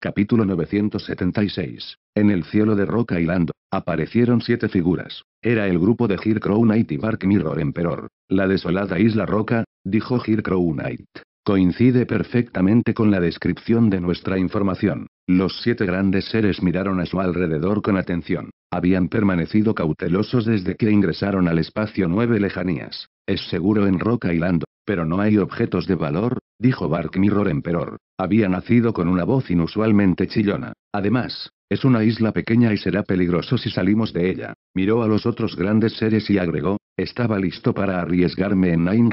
Capítulo 976. En el cielo de Roca Island, aparecieron siete figuras. Era el grupo de Hir Crow Knight y Bark Mirror Emperor. La desolada isla Roca, dijo here Crow Knight. Coincide perfectamente con la descripción de nuestra información. Los siete grandes seres miraron a su alrededor con atención. Habían permanecido cautelosos desde que ingresaron al espacio nueve lejanías. Es seguro en Roca Island, pero no hay objetos de valor, dijo Bark Mirror Emperor. Había nacido con una voz inusualmente chillona. Además, es una isla pequeña y será peligroso si salimos de ella. Miró a los otros grandes seres y agregó, estaba listo para arriesgarme en Nine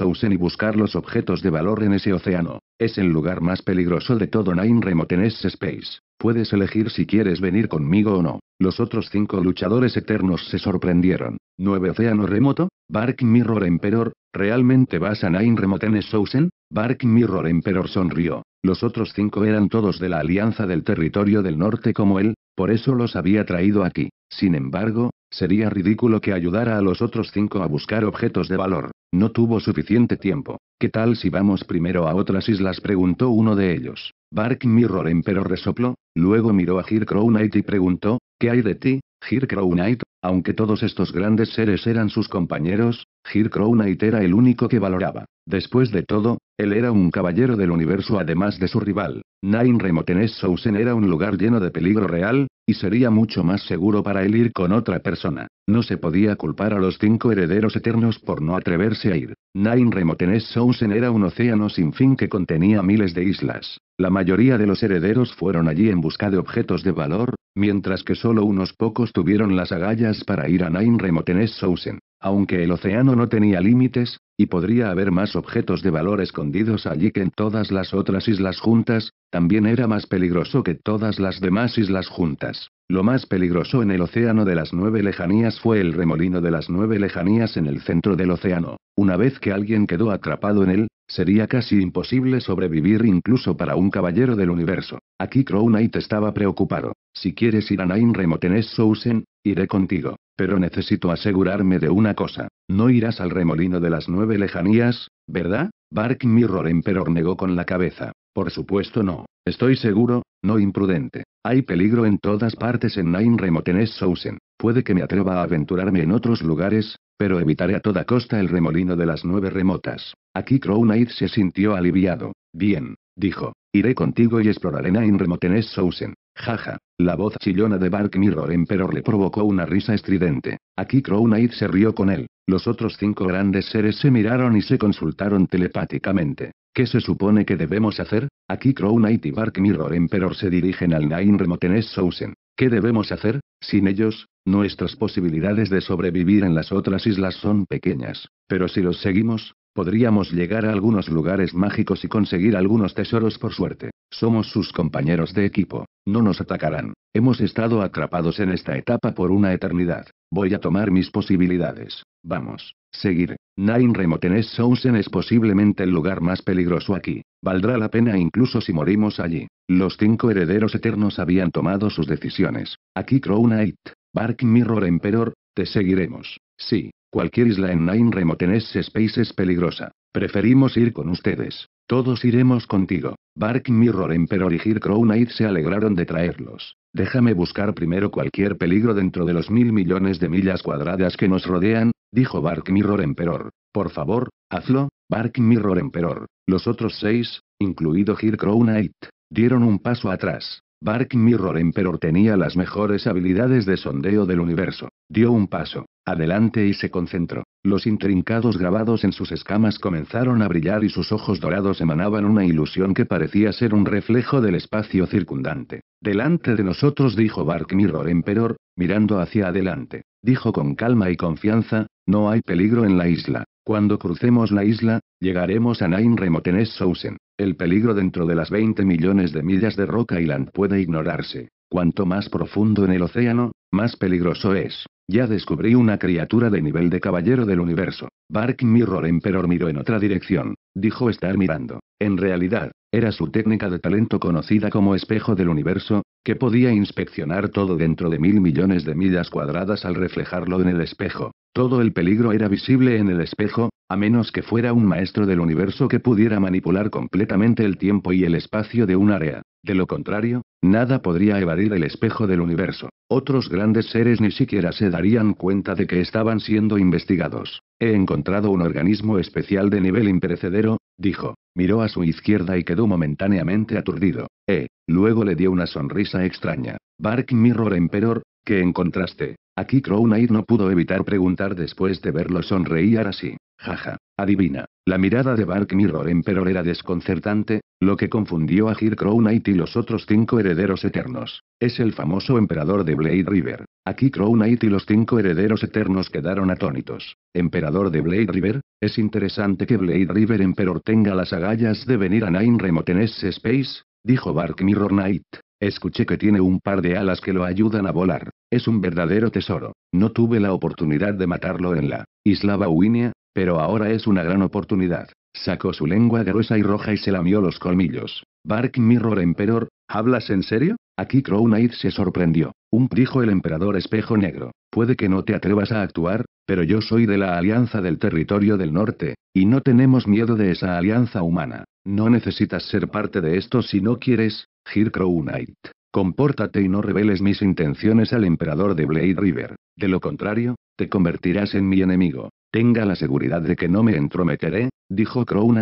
Ocean y buscar los objetos de valor en ese océano. Es el lugar más peligroso de todo Nine Remoteness Space. Puedes elegir si quieres venir conmigo o no. Los otros cinco luchadores eternos se sorprendieron. ¿Nueve océano remoto? Bark Mirror Emperor, ¿Realmente vas a Nine Sousen? Bark Mirror Emperor sonrió. Los otros cinco eran todos de la Alianza del Territorio del Norte como él, por eso los había traído aquí. Sin embargo, sería ridículo que ayudara a los otros cinco a buscar objetos de valor. No tuvo suficiente tiempo. ¿Qué tal si vamos primero a otras islas? preguntó uno de ellos. Bark Mirror Emperor resopló, luego miró a Hircrow Crow Knight y preguntó, ¿qué hay de ti, Hircrow Crow Knight? Aunque todos estos grandes seres eran sus compañeros, Gir Knight era el único que valoraba. Después de todo, él era un caballero del universo además de su rival. Nine Remoteness Sousen era un lugar lleno de peligro real, y sería mucho más seguro para él ir con otra persona. No se podía culpar a los cinco herederos eternos por no atreverse a ir. Nine Remotenes Sousen era un océano sin fin que contenía miles de islas. La mayoría de los herederos fueron allí en busca de objetos de valor, mientras que solo unos pocos tuvieron las agallas para ir a Nine Remoteness Sousen aunque el océano no tenía límites, y podría haber más objetos de valor escondidos allí que en todas las otras islas juntas, también era más peligroso que todas las demás islas juntas. Lo más peligroso en el océano de las nueve lejanías fue el remolino de las nueve lejanías en el centro del océano. Una vez que alguien quedó atrapado en él, sería casi imposible sobrevivir incluso para un caballero del universo. Aquí Crow Knight estaba preocupado. Si quieres ir a Nain Remotenes Sousen, iré contigo. Pero necesito asegurarme de una cosa. No irás al remolino de las nueve lejanías, ¿verdad? Bark Mirror Emperor negó con la cabeza. Por supuesto no. Estoy seguro, no imprudente. Hay peligro en todas partes en Nine Remoteness Sousen. Puede que me atreva a aventurarme en otros lugares, pero evitaré a toda costa el remolino de las nueve remotas. Aquí Crown se sintió aliviado. Bien, dijo. Iré contigo y exploraré Nine Remotenes Sousen. Jaja. La voz chillona de Bark Mirror Emperor le provocó una risa estridente. Aquí Crow Knight se rió con él. Los otros cinco grandes seres se miraron y se consultaron telepáticamente. ¿Qué se supone que debemos hacer? Aquí Crow Knight y Bark Mirror Emperor se dirigen al Nine Remotenes Sousen. ¿Qué debemos hacer? Sin ellos, nuestras posibilidades de sobrevivir en las otras islas son pequeñas. Pero si los seguimos, Podríamos llegar a algunos lugares mágicos y conseguir algunos tesoros por suerte. Somos sus compañeros de equipo. No nos atacarán. Hemos estado atrapados en esta etapa por una eternidad. Voy a tomar mis posibilidades. Vamos. Seguir. Nine Remotenes Sousen es posiblemente el lugar más peligroso aquí. Valdrá la pena incluso si morimos allí. Los cinco herederos eternos habían tomado sus decisiones. Aquí Crown Knight, Bark Mirror Emperor, te seguiremos. Sí, Cualquier isla en Nine Remotenes Space es peligrosa. Preferimos ir con ustedes. Todos iremos contigo. Bark Mirror Emperor y Hir Crow Knight se alegraron de traerlos. Déjame buscar primero cualquier peligro dentro de los mil millones de millas cuadradas que nos rodean, dijo Bark Mirror Emperor. Por favor, hazlo, Bark Mirror Emperor. Los otros seis, incluido Hir Crow Knight, dieron un paso atrás. Bark Mirror Emperor tenía las mejores habilidades de sondeo del universo. Dio un paso, adelante y se concentró. Los intrincados grabados en sus escamas comenzaron a brillar y sus ojos dorados emanaban una ilusión que parecía ser un reflejo del espacio circundante. Delante de nosotros dijo Bark Mirror Emperor, mirando hacia adelante. Dijo con calma y confianza, no hay peligro en la isla. Cuando crucemos la isla, llegaremos a Nain Remotenes Sousen. El peligro dentro de las 20 millones de millas de Rock Island puede ignorarse. Cuanto más profundo en el océano, más peligroso es. Ya descubrí una criatura de nivel de caballero del universo. Bark Mirror Emperor miró en otra dirección. Dijo estar mirando. En realidad, era su técnica de talento conocida como espejo del universo, que podía inspeccionar todo dentro de mil millones de millas cuadradas al reflejarlo en el espejo. Todo el peligro era visible en el espejo, a menos que fuera un maestro del universo que pudiera manipular completamente el tiempo y el espacio de un área. De lo contrario, nada podría evadir el espejo del universo. Otros grandes seres ni siquiera se darían cuenta de que estaban siendo investigados. He encontrado un organismo especial de nivel imperecedero, dijo. Miró a su izquierda y quedó momentáneamente aturdido. Eh. Luego le dio una sonrisa extraña. Bark Mirror Emperor, ¿Qué encontraste? Aquí Knight no pudo evitar preguntar después de verlo sonreír así. Jaja. Adivina. La mirada de Bark Mirror Emperor era desconcertante, lo que confundió a Gir Knight y los otros cinco herederos eternos. Es el famoso emperador de Blade River. Aquí Knight y los cinco herederos eternos quedaron atónitos. ¿Emperador de Blade River? Es interesante que Blade River Emperor tenga las agallas de venir a Nine ese Space, dijo Bark Mirror Knight. Escuché que tiene un par de alas que lo ayudan a volar. Es un verdadero tesoro. No tuve la oportunidad de matarlo en la isla Bauinia, pero ahora es una gran oportunidad. Sacó su lengua gruesa y roja y se lamió los colmillos. Bark Mirror Emperor, ¿hablas en serio? Aquí Crow se sorprendió. Un dijo el emperador espejo negro. Puede que no te atrevas a actuar, pero yo soy de la Alianza del Territorio del Norte, y no tenemos miedo de esa alianza humana. No necesitas ser parte de esto si no quieres, Crow Knight. Compórtate y no reveles mis intenciones al emperador de Blade River. De lo contrario, te convertirás en mi enemigo. Tenga la seguridad de que no me entrometeré, dijo Crow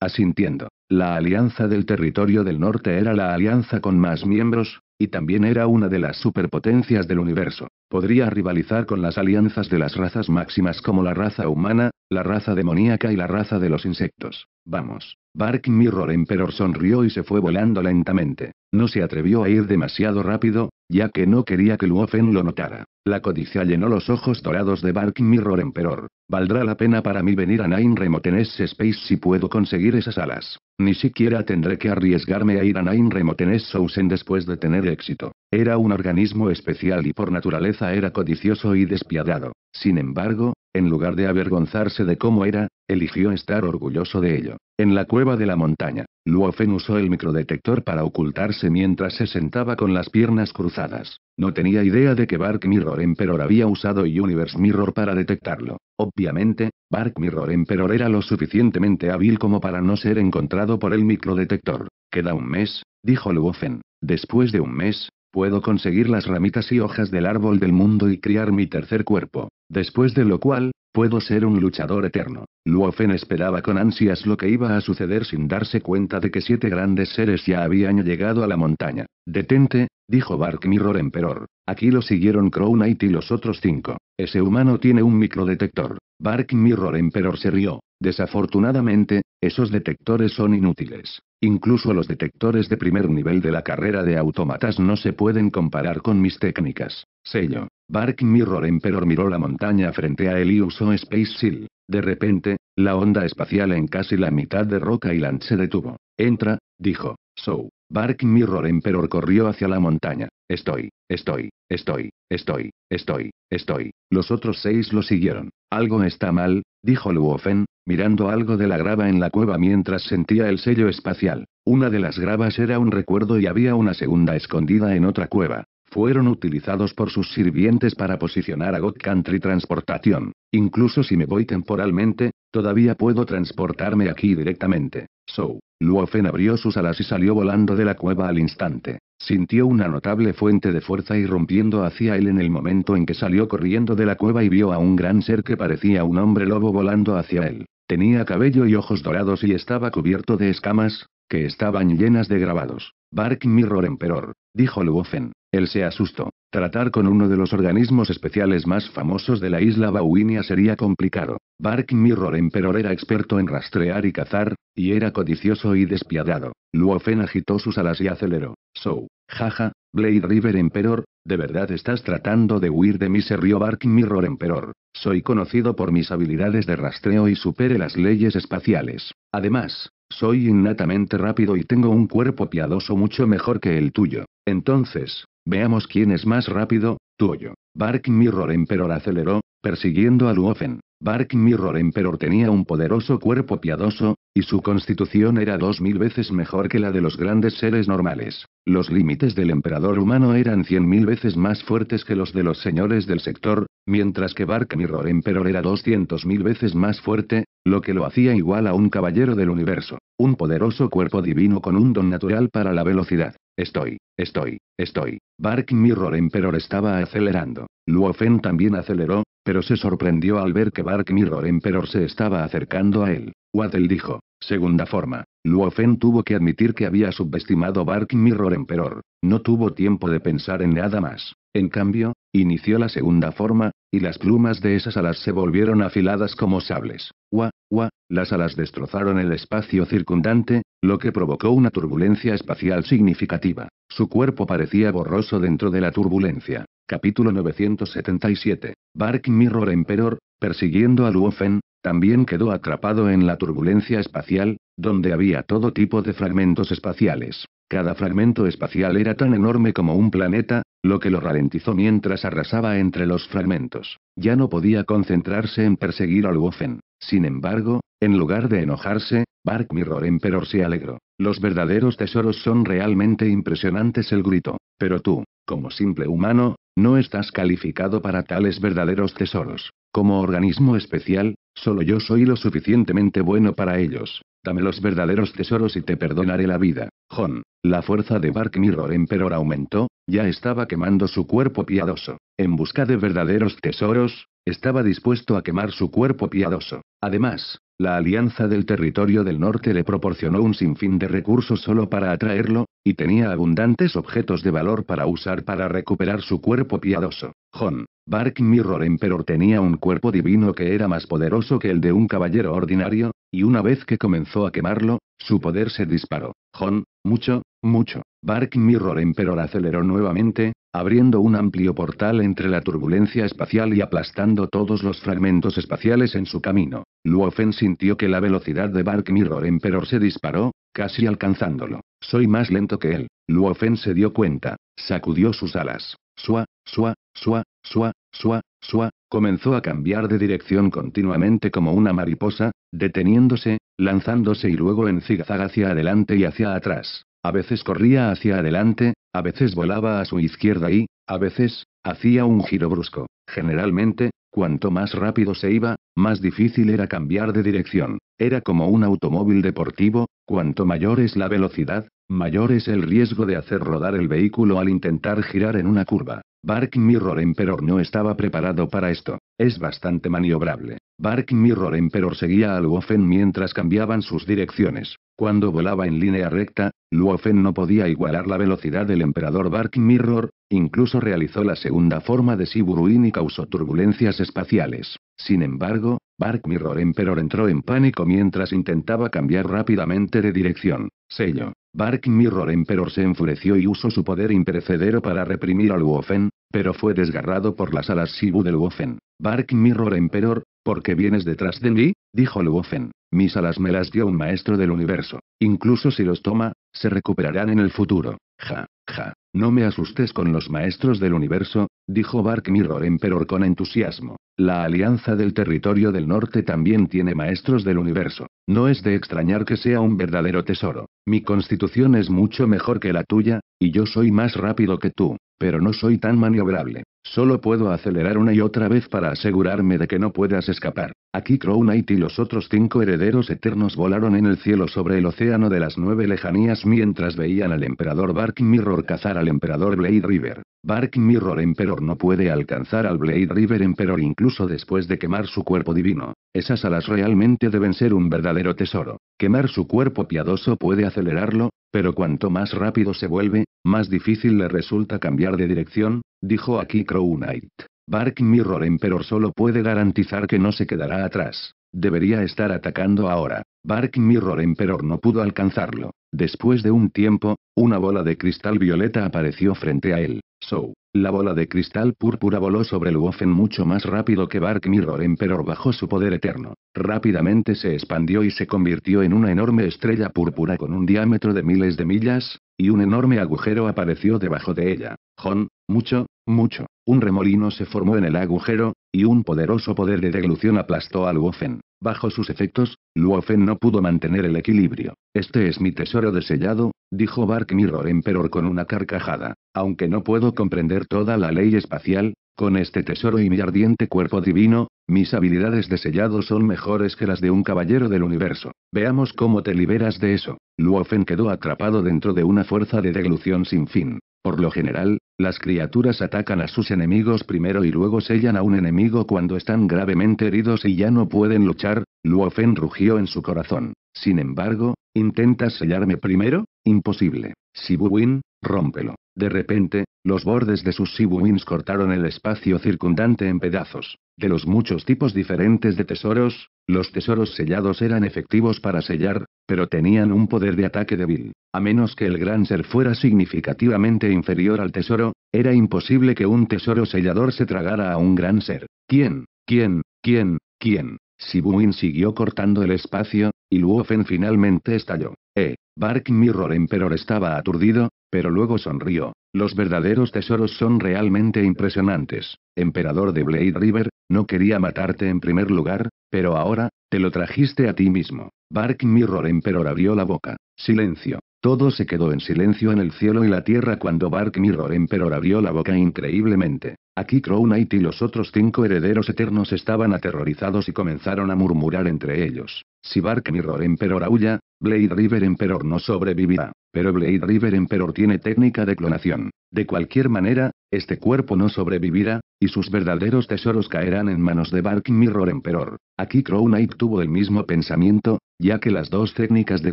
asintiendo. La alianza del territorio del norte era la alianza con más miembros, y también era una de las superpotencias del universo. Podría rivalizar con las alianzas de las razas máximas como la raza humana, la raza demoníaca y la raza de los insectos. Vamos. Bark Mirror Emperor sonrió y se fue volando lentamente. No se atrevió a ir demasiado rápido, ya que no quería que Luofen lo notara. La codicia llenó los ojos dorados de Bark Mirror Emperor. Valdrá la pena para mí venir a Nine Remoteness Space si puedo conseguir esas alas. Ni siquiera tendré que arriesgarme a ir a Nine Remotenes Sousen después de tener éxito. Era un organismo especial y por naturaleza era codicioso y despiadado. Sin embargo, en lugar de avergonzarse de cómo era, eligió estar orgulloso de ello. En la cueva de la montaña, Luofen usó el microdetector para ocultarse mientras se sentaba con las piernas cruzadas. No tenía idea de que Bark Mirror Emperor había usado Universe Mirror para detectarlo. Obviamente, Bark Mirror Emperor era lo suficientemente hábil como para no ser encontrado por el microdetector. Queda un mes, dijo Luofen. Después de un mes, puedo conseguir las ramitas y hojas del árbol del mundo y criar mi tercer cuerpo. Después de lo cual, Puedo ser un luchador eterno. Luofen esperaba con ansias lo que iba a suceder sin darse cuenta de que siete grandes seres ya habían llegado a la montaña. Detente, dijo Bark Mirror Emperor. Aquí lo siguieron Crow Knight y los otros cinco. Ese humano tiene un microdetector. Bark Mirror Emperor se rió. Desafortunadamente, esos detectores son inútiles. Incluso los detectores de primer nivel de la carrera de autómatas no se pueden comparar con mis técnicas. Sello. Bark Mirror Emperor miró la montaña frente a él y usó Space Seal. De repente, la onda espacial en casi la mitad de Roca Island se detuvo. Entra, dijo. So, Bark Mirror Emperor corrió hacia la montaña. Estoy, estoy, estoy, estoy, estoy, estoy. Los otros seis lo siguieron. Algo está mal, dijo Luofen, mirando algo de la grava en la cueva mientras sentía el sello espacial. Una de las gravas era un recuerdo y había una segunda escondida en otra cueva fueron utilizados por sus sirvientes para posicionar a God Country Transportación. Incluso si me voy temporalmente, todavía puedo transportarme aquí directamente. So, Luofen abrió sus alas y salió volando de la cueva al instante. Sintió una notable fuente de fuerza irrumpiendo hacia él en el momento en que salió corriendo de la cueva y vio a un gran ser que parecía un hombre lobo volando hacia él. Tenía cabello y ojos dorados y estaba cubierto de escamas, que estaban llenas de grabados. Bark Mirror Emperor, dijo Luofen. Él se asustó. Tratar con uno de los organismos especiales más famosos de la isla Bauinia sería complicado. Bark Mirror Emperor era experto en rastrear y cazar, y era codicioso y despiadado. Luofen agitó sus alas y aceleró. So, jaja, Blade River Emperor, ¿de verdad estás tratando de huir de mí? Se rió Bark Mirror Emperor. Soy conocido por mis habilidades de rastreo y supere las leyes espaciales. Además, soy innatamente rápido y tengo un cuerpo piadoso mucho mejor que el tuyo. Entonces, veamos quién es más rápido, tú o yo. Bark Mirror Emperor aceleró, persiguiendo a Luofen. Bark Mirror Emperor tenía un poderoso cuerpo piadoso, y su constitución era dos mil veces mejor que la de los grandes seres normales. Los límites del emperador humano eran cien mil veces más fuertes que los de los señores del sector, mientras que Bark Mirror Emperor era doscientos mil veces más fuerte, lo que lo hacía igual a un caballero del universo. Un poderoso cuerpo divino con un don natural para la velocidad. Estoy, estoy, estoy. Bark Mirror Emperor estaba acelerando. Luofen también aceleró, pero se sorprendió al ver que Bark Mirror Emperor se estaba acercando a él. Waddell dijo, segunda forma. Luofen tuvo que admitir que había subestimado Bark Mirror Emperor. No tuvo tiempo de pensar en nada más. En cambio, inició la segunda forma, y las plumas de esas alas se volvieron afiladas como sables. "wah! gua, las alas destrozaron el espacio circundante, lo que provocó una turbulencia espacial significativa. Su cuerpo parecía borroso dentro de la turbulencia. Capítulo 977. Bark Mirror Emperor, persiguiendo a Luofen, también quedó atrapado en la turbulencia espacial, donde había todo tipo de fragmentos espaciales. Cada fragmento espacial era tan enorme como un planeta, lo que lo ralentizó mientras arrasaba entre los fragmentos. Ya no podía concentrarse en perseguir a Luofen. Sin embargo, en lugar de enojarse, Bark Mirror Emperor se alegró. Los verdaderos tesoros son realmente impresionantes, el grito. Pero tú, como simple humano, no estás calificado para tales verdaderos tesoros. Como organismo especial, solo yo soy lo suficientemente bueno para ellos. Dame los verdaderos tesoros y te perdonaré la vida. John, la fuerza de Bark Mirror Emperor aumentó, ya estaba quemando su cuerpo piadoso. En busca de verdaderos tesoros, estaba dispuesto a quemar su cuerpo piadoso. Además, la Alianza del Territorio del Norte le proporcionó un sinfín de recursos solo para atraerlo, y tenía abundantes objetos de valor para usar para recuperar su cuerpo piadoso. Jon, Bark Mirror Emperor tenía un cuerpo divino que era más poderoso que el de un caballero ordinario, y una vez que comenzó a quemarlo, su poder se disparó. Jon, mucho, mucho. Bark Mirror Emperor aceleró nuevamente, abriendo un amplio portal entre la turbulencia espacial y aplastando todos los fragmentos espaciales en su camino. Luofen sintió que la velocidad de Bark Mirror Emperor se disparó, casi alcanzándolo. Soy más lento que él. Luofen se dio cuenta, sacudió sus alas. Sua, sua, sua, sua, sua, sua, comenzó a cambiar de dirección continuamente como una mariposa, deteniéndose, lanzándose y luego en zigzag hacia adelante y hacia atrás. A veces corría hacia adelante, a veces volaba a su izquierda y, a veces, hacía un giro brusco. Generalmente, cuanto más rápido se iba, más difícil era cambiar de dirección. Era como un automóvil deportivo, cuanto mayor es la velocidad, mayor es el riesgo de hacer rodar el vehículo al intentar girar en una curva. Bark Mirror Emperor no estaba preparado para esto. Es bastante maniobrable. Bark Mirror Emperor seguía al Wofen mientras cambiaban sus direcciones. Cuando volaba en línea recta, Luofen no podía igualar la velocidad del emperador Bark Mirror, incluso realizó la segunda forma de Siburuin y causó turbulencias espaciales. Sin embargo, Bark Mirror Emperor entró en pánico mientras intentaba cambiar rápidamente de dirección. Sello. Bark Mirror Emperor se enfureció y usó su poder imperecedero para reprimir a Luofen, pero fue desgarrado por las alas Sibu de Luofen. Bark Mirror Emperor, ¿por qué vienes detrás de mí? dijo Luofen. Mis alas me las dio un maestro del universo. Incluso si los toma, se recuperarán en el futuro. Ja, ja, no me asustes con los maestros del universo, dijo Bark Mirror Emperor con entusiasmo. La Alianza del Territorio del Norte también tiene maestros del universo. No es de extrañar que sea un verdadero tesoro. Mi constitución es mucho mejor que la tuya, y yo soy más rápido que tú. Pero no soy tan maniobrable. Solo puedo acelerar una y otra vez para asegurarme de que no puedas escapar. Aquí Crow Knight y los otros cinco herederos eternos volaron en el cielo sobre el océano de las nueve lejanías mientras veían al emperador Bark Mirror cazar al emperador Blade River. Bark Mirror Emperor no puede alcanzar al Blade River Emperor incluso después de quemar su cuerpo divino. Esas alas realmente deben ser un verdadero tesoro. Quemar su cuerpo piadoso puede acelerarlo, pero cuanto más rápido se vuelve, más difícil le resulta cambiar de dirección, dijo aquí Crow Knight. Bark Mirror Emperor solo puede garantizar que no se quedará atrás. Debería estar atacando ahora. Bark Mirror Emperor no pudo alcanzarlo. Después de un tiempo, una bola de cristal violeta apareció frente a él. So, la bola de cristal púrpura voló sobre el Wofen mucho más rápido que Bark Mirror Emperor bajo su poder eterno. Rápidamente se expandió y se convirtió en una enorme estrella púrpura con un diámetro de miles de millas, y un enorme agujero apareció debajo de ella. Jon, mucho, mucho. Un remolino se formó en el agujero, y un poderoso poder de deglución aplastó a Luofen. Bajo sus efectos, Luofen no pudo mantener el equilibrio. Este es mi tesoro sellado», dijo Bark Mirror Emperor con una carcajada. Aunque no puedo comprender toda la ley espacial, con este tesoro y mi ardiente cuerpo divino, mis habilidades de sellado son mejores que las de un caballero del universo. Veamos cómo te liberas de eso. Luofen quedó atrapado dentro de una fuerza de deglución sin fin. Por lo general, las criaturas atacan a sus enemigos primero y luego sellan a un enemigo cuando están gravemente heridos y ya no pueden luchar, Luofen rugió en su corazón. Sin embargo, ¿Intentas sellarme primero? Imposible. Sibuwin, rómpelo. De repente, los bordes de sus Sibuwins cortaron el espacio circundante en pedazos. De los muchos tipos diferentes de tesoros, los tesoros sellados eran efectivos para sellar, pero tenían un poder de ataque débil. A menos que el gran ser fuera significativamente inferior al tesoro, era imposible que un tesoro sellador se tragara a un gran ser. ¿Quién? ¿Quién? ¿Quién? ¿Quién? Sibuin siguió cortando el espacio, y Luofen finalmente estalló. Eh, Bark Mirror Emperor estaba aturdido, pero luego sonrió. Los verdaderos tesoros son realmente impresionantes. Emperador de Blade River, no quería matarte en primer lugar, pero ahora, te lo trajiste a ti mismo. Bark Mirror Emperor abrió la boca. Silencio. Todo se quedó en silencio en el cielo y la tierra cuando Bark Mirror Emperor abrió la boca increíblemente. Aquí Crow Knight y los otros cinco herederos eternos estaban aterrorizados y comenzaron a murmurar entre ellos. Si Bark Mirror Emperor aúlla, Blade River Emperor no sobrevivirá. Pero Blade River Emperor tiene técnica de clonación. De cualquier manera, este cuerpo no sobrevivirá, y sus verdaderos tesoros caerán en manos de Bark Mirror Emperor. Aquí Crow Knight tuvo el mismo pensamiento, ya que las dos técnicas de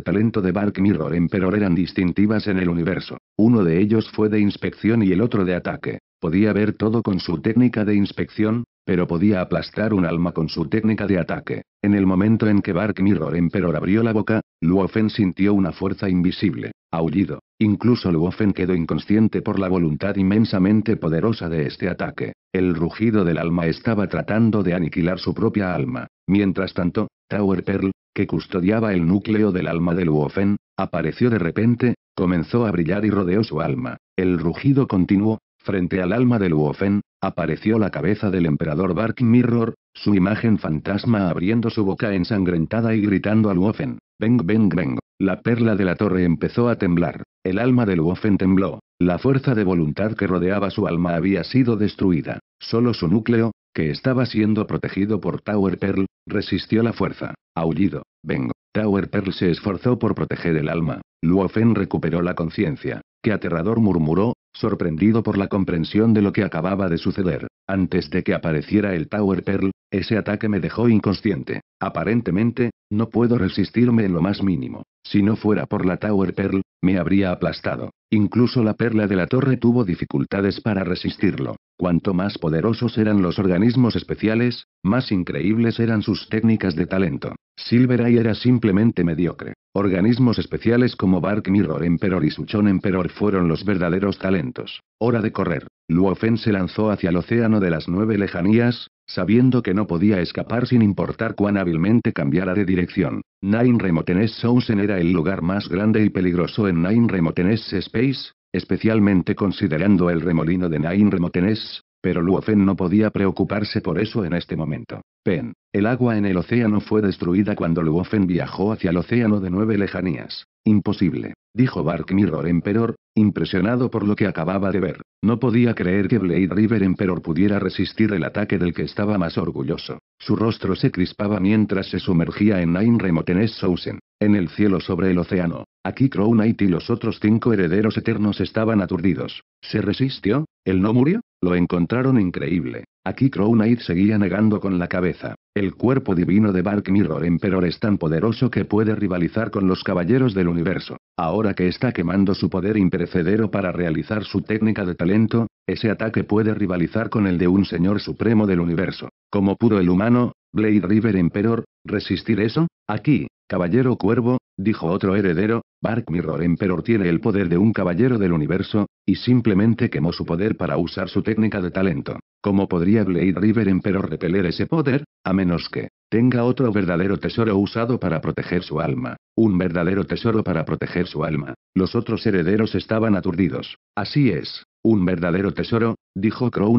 talento de Bark Mirror Emperor eran distintivas en el universo. Uno de ellos fue de inspección y el otro de ataque. Podía ver todo con su técnica de inspección, pero podía aplastar un alma con su técnica de ataque. En el momento en que Bark Mirror Emperor abrió la boca, Luofen sintió una fuerza invisible, aullido. Incluso Luofen quedó inconsciente por la voluntad inmensamente poderosa de este ataque. El rugido del alma estaba tratando de aniquilar su propia alma. Mientras tanto, Tower Pearl, que custodiaba el núcleo del alma de Luofen, apareció de repente, comenzó a brillar y rodeó su alma. El rugido continuó, frente al alma de Luofen, apareció la cabeza del emperador Bark Mirror, su imagen fantasma abriendo su boca ensangrentada y gritando al Luofen, «Beng, beng, beng». La perla de la torre empezó a temblar, el alma de Luofen tembló, la fuerza de voluntad que rodeaba su alma había sido destruida, solo su núcleo, que estaba siendo protegido por Tower Pearl, resistió la fuerza. Aullido. Vengo. Tower Pearl se esforzó por proteger el alma. Luofen recuperó la conciencia. Qué aterrador murmuró, sorprendido por la comprensión de lo que acababa de suceder. Antes de que apareciera el Tower Pearl, ese ataque me dejó inconsciente. Aparentemente, no puedo resistirme en lo más mínimo. Si no fuera por la Tower Pearl, me habría aplastado. Incluso la perla de la torre tuvo dificultades para resistirlo. Cuanto más poderosos eran los organismos especiales, más increíbles eran sus técnicas de talento. Silver Eye era simplemente mediocre. Organismos especiales como Bark Mirror Emperor y Suchon Emperor fueron los verdaderos talentos. Hora de correr. Luofen se lanzó hacia el océano de las nueve lejanías, sabiendo que no podía escapar sin importar cuán hábilmente cambiara de dirección. Nine Remoteness Sousen era el lugar más grande y peligroso en Nine Remoteness Space, especialmente considerando el remolino de Nine Remotenes, pero Luofen no podía preocuparse por eso en este momento. Pen, el agua en el océano fue destruida cuando Luofen viajó hacia el océano de nueve lejanías. Imposible dijo Bark Mirror Emperor, impresionado por lo que acababa de ver. No podía creer que Blade River Emperor pudiera resistir el ataque del que estaba más orgulloso. Su rostro se crispaba mientras se sumergía en Nine Remotenes Sousen, en el cielo sobre el océano. Aquí Crow Knight y los otros cinco herederos eternos estaban aturdidos. ¿Se resistió? ¿Él no murió? Lo encontraron increíble. Aquí Crow Knight seguía negando con la cabeza. El cuerpo divino de Bark Mirror Emperor es tan poderoso que puede rivalizar con los caballeros del universo. Ahora que está quemando su poder imperecedero para realizar su técnica de talento, ese ataque puede rivalizar con el de un señor supremo del universo. Como pudo el humano, Blade River Emperor, resistir eso? Aquí, caballero cuervo, dijo otro heredero, Bark Mirror Emperor tiene el poder de un caballero del universo, y simplemente quemó su poder para usar su técnica de talento. ¿Cómo podría Blade River Emperor repeler ese poder? A menos que, tenga otro verdadero tesoro usado para proteger su alma. Un verdadero tesoro para proteger su alma. Los otros herederos estaban aturdidos. Así es. Un verdadero tesoro, dijo Crow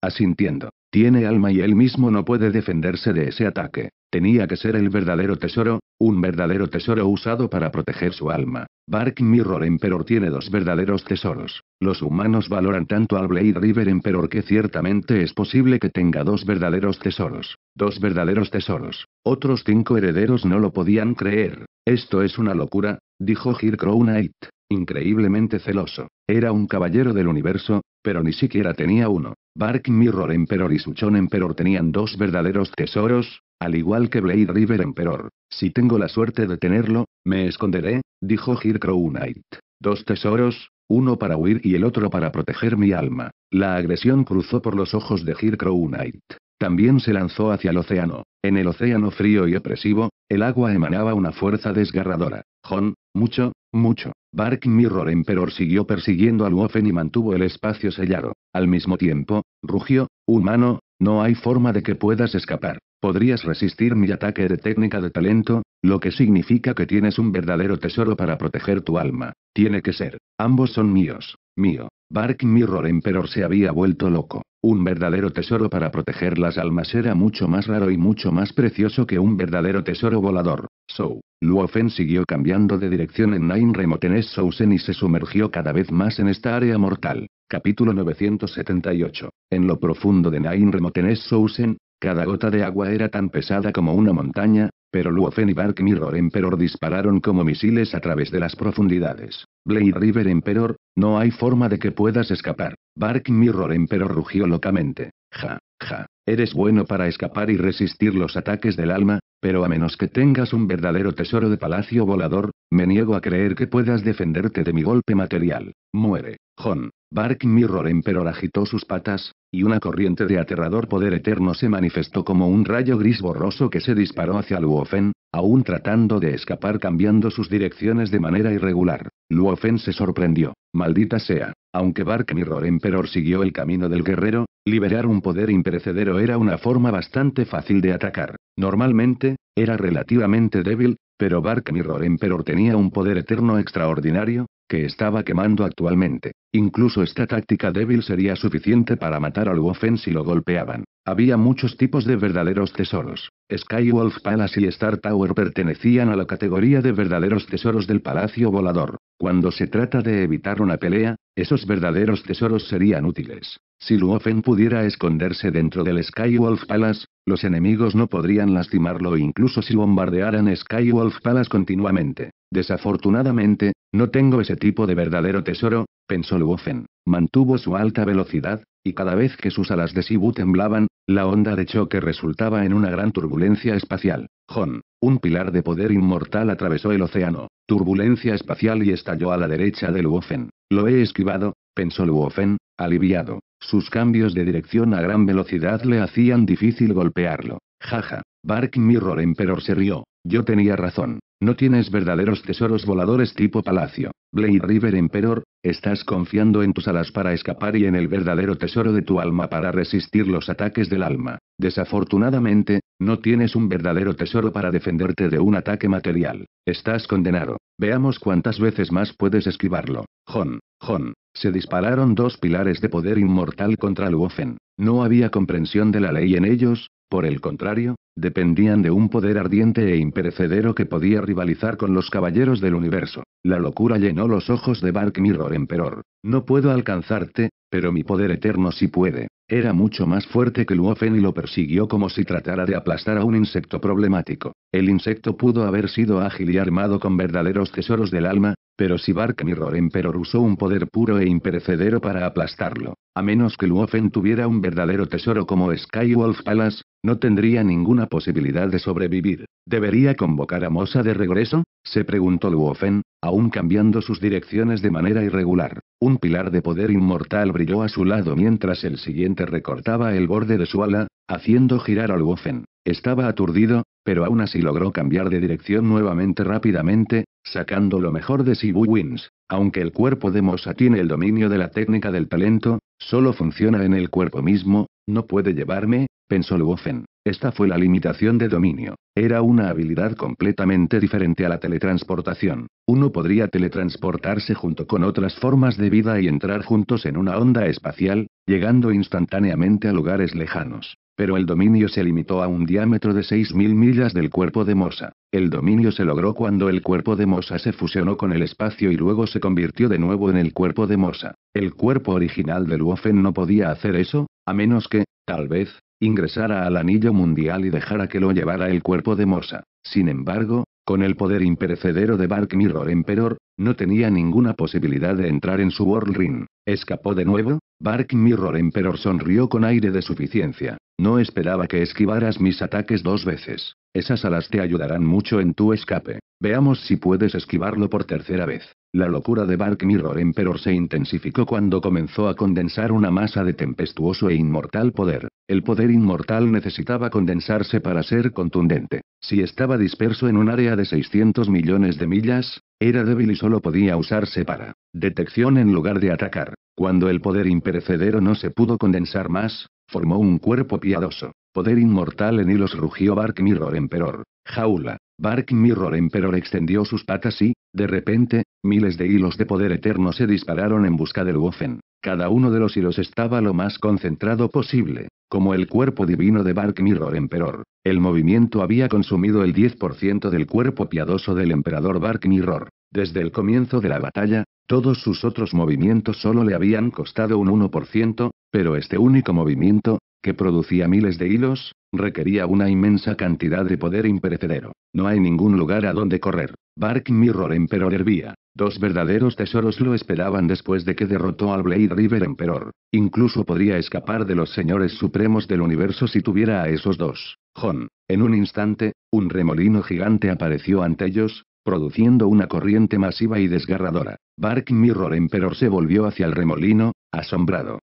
asintiendo. Tiene alma y él mismo no puede defenderse de ese ataque. Tenía que ser el verdadero tesoro, un verdadero tesoro usado para proteger su alma. Bark Mirror Emperor tiene dos verdaderos tesoros. Los humanos valoran tanto al Blade River Emperor que ciertamente es posible que tenga dos verdaderos tesoros. Dos verdaderos tesoros. Otros cinco herederos no lo podían creer. Esto es una locura, dijo Hir Crow Knight, increíblemente celoso. Era un caballero del universo, pero ni siquiera tenía uno. Bark Mirror Emperor y Suchon Emperor tenían dos verdaderos tesoros, al igual que Blade River Emperor. Si tengo la suerte de tenerlo, me esconderé, dijo Hircrow Knight. Dos tesoros, uno para huir y el otro para proteger mi alma. La agresión cruzó por los ojos de Hircrow Knight. También se lanzó hacia el océano. En el océano frío y opresivo, el agua emanaba una fuerza desgarradora. Jon, mucho, mucho. Bark Mirror Emperor siguió persiguiendo al Wofen y mantuvo el espacio sellado. Al mismo tiempo, rugió, humano, no hay forma de que puedas escapar podrías resistir mi ataque de técnica de talento, lo que significa que tienes un verdadero tesoro para proteger tu alma. Tiene que ser. Ambos son míos. Mío. Bark Mirror Emperor se había vuelto loco. Un verdadero tesoro para proteger las almas era mucho más raro y mucho más precioso que un verdadero tesoro volador. So, Luofen siguió cambiando de dirección en Nine Remotenes Sousen y se sumergió cada vez más en esta área mortal. Capítulo 978. En lo profundo de Nine Remotenes Sousen, cada gota de agua era tan pesada como una montaña, pero Luofen y Bark Mirror Emperor dispararon como misiles a través de las profundidades. Blade River Emperor, no hay forma de que puedas escapar. Bark Mirror Emperor rugió locamente. Ja, ja, eres bueno para escapar y resistir los ataques del alma, pero a menos que tengas un verdadero tesoro de palacio volador, me niego a creer que puedas defenderte de mi golpe material. Muere, Jon. Bark Mirror Emperor agitó sus patas, y una corriente de aterrador poder eterno se manifestó como un rayo gris borroso que se disparó hacia Luofen, aún tratando de escapar cambiando sus direcciones de manera irregular. Luofen se sorprendió. Maldita sea. Aunque Bark Mirror Emperor siguió el camino del guerrero, liberar un poder imperecedero era una forma bastante fácil de atacar. Normalmente, era relativamente débil, pero Bark Mirror Emperor tenía un poder eterno extraordinario, que estaba quemando actualmente. Incluso esta táctica débil sería suficiente para matar a Luofen si lo golpeaban. Había muchos tipos de verdaderos tesoros. Skywolf Palace y Star Tower pertenecían a la categoría de verdaderos tesoros del Palacio Volador. Cuando se trata de evitar una pelea, esos verdaderos tesoros serían útiles. Si Luofen pudiera esconderse dentro del Skywolf Palace, los enemigos no podrían lastimarlo incluso si bombardearan Skywolf Palace continuamente. Desafortunadamente, no tengo ese tipo de verdadero tesoro, pensó Luofen. Mantuvo su alta velocidad, y cada vez que sus alas de Sibu temblaban, la onda de choque resultaba en una gran turbulencia espacial. Hon, un pilar de poder inmortal atravesó el océano, turbulencia espacial y estalló a la derecha de Luofen. Lo he esquivado, pensó Luofen, aliviado. Sus cambios de dirección a gran velocidad le hacían difícil golpearlo. Jaja, Bark Mirror Emperor se rió. Yo tenía razón. No tienes verdaderos tesoros voladores tipo palacio. Blade River Emperor, estás confiando en tus alas para escapar y en el verdadero tesoro de tu alma para resistir los ataques del alma. Desafortunadamente, no tienes un verdadero tesoro para defenderte de un ataque material. Estás condenado. Veamos cuántas veces más puedes esquivarlo. Jon, Jon. Se dispararon dos pilares de poder inmortal contra Luofen. No había comprensión de la ley en ellos, por el contrario, dependían de un poder ardiente e imperecedero que podía rivalizar con los caballeros del universo. La locura llenó los ojos de Bark Mirror Emperor. No puedo alcanzarte, pero mi poder eterno sí puede. Era mucho más fuerte que Luofen y lo persiguió como si tratara de aplastar a un insecto problemático. El insecto pudo haber sido ágil y armado con verdaderos tesoros del alma, pero si Bark Mirror Emperor usó un poder puro e imperecedero para aplastarlo, a menos que Luofen tuviera un verdadero tesoro como Skywolf Palace, no tendría ninguna posibilidad de sobrevivir. ¿Debería convocar a Mosa de regreso? se preguntó Luofen, aún cambiando sus direcciones de manera irregular. Un pilar de poder inmortal brilló a su lado mientras el siguiente recortaba el borde de su ala, haciendo girar a Luofen. Estaba aturdido, pero aún así logró cambiar de dirección nuevamente rápidamente, sacando lo mejor de Sibu Wins. Aunque el cuerpo de Mosa tiene el dominio de la técnica del talento, solo funciona en el cuerpo mismo, no puede llevarme, pensó Luofen. Esta fue la limitación de dominio. Era una habilidad completamente diferente a la teletransportación. Uno podría teletransportarse junto con otras formas de vida y entrar juntos en una onda espacial, llegando instantáneamente a lugares lejanos. Pero el dominio se limitó a un diámetro de 6.000 millas del cuerpo de Mosa. El dominio se logró cuando el cuerpo de Mosa se fusionó con el espacio y luego se convirtió de nuevo en el cuerpo de Mosa. El cuerpo original de Luofen no podía hacer eso, a menos que, tal vez, ingresara al anillo mundial y dejara que lo llevara el cuerpo de Mosa. Sin embargo, con el poder imperecedero de Bark Mirror Emperor, no tenía ninguna posibilidad de entrar en su World Ring. Escapó de nuevo, Bark Mirror Emperor sonrió con aire de suficiencia. No esperaba que esquivaras mis ataques dos veces. Esas alas te ayudarán mucho en tu escape. Veamos si puedes esquivarlo por tercera vez. La locura de Bark Mirror Emperor se intensificó cuando comenzó a condensar una masa de tempestuoso e inmortal poder. El poder inmortal necesitaba condensarse para ser contundente. Si estaba disperso en un área de 600 millones de millas, era débil y solo podía usarse para detección en lugar de atacar. Cuando el poder imperecedero no se pudo condensar más, formó un cuerpo piadoso. Poder inmortal en hilos rugió Bark Mirror Emperor. Jaula. Bark Mirror Emperor extendió sus patas y, de repente, miles de hilos de poder eterno se dispararon en busca del Wofen. Cada uno de los hilos estaba lo más concentrado posible, como el cuerpo divino de Bark Mirror Emperor. El movimiento había consumido el 10% del cuerpo piadoso del emperador Bark Mirror. Desde el comienzo de la batalla, todos sus otros movimientos solo le habían costado un 1%, pero este único movimiento, que producía miles de hilos, requería una inmensa cantidad de poder imperecedero. No hay ningún lugar a donde correr. Bark Mirror Emperor hervía. Dos verdaderos tesoros lo esperaban después de que derrotó al Blade River Emperor. Incluso podría escapar de los señores supremos del universo si tuviera a esos dos. Jon. En un instante, un remolino gigante apareció ante ellos, produciendo una corriente masiva y desgarradora. Bark Mirror Emperor se volvió hacia el remolino, asombrado.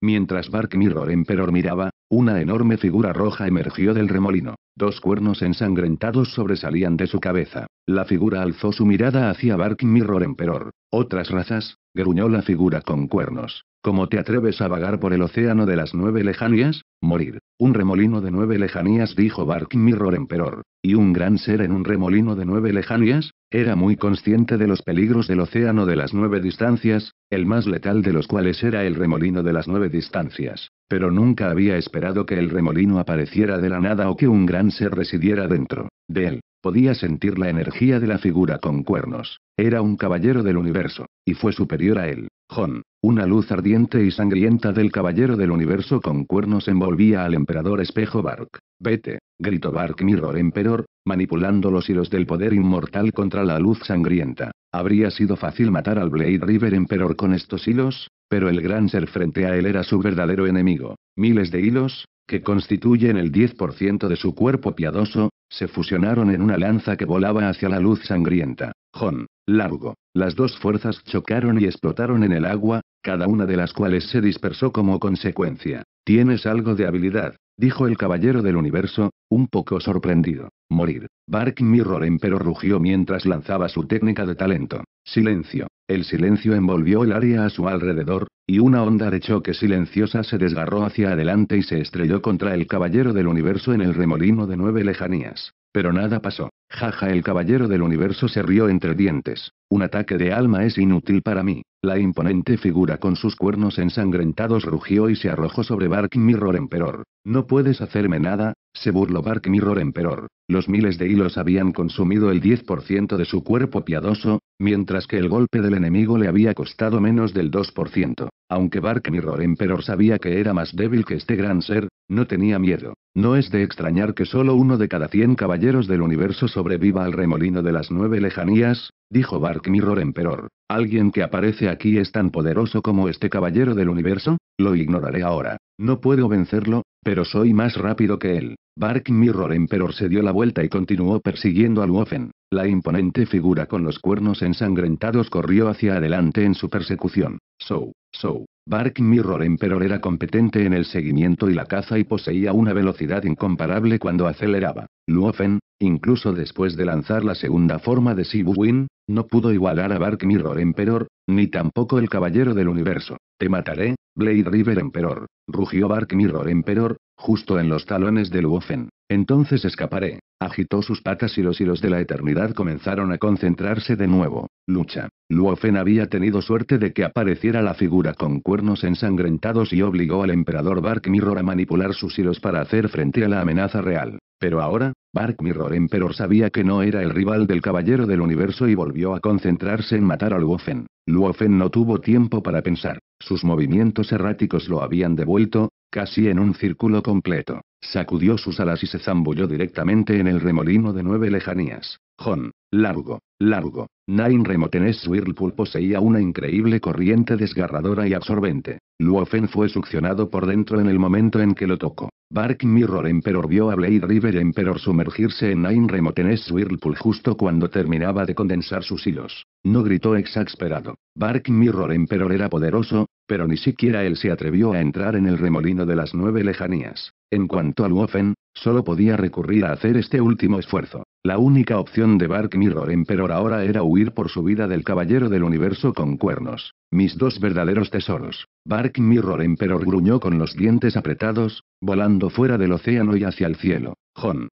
Mientras Bark Mirror Emperor miraba, una enorme figura roja emergió del remolino. Dos cuernos ensangrentados sobresalían de su cabeza. La figura alzó su mirada hacia Bark Mirror Emperor. Otras razas, gruñó la figura con cuernos. ¿Cómo te atreves a vagar por el océano de las nueve lejanías? Morir. Un remolino de nueve lejanías, dijo Bark Mirror Emperor. Y un gran ser en un remolino de nueve lejanías, era muy consciente de los peligros del océano de las nueve distancias, el más letal de los cuales era el remolino de las nueve distancias. Pero nunca había esperado que el remolino apareciera de la nada o que un gran ser residiera dentro de él. Podía sentir la energía de la figura con cuernos. Era un caballero del universo, y fue superior a él. Jon, una luz ardiente y sangrienta del caballero del universo con cuernos envolvía al emperador espejo Bark. Vete, gritó Bark Mirror Emperor, manipulando los hilos del poder inmortal contra la luz sangrienta. Habría sido fácil matar al Blade River Emperor con estos hilos, pero el gran ser frente a él era su verdadero enemigo. Miles de hilos, que constituyen el 10% de su cuerpo piadoso, se fusionaron en una lanza que volaba hacia la luz sangrienta. Jon, largo. Las dos fuerzas chocaron y explotaron en el agua, cada una de las cuales se dispersó como consecuencia. Tienes algo de habilidad, dijo el caballero del universo, un poco sorprendido. Morir. Bark Mirror pero rugió mientras lanzaba su técnica de talento. Silencio. El silencio envolvió el área a su alrededor, y una onda de choque silenciosa se desgarró hacia adelante y se estrelló contra el caballero del universo en el remolino de nueve lejanías. Pero nada pasó. Jaja, el caballero del universo se rió entre dientes. Un ataque de alma es inútil para mí. La imponente figura con sus cuernos ensangrentados rugió y se arrojó sobre Bark Mirror Emperor. No puedes hacerme nada, se burló Bark Mirror Emperor. Los miles de hilos habían consumido el 10% de su cuerpo piadoso, mientras que el golpe del enemigo le había costado menos del 2%. Aunque Bark Mirror Emperor sabía que era más débil que este gran ser, no tenía miedo. No es de extrañar que solo uno de cada 100 caballeros del universo sobreviva al remolino de las nueve lejanías, dijo Bark Mirror Emperor. Alguien que aparece aquí es tan poderoso como este caballero del universo, lo ignoraré ahora. No puedo vencerlo, pero soy más rápido que él. Bark Mirror Emperor se dio la vuelta y continuó persiguiendo a Luofen. La imponente figura con los cuernos ensangrentados corrió hacia adelante en su persecución. So, so. Bark Mirror Emperor era competente en el seguimiento y la caza y poseía una velocidad incomparable cuando aceleraba. Luofen, incluso después de lanzar la segunda forma de Sibu Win, no pudo igualar a Bark Mirror Emperor, ni tampoco el Caballero del Universo. Te mataré, Blade River Emperor, rugió Bark Mirror Emperor, justo en los talones del Wofen. Entonces escaparé. Agitó sus patas y los hilos de la eternidad comenzaron a concentrarse de nuevo. Lucha. Luofen había tenido suerte de que apareciera la figura con cuernos ensangrentados y obligó al emperador Bark Mirror a manipular sus hilos para hacer frente a la amenaza real. Pero ahora, Bark Mirror Emperor sabía que no era el rival del Caballero del Universo y volvió a concentrarse en matar a Luofen. Luofen no tuvo tiempo para pensar. Sus movimientos erráticos lo habían devuelto, casi en un círculo completo. Sacudió sus alas y se zambulló directamente en el remolino de nueve lejanías. Jon. largo, largo. Nine Remotenes Whirlpool poseía una increíble corriente desgarradora y absorbente. Luofen fue succionado por dentro en el momento en que lo tocó. Bark Mirror Emperor vio a Blade River Emperor sumergirse en Nine Remoteness Whirlpool justo cuando terminaba de condensar sus hilos. No gritó exasperado. Bark Mirror Emperor era poderoso, pero ni siquiera él se atrevió a entrar en el remolino de las nueve lejanías. En cuanto al Luofen, solo podía recurrir a hacer este último esfuerzo. La única opción de Bark Mirror Emperor ahora era huir por su vida del Caballero del Universo con cuernos. Mis dos verdaderos tesoros. Bark Mirror Emperor gruñó con los dientes apretados, volando fuera del océano y hacia el cielo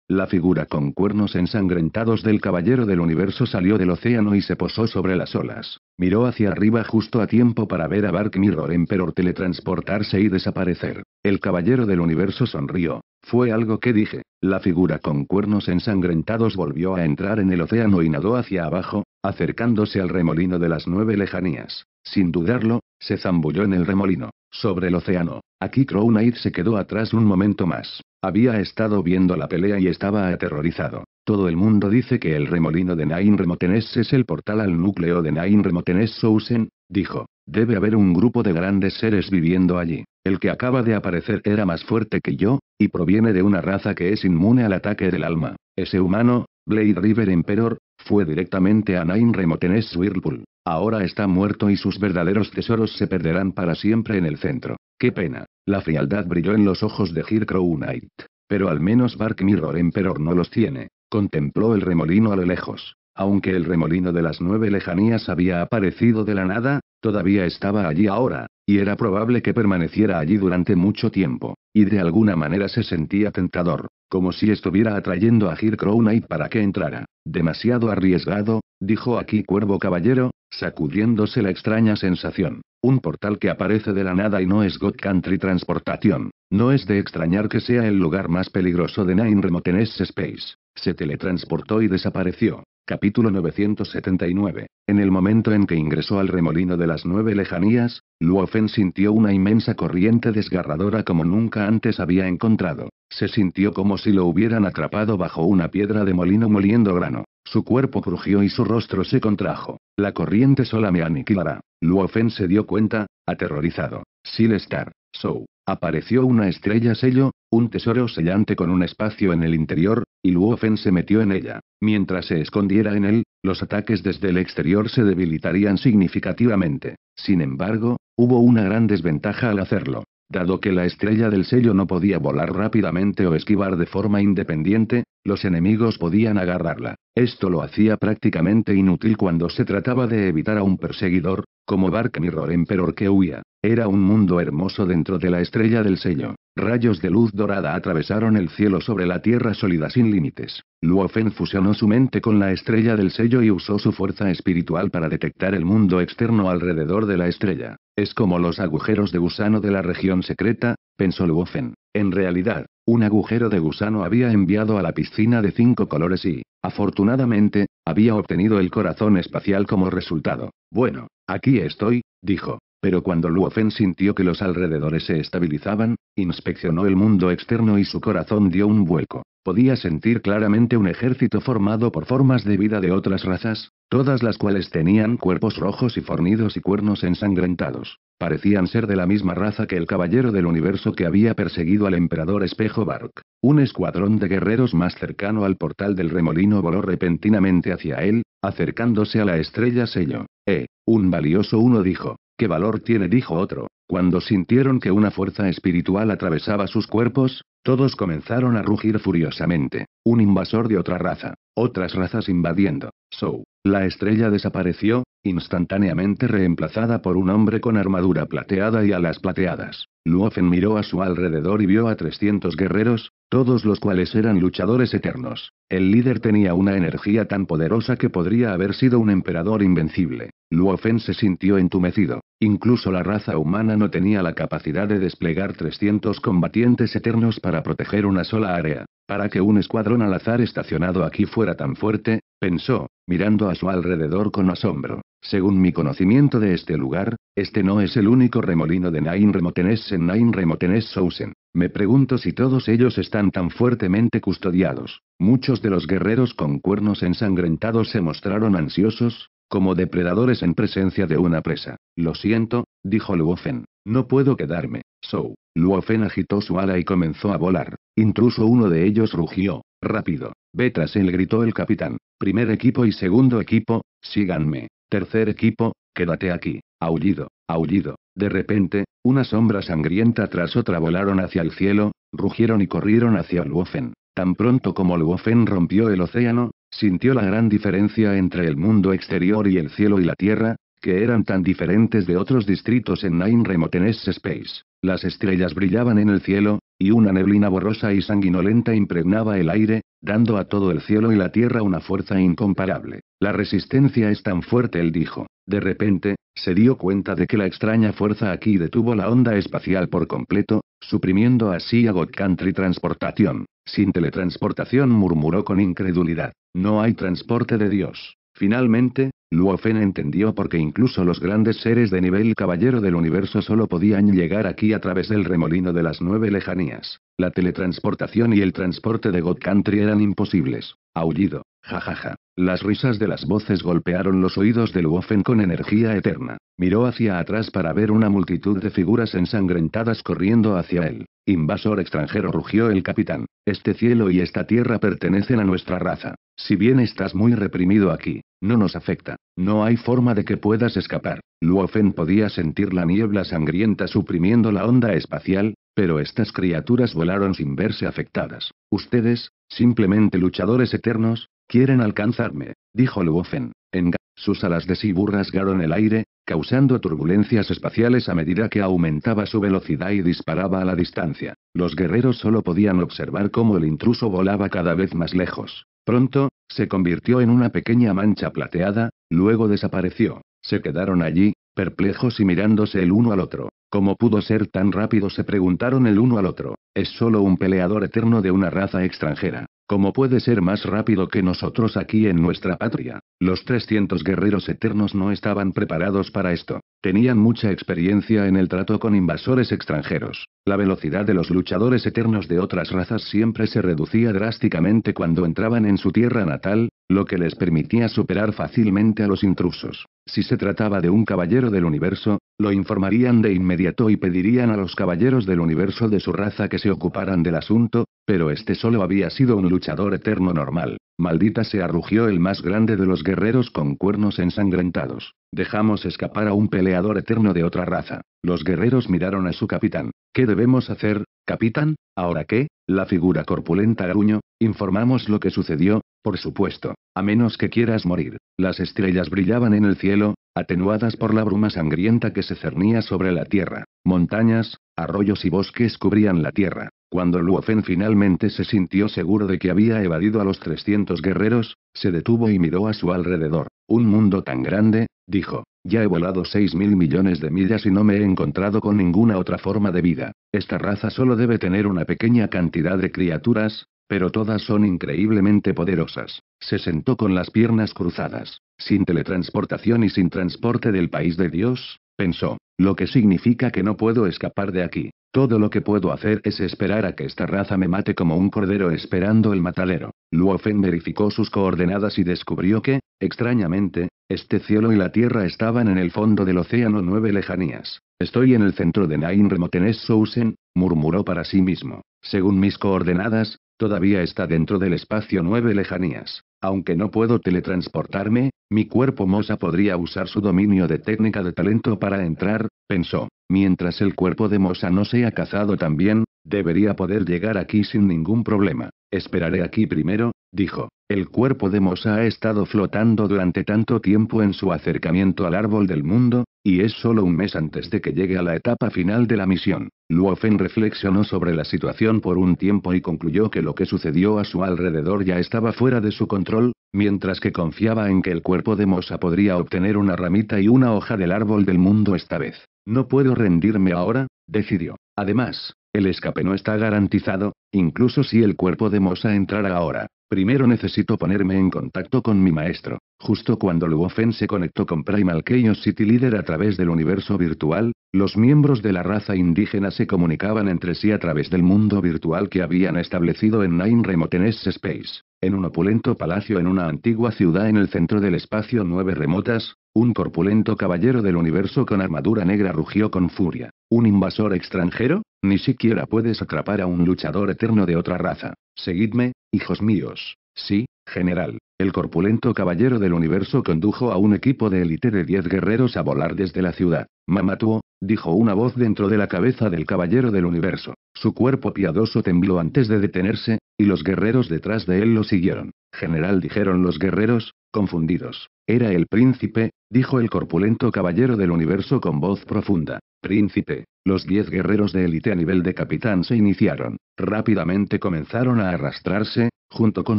la figura con cuernos ensangrentados del Caballero del Universo salió del océano y se posó sobre las olas. Miró hacia arriba justo a tiempo para ver a Bark Mirror Emperor teletransportarse y desaparecer. El Caballero del Universo sonrió. Fue algo que dije. La figura con cuernos ensangrentados volvió a entrar en el océano y nadó hacia abajo, acercándose al remolino de las nueve lejanías. Sin dudarlo, se zambulló en el remolino, sobre el océano. Aquí Crownaid se quedó atrás un momento más. Había estado viendo la pelea y estaba aterrorizado. Todo el mundo dice que el remolino de Nain Remotenes es el portal al núcleo de Nain Remotenes Sousen, dijo. Debe haber un grupo de grandes seres viviendo allí. El que acaba de aparecer era más fuerte que yo, y proviene de una raza que es inmune al ataque del alma. Ese humano, Blade River Emperor, fue directamente a Nain Remotenes Whirlpool. Ahora está muerto y sus verdaderos tesoros se perderán para siempre en el centro. Qué pena. La frialdad brilló en los ojos de Crow Knight. Pero al menos Bark Mirror Emperor no los tiene. Contempló el remolino a lo lejos. Aunque el remolino de las nueve lejanías había aparecido de la nada, todavía estaba allí ahora, y era probable que permaneciera allí durante mucho tiempo, y de alguna manera se sentía tentador, como si estuviera atrayendo a Crow Knight para que entrara. Demasiado arriesgado, dijo aquí Cuervo Caballero, sacudiéndose la extraña sensación. Un portal que aparece de la nada y no es God Country Transportación. No es de extrañar que sea el lugar más peligroso de Nine Remote Space. Se teletransportó y desapareció. Capítulo 979. En el momento en que ingresó al remolino de las nueve lejanías, Luofen sintió una inmensa corriente desgarradora como nunca antes había encontrado. Se sintió como si lo hubieran atrapado bajo una piedra de molino moliendo grano. Su cuerpo crujió y su rostro se contrajo. La corriente sola me aniquilará. Luofen se dio cuenta, aterrorizado. Silestar, Sou, Apareció una estrella sello, un tesoro sellante con un espacio en el interior, y Luofen se metió en ella. Mientras se escondiera en él, los ataques desde el exterior se debilitarían significativamente. Sin embargo, hubo una gran desventaja al hacerlo. Dado que la estrella del sello no podía volar rápidamente o esquivar de forma independiente, los enemigos podían agarrarla. Esto lo hacía prácticamente inútil cuando se trataba de evitar a un perseguidor, como Bark Mirror Emperor que huía. Era un mundo hermoso dentro de la estrella del sello. Rayos de luz dorada atravesaron el cielo sobre la tierra sólida sin límites. Luofen fusionó su mente con la estrella del sello y usó su fuerza espiritual para detectar el mundo externo alrededor de la estrella. Es como los agujeros de gusano de la región secreta, pensó Luofen. En realidad, un agujero de gusano había enviado a la piscina de cinco colores y, Afortunadamente, había obtenido el corazón espacial como resultado. Bueno, aquí estoy, dijo. Pero cuando Luofen sintió que los alrededores se estabilizaban, inspeccionó el mundo externo y su corazón dio un vuelco. Podía sentir claramente un ejército formado por formas de vida de otras razas, todas las cuales tenían cuerpos rojos y fornidos y cuernos ensangrentados. Parecían ser de la misma raza que el caballero del universo que había perseguido al emperador espejo Bark. Un escuadrón de guerreros más cercano al portal del remolino voló repentinamente hacia él, acercándose a la estrella sello. Eh, un valioso uno dijo. ¿Qué valor tiene? dijo otro. Cuando sintieron que una fuerza espiritual atravesaba sus cuerpos, todos comenzaron a rugir furiosamente. Un invasor de otra raza. Otras razas invadiendo. So, la estrella desapareció, instantáneamente reemplazada por un hombre con armadura plateada y alas plateadas. Luofen miró a su alrededor y vio a 300 guerreros, todos los cuales eran luchadores eternos. El líder tenía una energía tan poderosa que podría haber sido un emperador invencible. Luofen se sintió entumecido. Incluso la raza humana no tenía la capacidad de desplegar 300 combatientes eternos para proteger una sola área. Para que un escuadrón al azar estacionado aquí fuera tan fuerte, pensó, mirando a su alrededor con asombro. Según mi conocimiento de este lugar, este no es el único remolino de Nain Remotenes en Nain Remotenes Sousen. Me pregunto si todos ellos están tan fuertemente custodiados. Muchos de los guerreros con cuernos ensangrentados se mostraron ansiosos, como depredadores en presencia de una presa. Lo siento, dijo Luofen. No puedo quedarme, Sou. Luofen agitó su ala y comenzó a volar. Intruso uno de ellos rugió. Rápido. Ve tras él, gritó el capitán. Primer equipo y segundo equipo, síganme. Tercer equipo, quédate aquí. Aullido, aullido. De repente, una sombra sangrienta tras otra volaron hacia el cielo, rugieron y corrieron hacia Luofen. Tan pronto como Luofen rompió el océano, sintió la gran diferencia entre el mundo exterior y el cielo y la tierra, que eran tan diferentes de otros distritos en Nine Remoteness Space. Las estrellas brillaban en el cielo, y una neblina borrosa y sanguinolenta impregnaba el aire, dando a todo el cielo y la tierra una fuerza incomparable. La resistencia es tan fuerte, él dijo. De repente, se dio cuenta de que la extraña fuerza aquí detuvo la onda espacial por completo, suprimiendo así a God Country Transportación. Sin teletransportación murmuró con incredulidad. No hay transporte de Dios. Finalmente, Luofen entendió por qué incluso los grandes seres de nivel caballero del universo solo podían llegar aquí a través del remolino de las nueve lejanías. La teletransportación y el transporte de God Country eran imposibles. Aullido. Jajaja. Las risas de las voces golpearon los oídos de Luofen con energía eterna. Miró hacia atrás para ver una multitud de figuras ensangrentadas corriendo hacia él. Invasor extranjero rugió el capitán. Este cielo y esta tierra pertenecen a nuestra raza. Si bien estás muy reprimido aquí, no nos afecta. No hay forma de que puedas escapar. Luofen podía sentir la niebla sangrienta suprimiendo la onda espacial, pero estas criaturas volaron sin verse afectadas. Ustedes, simplemente luchadores eternos, quieren alcanzarme, dijo Luofen. En sus alas de Sibur rasgaron el aire, causando turbulencias espaciales a medida que aumentaba su velocidad y disparaba a la distancia. Los guerreros solo podían observar cómo el intruso volaba cada vez más lejos. Pronto, se convirtió en una pequeña mancha plateada, luego desapareció. Se quedaron allí, perplejos y mirándose el uno al otro. ¿Cómo pudo ser tan rápido? se preguntaron el uno al otro. Es solo un peleador eterno de una raza extranjera. ¿Cómo puede ser más rápido que nosotros aquí en nuestra patria? Los 300 guerreros eternos no estaban preparados para esto. Tenían mucha experiencia en el trato con invasores extranjeros. La velocidad de los luchadores eternos de otras razas siempre se reducía drásticamente cuando entraban en su tierra natal, lo que les permitía superar fácilmente a los intrusos. Si se trataba de un caballero del universo, lo informarían de inmediato y pedirían a los caballeros del universo de su raza que se ocuparan del asunto, pero este solo había sido un luchador eterno normal. Maldita se arrugió el más grande de los guerreros con cuernos ensangrentados. Dejamos escapar a un peleador eterno de otra raza. Los guerreros miraron a su capitán. ¿Qué debemos hacer, capitán? ¿Ahora qué? La figura corpulenta gruñó. Informamos lo que sucedió, por supuesto. A menos que quieras morir. Las estrellas brillaban en el cielo, atenuadas por la bruma sangrienta que se cernía sobre la tierra. Montañas, arroyos y bosques cubrían la tierra. Cuando Luofen finalmente se sintió seguro de que había evadido a los 300 guerreros, se detuvo y miró a su alrededor. Un mundo tan grande, dijo. Ya he volado 6 mil millones de millas y no me he encontrado con ninguna otra forma de vida. Esta raza solo debe tener una pequeña cantidad de criaturas, pero todas son increíblemente poderosas. Se sentó con las piernas cruzadas, sin teletransportación y sin transporte del país de Dios, pensó, lo que significa que no puedo escapar de aquí. Todo lo que puedo hacer es esperar a que esta raza me mate como un cordero esperando el matadero. Luofen verificó sus coordenadas y descubrió que, extrañamente, este cielo y la tierra estaban en el fondo del océano nueve lejanías. Estoy en el centro de Nain Remotenes Sousen, murmuró para sí mismo. Según mis coordenadas, Todavía está dentro del espacio nueve lejanías. Aunque no puedo teletransportarme, mi cuerpo Mosa podría usar su dominio de técnica de talento para entrar, pensó. Mientras el cuerpo de Mosa no sea cazado también, Debería poder llegar aquí sin ningún problema. Esperaré aquí primero, dijo. El cuerpo de Mosa ha estado flotando durante tanto tiempo en su acercamiento al árbol del mundo, y es solo un mes antes de que llegue a la etapa final de la misión. Luofen reflexionó sobre la situación por un tiempo y concluyó que lo que sucedió a su alrededor ya estaba fuera de su control, mientras que confiaba en que el cuerpo de Mosa podría obtener una ramita y una hoja del árbol del mundo esta vez. No puedo rendirme ahora, decidió. Además, el escape no está garantizado, incluso si el cuerpo de Mosa entrara ahora. Primero necesito ponerme en contacto con mi maestro. Justo cuando Luofen se conectó con Primal Chaos City Leader a través del universo virtual, los miembros de la raza indígena se comunicaban entre sí a través del mundo virtual que habían establecido en Nine Remoteness Space. En un opulento palacio en una antigua ciudad en el centro del espacio Nueve Remotas, un corpulento caballero del universo con armadura negra rugió con furia. ¿Un invasor extranjero? Ni siquiera puedes atrapar a un luchador eterno de otra raza. Seguidme, hijos míos. Sí, general. El corpulento caballero del universo condujo a un equipo de élite de diez guerreros a volar desde la ciudad. Mamatuo, dijo una voz dentro de la cabeza del caballero del universo. Su cuerpo piadoso tembló antes de detenerse, y los guerreros detrás de él lo siguieron. General dijeron los guerreros, confundidos. Era el príncipe, dijo el corpulento caballero del universo con voz profunda. Príncipe, los diez guerreros de élite a nivel de capitán se iniciaron. Rápidamente comenzaron a arrastrarse, junto con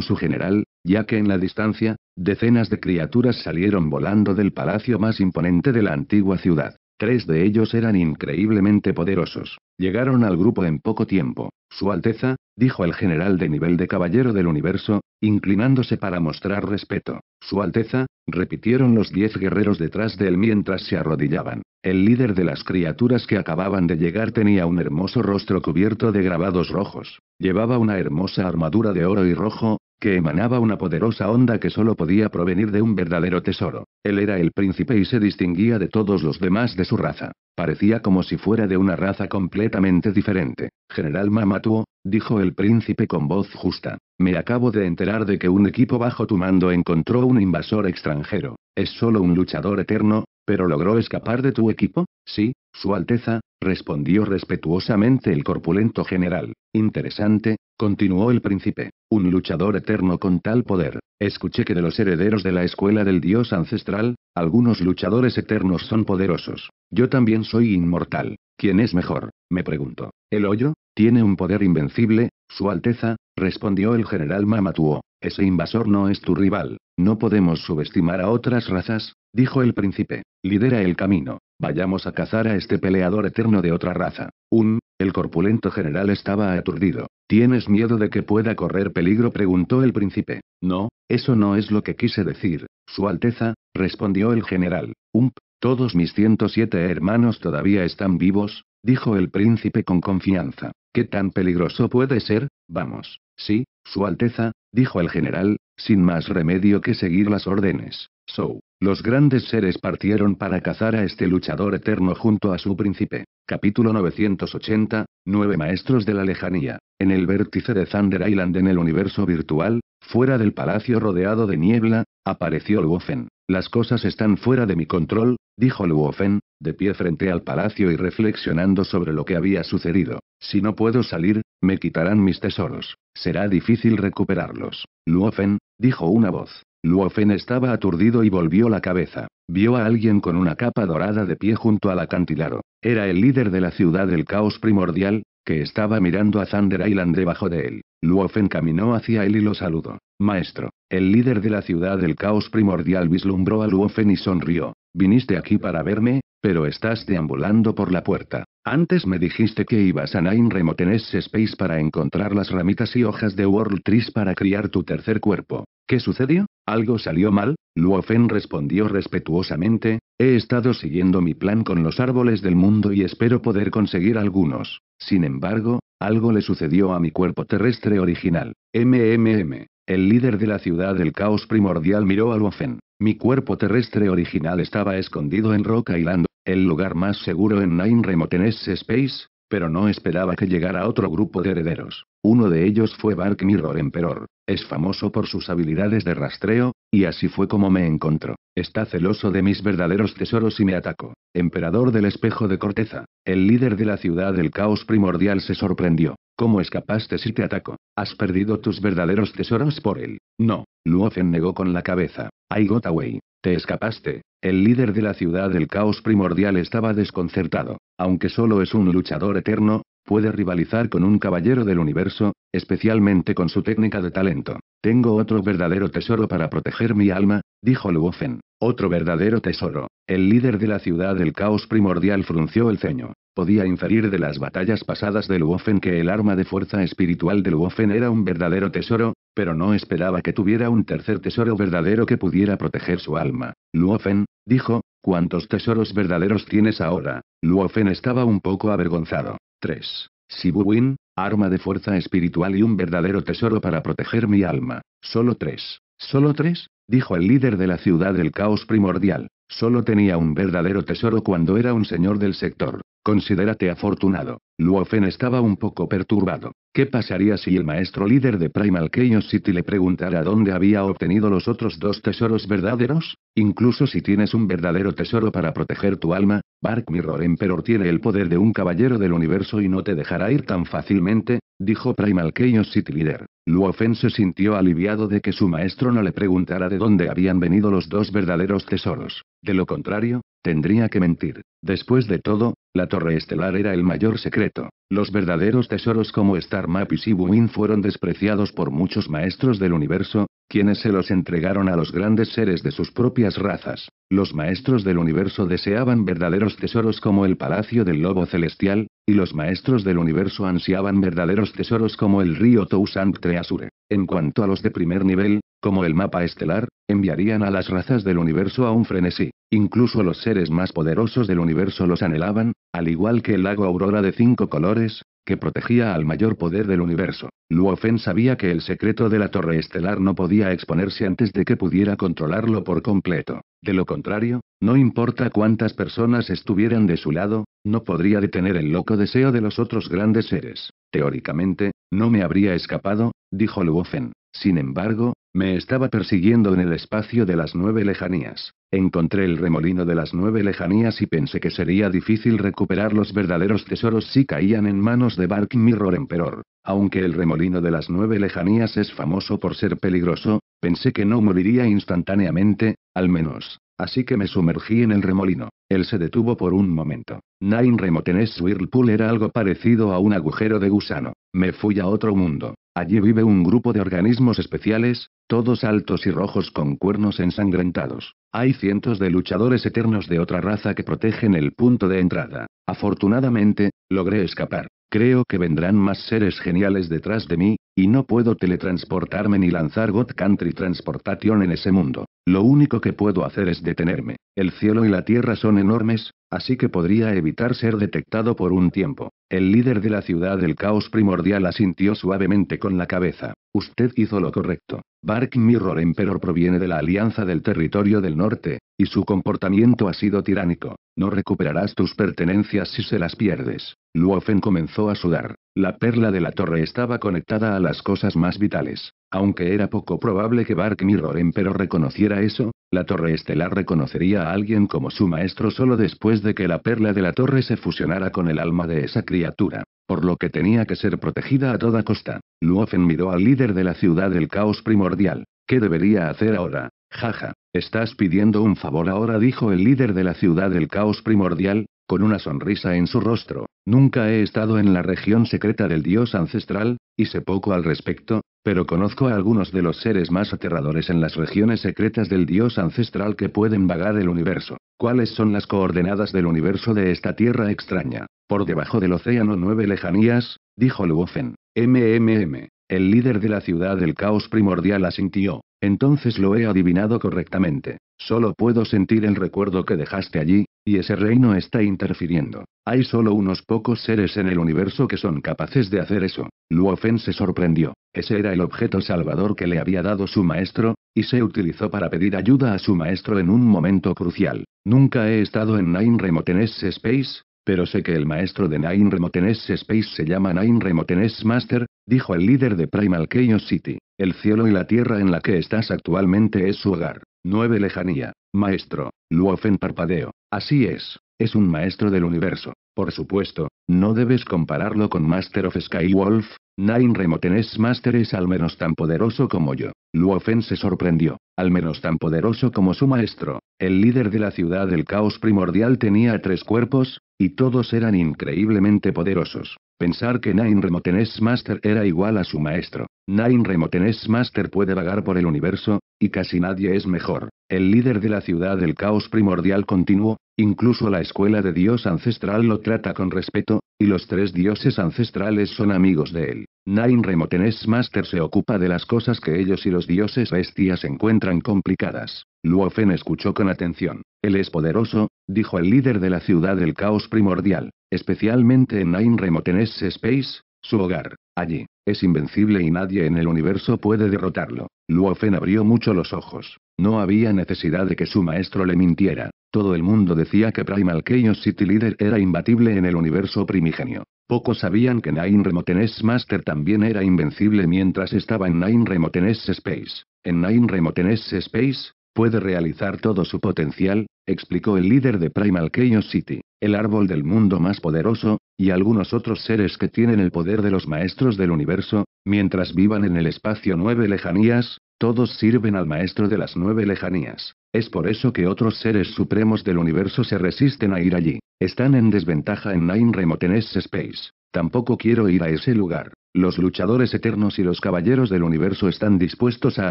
su general, ya que en la distancia, decenas de criaturas salieron volando del palacio más imponente de la antigua ciudad. Tres de ellos eran increíblemente poderosos. Llegaron al grupo en poco tiempo. Su Alteza, dijo el general de nivel de Caballero del Universo, inclinándose para mostrar respeto. Su Alteza, repitieron los diez guerreros detrás de él mientras se arrodillaban. El líder de las criaturas que acababan de llegar tenía un hermoso rostro cubierto de grabados rojos. Llevaba una hermosa armadura de oro y rojo, que emanaba una poderosa onda que solo podía provenir de un verdadero tesoro. Él era el príncipe y se distinguía de todos los demás de su raza. Parecía como si fuera de una raza completamente diferente. General Mamatuo, dijo el príncipe con voz justa. Me acabo de enterar de que un equipo bajo tu mando encontró un invasor extranjero. Es solo un luchador eterno, ¿Pero logró escapar de tu equipo? Sí, Su Alteza, respondió respetuosamente el corpulento general. Interesante, continuó el príncipe. Un luchador eterno con tal poder. Escuché que de los herederos de la escuela del dios ancestral, algunos luchadores eternos son poderosos. Yo también soy inmortal. ¿Quién es mejor? Me preguntó. ¿El hoyo? Tiene un poder invencible, Su Alteza, respondió el general Mamatuo. Ese invasor no es tu rival. No podemos subestimar a otras razas, dijo el príncipe. Lidera el camino. Vayamos a cazar a este peleador eterno de otra raza. Un, el corpulento general estaba aturdido. ¿Tienes miedo de que pueda correr peligro? preguntó el príncipe. No, eso no es lo que quise decir, Su Alteza, respondió el general. Un, todos mis 107 hermanos todavía están vivos, dijo el príncipe con confianza. ¿Qué tan peligroso puede ser? Vamos. Sí, Su Alteza, dijo el general, sin más remedio que seguir las órdenes. So, los grandes seres partieron para cazar a este luchador eterno junto a su príncipe. Capítulo 980, Nueve Maestros de la Lejanía. En el vértice de Thunder Island en el universo virtual, fuera del palacio rodeado de niebla, apareció Wofen. Las cosas están fuera de mi control, dijo Luofen, de pie frente al palacio y reflexionando sobre lo que había sucedido. Si no puedo salir, me quitarán mis tesoros. Será difícil recuperarlos. Luofen, dijo una voz. Luofen estaba aturdido y volvió la cabeza. Vio a alguien con una capa dorada de pie junto al acantilado. Era el líder de la ciudad del caos primordial, que estaba mirando a Thunder Island debajo de él. Luofen caminó hacia él y lo saludó. Maestro. El líder de la ciudad del caos primordial vislumbró a Luofen y sonrió. Viniste aquí para verme, pero estás deambulando por la puerta. Antes me dijiste que ibas a Nine Remotenes Space para encontrar las ramitas y hojas de World Tree para criar tu tercer cuerpo. ¿Qué sucedió? ¿Algo salió mal? Luofen respondió respetuosamente, he estado siguiendo mi plan con los árboles del mundo y espero poder conseguir algunos. Sin embargo, algo le sucedió a mi cuerpo terrestre original. MMM. El líder de la ciudad del caos primordial miró a Luofen. Mi cuerpo terrestre original estaba escondido en Rock Island, el lugar más seguro en Nine Remoteness Space, pero no esperaba que llegara otro grupo de herederos. Uno de ellos fue Bark Mirror Emperor. Es famoso por sus habilidades de rastreo, y así fue como me encontró. Está celoso de mis verdaderos tesoros y me atacó. Emperador del espejo de corteza. El líder de la ciudad del caos primordial se sorprendió. ¿Cómo escapaste si te ataco? ¿Has perdido tus verdaderos tesoros por él? No. Luofen negó con la cabeza. Hay Gotaway. Te escapaste. El líder de la ciudad del caos primordial estaba desconcertado. Aunque solo es un luchador eterno, puede rivalizar con un caballero del universo, especialmente con su técnica de talento. Tengo otro verdadero tesoro para proteger mi alma, dijo Luofen. Otro verdadero tesoro. El líder de la ciudad del caos primordial frunció el ceño. Podía inferir de las batallas pasadas de Luofen que el arma de fuerza espiritual del Luofen era un verdadero tesoro, pero no esperaba que tuviera un tercer tesoro verdadero que pudiera proteger su alma. Luofen, dijo, ¿cuántos tesoros verdaderos tienes ahora? Luofen estaba un poco avergonzado. 3. Sibuwin, arma de fuerza espiritual y un verdadero tesoro para proteger mi alma. Solo 3. Solo tres, dijo el líder de la ciudad del caos primordial. Solo tenía un verdadero tesoro cuando era un señor del sector. Considérate afortunado. Luofen estaba un poco perturbado. ¿Qué pasaría si el maestro líder de Primal Chaos City le preguntara dónde había obtenido los otros dos tesoros verdaderos? Incluso si tienes un verdadero tesoro para proteger tu alma, Bark Mirror Emperor tiene el poder de un caballero del universo y no te dejará ir tan fácilmente, dijo Primal Chaos City líder. Luofen se sintió aliviado de que su maestro no le preguntara de dónde habían venido los dos verdaderos tesoros. De lo contrario, Tendría que mentir. Después de todo, la Torre Estelar era el mayor secreto. Los verdaderos tesoros como Star Map y booming fueron despreciados por muchos maestros del universo, quienes se los entregaron a los grandes seres de sus propias razas. Los maestros del universo deseaban verdaderos tesoros como el Palacio del Lobo Celestial, y los maestros del universo ansiaban verdaderos tesoros como el río Toussaint Treasure. En cuanto a los de primer nivel, como el mapa estelar, enviarían a las razas del universo a un frenesí. Incluso los seres más poderosos del universo los anhelaban, al igual que el lago Aurora de cinco colores, que protegía al mayor poder del universo. Luofen sabía que el secreto de la Torre Estelar no podía exponerse antes de que pudiera controlarlo por completo. De lo contrario, no importa cuántas personas estuvieran de su lado, no podría detener el loco deseo de los otros grandes seres. Teóricamente, no me habría escapado, dijo Luofen. Sin embargo, me estaba persiguiendo en el espacio de las nueve lejanías. Encontré el remolino de las nueve lejanías y pensé que sería difícil recuperar los verdaderos tesoros si caían en manos de Bark Mirror Emperor. Aunque el remolino de las nueve lejanías es famoso por ser peligroso, pensé que no moriría instantáneamente, al menos. Así que me sumergí en el remolino. Él se detuvo por un momento. Nine Remoteness Whirlpool era algo parecido a un agujero de gusano. Me fui a otro mundo. Allí vive un grupo de organismos especiales, todos altos y rojos con cuernos ensangrentados. Hay cientos de luchadores eternos de otra raza que protegen el punto de entrada. Afortunadamente, logré escapar. Creo que vendrán más seres geniales detrás de mí, y no puedo teletransportarme ni lanzar God Country Transportation en ese mundo. Lo único que puedo hacer es detenerme. El cielo y la tierra son enormes, así que podría evitar ser detectado por un tiempo. El líder de la ciudad del caos primordial asintió suavemente con la cabeza. Usted hizo lo correcto. Bark Mirror Emperor proviene de la Alianza del Territorio del Norte, y su comportamiento ha sido tiránico. No recuperarás tus pertenencias si se las pierdes. Luofen comenzó a sudar. La perla de la torre estaba conectada a las cosas más vitales. Aunque era poco probable que Bark Mirror Empero reconociera eso, la torre estelar reconocería a alguien como su maestro solo después de que la perla de la torre se fusionara con el alma de esa criatura, por lo que tenía que ser protegida a toda costa. Luofen miró al líder de la ciudad del caos primordial. ¿Qué debería hacer ahora? Jaja, estás pidiendo un favor ahora, dijo el líder de la ciudad del caos primordial, con una sonrisa en su rostro, nunca he estado en la región secreta del dios ancestral, y sé poco al respecto, pero conozco a algunos de los seres más aterradores en las regiones secretas del dios ancestral que pueden vagar el universo. ¿Cuáles son las coordenadas del universo de esta tierra extraña? Por debajo del océano nueve lejanías, dijo Luofen. MMM. El líder de la ciudad del caos primordial asintió. Entonces lo he adivinado correctamente. Solo puedo sentir el recuerdo que dejaste allí, y ese reino está interfiriendo. Hay solo unos pocos seres en el universo que son capaces de hacer eso. Luofen se sorprendió. Ese era el objeto salvador que le había dado su maestro, y se utilizó para pedir ayuda a su maestro en un momento crucial. Nunca he estado en Nine Remoteness Space, pero sé que el maestro de Nine Remoteness Space se llama Nine Remoteness Master, dijo el líder de Primal Chaos City. El cielo y la tierra en la que estás actualmente es su hogar. 9 Lejanía, maestro. Luofen parpadeo. Así es. Es un maestro del universo. Por supuesto, no debes compararlo con Master of Skywolf. Nine Remoteness Master es al menos tan poderoso como yo. Luofen se sorprendió. Al menos tan poderoso como su maestro. El líder de la ciudad del caos primordial tenía tres cuerpos, y todos eran increíblemente poderosos. Pensar que Nine Remoteness Master era igual a su maestro. Nine Remoteness Master puede vagar por el universo, y casi nadie es mejor. El líder de la ciudad del caos primordial continuó, Incluso la escuela de Dios ancestral lo trata con respeto, y los tres dioses ancestrales son amigos de él. Nine Remoteness Master se ocupa de las cosas que ellos y los dioses bestias encuentran complicadas. Luofen escuchó con atención. Él es poderoso, dijo el líder de la ciudad del caos primordial, especialmente en Nine Remotenes Space, su hogar. Allí, es invencible y nadie en el universo puede derrotarlo. Luofen abrió mucho los ojos. No había necesidad de que su maestro le mintiera. Todo el mundo decía que Primal Chaos City Leader era imbatible en el universo primigenio. Pocos sabían que Nine Remoteness Master también era invencible mientras estaba en Nine Remoteness Space. En Nine Remoteness Space, puede realizar todo su potencial, explicó el líder de Primal Chaos City, el árbol del mundo más poderoso, y algunos otros seres que tienen el poder de los maestros del universo, mientras vivan en el espacio nueve lejanías, todos sirven al maestro de las nueve lejanías. Es por eso que otros seres supremos del universo se resisten a ir allí. Están en desventaja en Nine Remoteness Space. Tampoco quiero ir a ese lugar. Los luchadores eternos y los caballeros del universo están dispuestos a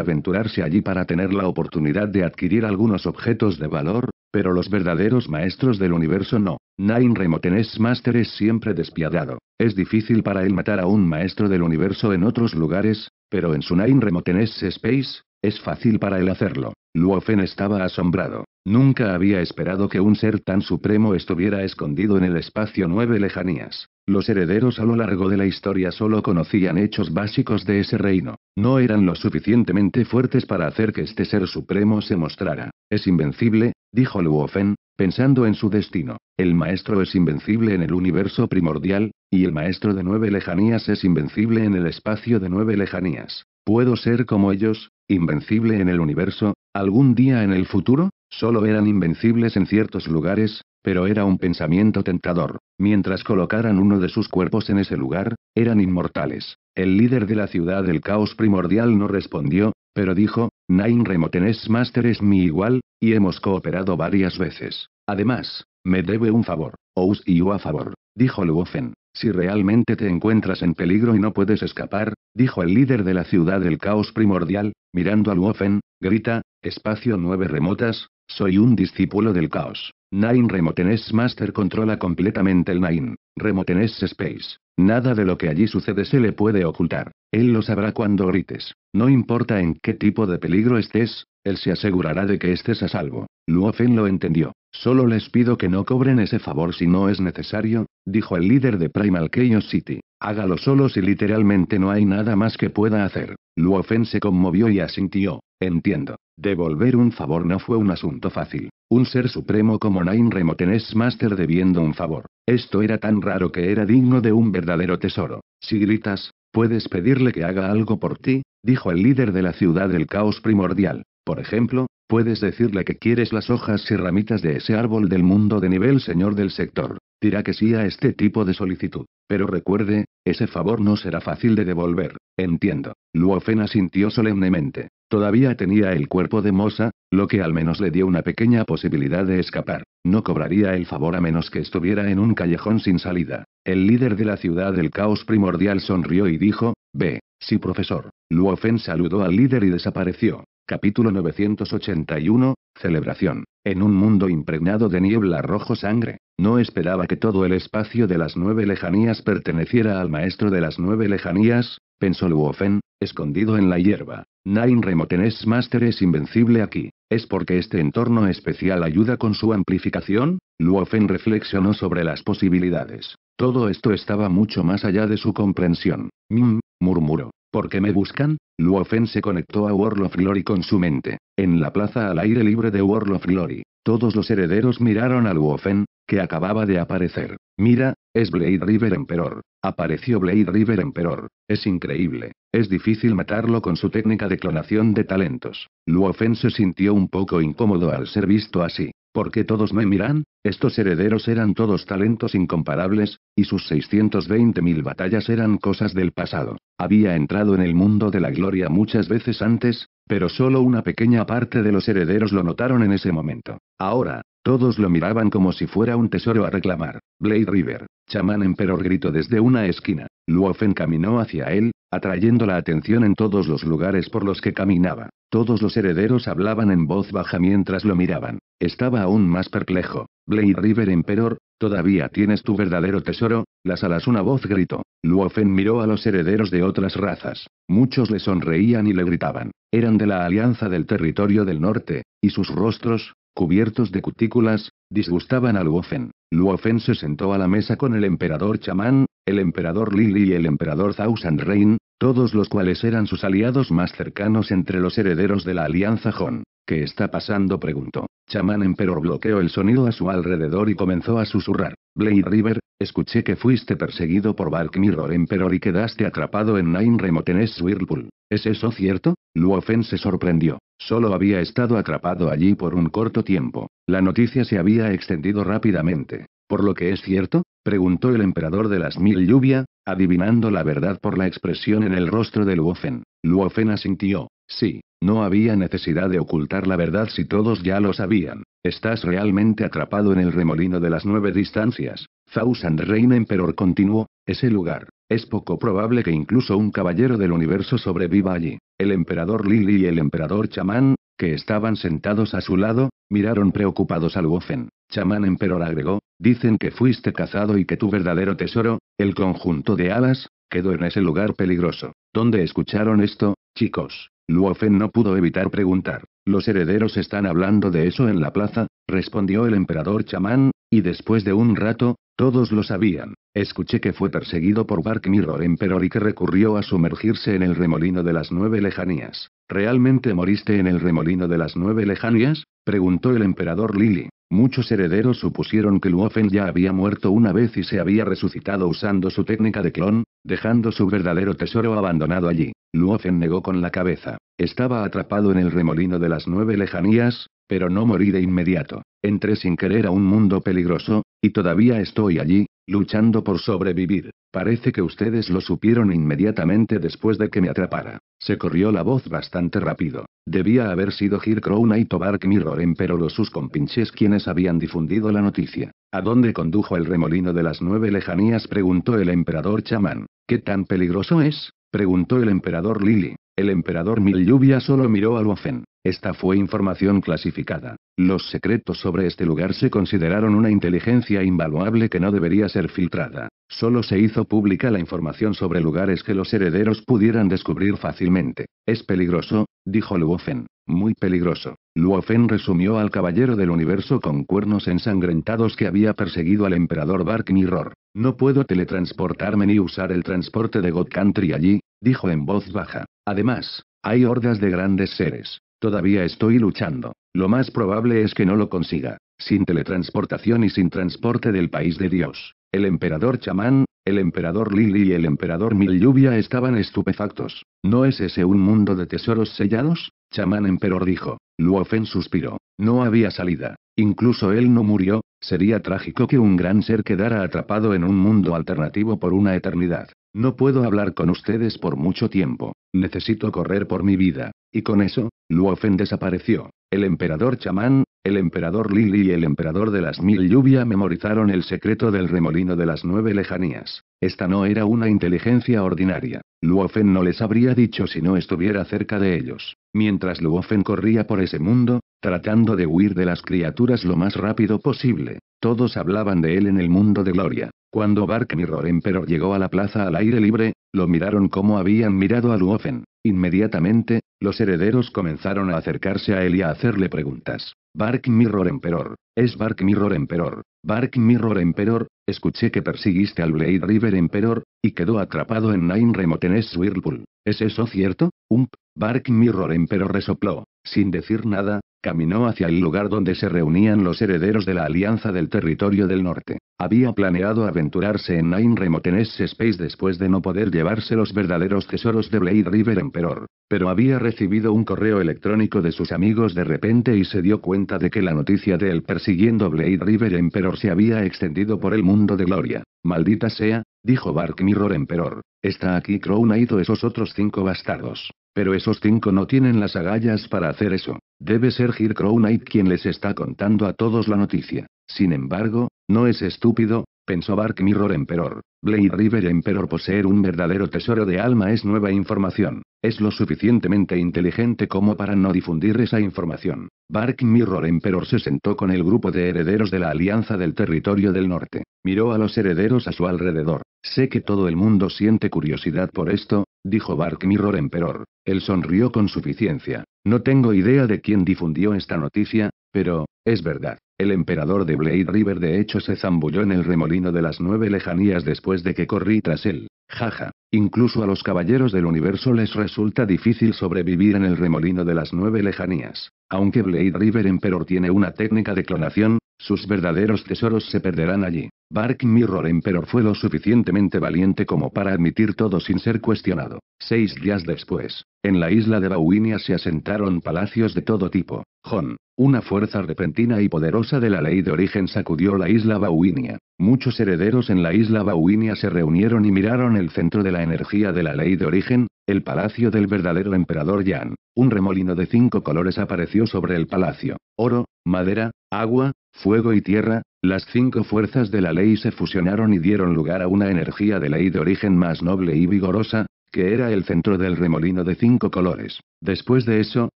aventurarse allí para tener la oportunidad de adquirir algunos objetos de valor, pero los verdaderos maestros del universo no. Nine Remoteness Master es siempre despiadado. Es difícil para él matar a un maestro del universo en otros lugares, pero en su Nine Remoteness Space, es fácil para él hacerlo. Luofen estaba asombrado. Nunca había esperado que un ser tan supremo estuviera escondido en el espacio nueve lejanías. Los herederos a lo largo de la historia solo conocían hechos básicos de ese reino. No eran lo suficientemente fuertes para hacer que este ser supremo se mostrara. Es invencible, dijo Luofen, pensando en su destino. El maestro es invencible en el universo primordial, y el maestro de nueve lejanías es invencible en el espacio de nueve lejanías. Puedo ser como ellos, invencible en el universo, algún día en el futuro, solo eran invencibles en ciertos lugares, pero era un pensamiento tentador. Mientras colocaran uno de sus cuerpos en ese lugar, eran inmortales. El líder de la ciudad del caos primordial no respondió, pero dijo, Nine remoteness Master es mi igual, y hemos cooperado varias veces. Además, me debe un favor, Ous y yo a favor, dijo Luofen. Si realmente te encuentras en peligro y no puedes escapar, dijo el líder de la ciudad del caos primordial, mirando a Luofen, grita, espacio nueve remotas, soy un discípulo del caos. Nine Remoteness Master controla completamente el Nine. Remoteness Space. Nada de lo que allí sucede se le puede ocultar. Él lo sabrá cuando grites. No importa en qué tipo de peligro estés, él se asegurará de que estés a salvo. Luofen lo entendió. Solo les pido que no cobren ese favor si no es necesario, dijo el líder de Primal Chaos City. Hágalo solo si literalmente no hay nada más que pueda hacer. Luofen se conmovió y asintió. Entiendo. Devolver un favor no fue un asunto fácil. Un ser supremo como Nine es Master debiendo un favor. Esto era tan raro que era digno de un verdadero tesoro. Si gritas, puedes pedirle que haga algo por ti, dijo el líder de la ciudad del caos primordial. Por ejemplo, Puedes decirle que quieres las hojas y ramitas de ese árbol del mundo de nivel señor del sector. Dirá que sí a este tipo de solicitud. Pero recuerde, ese favor no será fácil de devolver. Entiendo. Luofen asintió solemnemente. Todavía tenía el cuerpo de Mosa, lo que al menos le dio una pequeña posibilidad de escapar. No cobraría el favor a menos que estuviera en un callejón sin salida. El líder de la ciudad del caos primordial sonrió y dijo, Ve, sí profesor. Luofen saludó al líder y desapareció. Capítulo 981, Celebración. En un mundo impregnado de niebla rojo sangre, no esperaba que todo el espacio de las nueve lejanías perteneciera al maestro de las nueve lejanías, pensó Luofen, escondido en la hierba. Nine Remotenes Master es invencible aquí. ¿Es porque este entorno especial ayuda con su amplificación? Luofen reflexionó sobre las posibilidades. Todo esto estaba mucho más allá de su comprensión. Mmm, murmuró qué me buscan? Luofen se conectó a of Glory con su mente. En la plaza al aire libre de of Glory, todos los herederos miraron a Luofen, que acababa de aparecer. Mira, es Blade River Emperor. Apareció Blade River Emperor. Es increíble. Es difícil matarlo con su técnica de clonación de talentos. Luofen se sintió un poco incómodo al ser visto así. Por qué todos me miran, estos herederos eran todos talentos incomparables, y sus 620.000 batallas eran cosas del pasado. Había entrado en el mundo de la gloria muchas veces antes, pero solo una pequeña parte de los herederos lo notaron en ese momento. Ahora, todos lo miraban como si fuera un tesoro a reclamar. Blade River, chamán emperor gritó desde una esquina. Luofen caminó hacia él, atrayendo la atención en todos los lugares por los que caminaba. Todos los herederos hablaban en voz baja mientras lo miraban. Estaba aún más perplejo. Blade River Emperor, todavía tienes tu verdadero tesoro, las alas una voz gritó. Luofen miró a los herederos de otras razas. Muchos le sonreían y le gritaban. Eran de la Alianza del Territorio del Norte, y sus rostros, cubiertos de cutículas, disgustaban a Luofen. Luofen se sentó a la mesa con el emperador chamán, el emperador Lili y el emperador Thousand Rein, todos los cuales eran sus aliados más cercanos entre los herederos de la Alianza Jon. ¿Qué está pasando? preguntó. Chamán Emperor bloqueó el sonido a su alrededor y comenzó a susurrar. Blade River, escuché que fuiste perseguido por Bark Mirror Emperor y quedaste atrapado en Nine Remoteness Whirlpool. ¿Es eso cierto? Luofen se sorprendió. Solo había estado atrapado allí por un corto tiempo. La noticia se había extendido rápidamente. ¿Por lo que es cierto? preguntó el emperador de las mil lluvia, adivinando la verdad por la expresión en el rostro de Luofen. Luofen asintió. Sí, no había necesidad de ocultar la verdad si todos ya lo sabían. Estás realmente atrapado en el remolino de las nueve distancias. Thousand Reign Emperor continuó, ese lugar. Es poco probable que incluso un caballero del universo sobreviva allí. El emperador Lili y el emperador chamán, que estaban sentados a su lado, miraron preocupados al Wofen. Chamán emperor agregó, dicen que fuiste cazado y que tu verdadero tesoro, el conjunto de alas, quedó en ese lugar peligroso. ¿Dónde escucharon esto, chicos? Luofen no pudo evitar preguntar. Los herederos están hablando de eso en la plaza, respondió el emperador chamán, y después de un rato, todos lo sabían. Escuché que fue perseguido por Bark Mirror Emperor y que recurrió a sumergirse en el remolino de las nueve lejanías. ¿Realmente moriste en el remolino de las nueve lejanías? preguntó el emperador Lili. Muchos herederos supusieron que Luofen ya había muerto una vez y se había resucitado usando su técnica de clon, dejando su verdadero tesoro abandonado allí. Luofen negó con la cabeza. Estaba atrapado en el remolino de las nueve lejanías, pero no morí de inmediato. Entré sin querer a un mundo peligroso, y todavía estoy allí, luchando por sobrevivir. Parece que ustedes lo supieron inmediatamente después de que me atrapara. Se corrió la voz bastante rápido. Debía haber sido Gir y Tobark Mirror pero los sus compinches quienes habían difundido la noticia. ¿A dónde condujo el remolino de las nueve lejanías? preguntó el emperador chamán. ¿Qué tan peligroso es? preguntó el emperador Lili. El emperador Mil Lluvia solo miró a Luofen. Esta fue información clasificada. Los secretos sobre este lugar se consideraron una inteligencia invaluable que no debería ser filtrada. Solo se hizo pública la información sobre lugares que los herederos pudieran descubrir fácilmente. Es peligroso, dijo Luofen. Muy peligroso. Luofen resumió al caballero del universo con cuernos ensangrentados que había perseguido al emperador Bark Mirror. No puedo teletransportarme ni usar el transporte de God Country allí, dijo en voz baja. Además, hay hordas de grandes seres. Todavía estoy luchando. Lo más probable es que no lo consiga. Sin teletransportación y sin transporte del país de Dios. El emperador chamán, el emperador Lili y el emperador Mil Lluvia estaban estupefactos. ¿No es ese un mundo de tesoros sellados? Chamán emperor dijo. Luofen suspiró. No había salida. Incluso él no murió, sería trágico que un gran ser quedara atrapado en un mundo alternativo por una eternidad. No puedo hablar con ustedes por mucho tiempo. Necesito correr por mi vida. Y con eso, Luofen desapareció. El emperador chamán, el emperador Lili y el emperador de las mil lluvias memorizaron el secreto del remolino de las nueve lejanías. Esta no era una inteligencia ordinaria. Luofen no les habría dicho si no estuviera cerca de ellos. Mientras Luofen corría por ese mundo, tratando de huir de las criaturas lo más rápido posible, todos hablaban de él en el mundo de Gloria. Cuando Bark Mirror Emperor llegó a la plaza al aire libre, lo miraron como habían mirado a Luofen. Inmediatamente, los herederos comenzaron a acercarse a él y a hacerle preguntas. Bark Mirror Emperor, es Bark Mirror Emperor, Bark Mirror Emperor, Escuché que persiguiste al Blade River Emperor, y quedó atrapado en Nine Remoteness Whirlpool. ¿Es eso cierto? Ump, Bark Mirror Emperor resopló. Sin decir nada, caminó hacia el lugar donde se reunían los herederos de la Alianza del Territorio del Norte. Había planeado aventurarse en Nine Remoteness Space después de no poder llevarse los verdaderos tesoros de Blade River Emperor, pero había recibido un correo electrónico de sus amigos de repente y se dio cuenta de que la noticia de él persiguiendo Blade River Emperor se había extendido por el mundo mundo de gloria. Maldita sea, dijo Bark Mirror Emperor. Está aquí Crown o esos otros cinco bastardos. Pero esos cinco no tienen las agallas para hacer eso. Debe ser Gir Knight quien les está contando a todos la noticia. Sin embargo, no es estúpido, pensó Bark Mirror Emperor. Blade River Emperor poseer un verdadero tesoro de alma es nueva información. Es lo suficientemente inteligente como para no difundir esa información. Bark Mirror Emperor se sentó con el grupo de herederos de la Alianza del Territorio del Norte. Miró a los herederos a su alrededor. Sé que todo el mundo siente curiosidad por esto, dijo Bark Mirror Emperor. Él sonrió con suficiencia. No tengo idea de quién difundió esta noticia, pero, es verdad. El emperador de Blade River de hecho se zambulló en el remolino de las nueve lejanías después de que corrí tras él. Jaja. Incluso a los caballeros del universo les resulta difícil sobrevivir en el remolino de las nueve lejanías. Aunque Blade River Emperor tiene una técnica de clonación, sus verdaderos tesoros se perderán allí. Bark Mirror Emperor fue lo suficientemente valiente como para admitir todo sin ser cuestionado. Seis días después, en la isla de Bauinia se asentaron palacios de todo tipo. Jon, una fuerza repentina y poderosa de la ley de origen sacudió la isla Bauinia. Muchos herederos en la isla Bauinia se reunieron y miraron el centro de la energía de la ley de origen, el palacio del verdadero emperador Yan. Un remolino de cinco colores apareció sobre el palacio. Oro, madera, agua, fuego y tierra, las cinco fuerzas de la ley se fusionaron y dieron lugar a una energía de ley de origen más noble y vigorosa, que era el centro del remolino de cinco colores. Después de eso,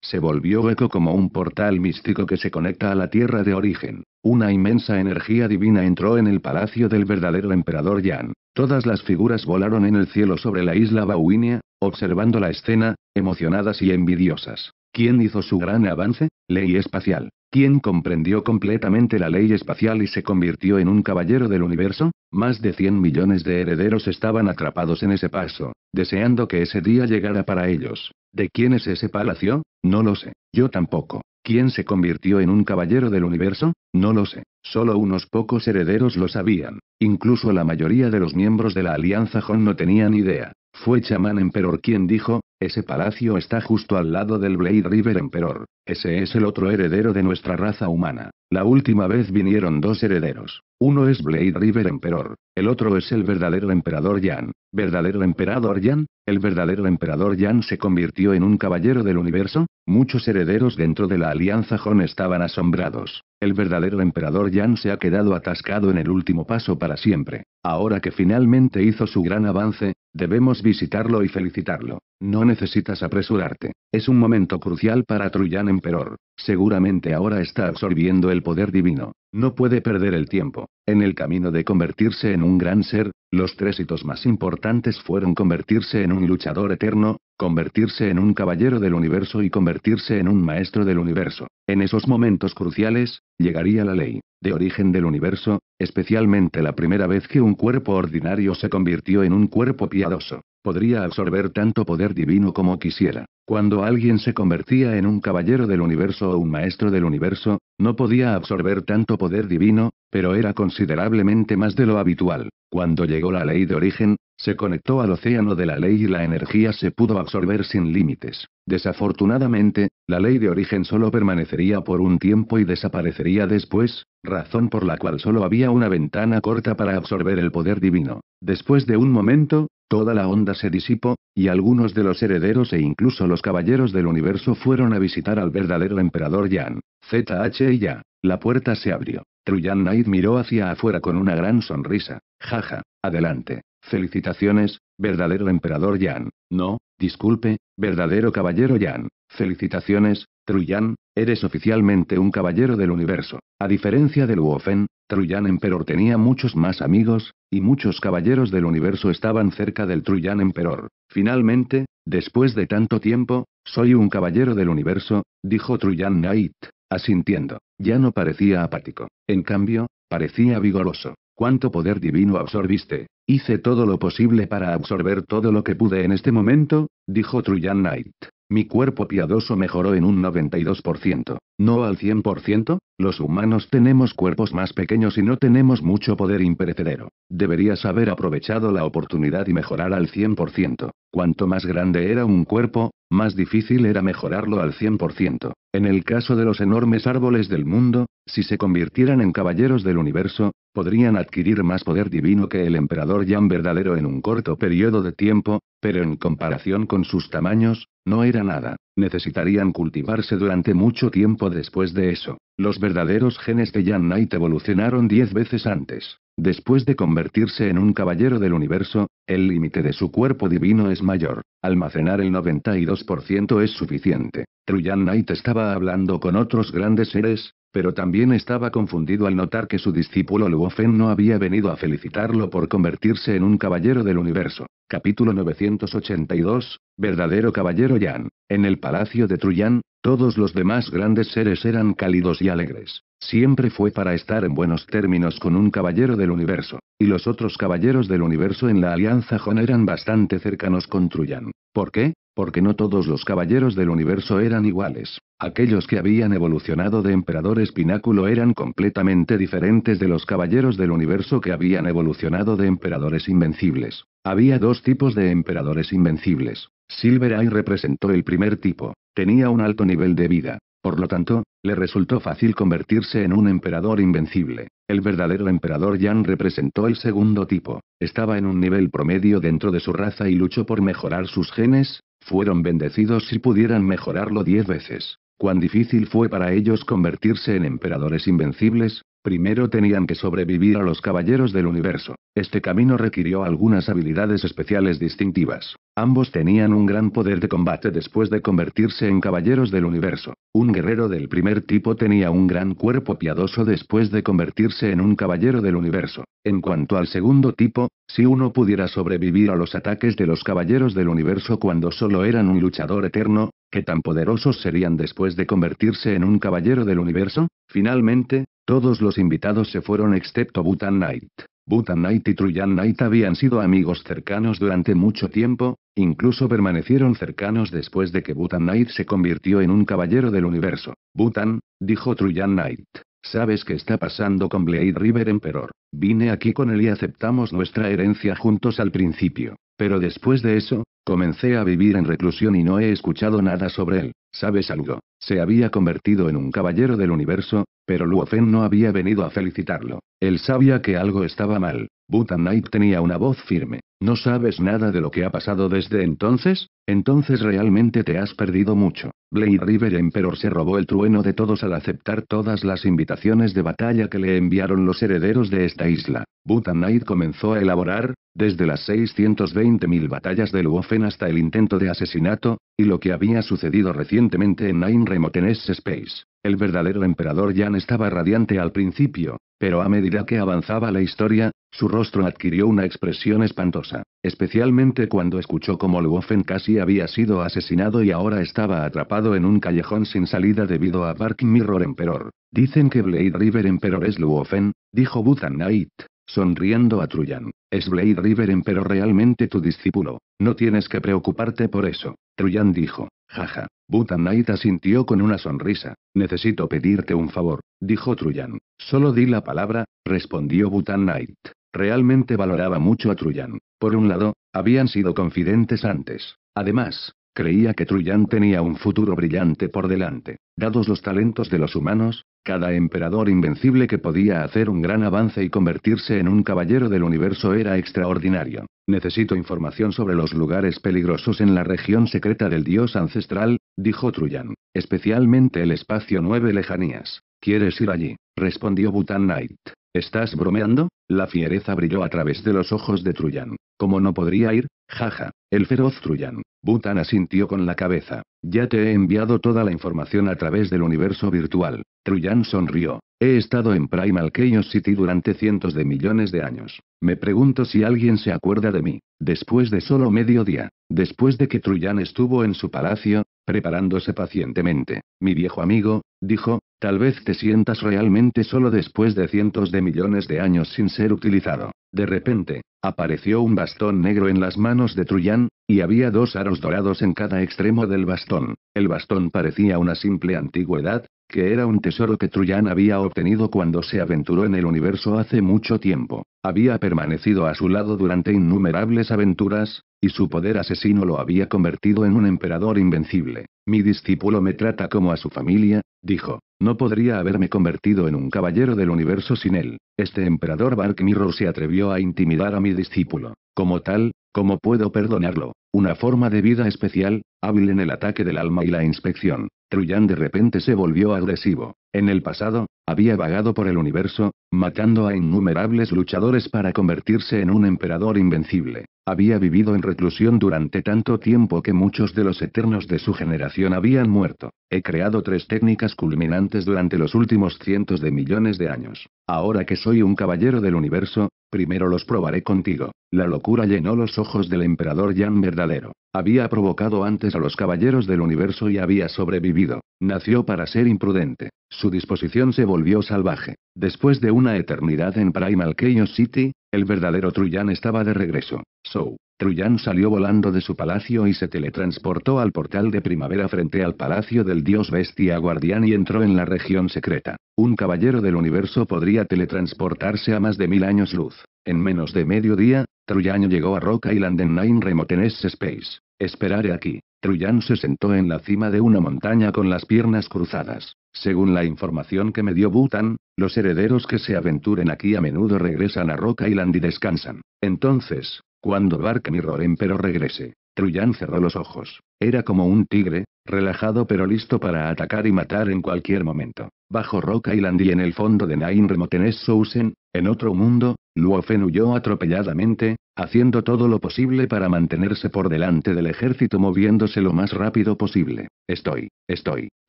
se volvió eco como un portal místico que se conecta a la tierra de origen. Una inmensa energía divina entró en el palacio del verdadero emperador Yan. Todas las figuras volaron en el cielo sobre la isla Bawinia, observando la escena, emocionadas y envidiosas. ¿Quién hizo su gran avance? Ley espacial. ¿Quién comprendió completamente la ley espacial y se convirtió en un caballero del universo? Más de 100 millones de herederos estaban atrapados en ese paso, deseando que ese día llegara para ellos. ¿De quién es ese palacio? No lo sé, yo tampoco. ¿Quién se convirtió en un caballero del universo? No lo sé, solo unos pocos herederos lo sabían. Incluso la mayoría de los miembros de la Alianza Jon no tenían idea. Fue Chamán Emperor quien dijo, ese palacio está justo al lado del Blade River Emperor. Ese es el otro heredero de nuestra raza humana. La última vez vinieron dos herederos. Uno es Blade River Emperor. El otro es el verdadero emperador Yan. ¿Verdadero emperador Yan? el verdadero emperador Yan se convirtió en un caballero del universo, muchos herederos dentro de la Alianza Jon estaban asombrados. El verdadero emperador Yan se ha quedado atascado en el último paso para siempre. Ahora que finalmente hizo su gran avance, debemos visitarlo y felicitarlo. No necesitas apresurarte. Es un momento crucial para Truyan Emperor. Seguramente ahora está absorbiendo el poder divino. No puede perder el tiempo. En el camino de convertirse en un gran ser, los tres hitos más importantes fueron convertirse en un luchador eterno, convertirse en un caballero del universo y convertirse en un maestro del universo. En esos momentos cruciales, llegaría la ley de origen del universo, especialmente la primera vez que un cuerpo ordinario se convirtió en un cuerpo piadoso. Podría absorber tanto poder divino como quisiera. Cuando alguien se convertía en un caballero del universo o un maestro del universo, no podía absorber tanto poder divino, pero era considerablemente más de lo habitual. Cuando llegó la ley de origen, se conectó al océano de la ley y la energía se pudo absorber sin límites. Desafortunadamente, la ley de origen solo permanecería por un tiempo y desaparecería después, razón por la cual solo había una ventana corta para absorber el poder divino. Después de un momento, toda la onda se disipó, y algunos de los herederos e incluso los caballeros del universo fueron a visitar al verdadero emperador Yan. ZH y ya. La puerta se abrió. Truyan Knight miró hacia afuera con una gran sonrisa. Jaja, adelante. Felicitaciones, verdadero emperador Yan. No, disculpe, verdadero caballero Yan. Felicitaciones, Truyan, eres oficialmente un caballero del universo. A diferencia del Luofen, Truyan Emperor tenía muchos más amigos, y muchos caballeros del universo estaban cerca del Truyan Emperor. Finalmente, después de tanto tiempo, soy un caballero del universo, dijo Truyan Knight, asintiendo. Ya no parecía apático. En cambio, parecía vigoroso. ¿Cuánto poder divino absorbiste? Hice todo lo posible para absorber todo lo que pude en este momento, dijo Trujan Knight. Mi cuerpo piadoso mejoró en un 92%. No al 100%, los humanos tenemos cuerpos más pequeños y no tenemos mucho poder imperecedero. Deberías haber aprovechado la oportunidad y mejorar al 100%. Cuanto más grande era un cuerpo, más difícil era mejorarlo al 100%. En el caso de los enormes árboles del mundo, si se convirtieran en caballeros del universo, podrían adquirir más poder divino que el emperador Yan verdadero en un corto periodo de tiempo, pero en comparación con sus tamaños, no era nada. Necesitarían cultivarse durante mucho tiempo después de eso. Los verdaderos genes de Yan Knight evolucionaron diez veces antes. Después de convertirse en un caballero del universo, el límite de su cuerpo divino es mayor. Almacenar el 92% es suficiente. Truyan Knight estaba hablando con otros grandes seres, pero también estaba confundido al notar que su discípulo Luofen no había venido a felicitarlo por convertirse en un caballero del universo. Capítulo 982, verdadero caballero Yan. En el palacio de Truyan, todos los demás grandes seres eran cálidos y alegres. Siempre fue para estar en buenos términos con un caballero del universo, y los otros caballeros del universo en la Alianza Jon eran bastante cercanos con Truyan. ¿Por qué? porque no todos los caballeros del universo eran iguales. Aquellos que habían evolucionado de emperadores pináculo eran completamente diferentes de los caballeros del universo que habían evolucionado de emperadores invencibles. Había dos tipos de emperadores invencibles. Silver Eye representó el primer tipo. Tenía un alto nivel de vida. Por lo tanto, le resultó fácil convertirse en un emperador invencible. El verdadero emperador Yan representó el segundo tipo. Estaba en un nivel promedio dentro de su raza y luchó por mejorar sus genes, fueron bendecidos si pudieran mejorarlo diez veces. Cuán difícil fue para ellos convertirse en emperadores invencibles, Primero tenían que sobrevivir a los caballeros del universo. Este camino requirió algunas habilidades especiales distintivas. Ambos tenían un gran poder de combate después de convertirse en caballeros del universo. Un guerrero del primer tipo tenía un gran cuerpo piadoso después de convertirse en un caballero del universo. En cuanto al segundo tipo, si uno pudiera sobrevivir a los ataques de los caballeros del universo cuando solo eran un luchador eterno, ¿Qué tan poderosos serían después de convertirse en un caballero del universo? Finalmente, todos los invitados se fueron excepto Butan Knight. Butan Knight y Trujan Knight habían sido amigos cercanos durante mucho tiempo, incluso permanecieron cercanos después de que Butan Knight se convirtió en un caballero del universo. Butan, dijo Trujan Knight. ¿Sabes qué está pasando con Blade River Emperor? Vine aquí con él y aceptamos nuestra herencia juntos al principio. Pero después de eso, comencé a vivir en reclusión y no he escuchado nada sobre él. ¿Sabes algo? Se había convertido en un caballero del universo, pero Luofen no había venido a felicitarlo. Él sabía que algo estaba mal. Buta Knight tenía una voz firme. ¿No sabes nada de lo que ha pasado desde entonces? Entonces realmente te has perdido mucho. Blade River Emperor se robó el trueno de todos al aceptar todas las invitaciones de batalla que le enviaron los herederos de esta isla. Butan Knight comenzó a elaborar, desde las 620.000 batallas de Luofen hasta el intento de asesinato, y lo que había sucedido recientemente en Nine Remoteness Space. El verdadero emperador Jan estaba radiante al principio, pero a medida que avanzaba la historia, su rostro adquirió una expresión espantosa, especialmente cuando escuchó cómo Luofen casi había sido asesinado y ahora estaba atrapado en un callejón sin salida debido a Bark Mirror Emperor. Dicen que Blade River Emperor es Luofen, dijo Butan Knight, sonriendo a Truyan. Es Blade River Emperor realmente tu discípulo, no tienes que preocuparte por eso, Truyan dijo, jaja. Knight asintió con una sonrisa. Necesito pedirte un favor, dijo Truyan. Solo di la palabra, respondió Knight. Realmente valoraba mucho a Truyan. Por un lado, habían sido confidentes antes. Además, creía que Truyan tenía un futuro brillante por delante. Dados los talentos de los humanos, cada emperador invencible que podía hacer un gran avance y convertirse en un caballero del universo era extraordinario. Necesito información sobre los lugares peligrosos en la región secreta del dios ancestral, dijo Truyan. Especialmente el espacio 9 lejanías. ¿Quieres ir allí? respondió Butan Knight. ¿Estás bromeando? La fiereza brilló a través de los ojos de Truyan. ¿Cómo no podría ir? Jaja. El feroz Truyan. Butan asintió con la cabeza. Ya te he enviado toda la información a través del universo virtual. Truyan sonrió. He estado en Primal Chaos City durante cientos de millones de años. Me pregunto si alguien se acuerda de mí. Después de solo medio día, después de que Truyan estuvo en su palacio, preparándose pacientemente. Mi viejo amigo, dijo, tal vez te sientas realmente solo después de cientos de millones de años sin ser utilizado. De repente, apareció un bastón negro en las manos de Truyan, y había dos aros dorados en cada extremo del bastón. El bastón parecía una simple antigüedad, que era un tesoro que Truyan había obtenido cuando se aventuró en el universo hace mucho tiempo. Había permanecido a su lado durante innumerables aventuras, y su poder asesino lo había convertido en un emperador invencible. Mi discípulo me trata como a su familia, dijo. No podría haberme convertido en un caballero del universo sin él. Este emperador Bark Mirror se atrevió a intimidar a mi discípulo. Como tal, ¿cómo puedo perdonarlo? Una forma de vida especial, hábil en el ataque del alma y la inspección. Truyan de repente se volvió agresivo. En el pasado, había vagado por el universo, matando a innumerables luchadores para convertirse en un emperador invencible. Había vivido en reclusión durante tanto tiempo que muchos de los eternos de su generación habían muerto. He creado tres técnicas culminantes durante los últimos cientos de millones de años. Ahora que soy un caballero del universo, primero los probaré contigo. La locura llenó los ojos del emperador Yan verdadero. Había provocado antes a los caballeros del universo y había sobrevivido. Nació para ser imprudente. Su disposición se volvió salvaje. Después de una eternidad en Primal Chaos City, el verdadero Truyan estaba de regreso. So, Truyan salió volando de su palacio y se teletransportó al portal de primavera frente al palacio del dios bestia guardián y entró en la región secreta. Un caballero del universo podría teletransportarse a más de mil años luz. En menos de medio día, Truyan llegó a Rock Island en Nine Remote Space. Esperaré aquí. Truyan se sentó en la cima de una montaña con las piernas cruzadas. Según la información que me dio Butan, los herederos que se aventuren aquí a menudo regresan a Roca Island y descansan. Entonces, cuando Bark y Roren pero regrese, Truyan cerró los ojos. Era como un tigre, relajado pero listo para atacar y matar en cualquier momento. Bajo Rock Island y en el fondo de Nine Remotenes Sousen, en otro mundo, Luofen huyó atropelladamente, haciendo todo lo posible para mantenerse por delante del ejército moviéndose lo más rápido posible. Estoy, estoy,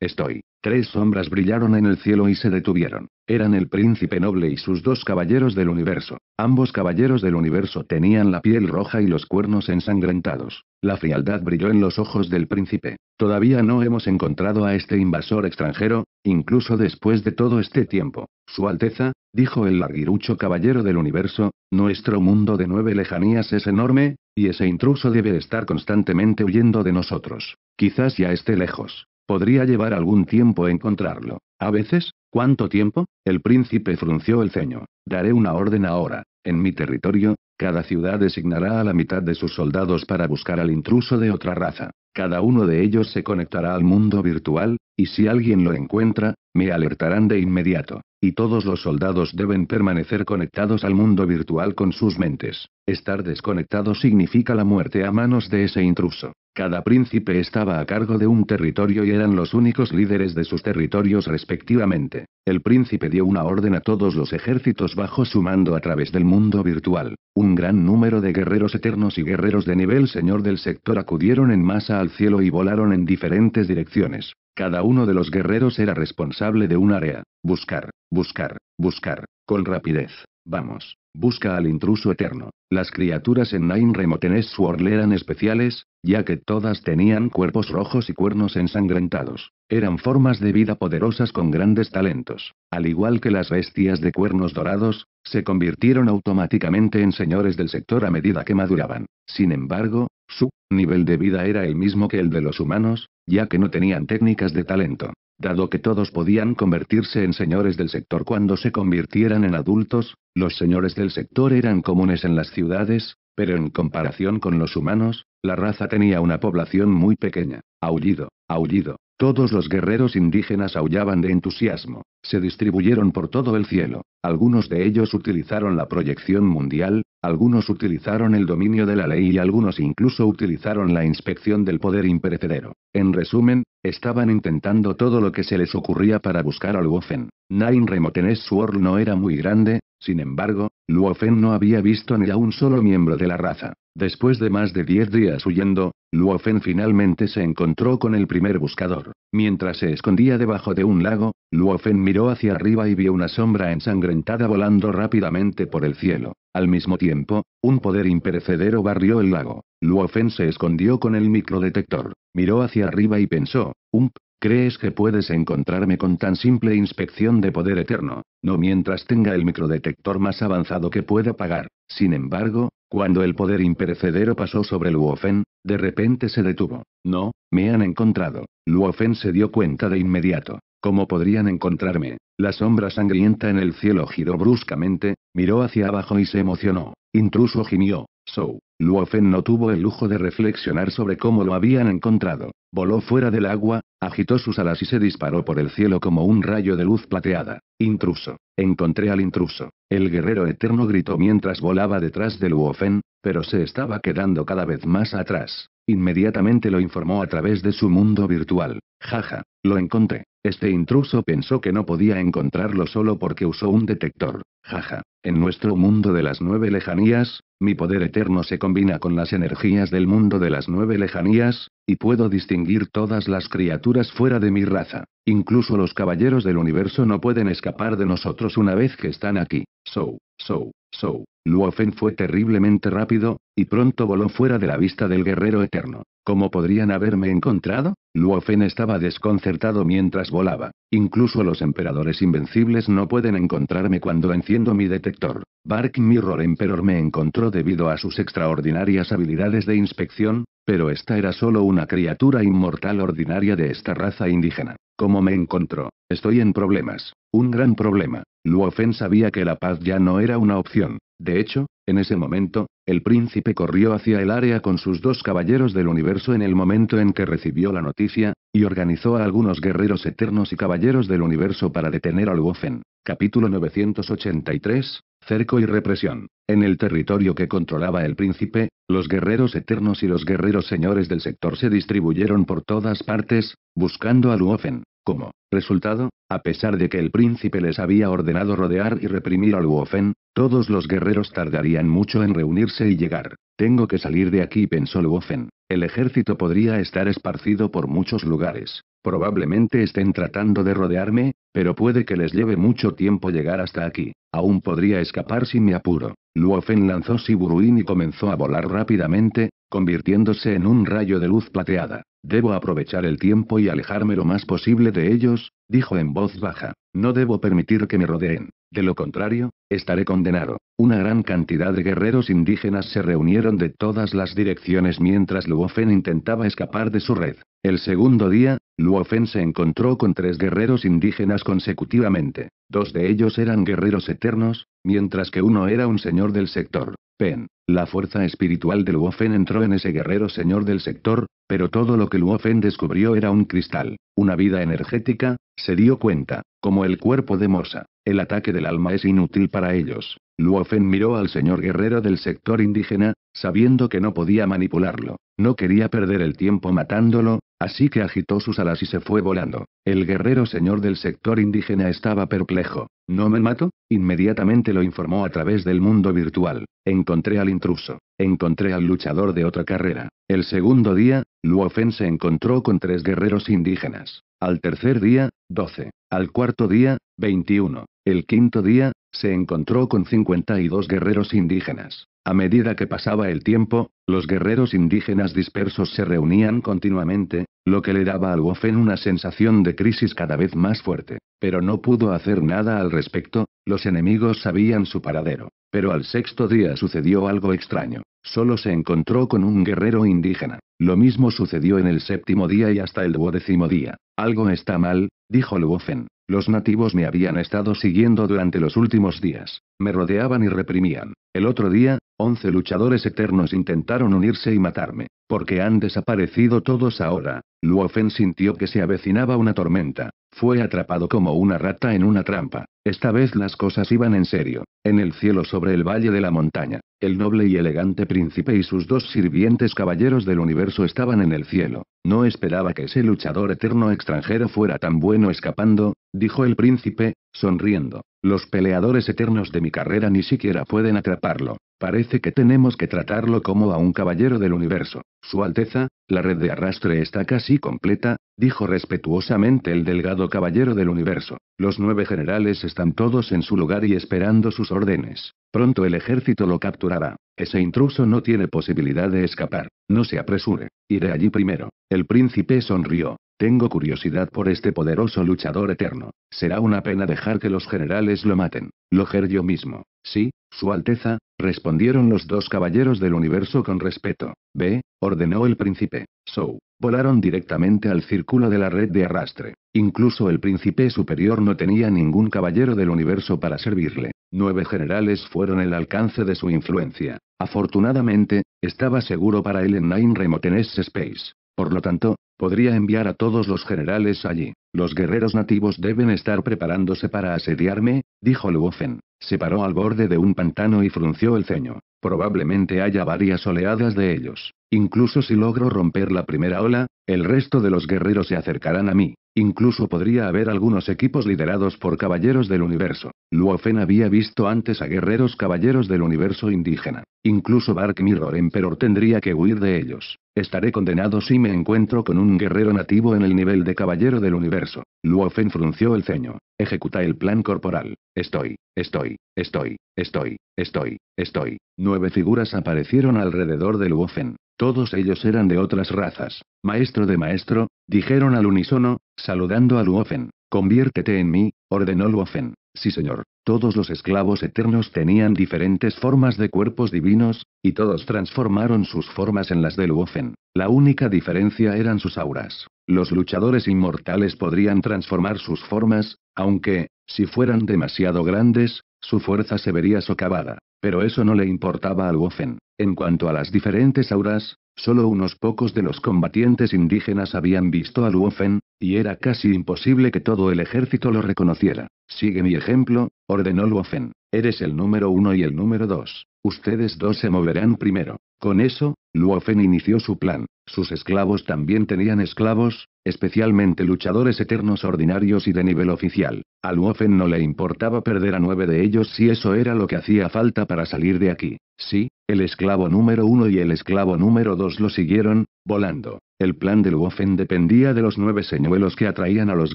estoy. Tres sombras brillaron en el cielo y se detuvieron. Eran el príncipe noble y sus dos caballeros del universo. Ambos caballeros del universo tenían la piel roja y los cuernos ensangrentados. La frialdad brilló en los ojos del príncipe. Todavía no hemos encontrado a este invasor extranjero, incluso después de todo este tiempo. Su Alteza, dijo el larguirucho caballero del universo, nuestro mundo de nueve lejanías es enorme, y ese intruso debe estar constantemente huyendo de nosotros. Quizás ya esté lejos. Podría llevar algún tiempo encontrarlo. A veces, ¿cuánto tiempo? El príncipe frunció el ceño. Daré una orden ahora. En mi territorio, cada ciudad designará a la mitad de sus soldados para buscar al intruso de otra raza. Cada uno de ellos se conectará al mundo virtual, y si alguien lo encuentra, me alertarán de inmediato. Y todos los soldados deben permanecer conectados al mundo virtual con sus mentes. Estar desconectado significa la muerte a manos de ese intruso. Cada príncipe estaba a cargo de un territorio y eran los únicos líderes de sus territorios respectivamente. El príncipe dio una orden a todos los ejércitos bajo su mando a través del mundo virtual. Un gran número de guerreros eternos y guerreros de nivel señor del sector acudieron en masa al cielo y volaron en diferentes direcciones. Cada uno de los guerreros era responsable de un área. Buscar, buscar, buscar, con rapidez. Vamos, busca al intruso eterno. Las criaturas en Nine Remotenes Sword eran especiales, ya que todas tenían cuerpos rojos y cuernos ensangrentados. Eran formas de vida poderosas con grandes talentos. Al igual que las bestias de cuernos dorados, se convirtieron automáticamente en señores del sector a medida que maduraban. Sin embargo, su nivel de vida era el mismo que el de los humanos, ya que no tenían técnicas de talento. Dado que todos podían convertirse en señores del sector cuando se convirtieran en adultos, los señores del sector eran comunes en las ciudades, pero en comparación con los humanos, la raza tenía una población muy pequeña. Aullido, aullido. Todos los guerreros indígenas aullaban de entusiasmo. Se distribuyeron por todo el cielo. Algunos de ellos utilizaron la proyección mundial, algunos utilizaron el dominio de la ley y algunos incluso utilizaron la inspección del poder imperecedero. En resumen, estaban intentando todo lo que se les ocurría para buscar al Wofen. Nine Remotenes no era muy grande, sin embargo, Luofen no había visto ni a un solo miembro de la raza. Después de más de diez días huyendo, Luo finalmente se encontró con el primer buscador. Mientras se escondía debajo de un lago, Luo miró hacia arriba y vio una sombra ensangrentada volando rápidamente por el cielo. Al mismo tiempo, un poder imperecedero barrió el lago. Luofen se escondió con el microdetector. Miró hacia arriba y pensó, ump, ¿Crees que puedes encontrarme con tan simple inspección de poder eterno? No mientras tenga el microdetector más avanzado que pueda pagar. Sin embargo, cuando el poder imperecedero pasó sobre Luofen, de repente se detuvo. No, me han encontrado. Luofen se dio cuenta de inmediato. ¿Cómo podrían encontrarme? La sombra sangrienta en el cielo giró bruscamente, miró hacia abajo y se emocionó. Intruso gimió. So, Luofen no tuvo el lujo de reflexionar sobre cómo lo habían encontrado. Voló fuera del agua, agitó sus alas y se disparó por el cielo como un rayo de luz plateada. Intruso. Encontré al intruso. El guerrero eterno gritó mientras volaba detrás de Luofen, pero se estaba quedando cada vez más atrás. Inmediatamente lo informó a través de su mundo virtual. Jaja, lo encontré. Este intruso pensó que no podía encontrarlo solo porque usó un detector. Jaja. En nuestro mundo de las nueve lejanías, mi poder eterno se combina con las energías del mundo de las nueve lejanías, y puedo distinguir todas las criaturas fuera de mi raza. Incluso los caballeros del universo no pueden escapar de nosotros una vez que están aquí. So, so, So, Luofen fue terriblemente rápido, y pronto voló fuera de la vista del guerrero eterno. ¿Cómo podrían haberme encontrado? Luofen estaba desconcertado mientras volaba. Incluso los emperadores invencibles no pueden encontrarme cuando enciendo mi detector. Bark Mirror Emperor me encontró debido a sus extraordinarias habilidades de inspección, pero esta era solo una criatura inmortal ordinaria de esta raza indígena. ¿Cómo me encontró? Estoy en problemas. Un gran problema. Luofen sabía que la paz ya no era una opción. De hecho, en ese momento, el príncipe corrió hacia el área con sus dos caballeros del universo en el momento en que recibió la noticia, y organizó a algunos guerreros eternos y caballeros del universo para detener a Luofen. Capítulo 983, Cerco y represión. En el territorio que controlaba el príncipe, los guerreros eternos y los guerreros señores del sector se distribuyeron por todas partes, buscando a Luofen. Como resultado, a pesar de que el príncipe les había ordenado rodear y reprimir a Luofen, todos los guerreros tardarían mucho en reunirse y llegar. Tengo que salir de aquí, pensó Luofen. El ejército podría estar esparcido por muchos lugares. Probablemente estén tratando de rodearme, pero puede que les lleve mucho tiempo llegar hasta aquí. Aún podría escapar si me apuro. Luofen lanzó Siburuin y comenzó a volar rápidamente, convirtiéndose en un rayo de luz plateada. Debo aprovechar el tiempo y alejarme lo más posible de ellos, dijo en voz baja. No debo permitir que me rodeen. De lo contrario, estaré condenado. Una gran cantidad de guerreros indígenas se reunieron de todas las direcciones mientras Luofen intentaba escapar de su red. El segundo día, Luofen se encontró con tres guerreros indígenas consecutivamente. Dos de ellos eran guerreros eternos, mientras que uno era un señor del sector. Pen, la fuerza espiritual de Luofen entró en ese guerrero señor del sector, pero todo lo que Luofen descubrió era un cristal, una vida energética, se dio cuenta, como el cuerpo de Morsa. el ataque del alma es inútil para ellos. Luofen miró al señor guerrero del sector indígena, sabiendo que no podía manipularlo, no quería perder el tiempo matándolo, Así que agitó sus alas y se fue volando. El guerrero señor del sector indígena estaba perplejo. ¿No me mato? Inmediatamente lo informó a través del mundo virtual. Encontré al intruso. Encontré al luchador de otra carrera. El segundo día, Luofen se encontró con tres guerreros indígenas. Al tercer día, 12. Al cuarto día, 21. El quinto día, se encontró con 52 guerreros indígenas. A medida que pasaba el tiempo, los guerreros indígenas dispersos se reunían continuamente, lo que le daba al Wofen una sensación de crisis cada vez más fuerte. Pero no pudo hacer nada al respecto, los enemigos sabían su paradero. Pero al sexto día sucedió algo extraño. Solo se encontró con un guerrero indígena. Lo mismo sucedió en el séptimo día y hasta el duodécimo día. Algo está mal, dijo Luofen. Los nativos me habían estado siguiendo durante los últimos días. Me rodeaban y reprimían. El otro día, Once luchadores eternos intentaron unirse y matarme. Porque han desaparecido todos ahora. Luofen sintió que se avecinaba una tormenta. Fue atrapado como una rata en una trampa. Esta vez las cosas iban en serio. En el cielo sobre el valle de la montaña, el noble y elegante príncipe y sus dos sirvientes caballeros del universo estaban en el cielo. No esperaba que ese luchador eterno extranjero fuera tan bueno escapando, dijo el príncipe, sonriendo. Los peleadores eternos de mi carrera ni siquiera pueden atraparlo. Parece que tenemos que tratarlo como a un caballero del universo. Su Alteza, la red de arrastre está casi completa, dijo respetuosamente el delgado caballero del universo. Los nueve generales están todos en su lugar y esperando sus órdenes. Pronto el ejército lo capturará. Ese intruso no tiene posibilidad de escapar. No se apresure. Iré allí primero. El príncipe sonrió. Tengo curiosidad por este poderoso luchador eterno. Será una pena dejar que los generales lo maten. Loger yo mismo. Sí, Su Alteza, respondieron los dos caballeros del universo con respeto. Ve, ordenó el príncipe. So, volaron directamente al círculo de la red de arrastre. Incluso el príncipe superior no tenía ningún caballero del universo para servirle. Nueve generales fueron el alcance de su influencia. Afortunadamente, estaba seguro para él en Nine Remoteness Space. Por lo tanto, Podría enviar a todos los generales allí. Los guerreros nativos deben estar preparándose para asediarme, dijo Luofen. Se paró al borde de un pantano y frunció el ceño. Probablemente haya varias oleadas de ellos. Incluso si logro romper la primera ola, el resto de los guerreros se acercarán a mí. Incluso podría haber algunos equipos liderados por caballeros del universo. Luofen había visto antes a guerreros caballeros del universo indígena. Incluso Bark Mirror Emperor tendría que huir de ellos. Estaré condenado si me encuentro con un guerrero nativo en el nivel de caballero del universo. Luofen frunció el ceño. Ejecuta el plan corporal. Estoy, estoy, estoy, estoy, estoy, estoy. Nueve figuras aparecieron alrededor de Luofen. Todos ellos eran de otras razas. Maestro de maestro, dijeron al unísono, Saludando a Luofen. Conviértete en mí, ordenó Luofen. Sí, señor. Todos los esclavos eternos tenían diferentes formas de cuerpos divinos, y todos transformaron sus formas en las de Luofen. La única diferencia eran sus auras. Los luchadores inmortales podrían transformar sus formas, aunque, si fueran demasiado grandes, su fuerza se vería socavada, pero eso no le importaba a Luofen. En cuanto a las diferentes auras, solo unos pocos de los combatientes indígenas habían visto a Luofen, y era casi imposible que todo el ejército lo reconociera. Sigue mi ejemplo, ordenó Luofen. Eres el número uno y el número dos. Ustedes dos se moverán primero. Con eso, Luofen inició su plan. Sus esclavos también tenían esclavos, especialmente luchadores eternos ordinarios y de nivel oficial. Al Wofen no le importaba perder a nueve de ellos si eso era lo que hacía falta para salir de aquí. Sí, el esclavo número uno y el esclavo número dos lo siguieron, volando. El plan de Luofen dependía de los nueve señuelos que atraían a los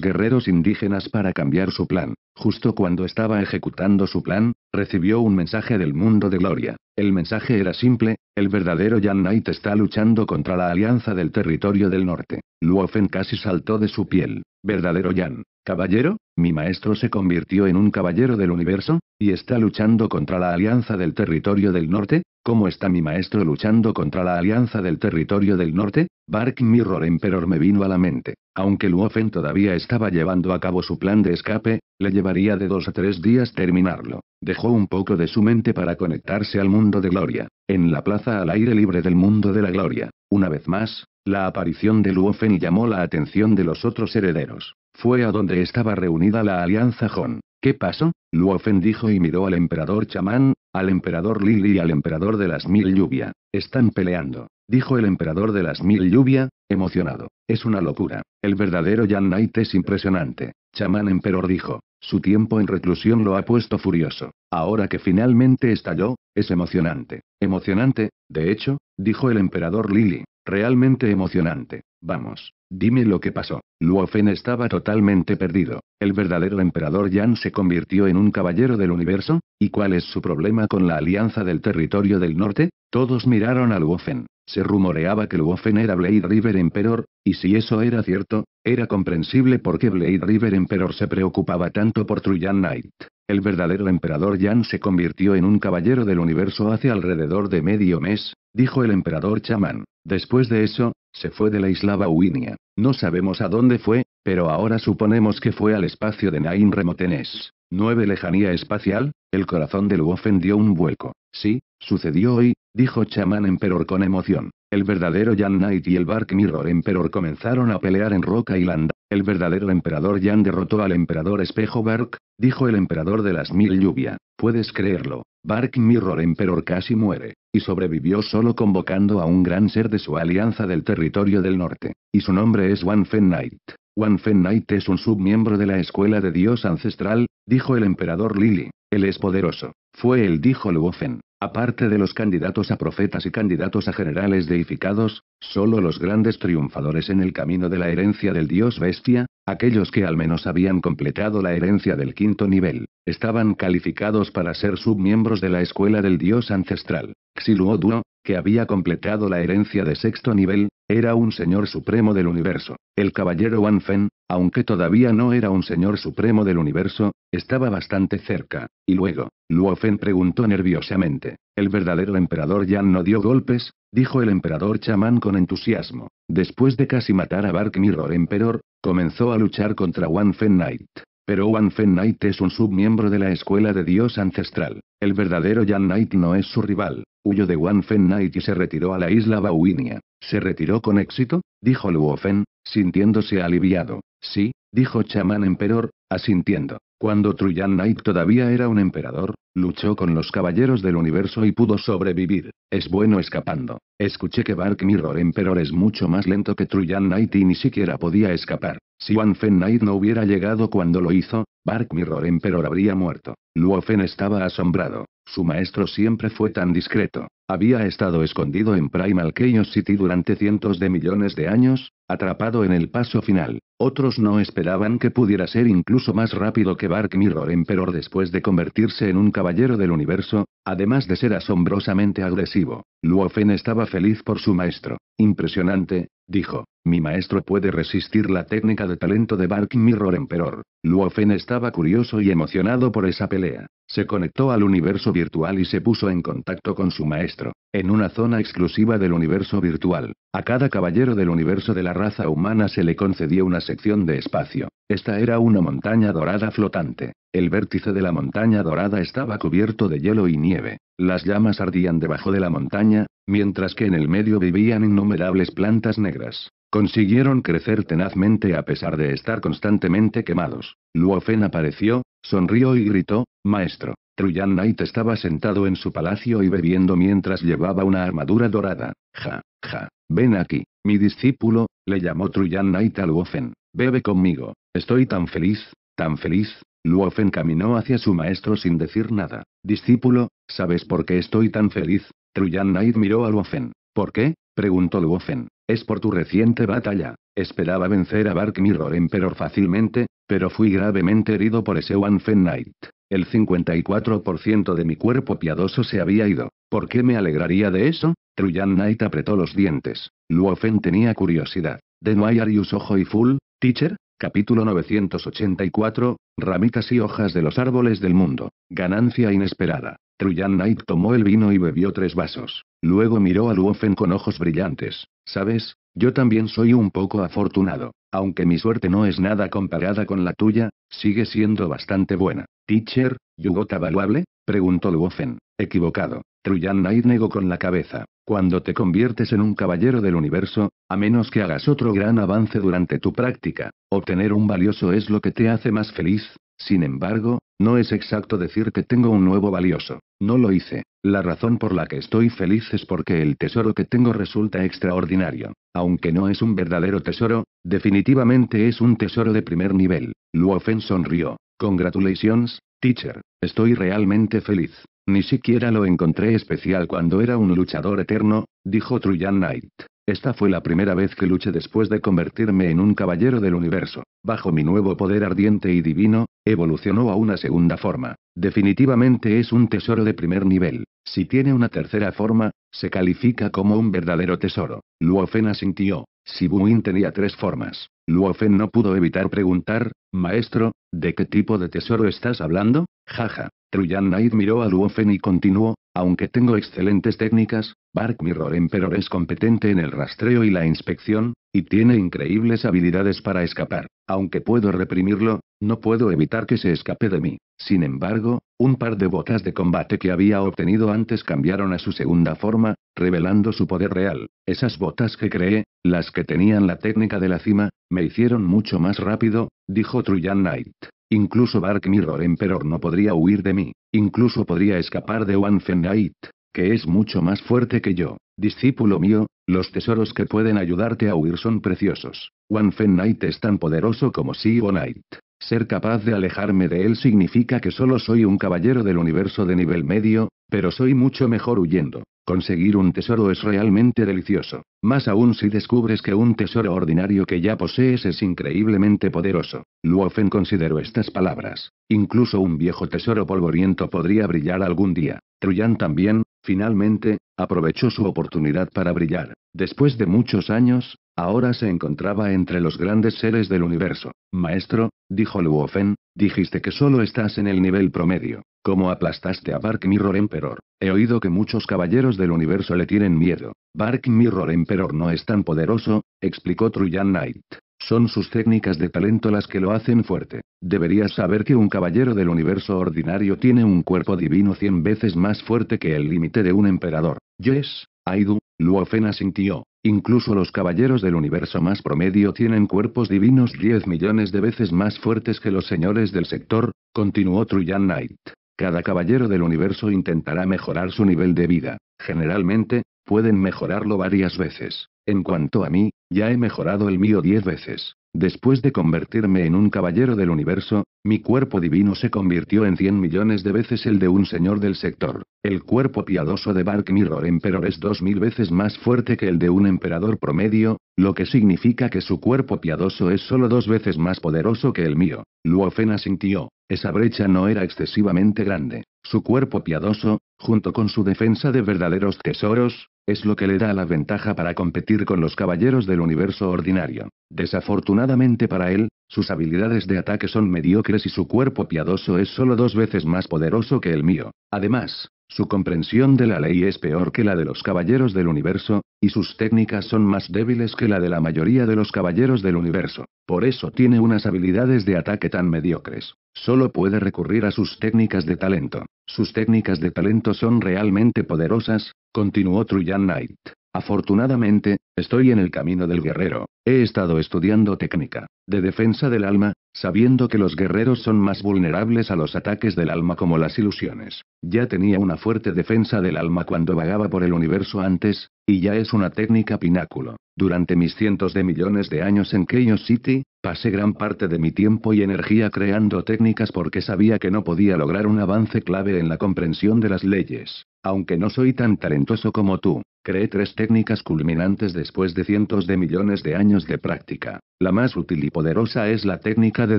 guerreros indígenas para cambiar su plan. Justo cuando estaba ejecutando su plan, recibió un mensaje del mundo de gloria. El mensaje era simple, el verdadero Jan Knight está luchando contra la alianza del territorio del norte. Luofen casi saltó de su piel. ¿Verdadero Jan? ¿Caballero? ¿Mi maestro se convirtió en un caballero del universo? ¿Y está luchando contra la alianza del territorio del norte? ¿Cómo está mi maestro luchando contra la alianza del territorio del norte? Bark Mirror Emperor me vino a la mente. Aunque Luofen todavía estaba llevando a cabo su plan de escape, le llevaría de dos a tres días terminarlo. Dejó un poco de su mente para conectarse al mundo de Gloria. En la plaza al aire libre del mundo de la Gloria. Una vez más, la aparición de Luofen llamó la atención de los otros herederos. Fue a donde estaba reunida la Alianza Hon. ¿Qué pasó? Luofen dijo y miró al emperador chamán, al emperador Lili y al emperador de las mil lluvia. Están peleando dijo el emperador de las mil lluvias, emocionado. Es una locura. El verdadero Yan Knight es impresionante. Chamán emperor dijo. Su tiempo en reclusión lo ha puesto furioso. Ahora que finalmente estalló, es emocionante. Emocionante, de hecho, dijo el emperador Lili. Realmente emocionante. Vamos, dime lo que pasó. Luofen estaba totalmente perdido. ¿El verdadero emperador Yan se convirtió en un caballero del universo? ¿Y cuál es su problema con la alianza del territorio del norte? Todos miraron a Luofen. Se rumoreaba que Luofen era Blade River Emperor, y si eso era cierto, era comprensible por qué Blade River Emperor se preocupaba tanto por truyan Knight. El verdadero emperador Yan se convirtió en un caballero del universo hace alrededor de medio mes, dijo el emperador chamán. Después de eso, se fue de la isla Bauinia. No sabemos a dónde fue, pero ahora suponemos que fue al espacio de Nain Remotenes. 9 Lejanía espacial, el corazón de Luofen dio un vuelco. Sí, sucedió hoy, dijo Chaman Emperor con emoción. El verdadero Jan Knight y el Bark Mirror Emperor comenzaron a pelear en Roca Island. El verdadero emperador Jan derrotó al emperador Espejo Bark, dijo el emperador de las Mil Lluvia. Puedes creerlo. Bark Mirror Emperor casi muere, y sobrevivió solo convocando a un gran ser de su alianza del territorio del norte. Y su nombre es Wan Fen Knight. Wan Fen Knight es un submiembro de la escuela de Dios ancestral, dijo el emperador Lili. Él es poderoso. Fue el dijo Luofen. Aparte de los candidatos a profetas y candidatos a generales deificados, solo los grandes triunfadores en el camino de la herencia del dios bestia, aquellos que al menos habían completado la herencia del quinto nivel, estaban calificados para ser submiembros de la escuela del dios ancestral. Xiluoduo, que había completado la herencia de sexto nivel, era un señor supremo del universo. El caballero Wanfen, aunque todavía no era un señor supremo del universo, estaba bastante cerca. Y luego, Luofen preguntó nerviosamente. ¿El verdadero emperador Yan no dio golpes? dijo el emperador chamán con entusiasmo. Después de casi matar a Bark Mirror Emperor, comenzó a luchar contra Wan Fen Knight. Pero Wan Fen Knight es un submiembro de la escuela de Dios ancestral. El verdadero Yan Knight no es su rival. Huyó de Wan Fen Knight y se retiró a la isla Bauinia. ¿Se retiró con éxito? dijo Luofen, sintiéndose aliviado. Sí, dijo Chamán Emperor, asintiendo. Cuando Truyan Knight todavía era un emperador, luchó con los caballeros del universo y pudo sobrevivir. Es bueno escapando. Escuché que Bark Mirror Emperor es mucho más lento que Truyan Knight y ni siquiera podía escapar. Si Fen Knight no hubiera llegado cuando lo hizo, Bark Mirror Emperor habría muerto. Luofen estaba asombrado. Su maestro siempre fue tan discreto. Había estado escondido en Primal Chaos City durante cientos de millones de años, Atrapado en el paso final, otros no esperaban que pudiera ser incluso más rápido que Bark Mirror Emperor después de convertirse en un caballero del universo, además de ser asombrosamente agresivo. Luofen estaba feliz por su maestro. Impresionante, dijo. Mi maestro puede resistir la técnica de talento de Bark Mirror Emperor. Luofen estaba curioso y emocionado por esa pelea. Se conectó al universo virtual y se puso en contacto con su maestro, en una zona exclusiva del universo virtual. A cada caballero del universo de la raza humana se le concedió una sección de espacio. Esta era una montaña dorada flotante. El vértice de la montaña dorada estaba cubierto de hielo y nieve. Las llamas ardían debajo de la montaña, mientras que en el medio vivían innumerables plantas negras. Consiguieron crecer tenazmente a pesar de estar constantemente quemados. Luofen apareció, Sonrió y gritó, Maestro, Truyan Knight estaba sentado en su palacio y bebiendo mientras llevaba una armadura dorada. Ja, ja, ven aquí, mi discípulo, le llamó Truyan Knight a Luofen, bebe conmigo, estoy tan feliz, tan feliz. Luofen caminó hacia su maestro sin decir nada. Discípulo, ¿sabes por qué estoy tan feliz? Truyan Knight miró a Luofen. ¿Por qué? preguntó Luofen. Es por tu reciente batalla. Esperaba vencer a Bark Mirror Emperor fácilmente, pero fui gravemente herido por ese One Fen Knight. El 54% de mi cuerpo piadoso se había ido. ¿Por qué me alegraría de eso? Truyan Knight apretó los dientes. Luofen tenía curiosidad. ¿De no ojo y full, teacher? Capítulo 984, Ramitas y hojas de los árboles del mundo. Ganancia inesperada. Truyan Knight tomó el vino y bebió tres vasos. Luego miró a Luofen con ojos brillantes. Sabes, yo también soy un poco afortunado. Aunque mi suerte no es nada comparada con la tuya, sigue siendo bastante buena. Teacher, Yugota valuable? preguntó Luofen. Equivocado. Truyan negó con la cabeza. Cuando te conviertes en un caballero del universo, a menos que hagas otro gran avance durante tu práctica, obtener un valioso es lo que te hace más feliz, sin embargo, no es exacto decir que tengo un nuevo valioso. No lo hice. La razón por la que estoy feliz es porque el tesoro que tengo resulta extraordinario. Aunque no es un verdadero tesoro, definitivamente es un tesoro de primer nivel. Luofen sonrió. Congratulations, teacher. Estoy realmente feliz. Ni siquiera lo encontré especial cuando era un luchador eterno, dijo Truyan Knight. Esta fue la primera vez que luché después de convertirme en un caballero del universo. Bajo mi nuevo poder ardiente y divino, evolucionó a una segunda forma. Definitivamente es un tesoro de primer nivel. Si tiene una tercera forma, se califica como un verdadero tesoro. Luofen asintió. Buin tenía tres formas. Luofen no pudo evitar preguntar, Maestro, ¿de qué tipo de tesoro estás hablando? Jaja. Truyan Naid miró a Luofen y continuó, aunque tengo excelentes técnicas, Bark Mirror Emperor es competente en el rastreo y la inspección, y tiene increíbles habilidades para escapar. Aunque puedo reprimirlo, no puedo evitar que se escape de mí. Sin embargo, un par de botas de combate que había obtenido antes cambiaron a su segunda forma, revelando su poder real. Esas botas que creé, las que tenían la técnica de la cima, me hicieron mucho más rápido, dijo Trujan Knight. Incluso Bark Mirror Emperor no podría huir de mí. Incluso podría escapar de One Knight, que es mucho más fuerte que yo. Discípulo mío, los tesoros que pueden ayudarte a huir son preciosos. One Knight es tan poderoso como Sea Knight. Ser capaz de alejarme de él significa que solo soy un caballero del universo de nivel medio, pero soy mucho mejor huyendo. Conseguir un tesoro es realmente delicioso, más aún si descubres que un tesoro ordinario que ya posees es increíblemente poderoso. Luofen consideró estas palabras. Incluso un viejo tesoro polvoriento podría brillar algún día. Truyan también, finalmente, aprovechó su oportunidad para brillar. Después de muchos años, Ahora se encontraba entre los grandes seres del universo. Maestro, dijo Luofen, dijiste que solo estás en el nivel promedio. ¿Cómo aplastaste a Bark Mirror Emperor? He oído que muchos caballeros del universo le tienen miedo. Bark Mirror Emperor no es tan poderoso, explicó Trujan Knight. Son sus técnicas de talento las que lo hacen fuerte. Deberías saber que un caballero del universo ordinario tiene un cuerpo divino cien veces más fuerte que el límite de un emperador. Yes, Aidu, Luofen asintió. Incluso los caballeros del universo más promedio tienen cuerpos divinos 10 millones de veces más fuertes que los señores del sector, continuó Truyan Knight. Cada caballero del universo intentará mejorar su nivel de vida. Generalmente, pueden mejorarlo varias veces. En cuanto a mí, ya he mejorado el mío diez veces. Después de convertirme en un caballero del universo, mi cuerpo divino se convirtió en cien millones de veces el de un señor del sector. El cuerpo piadoso de Bark Mirror Emperor es dos mil veces más fuerte que el de un emperador promedio, lo que significa que su cuerpo piadoso es solo dos veces más poderoso que el mío. Luofena sintió. Esa brecha no era excesivamente grande. Su cuerpo piadoso, junto con su defensa de verdaderos tesoros, es lo que le da la ventaja para competir con los caballeros del universo ordinario. Desafortunadamente para él, sus habilidades de ataque son mediocres y su cuerpo piadoso es solo dos veces más poderoso que el mío. Además, su comprensión de la ley es peor que la de los caballeros del universo, y sus técnicas son más débiles que la de la mayoría de los caballeros del universo. Por eso tiene unas habilidades de ataque tan mediocres. Solo puede recurrir a sus técnicas de talento. Sus técnicas de talento son realmente poderosas, continuó Truyan Knight. Afortunadamente, estoy en el camino del guerrero. He estado estudiando técnica de defensa del alma, sabiendo que los guerreros son más vulnerables a los ataques del alma como las ilusiones. Ya tenía una fuerte defensa del alma cuando vagaba por el universo antes, y ya es una técnica pináculo. Durante mis cientos de millones de años en Chaos City, Pasé gran parte de mi tiempo y energía creando técnicas porque sabía que no podía lograr un avance clave en la comprensión de las leyes. Aunque no soy tan talentoso como tú, creé tres técnicas culminantes después de cientos de millones de años de práctica. La más útil y poderosa es la técnica de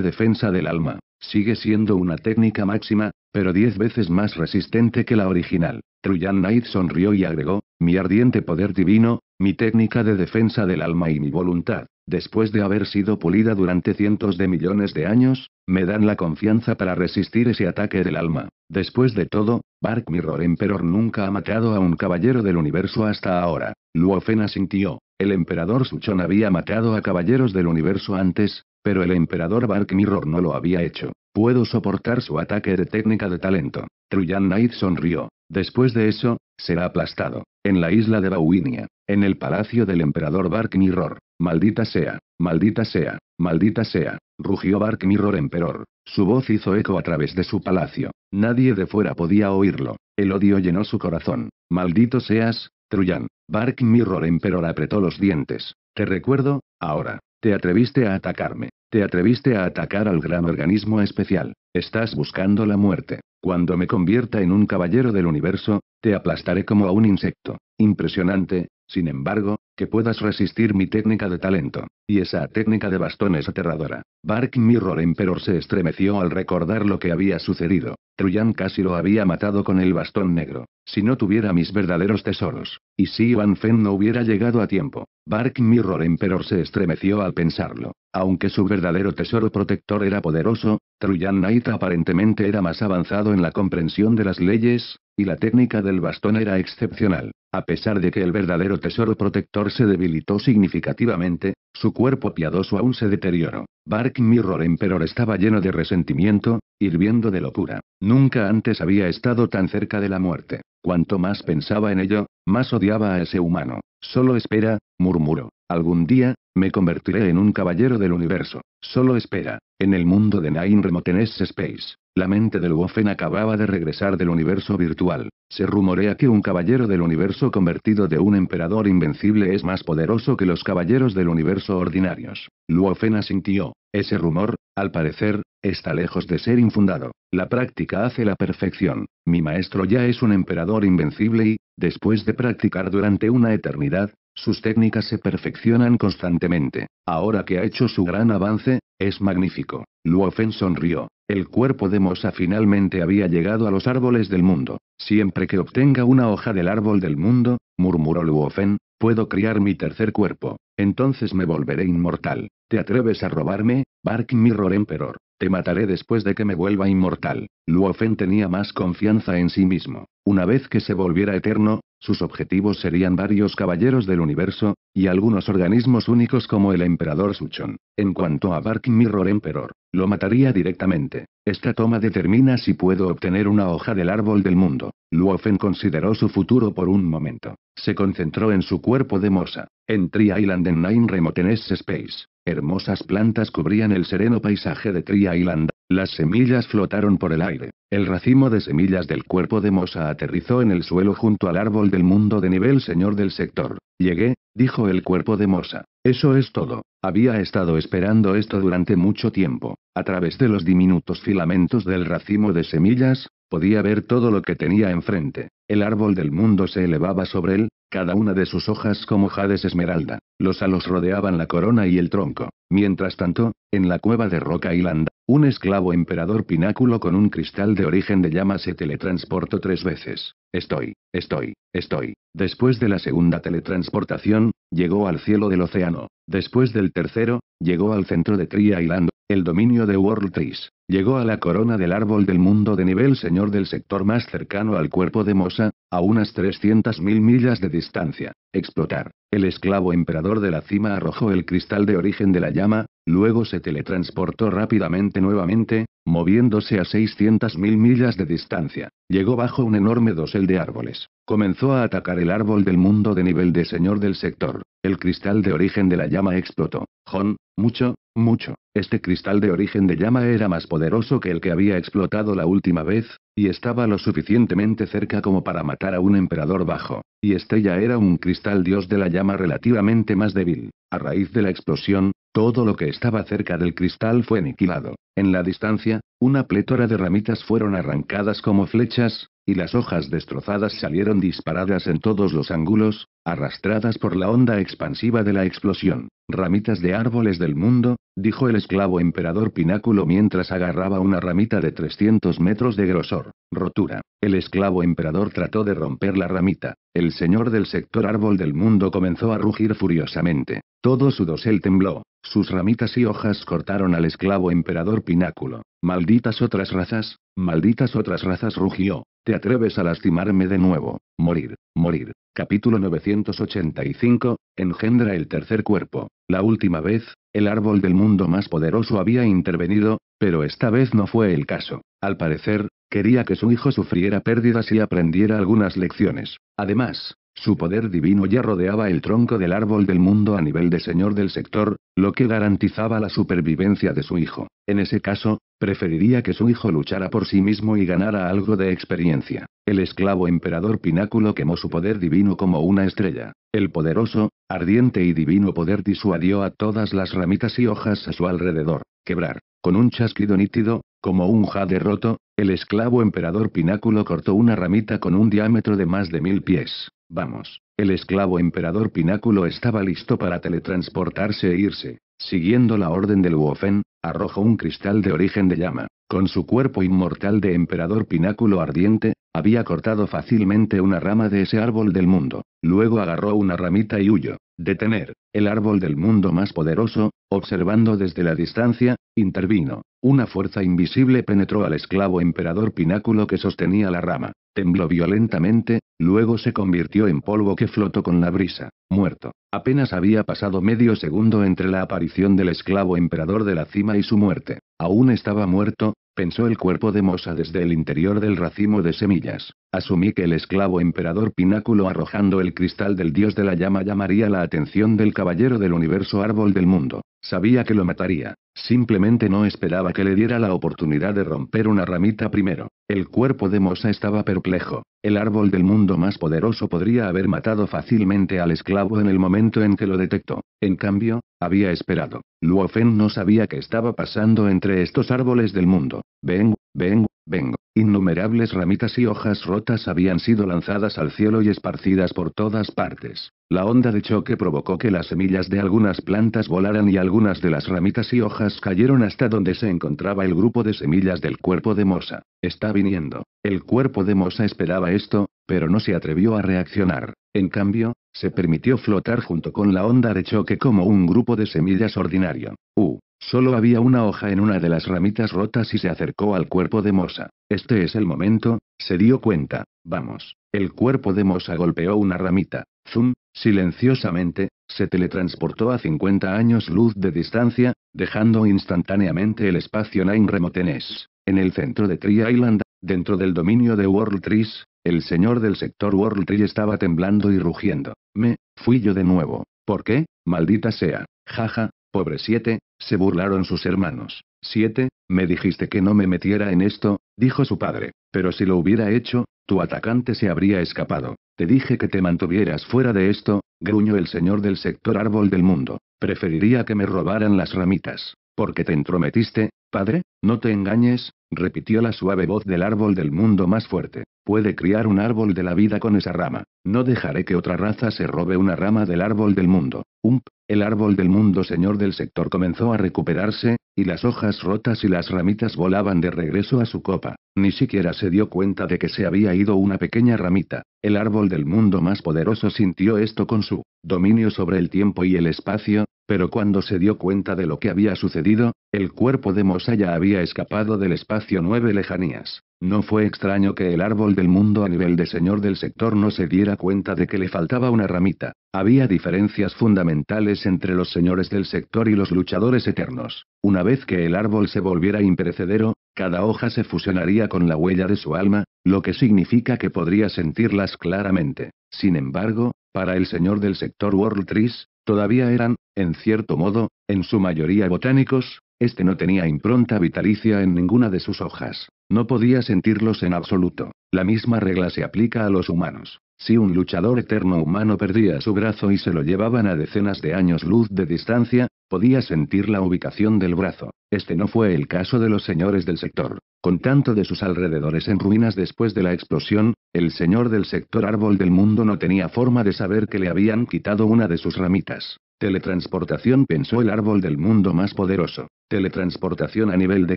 defensa del alma. Sigue siendo una técnica máxima, pero diez veces más resistente que la original. Truyan Knight sonrió y agregó, mi ardiente poder divino, mi técnica de defensa del alma y mi voluntad después de haber sido pulida durante cientos de millones de años, me dan la confianza para resistir ese ataque del alma. Después de todo, Bark Mirror Emperor nunca ha matado a un caballero del universo hasta ahora. Luofena sintió. El emperador Suchon había matado a caballeros del universo antes, pero el emperador Bark Mirror no lo había hecho. Puedo soportar su ataque de técnica de talento. Truyan Knight sonrió. Después de eso, será aplastado. En la isla de Bauinia. En el palacio del emperador Bark Mirror. Maldita sea, maldita sea, maldita sea, rugió Bark Mirror Emperor. Su voz hizo eco a través de su palacio. Nadie de fuera podía oírlo. El odio llenó su corazón. Maldito seas, Truyan. Bark Mirror Emperor apretó los dientes. Te recuerdo, ahora. Te atreviste a atacarme. Te atreviste a atacar al gran organismo especial. Estás buscando la muerte. Cuando me convierta en un caballero del universo, te aplastaré como a un insecto. Impresionante, sin embargo, que puedas resistir mi técnica de talento. Y esa técnica de bastón es aterradora. Bark Mirror Emperor se estremeció al recordar lo que había sucedido. Truyan casi lo había matado con el bastón negro. Si no tuviera mis verdaderos tesoros. Y si Wan Fen no hubiera llegado a tiempo. Bark Mirror Emperor se estremeció al pensarlo. Aunque su verdadero tesoro protector era poderoso, Truyan Knight aparentemente era más avanzado en la comprensión de las leyes, y la técnica del bastón era excepcional. A pesar de que el verdadero tesoro protector se debilitó significativamente, su cuerpo piadoso aún se deterioró. Bark Mirror Emperor estaba lleno de resentimiento, hirviendo de locura. Nunca antes había estado tan cerca de la muerte. Cuanto más pensaba en ello, más odiaba a ese humano. Solo espera, murmuró. Algún día, me convertiré en un caballero del universo. Solo espera. En el mundo de Nine Remotenes Space, la mente del Wofen acababa de regresar del universo virtual. Se rumorea que un caballero del universo convertido de un emperador invencible es más poderoso que los caballeros del universo ordinarios. Luofen asintió. Ese rumor, al parecer, está lejos de ser infundado. La práctica hace la perfección. Mi maestro ya es un emperador invencible y, después de practicar durante una eternidad, sus técnicas se perfeccionan constantemente. Ahora que ha hecho su gran avance, es magnífico. Luofen sonrió. El cuerpo de Mosa finalmente había llegado a los árboles del mundo. Siempre que obtenga una hoja del árbol del mundo, murmuró Luofen, puedo criar mi tercer cuerpo. Entonces me volveré inmortal. ¿Te atreves a robarme, Bark Mirror Emperor? Te mataré después de que me vuelva inmortal. Luofen tenía más confianza en sí mismo. Una vez que se volviera eterno, sus objetivos serían varios caballeros del universo, y algunos organismos únicos como el emperador Suchon. En cuanto a Bark Mirror Emperor, lo mataría directamente. Esta toma determina si puedo obtener una hoja del árbol del mundo. Luofen consideró su futuro por un momento. Se concentró en su cuerpo de morsa. En tri Island en Nine Remoteness Space. Hermosas plantas cubrían el sereno paisaje de tri Island, las semillas flotaron por el aire. El racimo de semillas del cuerpo de Mosa aterrizó en el suelo junto al árbol del mundo de nivel señor del sector. Llegué, dijo el cuerpo de Mosa. Eso es todo. Había estado esperando esto durante mucho tiempo. A través de los diminutos filamentos del racimo de semillas, podía ver todo lo que tenía enfrente. El árbol del mundo se elevaba sobre él, cada una de sus hojas como jades esmeralda. Los halos rodeaban la corona y el tronco. Mientras tanto, en la cueva de Roca Island, un esclavo emperador pináculo con un cristal de origen de llama se teletransportó tres veces. Estoy, estoy, estoy. Después de la segunda teletransportación, llegó al cielo del océano. Después del tercero, llegó al centro de Tria Island. El dominio de World Trees llegó a la corona del árbol del mundo de nivel señor del sector más cercano al cuerpo de Mosa, a unas 300.000 millas de distancia. Explotar. El esclavo emperador de la cima arrojó el cristal de origen de la llama, Luego se teletransportó rápidamente nuevamente, moviéndose a 600.000 millas de distancia. Llegó bajo un enorme dosel de árboles. Comenzó a atacar el árbol del mundo de nivel de señor del sector. El cristal de origen de la llama explotó. Jon, mucho, mucho. Este cristal de origen de llama era más poderoso que el que había explotado la última vez, y estaba lo suficientemente cerca como para matar a un emperador bajo. Y estrella era un cristal dios de la llama relativamente más débil. A raíz de la explosión, todo lo que estaba cerca del cristal fue aniquilado. En la distancia, una pletora de ramitas fueron arrancadas como flechas, y las hojas destrozadas salieron disparadas en todos los ángulos, arrastradas por la onda expansiva de la explosión. Ramitas de árboles del mundo, dijo el esclavo emperador Pináculo mientras agarraba una ramita de 300 metros de grosor. Rotura. El esclavo emperador trató de romper la ramita. El señor del sector árbol del mundo comenzó a rugir furiosamente. Todo su dosel tembló. Sus ramitas y hojas cortaron al esclavo emperador pináculo. Malditas otras razas, malditas otras razas rugió. Te atreves a lastimarme de nuevo. Morir, morir. Capítulo 985. Engendra el tercer cuerpo. La última vez, el árbol del mundo más poderoso había intervenido, pero esta vez no fue el caso. Al parecer, quería que su hijo sufriera pérdidas y aprendiera algunas lecciones. Además, su poder divino ya rodeaba el tronco del árbol del mundo a nivel de señor del sector, lo que garantizaba la supervivencia de su hijo. En ese caso, preferiría que su hijo luchara por sí mismo y ganara algo de experiencia. El esclavo emperador Pináculo quemó su poder divino como una estrella. El poderoso, ardiente y divino poder disuadió a todas las ramitas y hojas a su alrededor. Quebrar, con un chasquido nítido, como un jade roto, el esclavo emperador Pináculo cortó una ramita con un diámetro de más de mil pies. Vamos, el esclavo emperador Pináculo estaba listo para teletransportarse e irse. Siguiendo la orden del Wofen, arrojó un cristal de origen de llama. Con su cuerpo inmortal de emperador Pináculo ardiente, había cortado fácilmente una rama de ese árbol del mundo. Luego agarró una ramita y huyó. Detener, el árbol del mundo más poderoso, observando desde la distancia, intervino. Una fuerza invisible penetró al esclavo emperador pináculo que sostenía la rama, tembló violentamente, luego se convirtió en polvo que flotó con la brisa, muerto. Apenas había pasado medio segundo entre la aparición del esclavo emperador de la cima y su muerte. Aún estaba muerto, pensó el cuerpo de Mosa desde el interior del racimo de semillas. Asumí que el esclavo emperador pináculo arrojando el cristal del dios de la llama llamaría la atención del caballero del universo árbol del mundo. Sabía que lo mataría. Simplemente no esperaba que le diera la oportunidad de romper una ramita primero. El cuerpo de Mosa estaba perplejo. El árbol del mundo más poderoso podría haber matado fácilmente al esclavo en el momento en que lo detectó. En cambio, había esperado. Luofen no sabía qué estaba pasando entre estos árboles del mundo. Vengo, vengo, vengo. Innumerables ramitas y hojas rotas habían sido lanzadas al cielo y esparcidas por todas partes. La onda de choque provocó que las semillas de algunas plantas volaran y algunas de las ramitas y hojas cayeron hasta donde se encontraba el grupo de semillas del cuerpo de Mosa. Está viniendo. El cuerpo de Mosa esperaba esto, pero no se atrevió a reaccionar. En cambio, se permitió flotar junto con la onda de choque como un grupo de semillas ordinario. U. Uh. Solo había una hoja en una de las ramitas rotas y se acercó al cuerpo de Mosa. Este es el momento, se dio cuenta. Vamos. El cuerpo de Mosa golpeó una ramita. Zoom, silenciosamente, se teletransportó a 50 años luz de distancia, dejando instantáneamente el espacio Nine Remotenes. En el centro de Tree Island, dentro del dominio de World Trees, el señor del sector World Tree estaba temblando y rugiendo. Me, fui yo de nuevo. ¿Por qué? Maldita sea. Jaja, Pobre siete, se burlaron sus hermanos. Siete, me dijiste que no me metiera en esto, dijo su padre, pero si lo hubiera hecho, tu atacante se habría escapado. Te dije que te mantuvieras fuera de esto, gruñó el señor del sector árbol del mundo. Preferiría que me robaran las ramitas. Porque te entrometiste, padre, no te engañes, repitió la suave voz del árbol del mundo más fuerte. Puede criar un árbol de la vida con esa rama. No dejaré que otra raza se robe una rama del árbol del mundo. Ump, el árbol del mundo señor del sector comenzó a recuperarse, y las hojas rotas y las ramitas volaban de regreso a su copa. Ni siquiera se dio cuenta de que se había ido una pequeña ramita. El árbol del mundo más poderoso sintió esto con su dominio sobre el tiempo y el espacio, pero cuando se dio cuenta de lo que había sucedido, el cuerpo de Mosaya había escapado del espacio nueve lejanías. No fue extraño que el árbol del mundo a nivel de señor del sector no se diera cuenta de que le faltaba una ramita. Había diferencias fundamentales entre los señores del sector y los luchadores eternos. Una vez que el árbol se volviera imperecedero, cada hoja se fusionaría con la huella de su alma, lo que significa que podría sentirlas claramente. Sin embargo, para el señor del sector World Trees, todavía eran, en cierto modo, en su mayoría botánicos, este no tenía impronta vitalicia en ninguna de sus hojas. No podía sentirlos en absoluto. La misma regla se aplica a los humanos. Si un luchador eterno humano perdía su brazo y se lo llevaban a decenas de años luz de distancia, podía sentir la ubicación del brazo. Este no fue el caso de los señores del sector. Con tanto de sus alrededores en ruinas después de la explosión, el señor del sector árbol del mundo no tenía forma de saber que le habían quitado una de sus ramitas. Teletransportación pensó el árbol del mundo más poderoso. Teletransportación a nivel de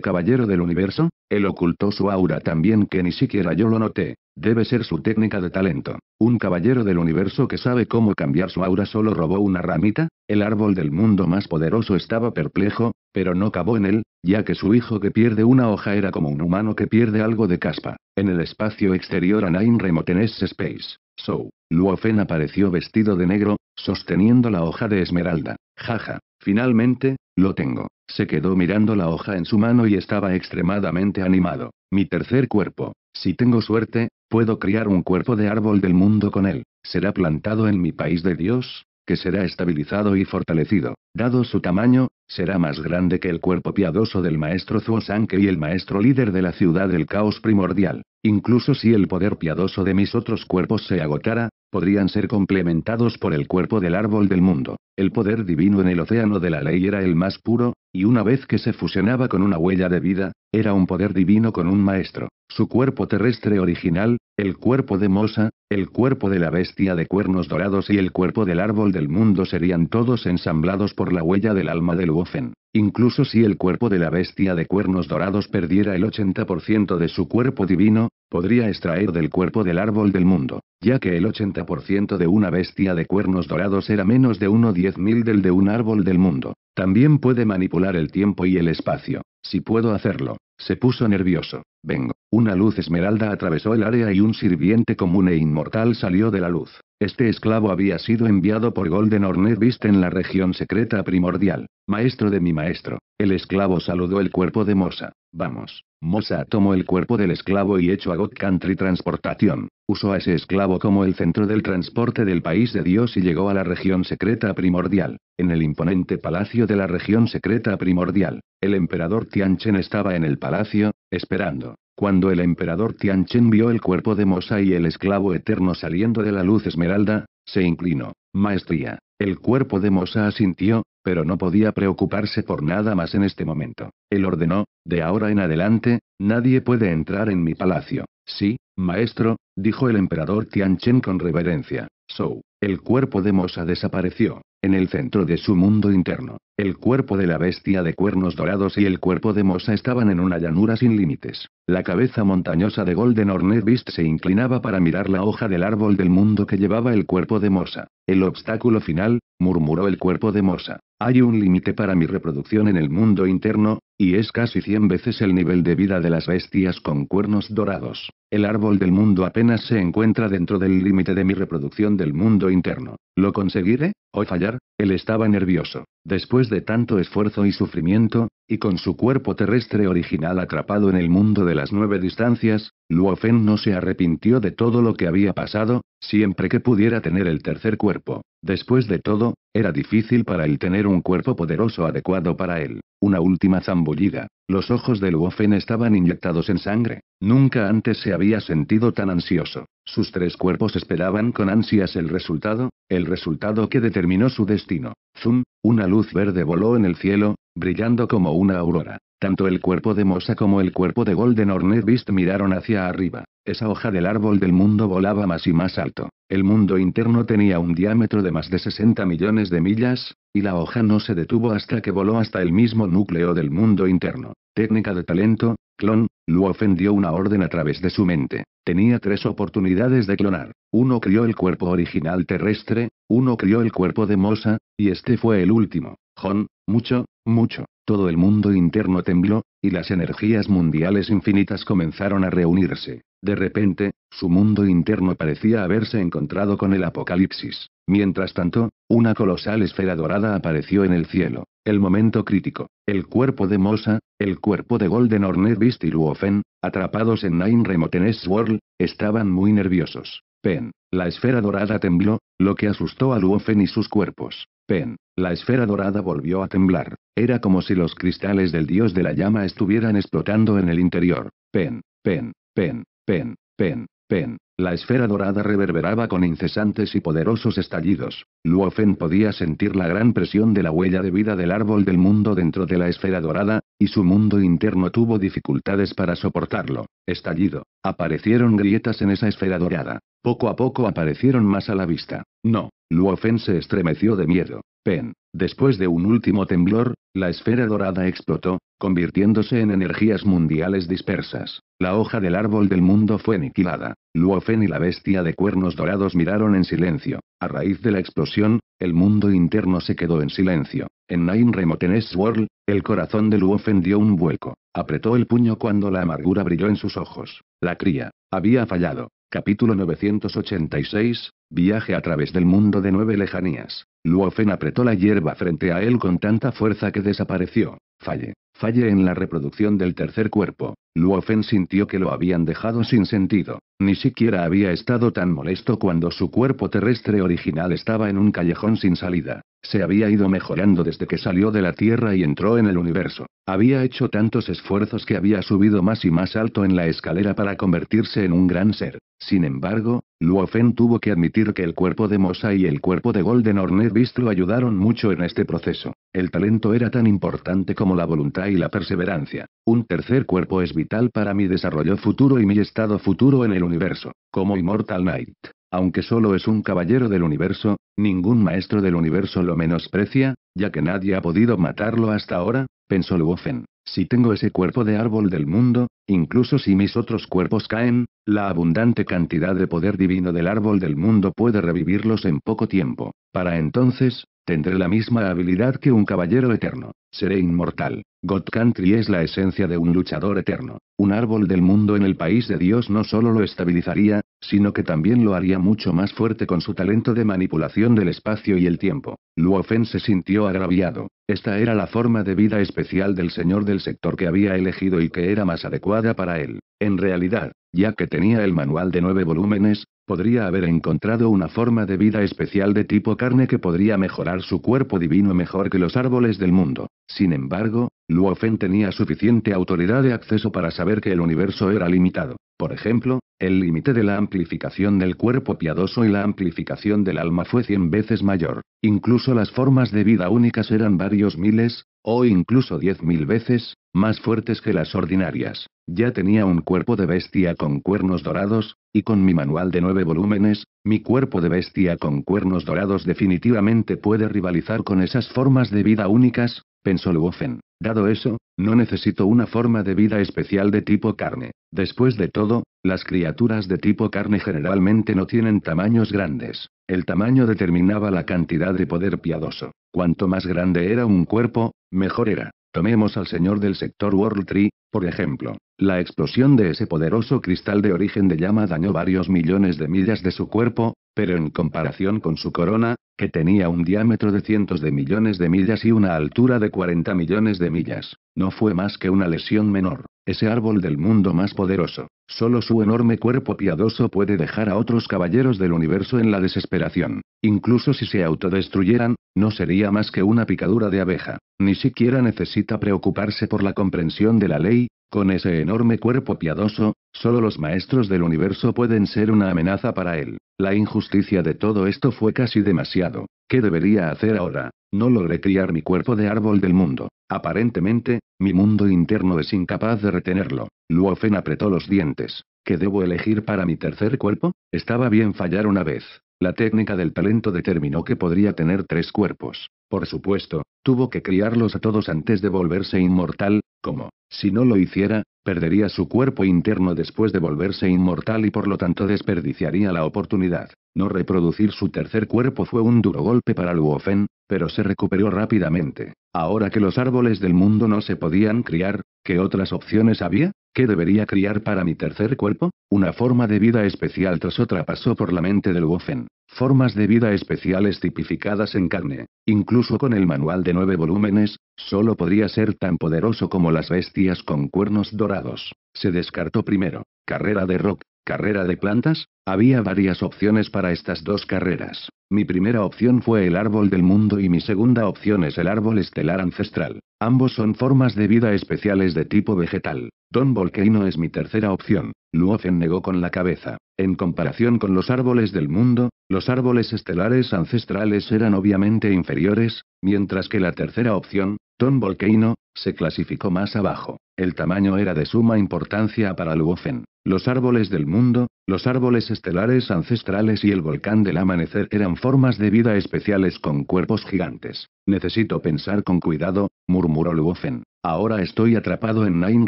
caballero del universo, él ocultó su aura también que ni siquiera yo lo noté. Debe ser su técnica de talento. Un caballero del universo que sabe cómo cambiar su aura solo robó una ramita. El árbol del mundo más poderoso estaba perplejo, pero no cabó en él, ya que su hijo que pierde una hoja era como un humano que pierde algo de caspa. En el espacio exterior a Nine Remoteness Space, So, Luofen apareció vestido de negro, sosteniendo la hoja de esmeralda. Jaja, finalmente, lo tengo. Se quedó mirando la hoja en su mano y estaba extremadamente animado. Mi tercer cuerpo. Si tengo suerte, puedo criar un cuerpo de árbol del mundo con él. Será plantado en mi país de Dios, que será estabilizado y fortalecido. Dado su tamaño, será más grande que el cuerpo piadoso del maestro Zuosanke y el maestro líder de la ciudad del caos primordial. Incluso si el poder piadoso de mis otros cuerpos se agotara, podrían ser complementados por el cuerpo del árbol del mundo. El poder divino en el océano de la ley era el más puro, y una vez que se fusionaba con una huella de vida, era un poder divino con un maestro. Su cuerpo terrestre original, el cuerpo de Mosa, el cuerpo de la bestia de cuernos dorados y el cuerpo del árbol del mundo serían todos ensamblados por la huella del alma del Wofen. Incluso si el cuerpo de la bestia de cuernos dorados perdiera el 80% de su cuerpo divino, podría extraer del cuerpo del árbol del mundo, ya que el 80% de una bestia de cuernos dorados era menos de uno diez mil del de un árbol del mundo. También puede manipular el tiempo y el espacio, si puedo hacerlo, se puso nervioso. Vengo. Una luz esmeralda atravesó el área y un sirviente común e inmortal salió de la luz. Este esclavo había sido enviado por Golden Hornet Vista en la región secreta primordial. Maestro de mi maestro. El esclavo saludó el cuerpo de Mosa. Vamos. Mosa tomó el cuerpo del esclavo y echó a God Country Transportación. Usó a ese esclavo como el centro del transporte del país de Dios y llegó a la región secreta primordial. En el imponente palacio de la región secreta primordial, el emperador Tianchen estaba en el palacio, esperando. Cuando el emperador Tianchen vio el cuerpo de Mosa y el esclavo eterno saliendo de la luz esmeralda, se inclinó. Maestría. El cuerpo de Mosa asintió, pero no podía preocuparse por nada más en este momento. Él ordenó, de ahora en adelante, nadie puede entrar en mi palacio. Sí, maestro, dijo el emperador Tianchen con reverencia. So, el cuerpo de Mosa desapareció en el centro de su mundo interno. El cuerpo de la bestia de cuernos dorados y el cuerpo de Mosa estaban en una llanura sin límites. La cabeza montañosa de Golden Hornet Beast se inclinaba para mirar la hoja del árbol del mundo que llevaba el cuerpo de Mosa. El obstáculo final, murmuró el cuerpo de Mosa. Hay un límite para mi reproducción en el mundo interno, y es casi 100 veces el nivel de vida de las bestias con cuernos dorados. El árbol del mundo apenas se encuentra dentro del límite de mi reproducción del mundo interno. ¿Lo conseguiré? ¿O fallar? Él estaba nervioso. Después de tanto esfuerzo y sufrimiento, y con su cuerpo terrestre original atrapado en el mundo de las nueve distancias, Luofen no se arrepintió de todo lo que había pasado, siempre que pudiera tener el tercer cuerpo. Después de todo, era difícil para él tener un cuerpo poderoso adecuado para él. Una última zambullida. Los ojos de Luofen estaban inyectados en sangre. Nunca antes se había sentido tan ansioso. Sus tres cuerpos esperaban con ansias el resultado, el resultado que determinó su destino. Zum, una luz verde voló en el cielo, brillando como una aurora. Tanto el cuerpo de Mosa como el cuerpo de Golden Hornet Beast miraron hacia arriba. Esa hoja del árbol del mundo volaba más y más alto. El mundo interno tenía un diámetro de más de 60 millones de millas, y la hoja no se detuvo hasta que voló hasta el mismo núcleo del mundo interno. Técnica de talento, clon, luofen ofendió una orden a través de su mente. Tenía tres oportunidades de clonar. Uno crió el cuerpo original terrestre, uno crió el cuerpo de Mosa, y este fue el último. Jon, mucho, mucho. Todo el mundo interno tembló, y las energías mundiales infinitas comenzaron a reunirse. De repente, su mundo interno parecía haberse encontrado con el apocalipsis. Mientras tanto, una colosal esfera dorada apareció en el cielo. El momento crítico. El cuerpo de Mosa, el cuerpo de Golden Hornet Beast y Luofen, atrapados en Nine Remoteness World, estaban muy nerviosos. Pen. La esfera dorada tembló, lo que asustó a Luofen y sus cuerpos. Pen. La esfera dorada volvió a temblar. Era como si los cristales del dios de la llama estuvieran explotando en el interior. Pen. Pen. Pen. Pen, pen, pen. La esfera dorada reverberaba con incesantes y poderosos estallidos. Luofen podía sentir la gran presión de la huella de vida del árbol del mundo dentro de la esfera dorada, y su mundo interno tuvo dificultades para soportarlo. Estallido. Aparecieron grietas en esa esfera dorada. Poco a poco aparecieron más a la vista. No, Luofen se estremeció de miedo. Pen. Después de un último temblor, la esfera dorada explotó, convirtiéndose en energías mundiales dispersas. La hoja del árbol del mundo fue aniquilada. Luofen y la bestia de cuernos dorados miraron en silencio. A raíz de la explosión, el mundo interno se quedó en silencio. En Nine Remoteness World, el corazón de Luofen dio un vuelco. Apretó el puño cuando la amargura brilló en sus ojos. La cría. Había fallado. Capítulo 986. Viaje a través del mundo de nueve lejanías. Luofen apretó la hierba frente a él con tanta fuerza que desapareció. Falle falle en la reproducción del tercer cuerpo. Luofen sintió que lo habían dejado sin sentido. Ni siquiera había estado tan molesto cuando su cuerpo terrestre original estaba en un callejón sin salida. Se había ido mejorando desde que salió de la Tierra y entró en el universo. Había hecho tantos esfuerzos que había subido más y más alto en la escalera para convertirse en un gran ser. Sin embargo, Luofen tuvo que admitir que el cuerpo de Mosa y el cuerpo de Golden Hornet Beast lo ayudaron mucho en este proceso. El talento era tan importante como la voluntad y la perseverancia. Un tercer cuerpo es vital para mi desarrollo futuro y mi estado futuro en el universo, como Immortal Knight. Aunque solo es un caballero del universo, ningún maestro del universo lo menosprecia, ya que nadie ha podido matarlo hasta ahora, pensó Luofen. Si tengo ese cuerpo de árbol del mundo, incluso si mis otros cuerpos caen, la abundante cantidad de poder divino del árbol del mundo puede revivirlos en poco tiempo. Para entonces, tendré la misma habilidad que un caballero eterno. Seré inmortal. God Country es la esencia de un luchador eterno. Un árbol del mundo en el país de Dios no solo lo estabilizaría, sino que también lo haría mucho más fuerte con su talento de manipulación del espacio y el tiempo. Luofen se sintió agraviado. Esta era la forma de vida especial del señor del sector que había elegido y que era más adecuada para él. En realidad, ya que tenía el manual de nueve volúmenes, podría haber encontrado una forma de vida especial de tipo carne que podría mejorar su cuerpo divino mejor que los árboles del mundo. Sin embargo, Luofen tenía suficiente autoridad de acceso para saber que el universo era limitado. Por ejemplo, el límite de la amplificación del cuerpo piadoso y la amplificación del alma fue cien veces mayor. Incluso las formas de vida únicas eran varios miles, o incluso diez mil veces, más fuertes que las ordinarias. Ya tenía un cuerpo de bestia con cuernos dorados, y con mi manual de nueve volúmenes, mi cuerpo de bestia con cuernos dorados definitivamente puede rivalizar con esas formas de vida únicas, pensó Luofen. Dado eso, no necesito una forma de vida especial de tipo carne. Después de todo, las criaturas de tipo carne generalmente no tienen tamaños grandes. El tamaño determinaba la cantidad de poder piadoso. Cuanto más grande era un cuerpo, mejor era. Tomemos al señor del sector World Tree, por ejemplo. La explosión de ese poderoso cristal de origen de llama dañó varios millones de millas de su cuerpo, pero en comparación con su corona, que tenía un diámetro de cientos de millones de millas y una altura de 40 millones de millas, no fue más que una lesión menor, ese árbol del mundo más poderoso. Solo su enorme cuerpo piadoso puede dejar a otros caballeros del universo en la desesperación. Incluso si se autodestruyeran, no sería más que una picadura de abeja. Ni siquiera necesita preocuparse por la comprensión de la ley, con ese enorme cuerpo piadoso, solo los maestros del universo pueden ser una amenaza para él. La injusticia de todo esto fue casi demasiado. ¿Qué debería hacer ahora? No logré criar mi cuerpo de árbol del mundo. Aparentemente, mi mundo interno es incapaz de retenerlo. Luofen apretó los dientes. ¿Qué debo elegir para mi tercer cuerpo? Estaba bien fallar una vez. La técnica del talento determinó que podría tener tres cuerpos. Por supuesto, tuvo que criarlos a todos antes de volverse inmortal, como, si no lo hiciera, perdería su cuerpo interno después de volverse inmortal y por lo tanto desperdiciaría la oportunidad. No reproducir su tercer cuerpo fue un duro golpe para Wofen, pero se recuperó rápidamente. Ahora que los árboles del mundo no se podían criar, ¿qué otras opciones había? ¿Qué debería criar para mi tercer cuerpo? Una forma de vida especial tras otra pasó por la mente del Wofen formas de vida especiales tipificadas en carne. Incluso con el manual de nueve volúmenes, solo podría ser tan poderoso como las bestias con cuernos dorados. Se descartó primero. Carrera de rock, Carrera de plantas, había varias opciones para estas dos carreras. Mi primera opción fue el árbol del mundo y mi segunda opción es el árbol estelar ancestral. Ambos son formas de vida especiales de tipo vegetal. Don Volcano es mi tercera opción. Luofen negó con la cabeza. En comparación con los árboles del mundo, los árboles estelares ancestrales eran obviamente inferiores, mientras que la tercera opción, Don Volcano, se clasificó más abajo. El tamaño era de suma importancia para Luofen. Los árboles del mundo, los árboles estelares ancestrales y el volcán del amanecer eran formas de vida especiales con cuerpos gigantes. Necesito pensar con cuidado, murmuró Luofen. Ahora estoy atrapado en Nine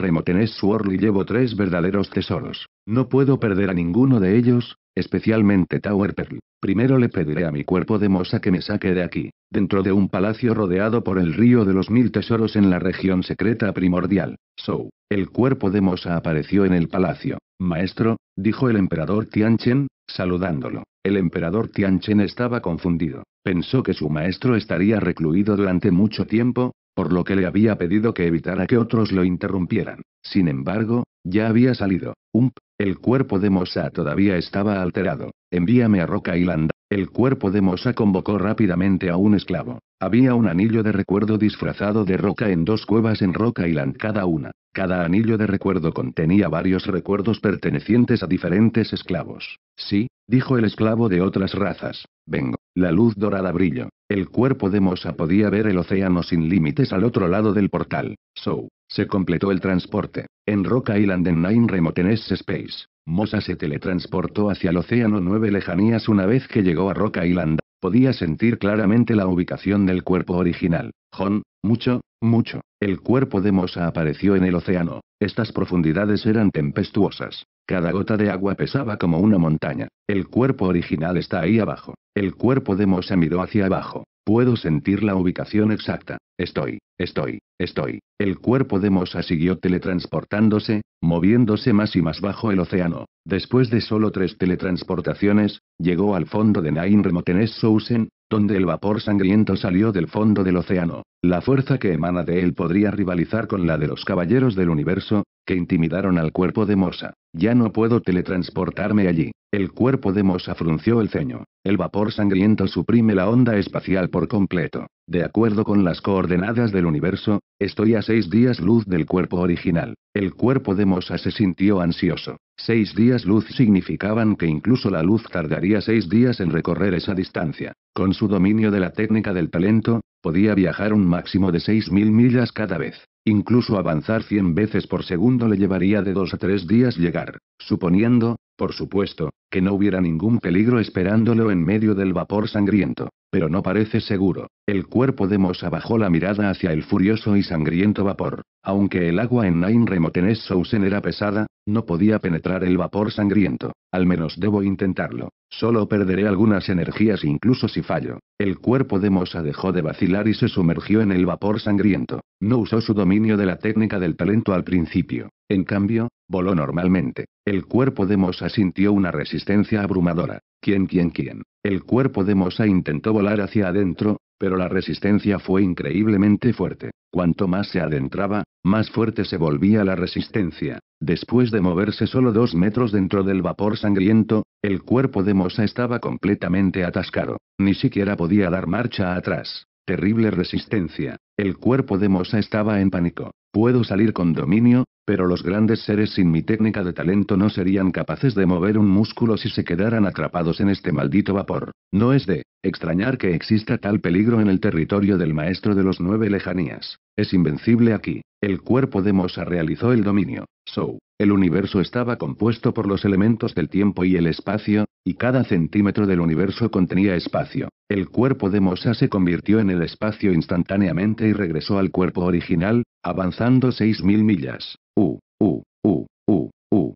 Remoteness Swirl y llevo tres verdaderos tesoros. No puedo perder a ninguno de ellos, especialmente Tower Pearl. Primero le pediré a mi cuerpo de mosa que me saque de aquí, dentro de un palacio rodeado por el río de los mil tesoros en la región secreta primordial. So, el cuerpo de mosa apareció en el palacio. Maestro, dijo el emperador Tianchen, saludándolo. El emperador Tianchen estaba confundido. Pensó que su maestro estaría recluido durante mucho tiempo, por lo que le había pedido que evitara que otros lo interrumpieran. Sin embargo, ya había salido. un el cuerpo de Mosa todavía estaba alterado. Envíame a Rock Island. El cuerpo de Mosa convocó rápidamente a un esclavo. Había un anillo de recuerdo disfrazado de roca en dos cuevas en Rock Island cada una. Cada anillo de recuerdo contenía varios recuerdos pertenecientes a diferentes esclavos. Sí, dijo el esclavo de otras razas. Vengo. La luz dorada brilló. El cuerpo de Mosa podía ver el océano sin límites al otro lado del portal. So, se completó el transporte. En Rock Island en Nine Ness Space, Mosa se teletransportó hacia el Océano nueve Lejanías una vez que llegó a Rock Island. Podía sentir claramente la ubicación del cuerpo original. Hon, mucho, mucho. El cuerpo de Mosa apareció en el océano. Estas profundidades eran tempestuosas. Cada gota de agua pesaba como una montaña. El cuerpo original está ahí abajo. El cuerpo de Mosa miró hacia abajo. Puedo sentir la ubicación exacta. Estoy, estoy, estoy. El cuerpo de Mosa siguió teletransportándose, moviéndose más y más bajo el océano. Después de solo tres teletransportaciones, llegó al fondo de Nain Remotenes Sousen, donde el vapor sangriento salió del fondo del océano. La fuerza que emana de él podría rivalizar con la de los caballeros del universo, que intimidaron al cuerpo de Mosa. Ya no puedo teletransportarme allí. El cuerpo de Mosa frunció el ceño. El vapor sangriento suprime la onda espacial por completo. De acuerdo con las coordenadas del universo, estoy a seis días luz del cuerpo original. El cuerpo de Mosa se sintió ansioso. Seis días luz significaban que incluso la luz tardaría seis días en recorrer esa distancia. Con su dominio de la técnica del talento, podía viajar un máximo de 6.000 millas cada vez. Incluso avanzar 100 veces por segundo le llevaría de dos a tres días llegar, suponiendo, por supuesto, que no hubiera ningún peligro esperándolo en medio del vapor sangriento. Pero no parece seguro. El cuerpo de Mosa bajó la mirada hacia el furioso y sangriento vapor. Aunque el agua en Nain Remotenes Sousen era pesada, no podía penetrar el vapor sangriento. Al menos debo intentarlo. Solo perderé algunas energías incluso si fallo. El cuerpo de Mosa dejó de vacilar y se sumergió en el vapor sangriento. No usó su dominio de la técnica del talento al principio. En cambio, voló normalmente. El cuerpo de Mosa sintió una resistencia abrumadora. ¿Quién, quién, quién? El cuerpo de Mosa intentó volar hacia adentro, pero la resistencia fue increíblemente fuerte. Cuanto más se adentraba, más fuerte se volvía la resistencia. Después de moverse solo dos metros dentro del vapor sangriento, el cuerpo de Mosa estaba completamente atascado. Ni siquiera podía dar marcha atrás. Terrible resistencia. El cuerpo de Mosa estaba en pánico. Puedo salir con dominio, pero los grandes seres sin mi técnica de talento no serían capaces de mover un músculo si se quedaran atrapados en este maldito vapor. No es de extrañar que exista tal peligro en el territorio del maestro de los nueve lejanías. Es invencible aquí. El cuerpo de Mosa realizó el dominio. So, el universo estaba compuesto por los elementos del tiempo y el espacio, y cada centímetro del universo contenía espacio. El cuerpo de Mosa se convirtió en el espacio instantáneamente y regresó al cuerpo original, avanzando 6.000 millas. U, U, U, U, U,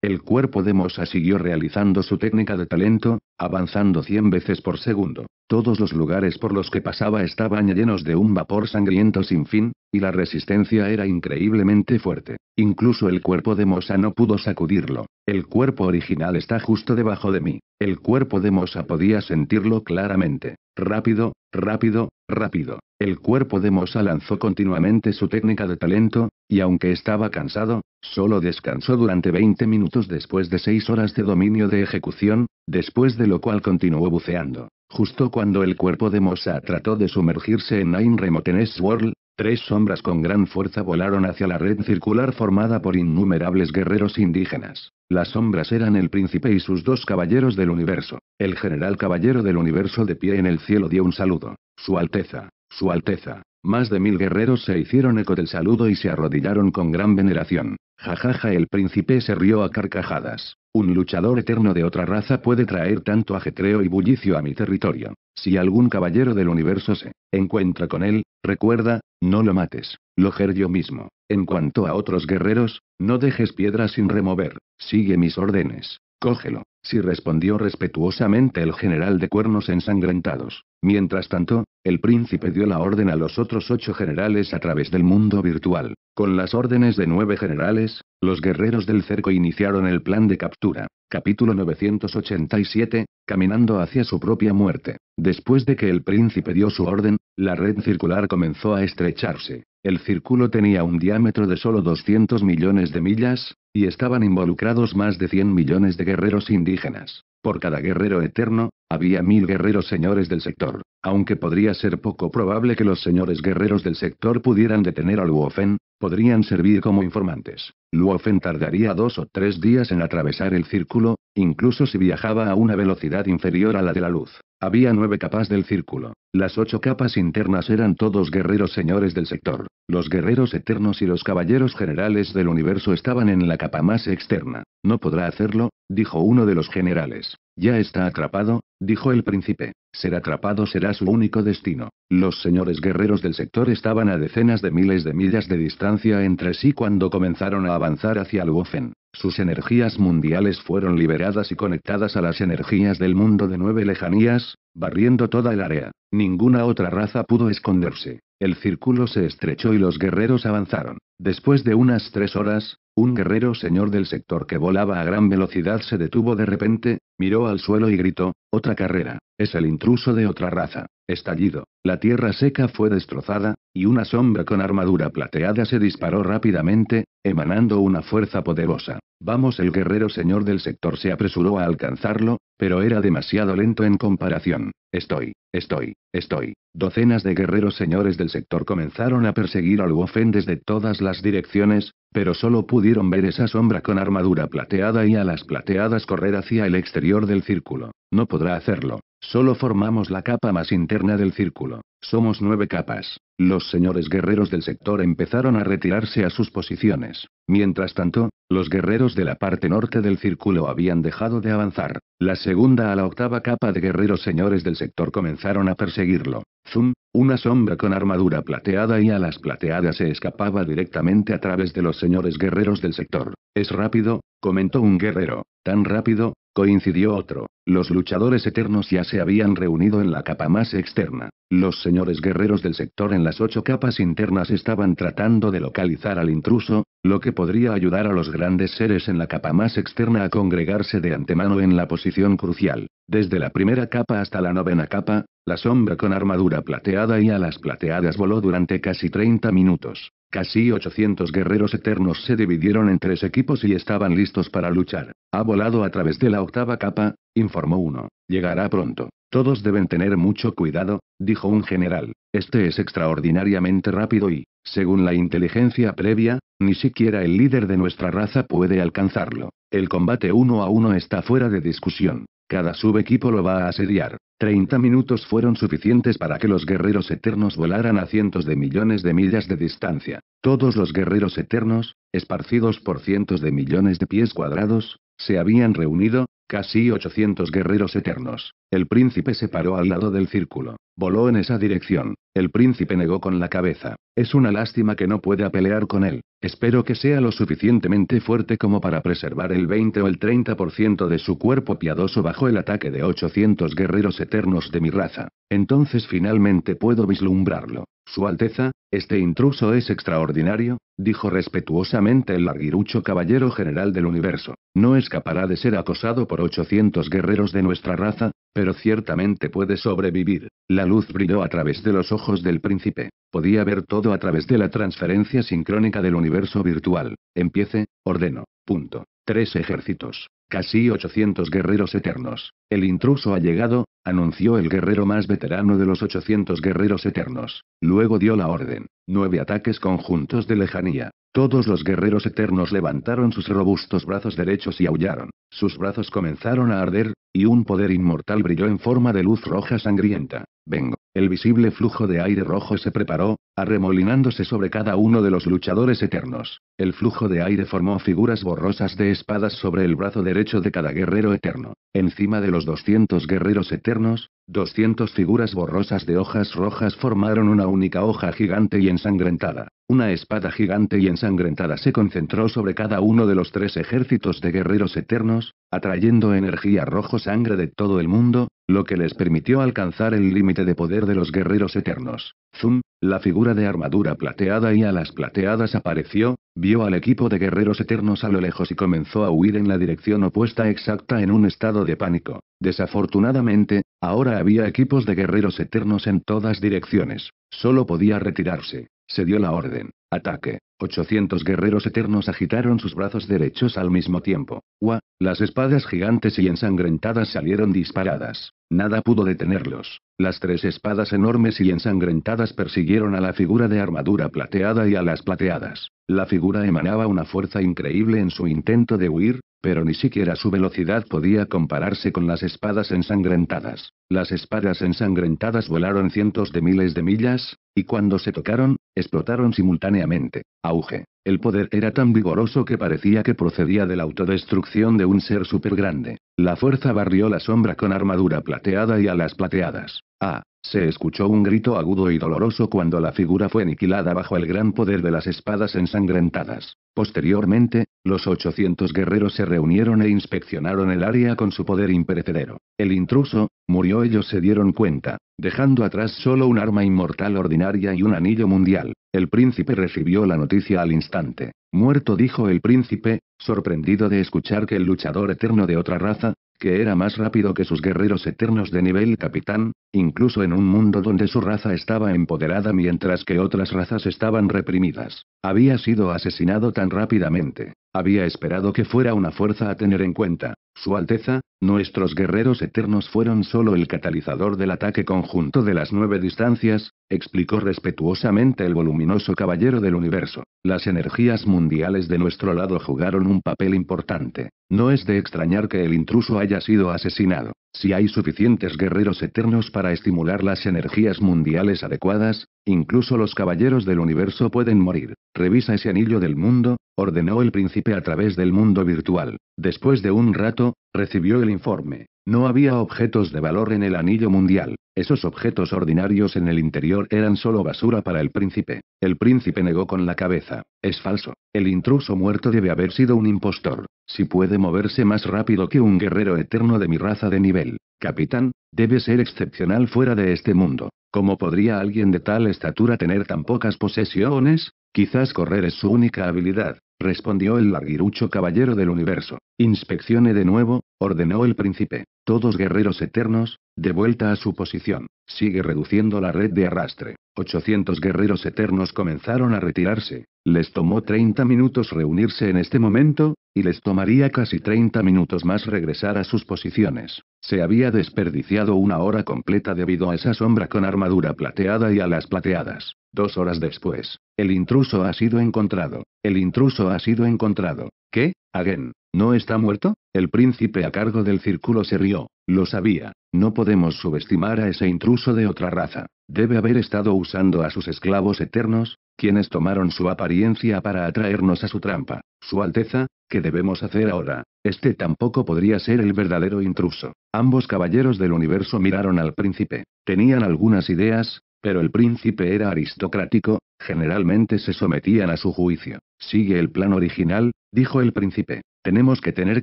el cuerpo de Mosa siguió realizando su técnica de talento, avanzando 100 veces por segundo. Todos los lugares por los que pasaba estaban llenos de un vapor sangriento sin fin, y la resistencia era increíblemente fuerte. Incluso el cuerpo de Mosa no pudo sacudirlo. El cuerpo original está justo debajo de mí. El cuerpo de Mosa podía sentirlo claramente. Rápido, rápido, rápido. El cuerpo de Mosa lanzó continuamente su técnica de talento, y aunque estaba cansado, solo descansó durante 20 minutos después de 6 horas de dominio de ejecución, después de lo cual continuó buceando. Justo cuando el cuerpo de Mosa trató de sumergirse en Nine Remoteness World, tres sombras con gran fuerza volaron hacia la red circular formada por innumerables guerreros indígenas. Las sombras eran el príncipe y sus dos caballeros del universo. El general caballero del universo de pie en el cielo dio un saludo. Su Alteza, Su Alteza, más de mil guerreros se hicieron eco del saludo y se arrodillaron con gran veneración. Jajaja, el príncipe se rió a carcajadas. Un luchador eterno de otra raza puede traer tanto ajetreo y bullicio a mi territorio. Si algún caballero del universo se encuentra con él, recuerda, no lo mates, lo yo mismo. En cuanto a otros guerreros, no dejes piedra sin remover, sigue mis órdenes, cógelo, Sí respondió respetuosamente el general de cuernos ensangrentados. Mientras tanto, el príncipe dio la orden a los otros ocho generales a través del mundo virtual. Con las órdenes de nueve generales, los guerreros del cerco iniciaron el plan de captura. Capítulo 987, caminando hacia su propia muerte. Después de que el príncipe dio su orden, la red circular comenzó a estrecharse. El círculo tenía un diámetro de solo 200 millones de millas, y estaban involucrados más de 100 millones de guerreros indígenas. Por cada guerrero eterno, había mil guerreros señores del sector. Aunque podría ser poco probable que los señores guerreros del sector pudieran detener al Luofen, Podrían servir como informantes. Luofen tardaría dos o tres días en atravesar el círculo, incluso si viajaba a una velocidad inferior a la de la luz. Había nueve capas del círculo. Las ocho capas internas eran todos guerreros señores del sector. Los guerreros eternos y los caballeros generales del universo estaban en la capa más externa. No podrá hacerlo, dijo uno de los generales. Ya está atrapado, dijo el príncipe. Ser atrapado será su único destino. Los señores guerreros del sector estaban a decenas de miles de millas de distancia entre sí cuando comenzaron a avanzar hacia Luofen. Sus energías mundiales fueron liberadas y conectadas a las energías del mundo de nueve lejanías, barriendo toda el área. Ninguna otra raza pudo esconderse. El círculo se estrechó y los guerreros avanzaron. Después de unas tres horas, un guerrero señor del sector que volaba a gran velocidad se detuvo de repente, miró al suelo y gritó, otra carrera, es el intruso de otra raza. Estallido. La tierra seca fue destrozada, y una sombra con armadura plateada se disparó rápidamente, emanando una fuerza poderosa. Vamos, el guerrero señor del sector se apresuró a alcanzarlo, pero era demasiado lento en comparación. Estoy, estoy, estoy. Docenas de guerreros señores del sector comenzaron a perseguir al Wofen desde todas las direcciones, pero solo pudieron ver esa sombra con armadura plateada y a las plateadas correr hacia el exterior del círculo. No podrá hacerlo. Solo formamos la capa más interna del círculo. Somos nueve capas. Los señores guerreros del sector empezaron a retirarse a sus posiciones. Mientras tanto, los guerreros de la parte norte del círculo habían dejado de avanzar. La segunda a la octava capa de guerreros señores del sector comenzaron a perseguirlo. Zoom, una sombra con armadura plateada y alas plateadas se escapaba directamente a través de los señores guerreros del sector. Es rápido, comentó un guerrero. Tan rápido, Coincidió otro. Los luchadores eternos ya se habían reunido en la capa más externa. Los señores guerreros del sector en las ocho capas internas estaban tratando de localizar al intruso, lo que podría ayudar a los grandes seres en la capa más externa a congregarse de antemano en la posición crucial. Desde la primera capa hasta la novena capa, la sombra con armadura plateada y alas plateadas voló durante casi 30 minutos. Casi 800 guerreros eternos se dividieron en tres equipos y estaban listos para luchar. Ha volado a través de la octava capa, informó uno. Llegará pronto. Todos deben tener mucho cuidado, dijo un general. Este es extraordinariamente rápido y, según la inteligencia previa, ni siquiera el líder de nuestra raza puede alcanzarlo. El combate uno a uno está fuera de discusión. Cada subequipo lo va a asediar. Treinta minutos fueron suficientes para que los guerreros eternos volaran a cientos de millones de millas de distancia. Todos los guerreros eternos, esparcidos por cientos de millones de pies cuadrados, se habían reunido, casi 800 guerreros eternos, el príncipe se paró al lado del círculo. Voló en esa dirección. El príncipe negó con la cabeza. Es una lástima que no pueda pelear con él. Espero que sea lo suficientemente fuerte como para preservar el 20 o el 30% de su cuerpo piadoso bajo el ataque de 800 guerreros eternos de mi raza. Entonces finalmente puedo vislumbrarlo. Su Alteza, este intruso es extraordinario, dijo respetuosamente el larguirucho caballero general del universo. No escapará de ser acosado por 800 guerreros de nuestra raza, pero ciertamente puede sobrevivir. La luz brilló a través de los ojos del príncipe. Podía ver todo a través de la transferencia sincrónica del universo virtual. Empiece, ordeno. Punto. Tres ejércitos. Casi 800 guerreros eternos. El intruso ha llegado, anunció el guerrero más veterano de los 800 guerreros eternos. Luego dio la orden. Nueve ataques conjuntos de lejanía. Todos los guerreros eternos levantaron sus robustos brazos derechos y aullaron. Sus brazos comenzaron a arder, y un poder inmortal brilló en forma de luz roja sangrienta. Vengo el visible flujo de aire rojo se preparó, arremolinándose sobre cada uno de los luchadores eternos. El flujo de aire formó figuras borrosas de espadas sobre el brazo derecho de cada guerrero eterno. Encima de los 200 guerreros eternos, 200 figuras borrosas de hojas rojas formaron una única hoja gigante y ensangrentada. Una espada gigante y ensangrentada se concentró sobre cada uno de los tres ejércitos de guerreros eternos, atrayendo energía rojo sangre de todo el mundo, lo que les permitió alcanzar el límite de poder de los guerreros eternos. Zum, la figura de armadura plateada y alas plateadas apareció, vio al equipo de guerreros eternos a lo lejos y comenzó a huir en la dirección opuesta exacta en un estado de pánico. Desafortunadamente, ahora había equipos de guerreros eternos en todas direcciones. Solo podía retirarse. Se dio la orden. Ataque. 800 guerreros eternos agitaron sus brazos derechos al mismo tiempo. Wa, Las espadas gigantes y ensangrentadas salieron disparadas. Nada pudo detenerlos. Las tres espadas enormes y ensangrentadas persiguieron a la figura de armadura plateada y a las plateadas. La figura emanaba una fuerza increíble en su intento de huir, pero ni siquiera su velocidad podía compararse con las espadas ensangrentadas. Las espadas ensangrentadas volaron cientos de miles de millas, y cuando se tocaron, explotaron simultáneamente. Auge. El poder era tan vigoroso que parecía que procedía de la autodestrucción de un ser grande. La fuerza barrió la sombra con armadura plateada y alas plateadas. Ah, se escuchó un grito agudo y doloroso cuando la figura fue aniquilada bajo el gran poder de las espadas ensangrentadas. Posteriormente, los 800 guerreros se reunieron e inspeccionaron el área con su poder imperecedero. El intruso, murió ellos se dieron cuenta, dejando atrás solo un arma inmortal ordinaria y un anillo mundial. El príncipe recibió la noticia al instante. Muerto dijo el príncipe, sorprendido de escuchar que el luchador eterno de otra raza, que era más rápido que sus guerreros eternos de nivel capitán, incluso en un mundo donde su raza estaba empoderada mientras que otras razas estaban reprimidas. Había sido asesinado tan rápidamente. Había esperado que fuera una fuerza a tener en cuenta, su Alteza, nuestros guerreros eternos fueron solo el catalizador del ataque conjunto de las nueve distancias, explicó respetuosamente el voluminoso caballero del universo. Las energías mundiales de nuestro lado jugaron un papel importante. No es de extrañar que el intruso haya sido asesinado. Si hay suficientes guerreros eternos para estimular las energías mundiales adecuadas, incluso los caballeros del universo pueden morir. Revisa ese anillo del mundo, ordenó el príncipe a través del mundo virtual. Después de un rato, recibió el informe. No había objetos de valor en el anillo mundial. Esos objetos ordinarios en el interior eran solo basura para el príncipe. El príncipe negó con la cabeza. Es falso. El intruso muerto debe haber sido un impostor. Si puede moverse más rápido que un guerrero eterno de mi raza de nivel. Capitán, debe ser excepcional fuera de este mundo. ¿Cómo podría alguien de tal estatura tener tan pocas posesiones? Quizás correr es su única habilidad respondió el larguirucho caballero del universo. Inspeccione de nuevo, ordenó el príncipe. Todos guerreros eternos, de vuelta a su posición. Sigue reduciendo la red de arrastre. 800 guerreros eternos comenzaron a retirarse. Les tomó 30 minutos reunirse en este momento, y les tomaría casi 30 minutos más regresar a sus posiciones. Se había desperdiciado una hora completa debido a esa sombra con armadura plateada y alas plateadas. Dos horas después, el intruso ha sido encontrado. El intruso ha sido encontrado. ¿Qué, Hagen? ¿No está muerto? El príncipe a cargo del círculo se rió. Lo sabía. No podemos subestimar a ese intruso de otra raza. Debe haber estado usando a sus esclavos eternos, quienes tomaron su apariencia para atraernos a su trampa. Su Alteza, ¿qué debemos hacer ahora? Este tampoco podría ser el verdadero intruso. Ambos caballeros del universo miraron al príncipe. Tenían algunas ideas, pero el príncipe era aristocrático, generalmente se sometían a su juicio. Sigue el plan original, dijo el príncipe. Tenemos que tener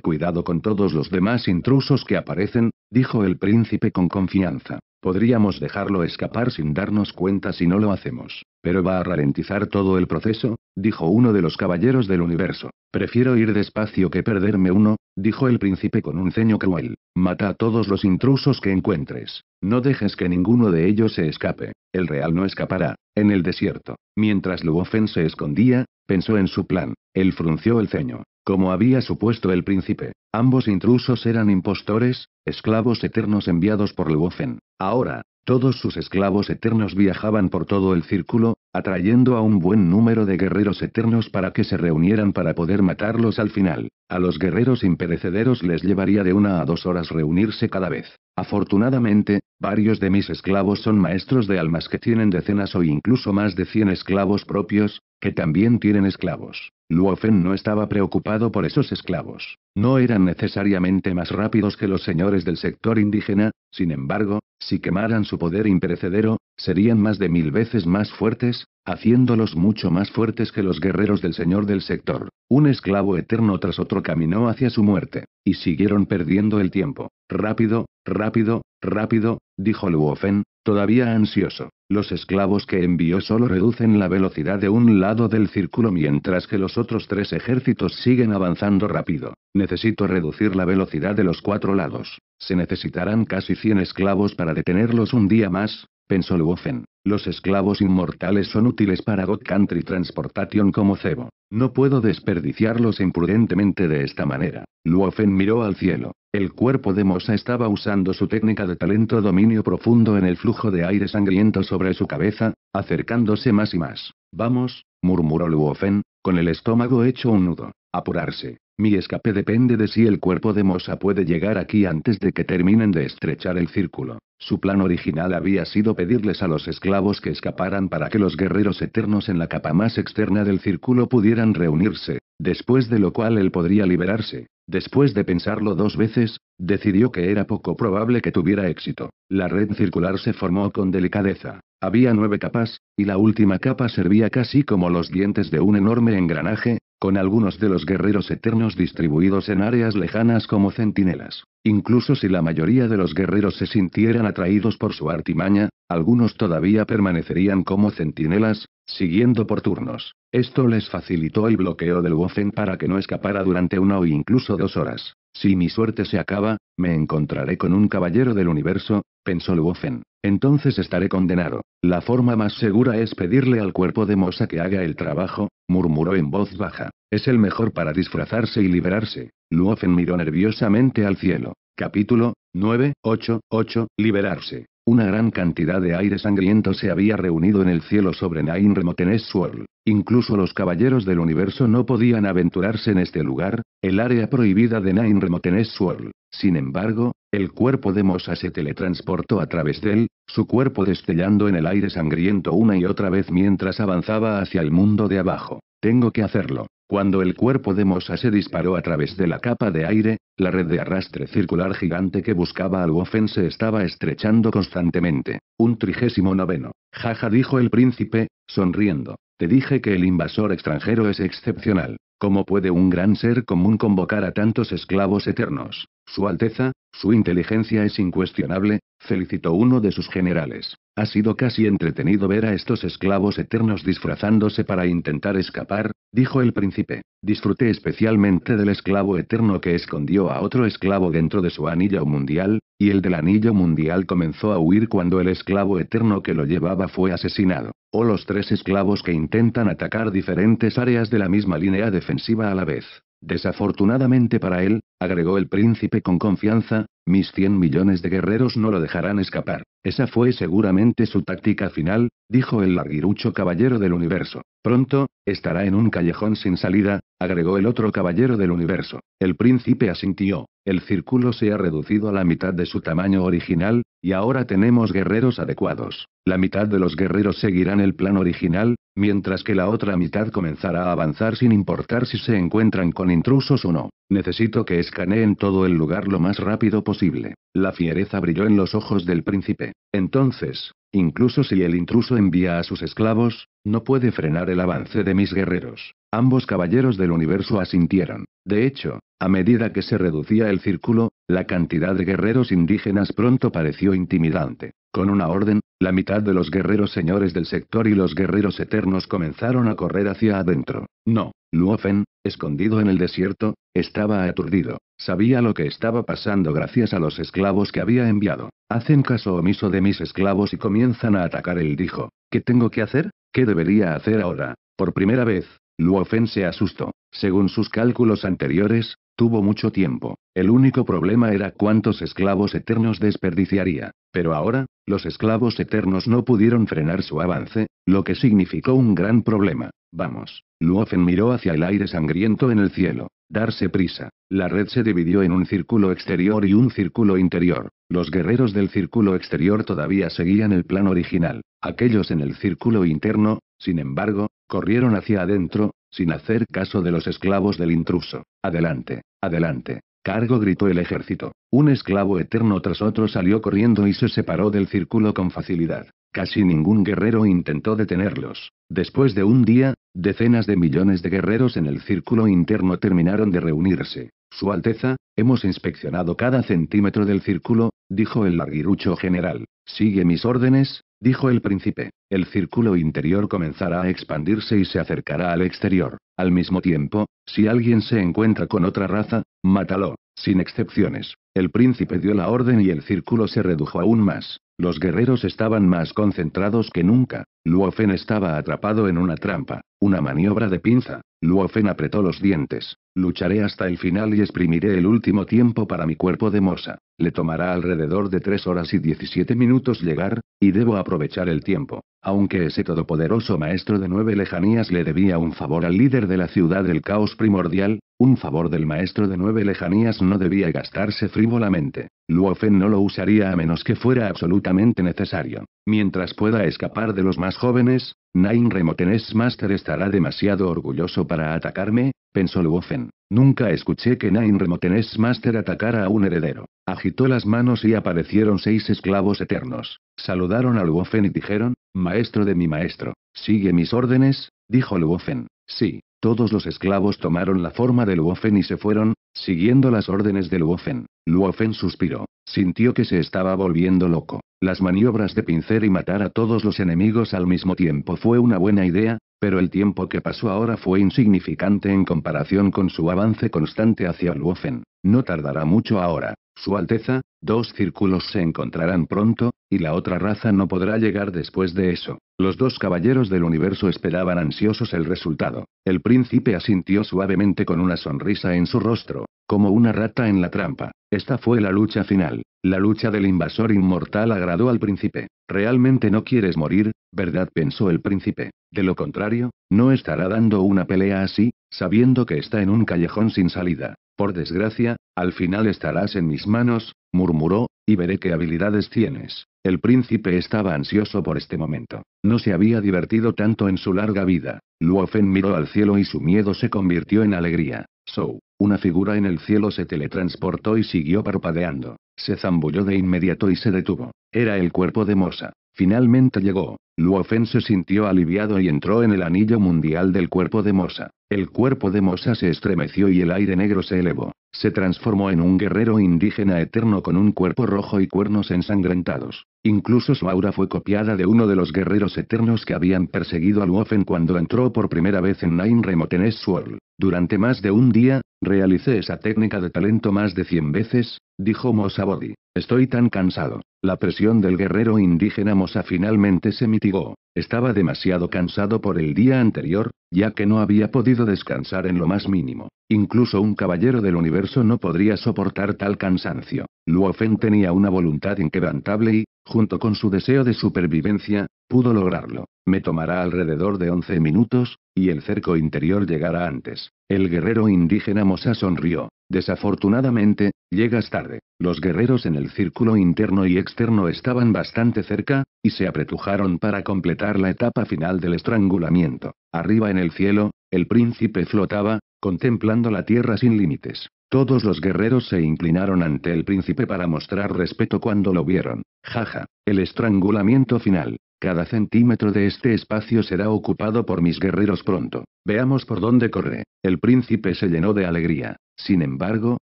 cuidado con todos los demás intrusos que aparecen, dijo el príncipe con confianza. Podríamos dejarlo escapar sin darnos cuenta si no lo hacemos. Pero va a ralentizar todo el proceso, dijo uno de los caballeros del universo. Prefiero ir despacio que perderme uno, dijo el príncipe con un ceño cruel. Mata a todos los intrusos que encuentres. No dejes que ninguno de ellos se escape. El real no escapará. En el desierto, mientras Luofen se escondía, Pensó en su plan. Él frunció el ceño. Como había supuesto el príncipe, ambos intrusos eran impostores, esclavos eternos enviados por Lwofen. Ahora, todos sus esclavos eternos viajaban por todo el círculo, atrayendo a un buen número de guerreros eternos para que se reunieran para poder matarlos al final. A los guerreros imperecederos les llevaría de una a dos horas reunirse cada vez. Afortunadamente, Varios de mis esclavos son maestros de almas que tienen decenas o incluso más de 100 esclavos propios, que también tienen esclavos. Luofen no estaba preocupado por esos esclavos. No eran necesariamente más rápidos que los señores del sector indígena, sin embargo, si quemaran su poder imperecedero, serían más de mil veces más fuertes, haciéndolos mucho más fuertes que los guerreros del señor del sector. Un esclavo eterno tras otro caminó hacia su muerte, y siguieron perdiendo el tiempo. Rápido, rápido, Rápido, dijo Luofen, todavía ansioso. Los esclavos que envió solo reducen la velocidad de un lado del círculo mientras que los otros tres ejércitos siguen avanzando rápido. Necesito reducir la velocidad de los cuatro lados. Se necesitarán casi 100 esclavos para detenerlos un día más, pensó Luofen. Los esclavos inmortales son útiles para God Country Transportation como cebo. No puedo desperdiciarlos imprudentemente de esta manera. Luofen miró al cielo. El cuerpo de Mosa estaba usando su técnica de talento dominio profundo en el flujo de aire sangriento sobre su cabeza, acercándose más y más. Vamos, murmuró Luofen, con el estómago hecho un nudo. Apurarse. Mi escape depende de si el cuerpo de Mosa puede llegar aquí antes de que terminen de estrechar el círculo. Su plan original había sido pedirles a los esclavos que escaparan para que los guerreros eternos en la capa más externa del círculo pudieran reunirse, después de lo cual él podría liberarse. Después de pensarlo dos veces, decidió que era poco probable que tuviera éxito. La red circular se formó con delicadeza. Había nueve capas, y la última capa servía casi como los dientes de un enorme engranaje, con algunos de los guerreros eternos distribuidos en áreas lejanas como centinelas. Incluso si la mayoría de los guerreros se sintieran atraídos por su artimaña, algunos todavía permanecerían como centinelas, siguiendo por turnos. Esto les facilitó el bloqueo del Wofen para que no escapara durante una o incluso dos horas. Si mi suerte se acaba, me encontraré con un caballero del universo, pensó Luofen. Entonces estaré condenado. La forma más segura es pedirle al cuerpo de Mosa que haga el trabajo, murmuró en voz baja. Es el mejor para disfrazarse y liberarse. Luofen miró nerviosamente al cielo. Capítulo 9, 8, 8, liberarse. Una gran cantidad de aire sangriento se había reunido en el cielo sobre Nain Remotenes Swirl. Incluso los caballeros del universo no podían aventurarse en este lugar, el área prohibida de Nain Remotenes Swirl. Sin embargo, el cuerpo de Mosa se teletransportó a través de él, su cuerpo destellando en el aire sangriento una y otra vez mientras avanzaba hacia el mundo de abajo. Tengo que hacerlo. Cuando el cuerpo de Mosa se disparó a través de la capa de aire, la red de arrastre circular gigante que buscaba al Wofen se estaba estrechando constantemente. Un trigésimo noveno. Jaja dijo el príncipe, sonriendo. Te dije que el invasor extranjero es excepcional. ¿Cómo puede un gran ser común convocar a tantos esclavos eternos? Su Alteza, su inteligencia es incuestionable, felicitó uno de sus generales. Ha sido casi entretenido ver a estos esclavos eternos disfrazándose para intentar escapar, dijo el príncipe. Disfruté especialmente del esclavo eterno que escondió a otro esclavo dentro de su anillo mundial, y el del anillo mundial comenzó a huir cuando el esclavo eterno que lo llevaba fue asesinado. O los tres esclavos que intentan atacar diferentes áreas de la misma línea defensiva a la vez. Desafortunadamente para él, agregó el príncipe con confianza, mis 100 millones de guerreros no lo dejarán escapar. Esa fue seguramente su táctica final, dijo el larguirucho caballero del universo. Pronto, estará en un callejón sin salida, agregó el otro caballero del universo. El príncipe asintió. El círculo se ha reducido a la mitad de su tamaño original, y ahora tenemos guerreros adecuados. La mitad de los guerreros seguirán el plan original, mientras que la otra mitad comenzará a avanzar sin importar si se encuentran con intrusos o no. Necesito que escaneen todo el lugar lo más rápido posible. La fiereza brilló en los ojos del príncipe. Entonces, Incluso si el intruso envía a sus esclavos, no puede frenar el avance de mis guerreros. Ambos caballeros del universo asintieron. De hecho, a medida que se reducía el círculo, la cantidad de guerreros indígenas pronto pareció intimidante. Con una orden, la mitad de los guerreros señores del sector y los guerreros eternos comenzaron a correr hacia adentro. No, Luofen, escondido en el desierto, estaba aturdido. Sabía lo que estaba pasando gracias a los esclavos que había enviado. Hacen caso omiso de mis esclavos y comienzan a atacar. Él dijo, ¿qué tengo que hacer? ¿Qué debería hacer ahora? Por primera vez, Luofen se asustó. Según sus cálculos anteriores, tuvo mucho tiempo. El único problema era cuántos esclavos eternos desperdiciaría. Pero ahora, los esclavos eternos no pudieron frenar su avance, lo que significó un gran problema. Vamos. Luofen miró hacia el aire sangriento en el cielo. Darse prisa. La red se dividió en un círculo exterior y un círculo interior. Los guerreros del círculo exterior todavía seguían el plan original. Aquellos en el círculo interno, sin embargo, Corrieron hacia adentro, sin hacer caso de los esclavos del intruso. Adelante, adelante. Cargo gritó el ejército. Un esclavo eterno tras otro salió corriendo y se separó del círculo con facilidad. Casi ningún guerrero intentó detenerlos. Después de un día, decenas de millones de guerreros en el círculo interno terminaron de reunirse. Su Alteza, hemos inspeccionado cada centímetro del círculo, dijo el larguirucho general. Sigue mis órdenes, dijo el príncipe. El círculo interior comenzará a expandirse y se acercará al exterior. Al mismo tiempo, si alguien se encuentra con otra raza, mátalo, sin excepciones. El príncipe dio la orden y el círculo se redujo aún más. Los guerreros estaban más concentrados que nunca. Luofen estaba atrapado en una trampa, una maniobra de pinza. Luofen apretó los dientes. Lucharé hasta el final y exprimiré el último tiempo para mi cuerpo de mosa. Le tomará alrededor de tres horas y 17 minutos llegar, y debo aprovechar el tiempo, aunque ese todopoderoso maestro de nueve lejanías le debía un favor al líder de la ciudad del caos primordial, un favor del maestro de nueve lejanías no debía gastarse frívolamente. Luofen no lo usaría a menos que fuera absolutamente necesario. Mientras pueda escapar de los más jóvenes, Nine Remotenes Master estará demasiado orgulloso para atacarme, pensó Luofen. Nunca escuché que Nine Remotenes Master atacara a un heredero. Agitó las manos y aparecieron seis esclavos eternos. Saludaron a Luofen y dijeron, Maestro de mi maestro. Sigue mis órdenes, dijo Luofen. Sí, todos los esclavos tomaron la forma de Luofen y se fueron, siguiendo las órdenes de Luofen. Luofen suspiró. Sintió que se estaba volviendo loco. Las maniobras de pincer y matar a todos los enemigos al mismo tiempo fue una buena idea, pero el tiempo que pasó ahora fue insignificante en comparación con su avance constante hacia Luofen. No tardará mucho ahora. Su Alteza, dos círculos se encontrarán pronto, y la otra raza no podrá llegar después de eso. Los dos caballeros del universo esperaban ansiosos el resultado. El príncipe asintió suavemente con una sonrisa en su rostro, como una rata en la trampa. Esta fue la lucha final. La lucha del invasor inmortal agradó al príncipe. Realmente no quieres morir, ¿verdad? pensó el príncipe. De lo contrario, no estará dando una pelea así, sabiendo que está en un callejón sin salida. Por desgracia, al final estarás en mis manos, murmuró, y veré qué habilidades tienes. El príncipe estaba ansioso por este momento. No se había divertido tanto en su larga vida. Luofen miró al cielo y su miedo se convirtió en alegría. So, una figura en el cielo se teletransportó y siguió parpadeando. Se zambulló de inmediato y se detuvo. Era el cuerpo de Mosa. Finalmente llegó. Luofen se sintió aliviado y entró en el anillo mundial del cuerpo de Mosa. El cuerpo de Mosa se estremeció y el aire negro se elevó. Se transformó en un guerrero indígena eterno con un cuerpo rojo y cuernos ensangrentados. Incluso su aura fue copiada de uno de los guerreros eternos que habían perseguido a Luofen cuando entró por primera vez en Nine Remotenes World. Durante más de un día, realicé esa técnica de talento más de 100 veces, dijo Body. Estoy tan cansado. La presión del guerrero indígena Mosa finalmente se mitigó. Estaba demasiado cansado por el día anterior, ya que no había podido descansar en lo más mínimo. Incluso un caballero del universo no podría soportar tal cansancio. Luofen tenía una voluntad inquebrantable y, junto con su deseo de supervivencia, pudo lograrlo. Me tomará alrededor de 11 minutos, y el cerco interior llegará antes. El guerrero indígena Mosa sonrió. Desafortunadamente, llegas tarde. Los guerreros en el círculo interno y externo estaban bastante cerca, y se apretujaron para completar la etapa final del estrangulamiento. Arriba en el cielo, el príncipe flotaba, contemplando la tierra sin límites. Todos los guerreros se inclinaron ante el príncipe para mostrar respeto cuando lo vieron. Jaja, el estrangulamiento final. Cada centímetro de este espacio será ocupado por mis guerreros pronto. Veamos por dónde corre. El príncipe se llenó de alegría. Sin embargo,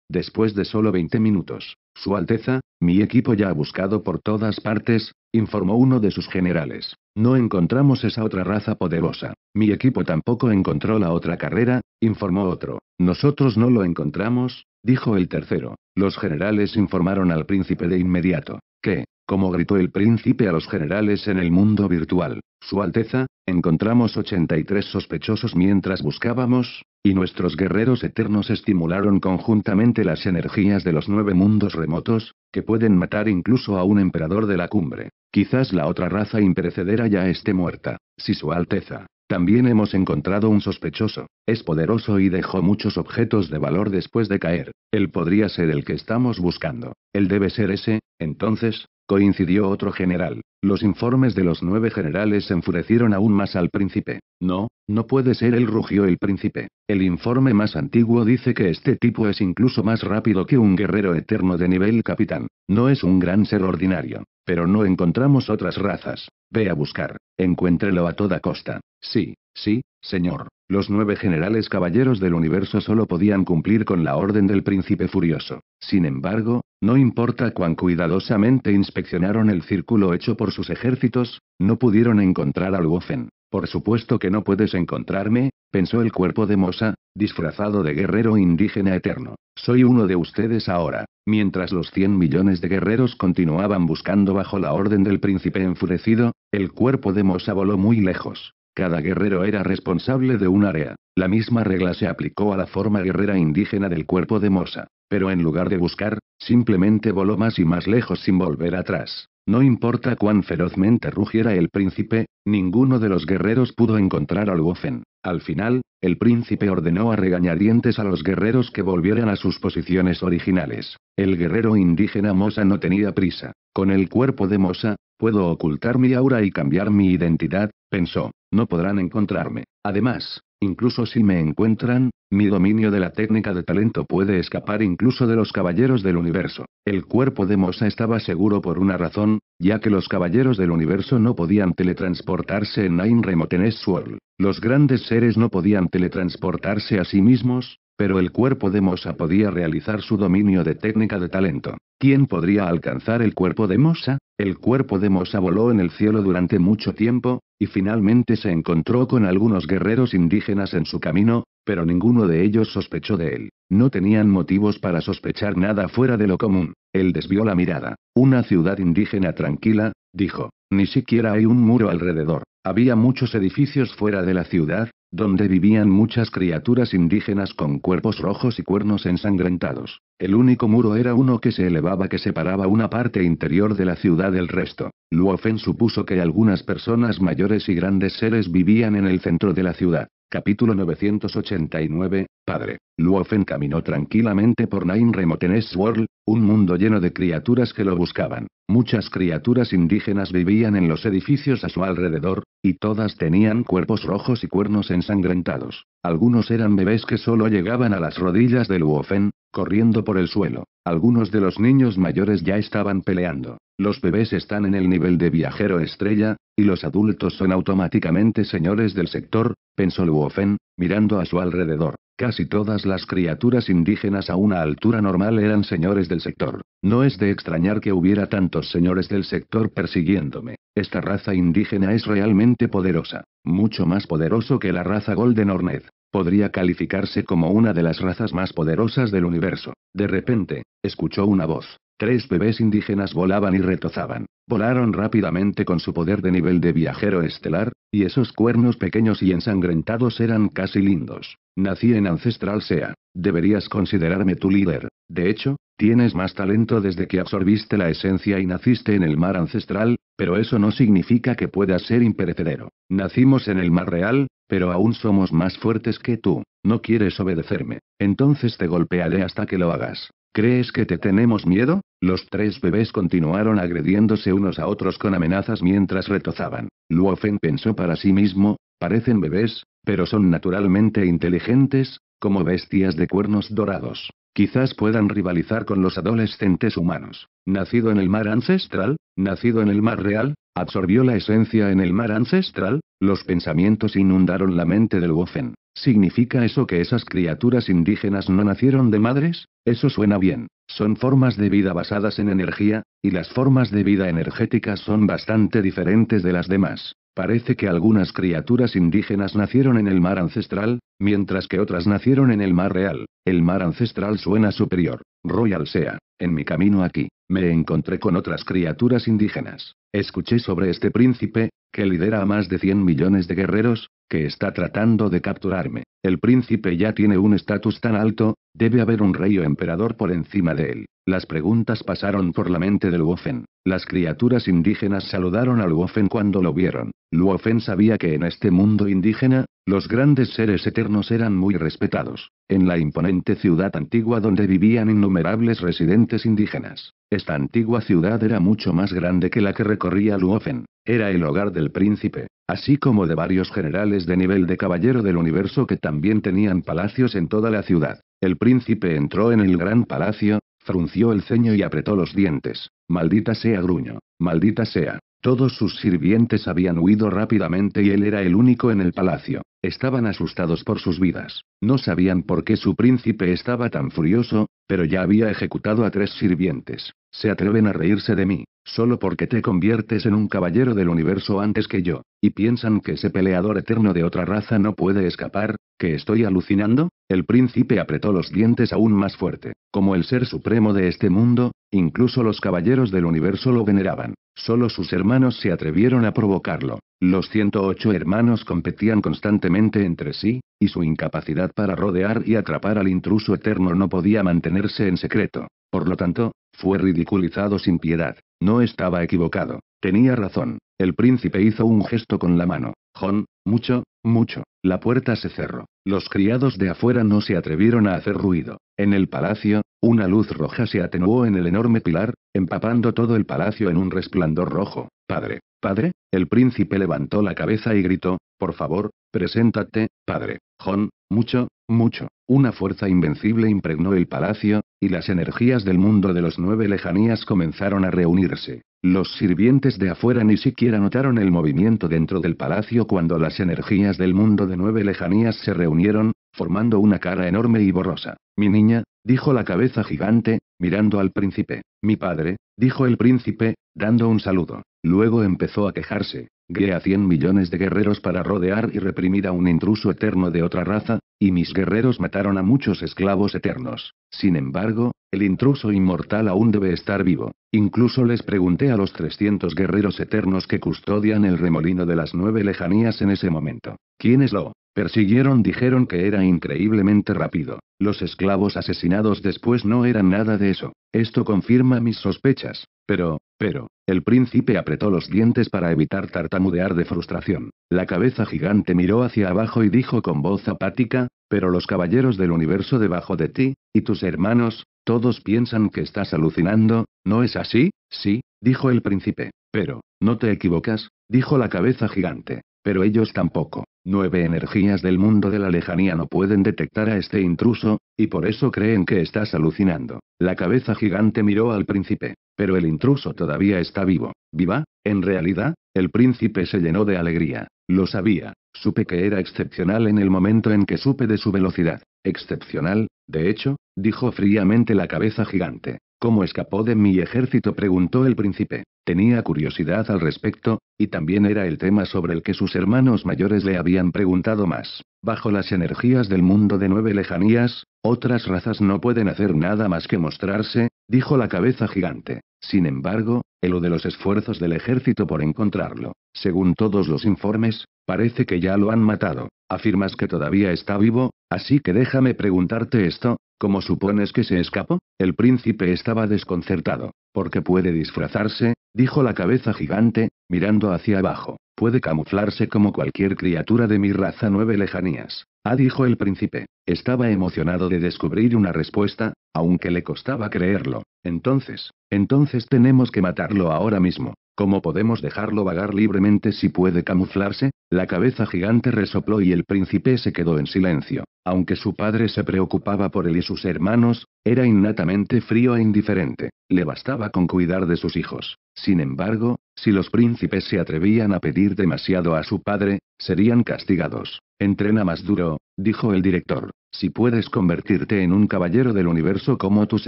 después de solo 20 minutos, Su Alteza, mi equipo ya ha buscado por todas partes, informó uno de sus generales. No encontramos esa otra raza poderosa. Mi equipo tampoco encontró la otra carrera, informó otro. Nosotros no lo encontramos, dijo el tercero. Los generales informaron al príncipe de inmediato que, como gritó el príncipe a los generales en el mundo virtual, Su Alteza, encontramos 83 sospechosos mientras buscábamos, y nuestros guerreros eternos estimularon conjuntamente las energías de los nueve mundos remotos, que pueden matar incluso a un emperador de la cumbre. Quizás la otra raza imperecedera ya esté muerta, si Su Alteza, también hemos encontrado un sospechoso. Es poderoso y dejó muchos objetos de valor después de caer. Él podría ser el que estamos buscando. Él debe ser ese, entonces, coincidió otro general. Los informes de los nueve generales enfurecieron aún más al príncipe. No, no puede ser el rugió el príncipe. El informe más antiguo dice que este tipo es incluso más rápido que un guerrero eterno de nivel capitán. No es un gran ser ordinario. Pero no encontramos otras razas. Ve a buscar. Encuéntrelo a toda costa. Sí, sí, señor. Los nueve generales caballeros del universo solo podían cumplir con la orden del príncipe furioso. Sin embargo, no importa cuán cuidadosamente inspeccionaron el círculo hecho por sus ejércitos, no pudieron encontrar al Wofen. Por supuesto que no puedes encontrarme, pensó el cuerpo de Mosa, disfrazado de guerrero indígena eterno. Soy uno de ustedes ahora. Mientras los 100 millones de guerreros continuaban buscando bajo la orden del príncipe enfurecido, el cuerpo de Mosa voló muy lejos. Cada guerrero era responsable de un área. La misma regla se aplicó a la forma guerrera indígena del cuerpo de Mosa. Pero en lugar de buscar, simplemente voló más y más lejos sin volver atrás. No importa cuán ferozmente rugiera el príncipe, ninguno de los guerreros pudo encontrar al Wofen. Al final, el príncipe ordenó a regañadientes a los guerreros que volvieran a sus posiciones originales. El guerrero indígena Mosa no tenía prisa. Con el cuerpo de Mosa, puedo ocultar mi aura y cambiar mi identidad, pensó. No podrán encontrarme. Además, incluso si me encuentran, mi dominio de la técnica de talento puede escapar incluso de los caballeros del universo. El cuerpo de Mosa estaba seguro por una razón, ya que los caballeros del universo no podían teletransportarse en Nine Remotenes World. Los grandes seres no podían teletransportarse a sí mismos, pero el cuerpo de Mosa podía realizar su dominio de técnica de talento. ¿Quién podría alcanzar el cuerpo de Mosa? El cuerpo de Mosa voló en el cielo durante mucho tiempo, y finalmente se encontró con algunos guerreros indígenas en su camino, pero ninguno de ellos sospechó de él. No tenían motivos para sospechar nada fuera de lo común. Él desvió la mirada. Una ciudad indígena tranquila, dijo. Ni siquiera hay un muro alrededor. Había muchos edificios fuera de la ciudad, donde vivían muchas criaturas indígenas con cuerpos rojos y cuernos ensangrentados. El único muro era uno que se elevaba que separaba una parte interior de la ciudad del resto. Luofen supuso que algunas personas mayores y grandes seres vivían en el centro de la ciudad. Capítulo 989, Padre. Luofen caminó tranquilamente por Nine Remoteness World, un mundo lleno de criaturas que lo buscaban. Muchas criaturas indígenas vivían en los edificios a su alrededor, y todas tenían cuerpos rojos y cuernos ensangrentados. Algunos eran bebés que solo llegaban a las rodillas de Luofen, corriendo por el suelo. Algunos de los niños mayores ya estaban peleando. Los bebés están en el nivel de viajero estrella, y los adultos son automáticamente señores del sector, pensó Luofen, mirando a su alrededor. Casi todas las criaturas indígenas a una altura normal eran señores del sector. No es de extrañar que hubiera tantos señores del sector persiguiéndome. Esta raza indígena es realmente poderosa. Mucho más poderoso que la raza Golden Hornet. Podría calificarse como una de las razas más poderosas del universo. De repente, escuchó una voz. Tres bebés indígenas volaban y retozaban. Volaron rápidamente con su poder de nivel de viajero estelar, y esos cuernos pequeños y ensangrentados eran casi lindos. Nací en Ancestral Sea. Deberías considerarme tu líder. De hecho, tienes más talento desde que absorbiste la esencia y naciste en el mar ancestral, pero eso no significa que puedas ser imperecedero. Nacimos en el mar real, pero aún somos más fuertes que tú. No quieres obedecerme. Entonces te golpearé hasta que lo hagas. ¿Crees que te tenemos miedo? Los tres bebés continuaron agrediéndose unos a otros con amenazas mientras retozaban. Luofen pensó para sí mismo, parecen bebés, pero son naturalmente inteligentes, como bestias de cuernos dorados. Quizás puedan rivalizar con los adolescentes humanos. Nacido en el mar ancestral, nacido en el mar real, absorbió la esencia en el mar ancestral, los pensamientos inundaron la mente del Wofen. ¿Significa eso que esas criaturas indígenas no nacieron de madres? Eso suena bien. Son formas de vida basadas en energía, y las formas de vida energéticas son bastante diferentes de las demás. Parece que algunas criaturas indígenas nacieron en el mar ancestral, mientras que otras nacieron en el mar real. El mar ancestral suena superior. Royal Sea. En mi camino aquí, me encontré con otras criaturas indígenas. Escuché sobre este príncipe, que lidera a más de 100 millones de guerreros, que está tratando de capturarme. El príncipe ya tiene un estatus tan alto, debe haber un rey o emperador por encima de él. Las preguntas pasaron por la mente de Luofen. Las criaturas indígenas saludaron a Luofen cuando lo vieron. Luofen sabía que en este mundo indígena, los grandes seres eternos eran muy respetados. En la imponente ciudad antigua donde vivían innumerables residentes indígenas. Esta antigua ciudad era mucho más grande que la que recorría Luofen. Era el hogar del príncipe así como de varios generales de nivel de caballero del universo que también tenían palacios en toda la ciudad. El príncipe entró en el gran palacio, frunció el ceño y apretó los dientes. Maldita sea Gruño, maldita sea. Todos sus sirvientes habían huido rápidamente y él era el único en el palacio. Estaban asustados por sus vidas. No sabían por qué su príncipe estaba tan furioso, pero ya había ejecutado a tres sirvientes. Se atreven a reírse de mí, solo porque te conviertes en un caballero del universo antes que yo, y piensan que ese peleador eterno de otra raza no puede escapar, que estoy alucinando. El príncipe apretó los dientes aún más fuerte. Como el ser supremo de este mundo, incluso los caballeros del universo lo veneraban. Solo sus hermanos se atrevieron a provocarlo. Los 108 hermanos competían constantemente entre sí, y su incapacidad para rodear y atrapar al intruso eterno no podía mantenerse en secreto. Por lo tanto, fue ridiculizado sin piedad. No estaba equivocado. Tenía razón. El príncipe hizo un gesto con la mano. Jon, mucho, mucho. La puerta se cerró. Los criados de afuera no se atrevieron a hacer ruido. En el palacio, una luz roja se atenuó en el enorme pilar, empapando todo el palacio en un resplandor rojo. Padre, padre, el príncipe levantó la cabeza y gritó, por favor, preséntate, padre. Jon, mucho, mucho. Una fuerza invencible impregnó el palacio, y las energías del mundo de los nueve lejanías comenzaron a reunirse. Los sirvientes de afuera ni siquiera notaron el movimiento dentro del palacio cuando las energías del mundo de nueve lejanías se reunieron, formando una cara enorme y borrosa. Mi niña, dijo la cabeza gigante, mirando al príncipe. Mi padre, dijo el príncipe, dando un saludo. Luego empezó a quejarse. Guié a 100 millones de guerreros para rodear y reprimir a un intruso eterno de otra raza, y mis guerreros mataron a muchos esclavos eternos. Sin embargo, el intruso inmortal aún debe estar vivo. Incluso les pregunté a los 300 guerreros eternos que custodian el remolino de las nueve lejanías en ese momento. ¿Quién es lo persiguieron dijeron que era increíblemente rápido. Los esclavos asesinados después no eran nada de eso. Esto confirma mis sospechas. Pero, pero, el príncipe apretó los dientes para evitar tartamudear de frustración. La cabeza gigante miró hacia abajo y dijo con voz apática, pero los caballeros del universo debajo de ti, y tus hermanos, todos piensan que estás alucinando, ¿no es así? Sí, dijo el príncipe. Pero, no te equivocas, dijo la cabeza gigante pero ellos tampoco. Nueve energías del mundo de la lejanía no pueden detectar a este intruso, y por eso creen que estás alucinando. La cabeza gigante miró al príncipe. Pero el intruso todavía está vivo. ¿Viva? En realidad, el príncipe se llenó de alegría. Lo sabía. Supe que era excepcional en el momento en que supe de su velocidad. Excepcional, de hecho, dijo fríamente la cabeza gigante. ¿Cómo escapó de mi ejército? preguntó el príncipe. Tenía curiosidad al respecto, y también era el tema sobre el que sus hermanos mayores le habían preguntado más. Bajo las energías del mundo de nueve lejanías, otras razas no pueden hacer nada más que mostrarse, dijo la cabeza gigante. Sin embargo, el de los esfuerzos del ejército por encontrarlo, según todos los informes, parece que ya lo han matado. ¿Afirmas que todavía está vivo? Así que déjame preguntarte esto, ¿cómo supones que se escapó? El príncipe estaba desconcertado, porque puede disfrazarse, dijo la cabeza gigante, mirando hacia abajo. Puede camuflarse como cualquier criatura de mi raza nueve lejanías. Ah, dijo el príncipe. Estaba emocionado de descubrir una respuesta, aunque le costaba creerlo. Entonces, entonces tenemos que matarlo ahora mismo. ¿Cómo podemos dejarlo vagar libremente si puede camuflarse? La cabeza gigante resopló y el príncipe se quedó en silencio. Aunque su padre se preocupaba por él y sus hermanos, era innatamente frío e indiferente. Le bastaba con cuidar de sus hijos. Sin embargo, si los príncipes se atrevían a pedir demasiado a su padre, serían castigados. Entrena más duro, dijo el director. Si puedes convertirte en un caballero del universo como tus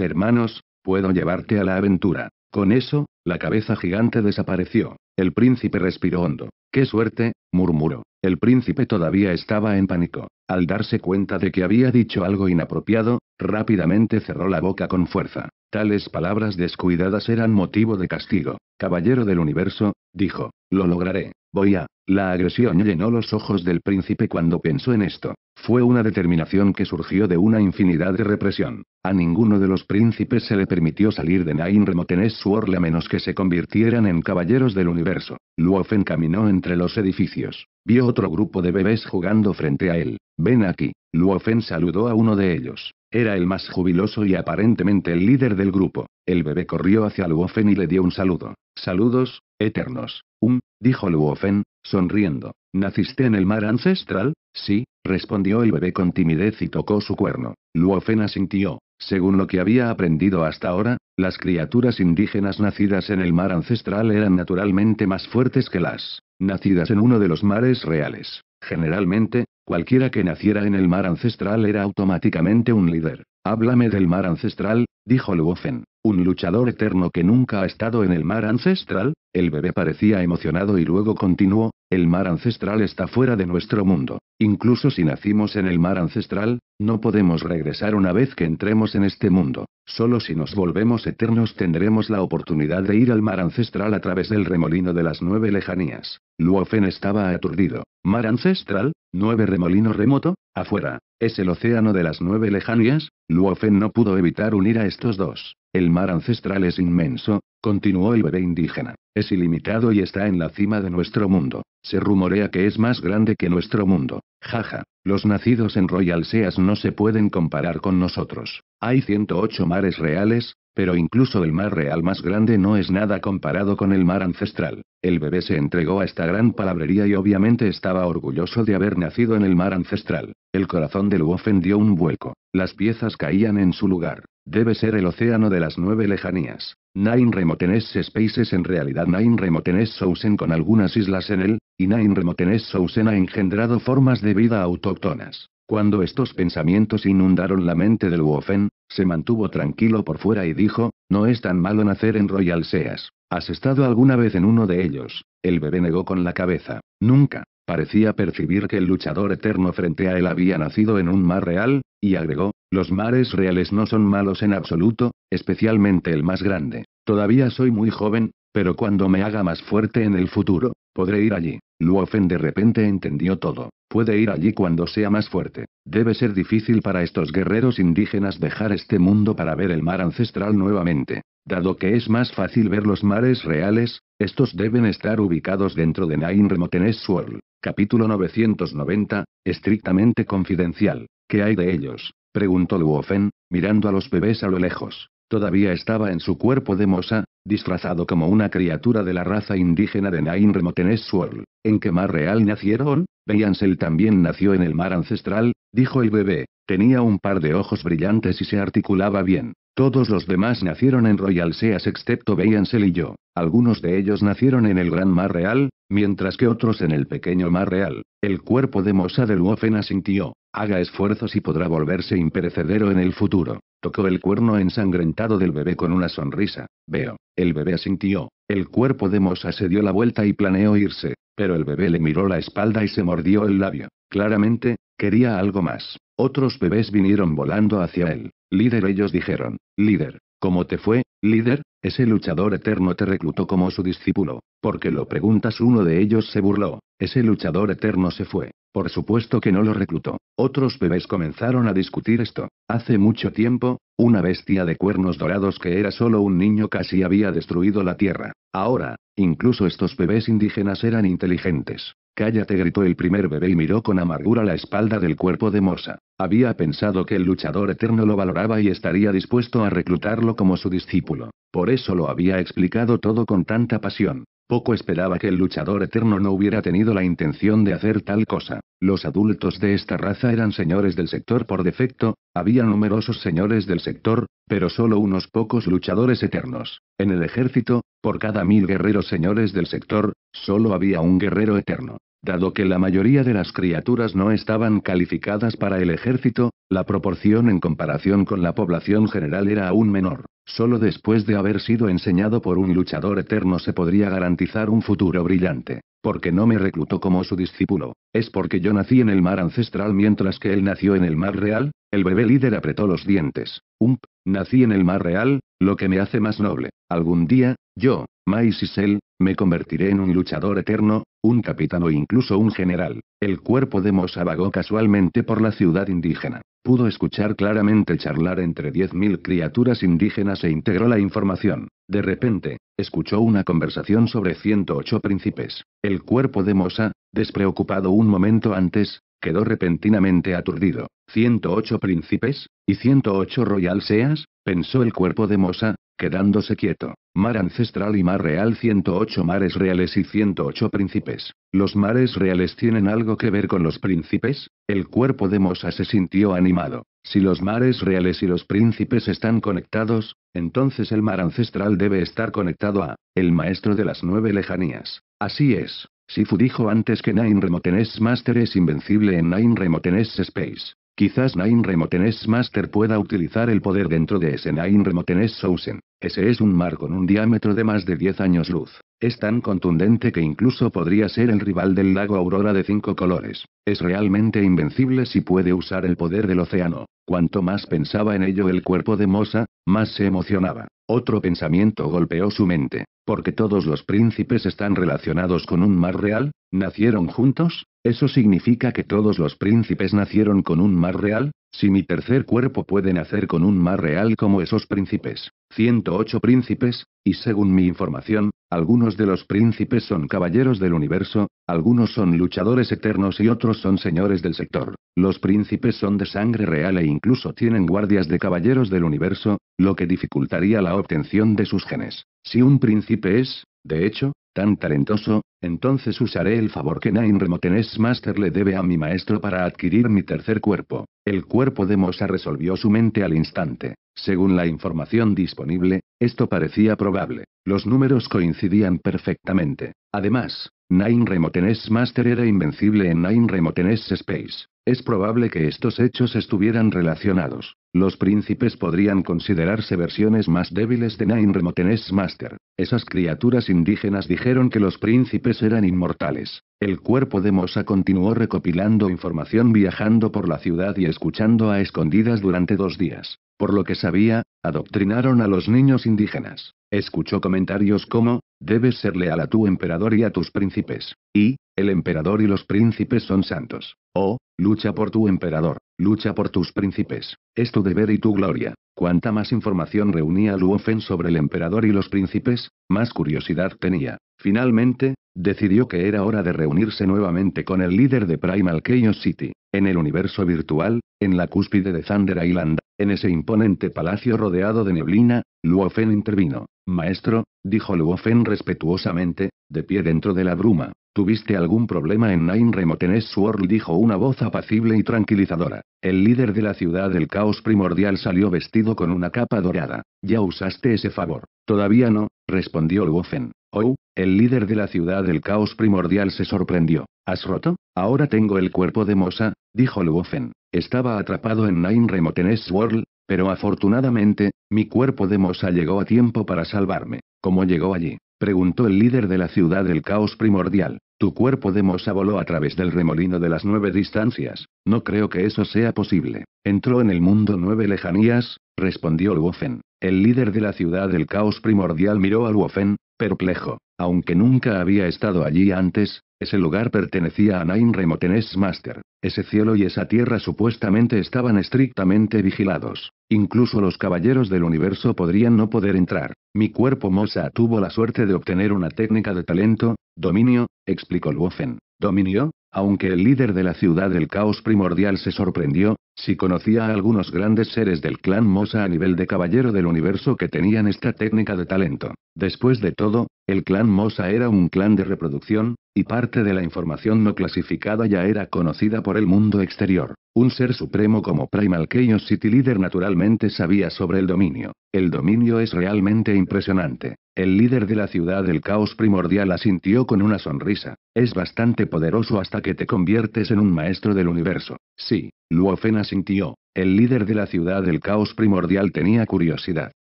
hermanos, puedo llevarte a la aventura. Con eso, la cabeza gigante desapareció. El príncipe respiró hondo. ¡Qué suerte! murmuró. El príncipe todavía estaba en pánico. Al darse cuenta de que había dicho algo inapropiado, Rápidamente cerró la boca con fuerza. Tales palabras descuidadas eran motivo de castigo. Caballero del universo, dijo, lo lograré. Voy a. La agresión llenó los ojos del príncipe cuando pensó en esto. Fue una determinación que surgió de una infinidad de represión. A ninguno de los príncipes se le permitió salir de Nain Remotenes Suorle a menos que se convirtieran en caballeros del universo. Luofen caminó entre los edificios. Vio otro grupo de bebés jugando frente a él. Ven aquí. Luofen saludó a uno de ellos. Era el más jubiloso y aparentemente el líder del grupo. El bebé corrió hacia Luofen y le dio un saludo. Saludos, eternos. Um, dijo Luofen, sonriendo. ¿Naciste en el mar ancestral? Sí, respondió el bebé con timidez y tocó su cuerno. Luofen asintió. Según lo que había aprendido hasta ahora, las criaturas indígenas nacidas en el mar ancestral eran naturalmente más fuertes que las nacidas en uno de los mares reales. Generalmente, Cualquiera que naciera en el mar ancestral era automáticamente un líder. Háblame del mar ancestral, dijo Luofen. Un luchador eterno que nunca ha estado en el mar ancestral, el bebé parecía emocionado y luego continuó, el mar ancestral está fuera de nuestro mundo. Incluso si nacimos en el mar ancestral, no podemos regresar una vez que entremos en este mundo. Solo si nos volvemos eternos tendremos la oportunidad de ir al mar ancestral a través del remolino de las nueve lejanías. Luofen estaba aturdido. ¿Mar ancestral? ¿Nueve remolino remoto? Afuera. ¿Es el océano de las nueve lejanías? Luofen no pudo evitar unir a estos dos. El mar ancestral es inmenso, continuó el bebé indígena. Es ilimitado y está en la cima de nuestro mundo. Se rumorea que es más grande que nuestro mundo. Jaja. Los nacidos en Royal Seas no se pueden comparar con nosotros. Hay 108 mares reales, pero incluso el mar real más grande no es nada comparado con el mar ancestral. El bebé se entregó a esta gran palabrería y obviamente estaba orgulloso de haber nacido en el mar ancestral. El corazón del Luofen dio un vuelco. Las piezas caían en su lugar. Debe ser el océano de las nueve lejanías. Nine Remotenes Spaces en realidad Nine Remotenes Sousen con algunas islas en él, y Nine Remotenes Sousen ha engendrado formas de vida autóctonas. Cuando estos pensamientos inundaron la mente del Wofen, se mantuvo tranquilo por fuera y dijo, no es tan malo nacer en Royal Seas. ¿Has estado alguna vez en uno de ellos? El bebé negó con la cabeza. Nunca. Parecía percibir que el luchador eterno frente a él había nacido en un mar real, y agregó, los mares reales no son malos en absoluto, especialmente el más grande. Todavía soy muy joven, pero cuando me haga más fuerte en el futuro, podré ir allí. Luofen de repente entendió todo. Puede ir allí cuando sea más fuerte. Debe ser difícil para estos guerreros indígenas dejar este mundo para ver el mar ancestral nuevamente. Dado que es más fácil ver los mares reales, estos deben estar ubicados dentro de Nain Remotenes World. Capítulo 990, estrictamente confidencial. ¿Qué hay de ellos? preguntó Luofen, mirando a los bebés a lo lejos. Todavía estaba en su cuerpo de mosa, disfrazado como una criatura de la raza indígena de Nain Remotenes Swirl. ¿En qué mar real nacieron? Beyansel también nació en el mar ancestral, dijo el bebé. Tenía un par de ojos brillantes y se articulaba bien. Todos los demás nacieron en Royal Seas excepto veíansel y yo. Algunos de ellos nacieron en el Gran Mar Real, mientras que otros en el Pequeño Mar Real. El cuerpo de Mosa de Luofen asintió. Haga esfuerzos y podrá volverse imperecedero en el futuro. Tocó el cuerno ensangrentado del bebé con una sonrisa. Veo. El bebé asintió. El cuerpo de Mosa se dio la vuelta y planeó irse, pero el bebé le miró la espalda y se mordió el labio. Claramente, quería algo más. Otros bebés vinieron volando hacia él. Líder ellos dijeron. Líder. ¿Cómo te fue, líder? Ese luchador eterno te reclutó como su discípulo. Porque lo preguntas uno de ellos se burló. Ese luchador eterno se fue. Por supuesto que no lo reclutó. Otros bebés comenzaron a discutir esto. Hace mucho tiempo, una bestia de cuernos dorados que era solo un niño casi había destruido la Tierra. Ahora, incluso estos bebés indígenas eran inteligentes. Cállate, gritó el primer bebé y miró con amargura la espalda del cuerpo de Morsa. Había pensado que el luchador eterno lo valoraba y estaría dispuesto a reclutarlo como su discípulo. Por eso lo había explicado todo con tanta pasión. Poco esperaba que el luchador eterno no hubiera tenido la intención de hacer tal cosa. Los adultos de esta raza eran señores del sector por defecto, había numerosos señores del sector, pero solo unos pocos luchadores eternos. En el ejército, por cada mil guerreros señores del sector, solo había un guerrero eterno. Dado que la mayoría de las criaturas no estaban calificadas para el ejército, la proporción en comparación con la población general era aún menor. Solo después de haber sido enseñado por un luchador eterno se podría garantizar un futuro brillante. Porque no me reclutó como su discípulo. ¿Es porque yo nací en el mar ancestral mientras que él nació en el mar real? El bebé líder apretó los dientes. Ump, nací en el mar real, lo que me hace más noble. Algún día, yo, Maisisel, me convertiré en un luchador eterno, un capitán o incluso un general. El cuerpo de Mosa vagó casualmente por la ciudad indígena. Pudo escuchar claramente charlar entre 10.000 criaturas indígenas e integró la información. De repente, escuchó una conversación sobre 108 príncipes. El cuerpo de Mosa, despreocupado un momento antes, quedó repentinamente aturdido. ¿108 príncipes? ¿Y 108 royal seas? pensó el cuerpo de Mosa, quedándose quieto. Mar ancestral y mar real 108 mares reales y 108 príncipes. ¿Los mares reales tienen algo que ver con los príncipes? El cuerpo de Mosa se sintió animado. Si los mares reales y los príncipes están conectados, entonces el mar ancestral debe estar conectado a el maestro de las nueve lejanías. Así es. Sifu dijo antes que Nine Remoteness Master es invencible en Nine Remoteness Space. Quizás Nine Remoteness Master pueda utilizar el poder dentro de ese Nine Remotenes Sousen. Ese es un mar con un diámetro de más de 10 años luz. Es tan contundente que incluso podría ser el rival del lago Aurora de cinco colores. Es realmente invencible si puede usar el poder del océano. Cuanto más pensaba en ello el cuerpo de Mosa, más se emocionaba. Otro pensamiento golpeó su mente. Porque todos los príncipes están relacionados con un mar real, nacieron juntos, ¿eso significa que todos los príncipes nacieron con un mar real? Si mi tercer cuerpo puede nacer con un mar real como esos príncipes, 108 príncipes, y según mi información, algunos de los príncipes son caballeros del universo, algunos son luchadores eternos y otros son señores del sector. Los príncipes son de sangre real e incluso tienen guardias de caballeros del universo, lo que dificultaría la obtención de sus genes. Si un príncipe es, de hecho, tan talentoso, entonces usaré el favor que Nine Remotenes Master le debe a mi maestro para adquirir mi tercer cuerpo. El cuerpo de Mosa resolvió su mente al instante. Según la información disponible, esto parecía probable. Los números coincidían perfectamente. Además, Nine Remotenes Master era invencible en Nine Remotenes Space. Es probable que estos hechos estuvieran relacionados. Los príncipes podrían considerarse versiones más débiles de Nine Remotenes Master. Esas criaturas indígenas dijeron que los príncipes eran inmortales. El cuerpo de Mosa continuó recopilando información viajando por la ciudad y escuchando a escondidas durante dos días. Por lo que sabía, adoctrinaron a los niños indígenas. Escuchó comentarios como, debes ser leal a tu emperador y a tus príncipes. Y, el emperador y los príncipes son santos. Oh, lucha por tu emperador, lucha por tus príncipes, es tu deber y tu gloria. Cuanta más información reunía Luofen sobre el emperador y los príncipes, más curiosidad tenía. Finalmente, decidió que era hora de reunirse nuevamente con el líder de Primal Chaos City, en el universo virtual, en la cúspide de Thunder Island. En ese imponente palacio rodeado de neblina, Luofen intervino. Maestro, dijo Luofen respetuosamente, de pie dentro de la bruma. ¿Tuviste algún problema en Nine Remoteness World? dijo una voz apacible y tranquilizadora. El líder de la ciudad del caos primordial salió vestido con una capa dorada. Ya usaste ese favor. Todavía no, respondió Luofen. Oh, el líder de la ciudad del caos primordial se sorprendió. ¿Has roto? Ahora tengo el cuerpo de Mosa, dijo Luofen. Estaba atrapado en Nine Remoteness World, pero afortunadamente, mi cuerpo de Mosa llegó a tiempo para salvarme. ¿Cómo llegó allí? preguntó el líder de la ciudad del caos primordial. Tu cuerpo de mosa voló a través del remolino de las nueve distancias. No creo que eso sea posible. Entró en el mundo nueve lejanías, respondió Luofen. El líder de la ciudad del caos primordial miró a Luofen, perplejo. Aunque nunca había estado allí antes, ese lugar pertenecía a Nain Remotenes Master. Ese cielo y esa tierra supuestamente estaban estrictamente vigilados. Incluso los caballeros del universo podrían no poder entrar. Mi cuerpo Mosa tuvo la suerte de obtener una técnica de talento, dominio, explicó Luofen. ¿Dominio? Aunque el líder de la ciudad del caos primordial se sorprendió, si conocía a algunos grandes seres del clan Mosa a nivel de caballero del universo que tenían esta técnica de talento. Después de todo, el clan Mosa era un clan de reproducción, y parte de la información no clasificada ya era conocida por el mundo exterior. Un ser supremo como Primal Chaos City Leader naturalmente sabía sobre el dominio. El dominio es realmente impresionante. El líder de la ciudad del caos primordial asintió con una sonrisa. Es bastante poderoso hasta que te conviertes en un maestro del universo. Sí, Luofen asintió. El líder de la ciudad del caos primordial tenía curiosidad.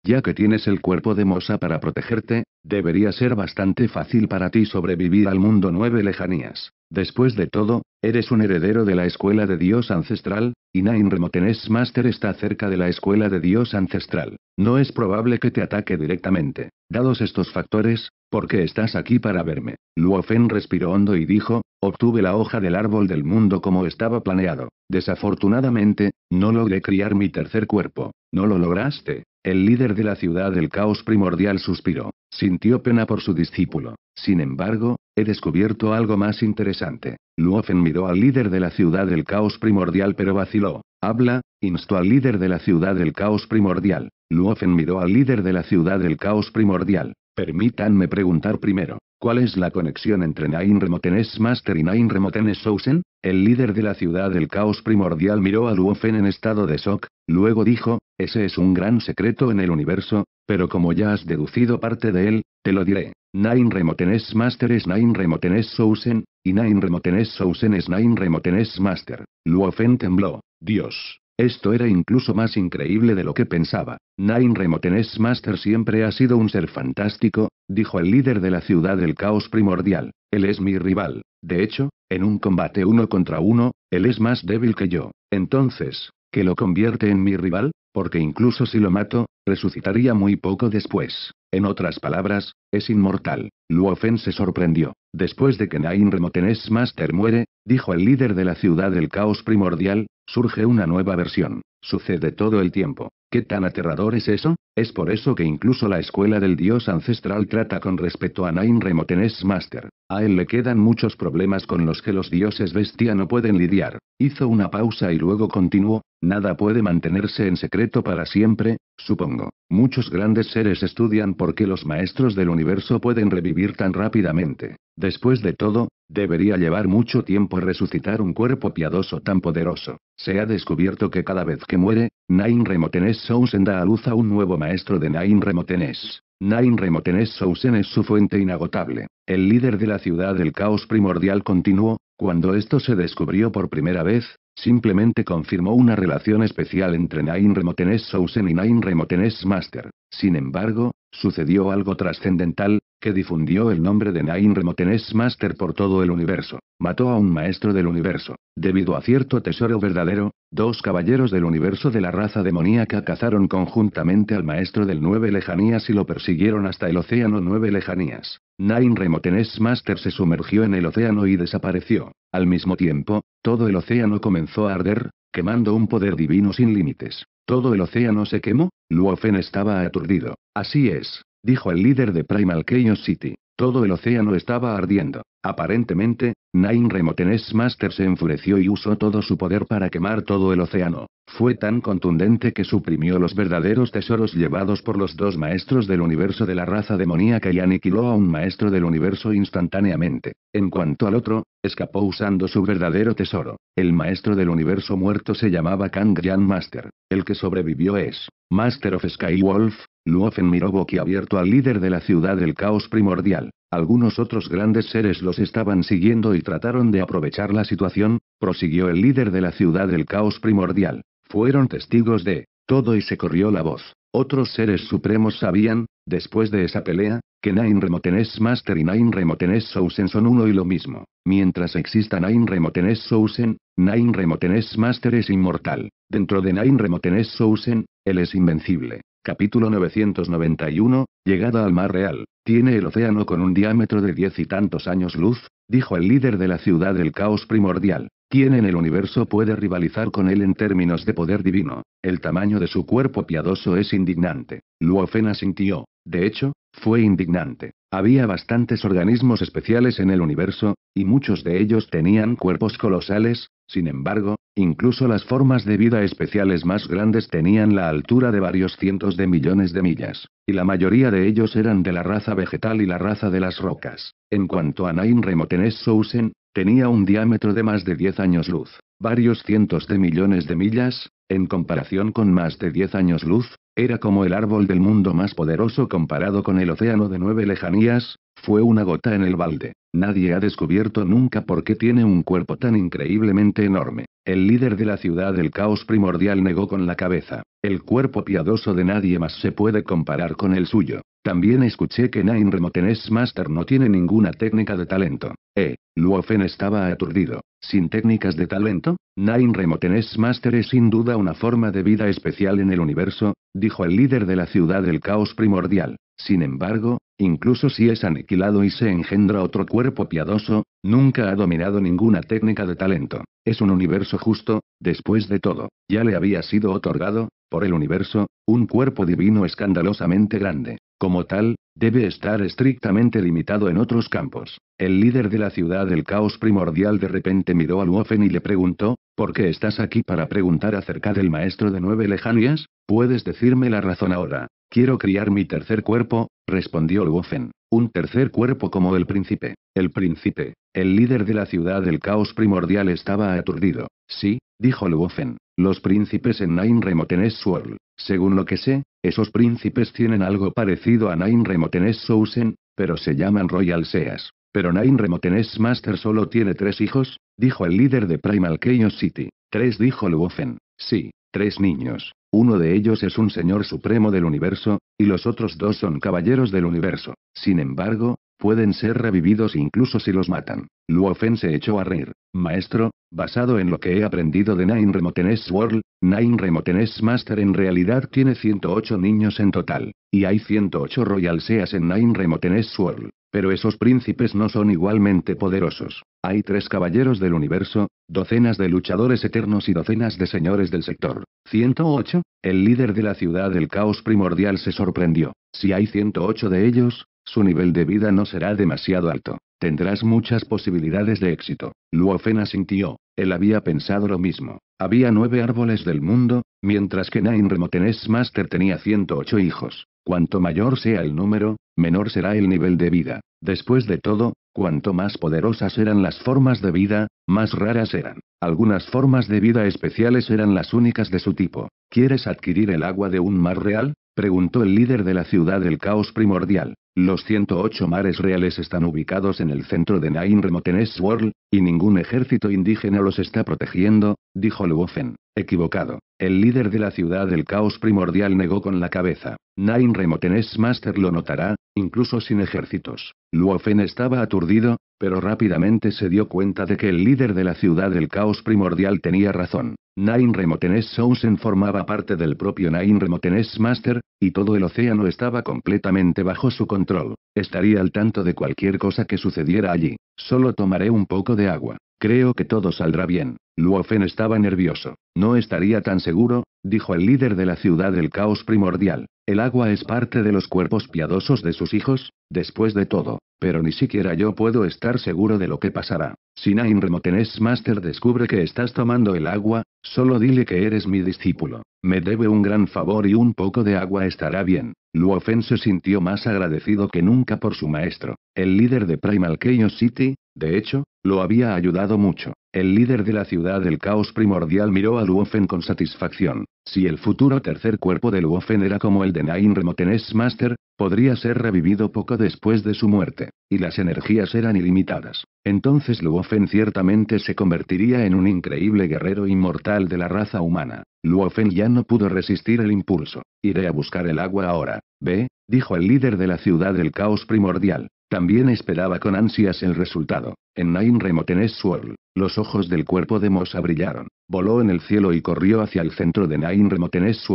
Ya que tienes el cuerpo de Mosa para protegerte, Debería ser bastante fácil para ti sobrevivir al mundo nueve lejanías. Después de todo, eres un heredero de la escuela de Dios ancestral, y Nain Remotenes Master está cerca de la escuela de Dios ancestral. No es probable que te ataque directamente. Dados estos factores, ¿por qué estás aquí para verme? Luofen respiró hondo y dijo, obtuve la hoja del árbol del mundo como estaba planeado. Desafortunadamente, no logré criar mi tercer cuerpo. ¿No lo lograste? El líder de la ciudad del caos primordial suspiró. Sintió pena por su discípulo. Sin embargo, he descubierto algo más interesante. Luofen miró al líder de la ciudad del caos primordial pero vaciló. Habla, instó al líder de la ciudad del caos primordial. Luofen miró al líder de la ciudad del caos primordial. Permítanme preguntar primero, ¿cuál es la conexión entre Nine Remotenes Master y Nine Remotenes Sousen? El líder de la ciudad del caos primordial miró a Luofen en estado de shock, luego dijo, ese es un gran secreto en el universo, pero como ya has deducido parte de él, te lo diré. Nine Remotenes Master es Nine Remotenes Sousen, y Nine Remotenes Sousen es Nine Remotenes Master. Luofen tembló. Dios, esto era incluso más increíble de lo que pensaba. Nine Remotenes Master siempre ha sido un ser fantástico, dijo el líder de la ciudad del caos primordial. Él es mi rival. De hecho, en un combate uno contra uno, él es más débil que yo. Entonces, ¿qué lo convierte en mi rival? Porque incluso si lo mato, resucitaría muy poco después. En otras palabras, es inmortal. Luofen se sorprendió. Después de que Nain Remotenes Master muere, dijo el líder de la ciudad del caos primordial, Surge una nueva versión. Sucede todo el tiempo. ¿Qué tan aterrador es eso? Es por eso que incluso la escuela del dios ancestral trata con respeto a Nain Remotenes Master. A él le quedan muchos problemas con los que los dioses bestia no pueden lidiar. Hizo una pausa y luego continuó. Nada puede mantenerse en secreto para siempre, supongo. Muchos grandes seres estudian por qué los maestros del universo pueden revivir tan rápidamente. Después de todo, Debería llevar mucho tiempo resucitar un cuerpo piadoso tan poderoso. Se ha descubierto que cada vez que muere, Nain Remoteness Sousen da a luz a un nuevo maestro de Nain Remoteness. Nain Remotenes Sousen es su fuente inagotable. El líder de la ciudad del caos primordial continuó, cuando esto se descubrió por primera vez, simplemente confirmó una relación especial entre Nain Remoteness Sousen y Nain Remotenes Master. Sin embargo, Sucedió algo trascendental, que difundió el nombre de Nain Remotenes Master por todo el universo. Mató a un maestro del universo. Debido a cierto tesoro verdadero, dos caballeros del universo de la raza demoníaca cazaron conjuntamente al maestro del Nueve Lejanías y lo persiguieron hasta el Océano Nueve Lejanías. Nain Remotenes Master se sumergió en el océano y desapareció. Al mismo tiempo, todo el océano comenzó a arder, quemando un poder divino sin límites. Todo el océano se quemó, Luofen estaba aturdido. Así es, dijo el líder de Primal Chaos City. Todo el océano estaba ardiendo. Aparentemente, Nine Remotenes Master se enfureció y usó todo su poder para quemar todo el océano. Fue tan contundente que suprimió los verdaderos tesoros llevados por los dos maestros del universo de la raza demoníaca y aniquiló a un maestro del universo instantáneamente. En cuanto al otro, escapó usando su verdadero tesoro. El maestro del universo muerto se llamaba Kang Master. El que sobrevivió es Master of Skywolf, Luofen miró abierto al líder de la ciudad del caos primordial. Algunos otros grandes seres los estaban siguiendo y trataron de aprovechar la situación, prosiguió el líder de la ciudad del caos primordial. Fueron testigos de todo y se corrió la voz. Otros seres supremos sabían, después de esa pelea, que Nine Remotenes Master y Nine Remotenes Sousen son uno y lo mismo. Mientras exista Nine Remotenes Sousen, Nine Remotenes Master es inmortal. Dentro de Nine Remotenes Sousen, él es invencible. Capítulo 991, llegada al mar real. Tiene el océano con un diámetro de diez y tantos años luz, dijo el líder de la ciudad del caos primordial. ¿Quién en el universo puede rivalizar con él en términos de poder divino? El tamaño de su cuerpo piadoso es indignante. Luofena sintió, de hecho, fue indignante. Había bastantes organismos especiales en el universo, y muchos de ellos tenían cuerpos colosales, sin embargo, incluso las formas de vida especiales más grandes tenían la altura de varios cientos de millones de millas, y la mayoría de ellos eran de la raza vegetal y la raza de las rocas. En cuanto a Nain Remotenes Sousen, tenía un diámetro de más de 10 años luz varios cientos de millones de millas, en comparación con más de 10 años luz, era como el árbol del mundo más poderoso comparado con el océano de nueve lejanías, fue una gota en el balde. Nadie ha descubierto nunca por qué tiene un cuerpo tan increíblemente enorme. El líder de la ciudad del caos primordial negó con la cabeza. El cuerpo piadoso de nadie más se puede comparar con el suyo. También escuché que Nine Remotenes Master no tiene ninguna técnica de talento. Eh, Luofen estaba aturdido. Sin técnicas de talento, Nine Remoteness Master es sin duda una forma de vida especial en el universo, dijo el líder de la ciudad del caos primordial. Sin embargo, incluso si es aniquilado y se engendra otro cuerpo piadoso, nunca ha dominado ninguna técnica de talento. Es un universo justo, después de todo, ya le había sido otorgado, por el universo, un cuerpo divino escandalosamente grande. Como tal, Debe estar estrictamente limitado en otros campos. El líder de la ciudad del caos primordial de repente miró a Luofen y le preguntó, ¿por qué estás aquí para preguntar acerca del maestro de nueve lejanías? Puedes decirme la razón ahora. Quiero criar mi tercer cuerpo, respondió Luofen. Un tercer cuerpo como el príncipe. El príncipe, el líder de la ciudad del caos primordial estaba aturdido. Sí, dijo Luofen. Los príncipes en Nine Remoten Swirl. Según lo que sé, esos príncipes tienen algo parecido a Nine Remotenes Sousen, pero se llaman Royal Seas. Pero Nine Remotenes Master solo tiene tres hijos, dijo el líder de Primal Chaos City. Tres dijo Luofen. Sí, tres niños. Uno de ellos es un señor supremo del universo, y los otros dos son caballeros del universo. Sin embargo, Pueden ser revividos incluso si los matan. Luofen se echó a reír. Maestro, basado en lo que he aprendido de Nine Remoteness World, Nine Remoteness Master en realidad tiene 108 niños en total, y hay 108 Royal Seas en Nine Remoteness World. Pero esos príncipes no son igualmente poderosos. Hay tres caballeros del universo, docenas de luchadores eternos y docenas de señores del sector. 108. El líder de la ciudad del caos primordial se sorprendió. Si hay 108 de ellos, su nivel de vida no será demasiado alto. Tendrás muchas posibilidades de éxito. Luofen asintió. Él había pensado lo mismo. Había nueve árboles del mundo, mientras que Nain Remotenes Master tenía 108 hijos. Cuanto mayor sea el número, menor será el nivel de vida. Después de todo, cuanto más poderosas eran las formas de vida, más raras eran. Algunas formas de vida especiales eran las únicas de su tipo. ¿Quieres adquirir el agua de un mar real? preguntó el líder de la ciudad del caos primordial. Los 108 mares reales están ubicados en el centro de Nain Remoteness World, y ningún ejército indígena los está protegiendo, dijo Luofen. Equivocado. El líder de la ciudad del caos primordial negó con la cabeza. Nine Remoteness Master lo notará, incluso sin ejércitos. Luofen estaba aturdido, pero rápidamente se dio cuenta de que el líder de la ciudad del caos primordial tenía razón. Nine Remotenes Sousen formaba parte del propio Nine Remoteness Master, y todo el océano estaba completamente bajo su control. Estaría al tanto de cualquier cosa que sucediera allí. Solo tomaré un poco de agua. Creo que todo saldrá bien. Luofen estaba nervioso. No estaría tan seguro, dijo el líder de la ciudad del caos primordial. El agua es parte de los cuerpos piadosos de sus hijos, después de todo, pero ni siquiera yo puedo estar seguro de lo que pasará. Nain Remotenes Master descubre que estás tomando el agua, solo dile que eres mi discípulo. Me debe un gran favor y un poco de agua estará bien. Luofen se sintió más agradecido que nunca por su maestro, el líder de Primal Chaos City, de hecho, lo había ayudado mucho. El líder de la ciudad del caos primordial miró a Luofen con satisfacción. Si el futuro tercer cuerpo de Luofen era como el de Nain Remotenes Master, podría ser revivido poco después de su muerte, y las energías eran ilimitadas. Entonces Luofen ciertamente se convertiría en un increíble guerrero inmortal de la raza humana. Luofen ya no pudo resistir el impulso. Iré a buscar el agua ahora. Ve, dijo el líder de la ciudad del caos primordial. También esperaba con ansias el resultado. En Nain Remotenes los ojos del cuerpo de Mosa brillaron. Voló en el cielo y corrió hacia el centro de Nain Remotenes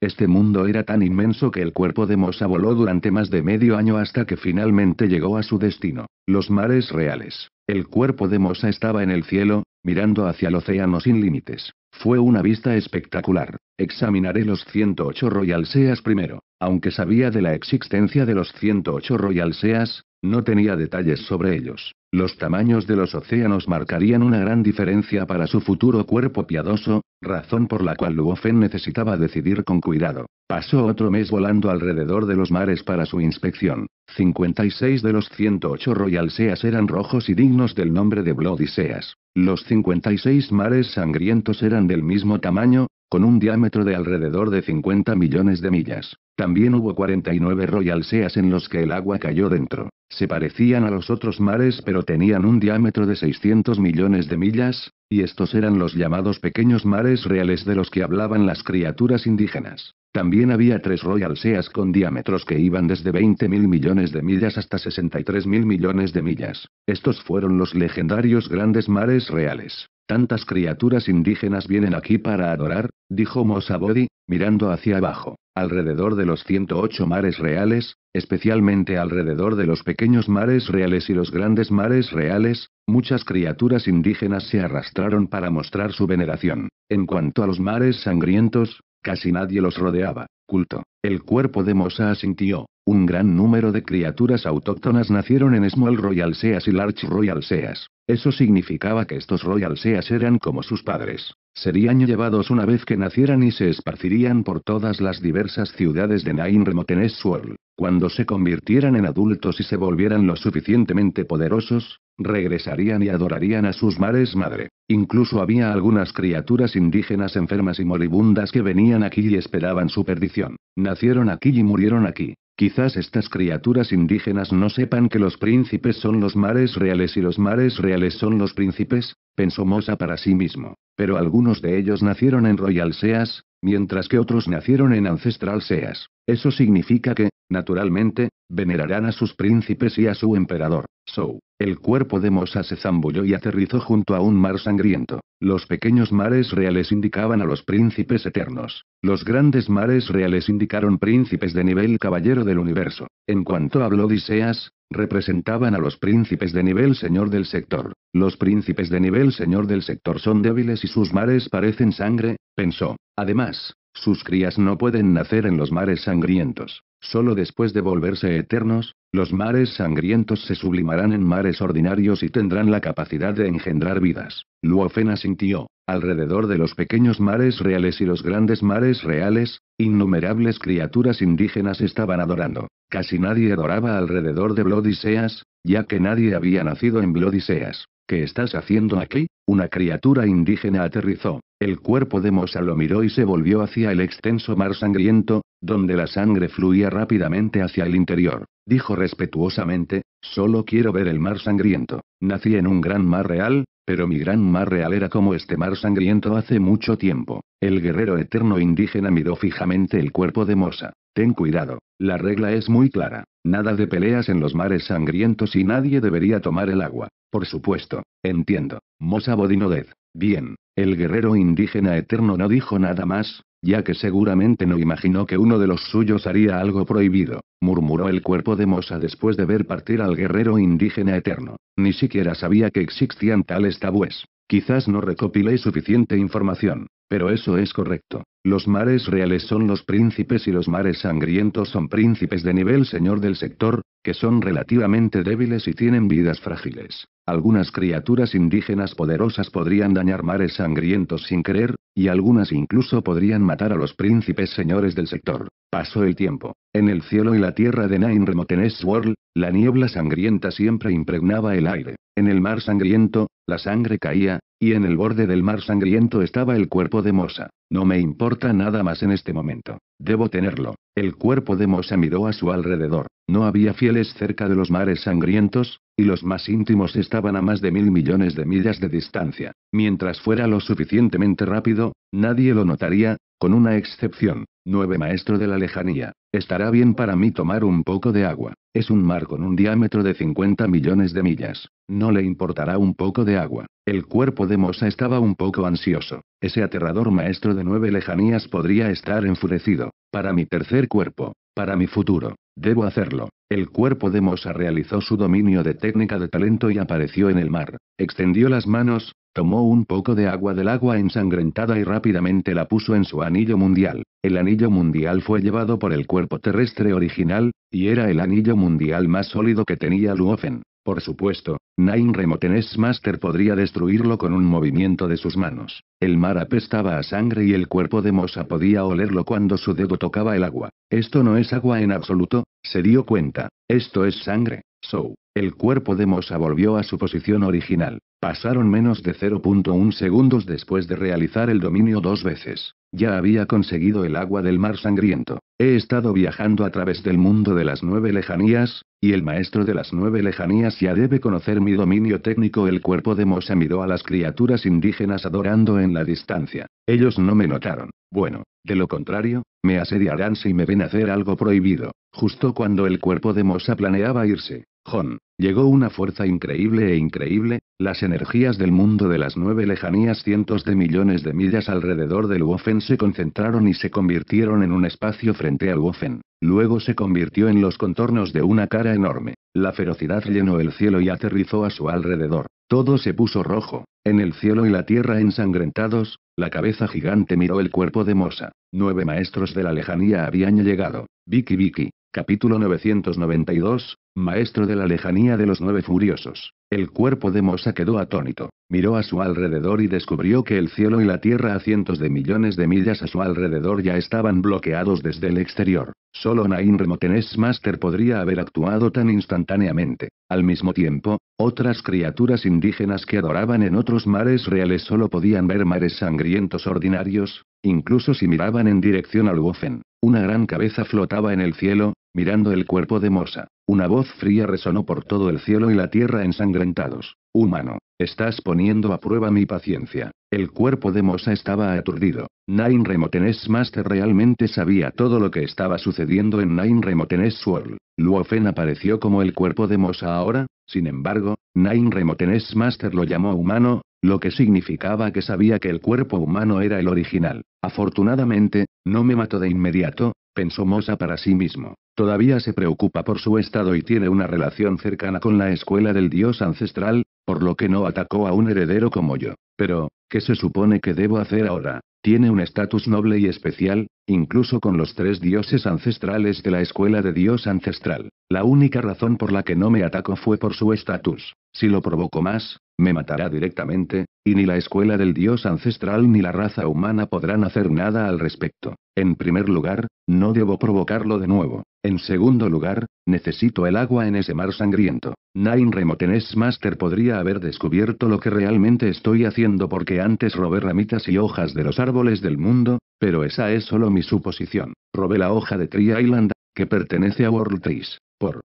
Este mundo era tan inmenso que el cuerpo de Mosa voló durante más de medio año hasta que finalmente llegó a su destino, los mares reales. El cuerpo de Mosa estaba en el cielo, mirando hacia el océano sin límites. Fue una vista espectacular. Examinaré los 108 Royal Seas primero. Aunque sabía de la existencia de los 108 Royal Seas, no tenía detalles sobre ellos. Los tamaños de los océanos marcarían una gran diferencia para su futuro cuerpo piadoso, razón por la cual Luofen necesitaba decidir con cuidado. Pasó otro mes volando alrededor de los mares para su inspección. 56 de los 108 Royal Seas eran rojos y dignos del nombre de Bloody Seas. Los 56 mares sangrientos eran del mismo tamaño, con un diámetro de alrededor de 50 millones de millas. También hubo 49 Royal Seas en los que el agua cayó dentro. Se parecían a los otros mares pero tenían un diámetro de 600 millones de millas, y estos eran los llamados pequeños mares reales de los que hablaban las criaturas indígenas. También había tres Royal Seas con diámetros que iban desde 20 mil millones de millas hasta 63 mil millones de millas. Estos fueron los legendarios grandes mares reales. Tantas criaturas indígenas vienen aquí para adorar, dijo Bodhi, mirando hacia abajo, alrededor de los 108 mares reales, especialmente alrededor de los pequeños mares reales y los grandes mares reales, muchas criaturas indígenas se arrastraron para mostrar su veneración. En cuanto a los mares sangrientos, casi nadie los rodeaba. Culto. El cuerpo de Mosa asintió. Un gran número de criaturas autóctonas nacieron en Small Royal Seas y Large Royal Seas. Eso significaba que estos Royal Seas eran como sus padres. Serían llevados una vez que nacieran y se esparcirían por todas las diversas ciudades de Nain Remotenes World. Cuando se convirtieran en adultos y se volvieran lo suficientemente poderosos, regresarían y adorarían a sus mares madre. Incluso había algunas criaturas indígenas enfermas y moribundas que venían aquí y esperaban su perdición. Nacieron aquí y murieron aquí. Quizás estas criaturas indígenas no sepan que los príncipes son los mares reales y los mares reales son los príncipes, pensó Mosa para sí mismo. Pero algunos de ellos nacieron en Royal Seas, mientras que otros nacieron en Ancestral Seas. Eso significa que, naturalmente, venerarán a sus príncipes y a su emperador, Sou. El cuerpo de Mosa se zambulló y aterrizó junto a un mar sangriento. Los pequeños mares reales indicaban a los príncipes eternos. Los grandes mares reales indicaron príncipes de nivel caballero del universo. En cuanto habló Odiseas, representaban a los príncipes de nivel señor del sector. Los príncipes de nivel señor del sector son débiles y sus mares parecen sangre, pensó. Además, sus crías no pueden nacer en los mares sangrientos. Solo después de volverse eternos, los mares sangrientos se sublimarán en mares ordinarios y tendrán la capacidad de engendrar vidas. Luofena sintió, alrededor de los pequeños mares reales y los grandes mares reales, innumerables criaturas indígenas estaban adorando. Casi nadie adoraba alrededor de Blodiseas, ya que nadie había nacido en Blodiseas. ¿Qué estás haciendo aquí? Una criatura indígena aterrizó. El cuerpo de Mosa lo miró y se volvió hacia el extenso mar sangriento, donde la sangre fluía rápidamente hacia el interior. Dijo respetuosamente, solo quiero ver el mar sangriento. Nací en un gran mar real, pero mi gran mar real era como este mar sangriento hace mucho tiempo. El guerrero eterno indígena miró fijamente el cuerpo de Mosa. Ten cuidado, la regla es muy clara, nada de peleas en los mares sangrientos y nadie debería tomar el agua. Por supuesto, entiendo. Mosa Bodinodez. Bien, el guerrero indígena eterno no dijo nada más, ya que seguramente no imaginó que uno de los suyos haría algo prohibido, murmuró el cuerpo de Mosa después de ver partir al guerrero indígena eterno. Ni siquiera sabía que existían tales tabúes. Quizás no recopilé suficiente información. Pero eso es correcto. Los mares reales son los príncipes y los mares sangrientos son príncipes de nivel señor del sector, que son relativamente débiles y tienen vidas frágiles. Algunas criaturas indígenas poderosas podrían dañar mares sangrientos sin querer, y algunas incluso podrían matar a los príncipes señores del sector. Pasó el tiempo. En el cielo y la tierra de Nine Remoteness World, la niebla sangrienta siempre impregnaba el aire. En el mar sangriento, la sangre caía, y en el borde del mar sangriento estaba el cuerpo de Mosa. No me importa nada más en este momento. Debo tenerlo. El cuerpo de Mosa miró a su alrededor. No había fieles cerca de los mares sangrientos, y los más íntimos estaban a más de mil millones de millas de distancia. Mientras fuera lo suficientemente rápido, nadie lo notaría, con una excepción. 9. Maestro de la lejanía. Estará bien para mí tomar un poco de agua. Es un mar con un diámetro de 50 millones de millas. No le importará un poco de agua. El cuerpo de Mosa estaba un poco ansioso. Ese aterrador maestro de nueve lejanías podría estar enfurecido. Para mi tercer cuerpo. Para mi futuro. Debo hacerlo. El cuerpo de Mosa realizó su dominio de técnica de talento y apareció en el mar. Extendió las manos, Tomó un poco de agua del agua ensangrentada y rápidamente la puso en su anillo mundial. El anillo mundial fue llevado por el cuerpo terrestre original, y era el anillo mundial más sólido que tenía Luofen. Por supuesto, Nine Remotenes Master podría destruirlo con un movimiento de sus manos. El mar apestaba a sangre y el cuerpo de Mosa podía olerlo cuando su dedo tocaba el agua. Esto no es agua en absoluto, se dio cuenta. Esto es sangre. So, el cuerpo de Mosa volvió a su posición original. Pasaron menos de 0.1 segundos después de realizar el dominio dos veces. Ya había conseguido el agua del mar sangriento. He estado viajando a través del mundo de las nueve lejanías, y el maestro de las nueve lejanías ya debe conocer mi dominio técnico. El cuerpo de Mosa miró a las criaturas indígenas adorando en la distancia. Ellos no me notaron. Bueno, de lo contrario, me asediarán si me ven hacer algo prohibido. Justo cuando el cuerpo de Mosa planeaba irse, John, llegó una fuerza increíble e increíble, las energías del mundo de las nueve lejanías cientos de millones de millas alrededor del Wofen se concentraron y se convirtieron en un espacio frente al Wofen, luego se convirtió en los contornos de una cara enorme, la ferocidad llenó el cielo y aterrizó a su alrededor, todo se puso rojo, en el cielo y la tierra ensangrentados, la cabeza gigante miró el cuerpo de Mosa, nueve maestros de la lejanía habían llegado, Vicky Vicky, Capítulo 992. Maestro de la lejanía de los nueve furiosos. El cuerpo de Mosa quedó atónito. Miró a su alrededor y descubrió que el cielo y la tierra a cientos de millones de millas a su alrededor ya estaban bloqueados desde el exterior. Solo Nain Remotenes Master podría haber actuado tan instantáneamente. Al mismo tiempo, otras criaturas indígenas que adoraban en otros mares reales solo podían ver mares sangrientos ordinarios, incluso si miraban en dirección al Wofen. Una gran cabeza flotaba en el cielo, mirando el cuerpo de Mosa. Una voz fría resonó por todo el cielo y la tierra ensangrentados. Humano, estás poniendo a prueba mi paciencia. El cuerpo de Mosa estaba aturdido. Nine Remoteness Master realmente sabía todo lo que estaba sucediendo en Nine Remoteness World. Luofen apareció como el cuerpo de Mosa ahora, sin embargo, Nine Remoteness Master lo llamó humano, lo que significaba que sabía que el cuerpo humano era el original. Afortunadamente, no me mató de inmediato, pensó Mosa para sí mismo. Todavía se preocupa por su estado y tiene una relación cercana con la escuela del dios ancestral, por lo que no atacó a un heredero como yo. Pero, ¿qué se supone que debo hacer ahora? Tiene un estatus noble y especial, incluso con los tres dioses ancestrales de la escuela de dios ancestral. La única razón por la que no me atacó fue por su estatus. Si lo provoco más, me matará directamente, y ni la escuela del dios ancestral ni la raza humana podrán hacer nada al respecto. En primer lugar, no debo provocarlo de nuevo. En segundo lugar, necesito el agua en ese mar sangriento. Nine Remoteness Master podría haber descubierto lo que realmente estoy haciendo porque antes robé ramitas y hojas de los árboles del mundo, pero esa es solo mi suposición. Robé la hoja de Tree Island, que pertenece a World Trees.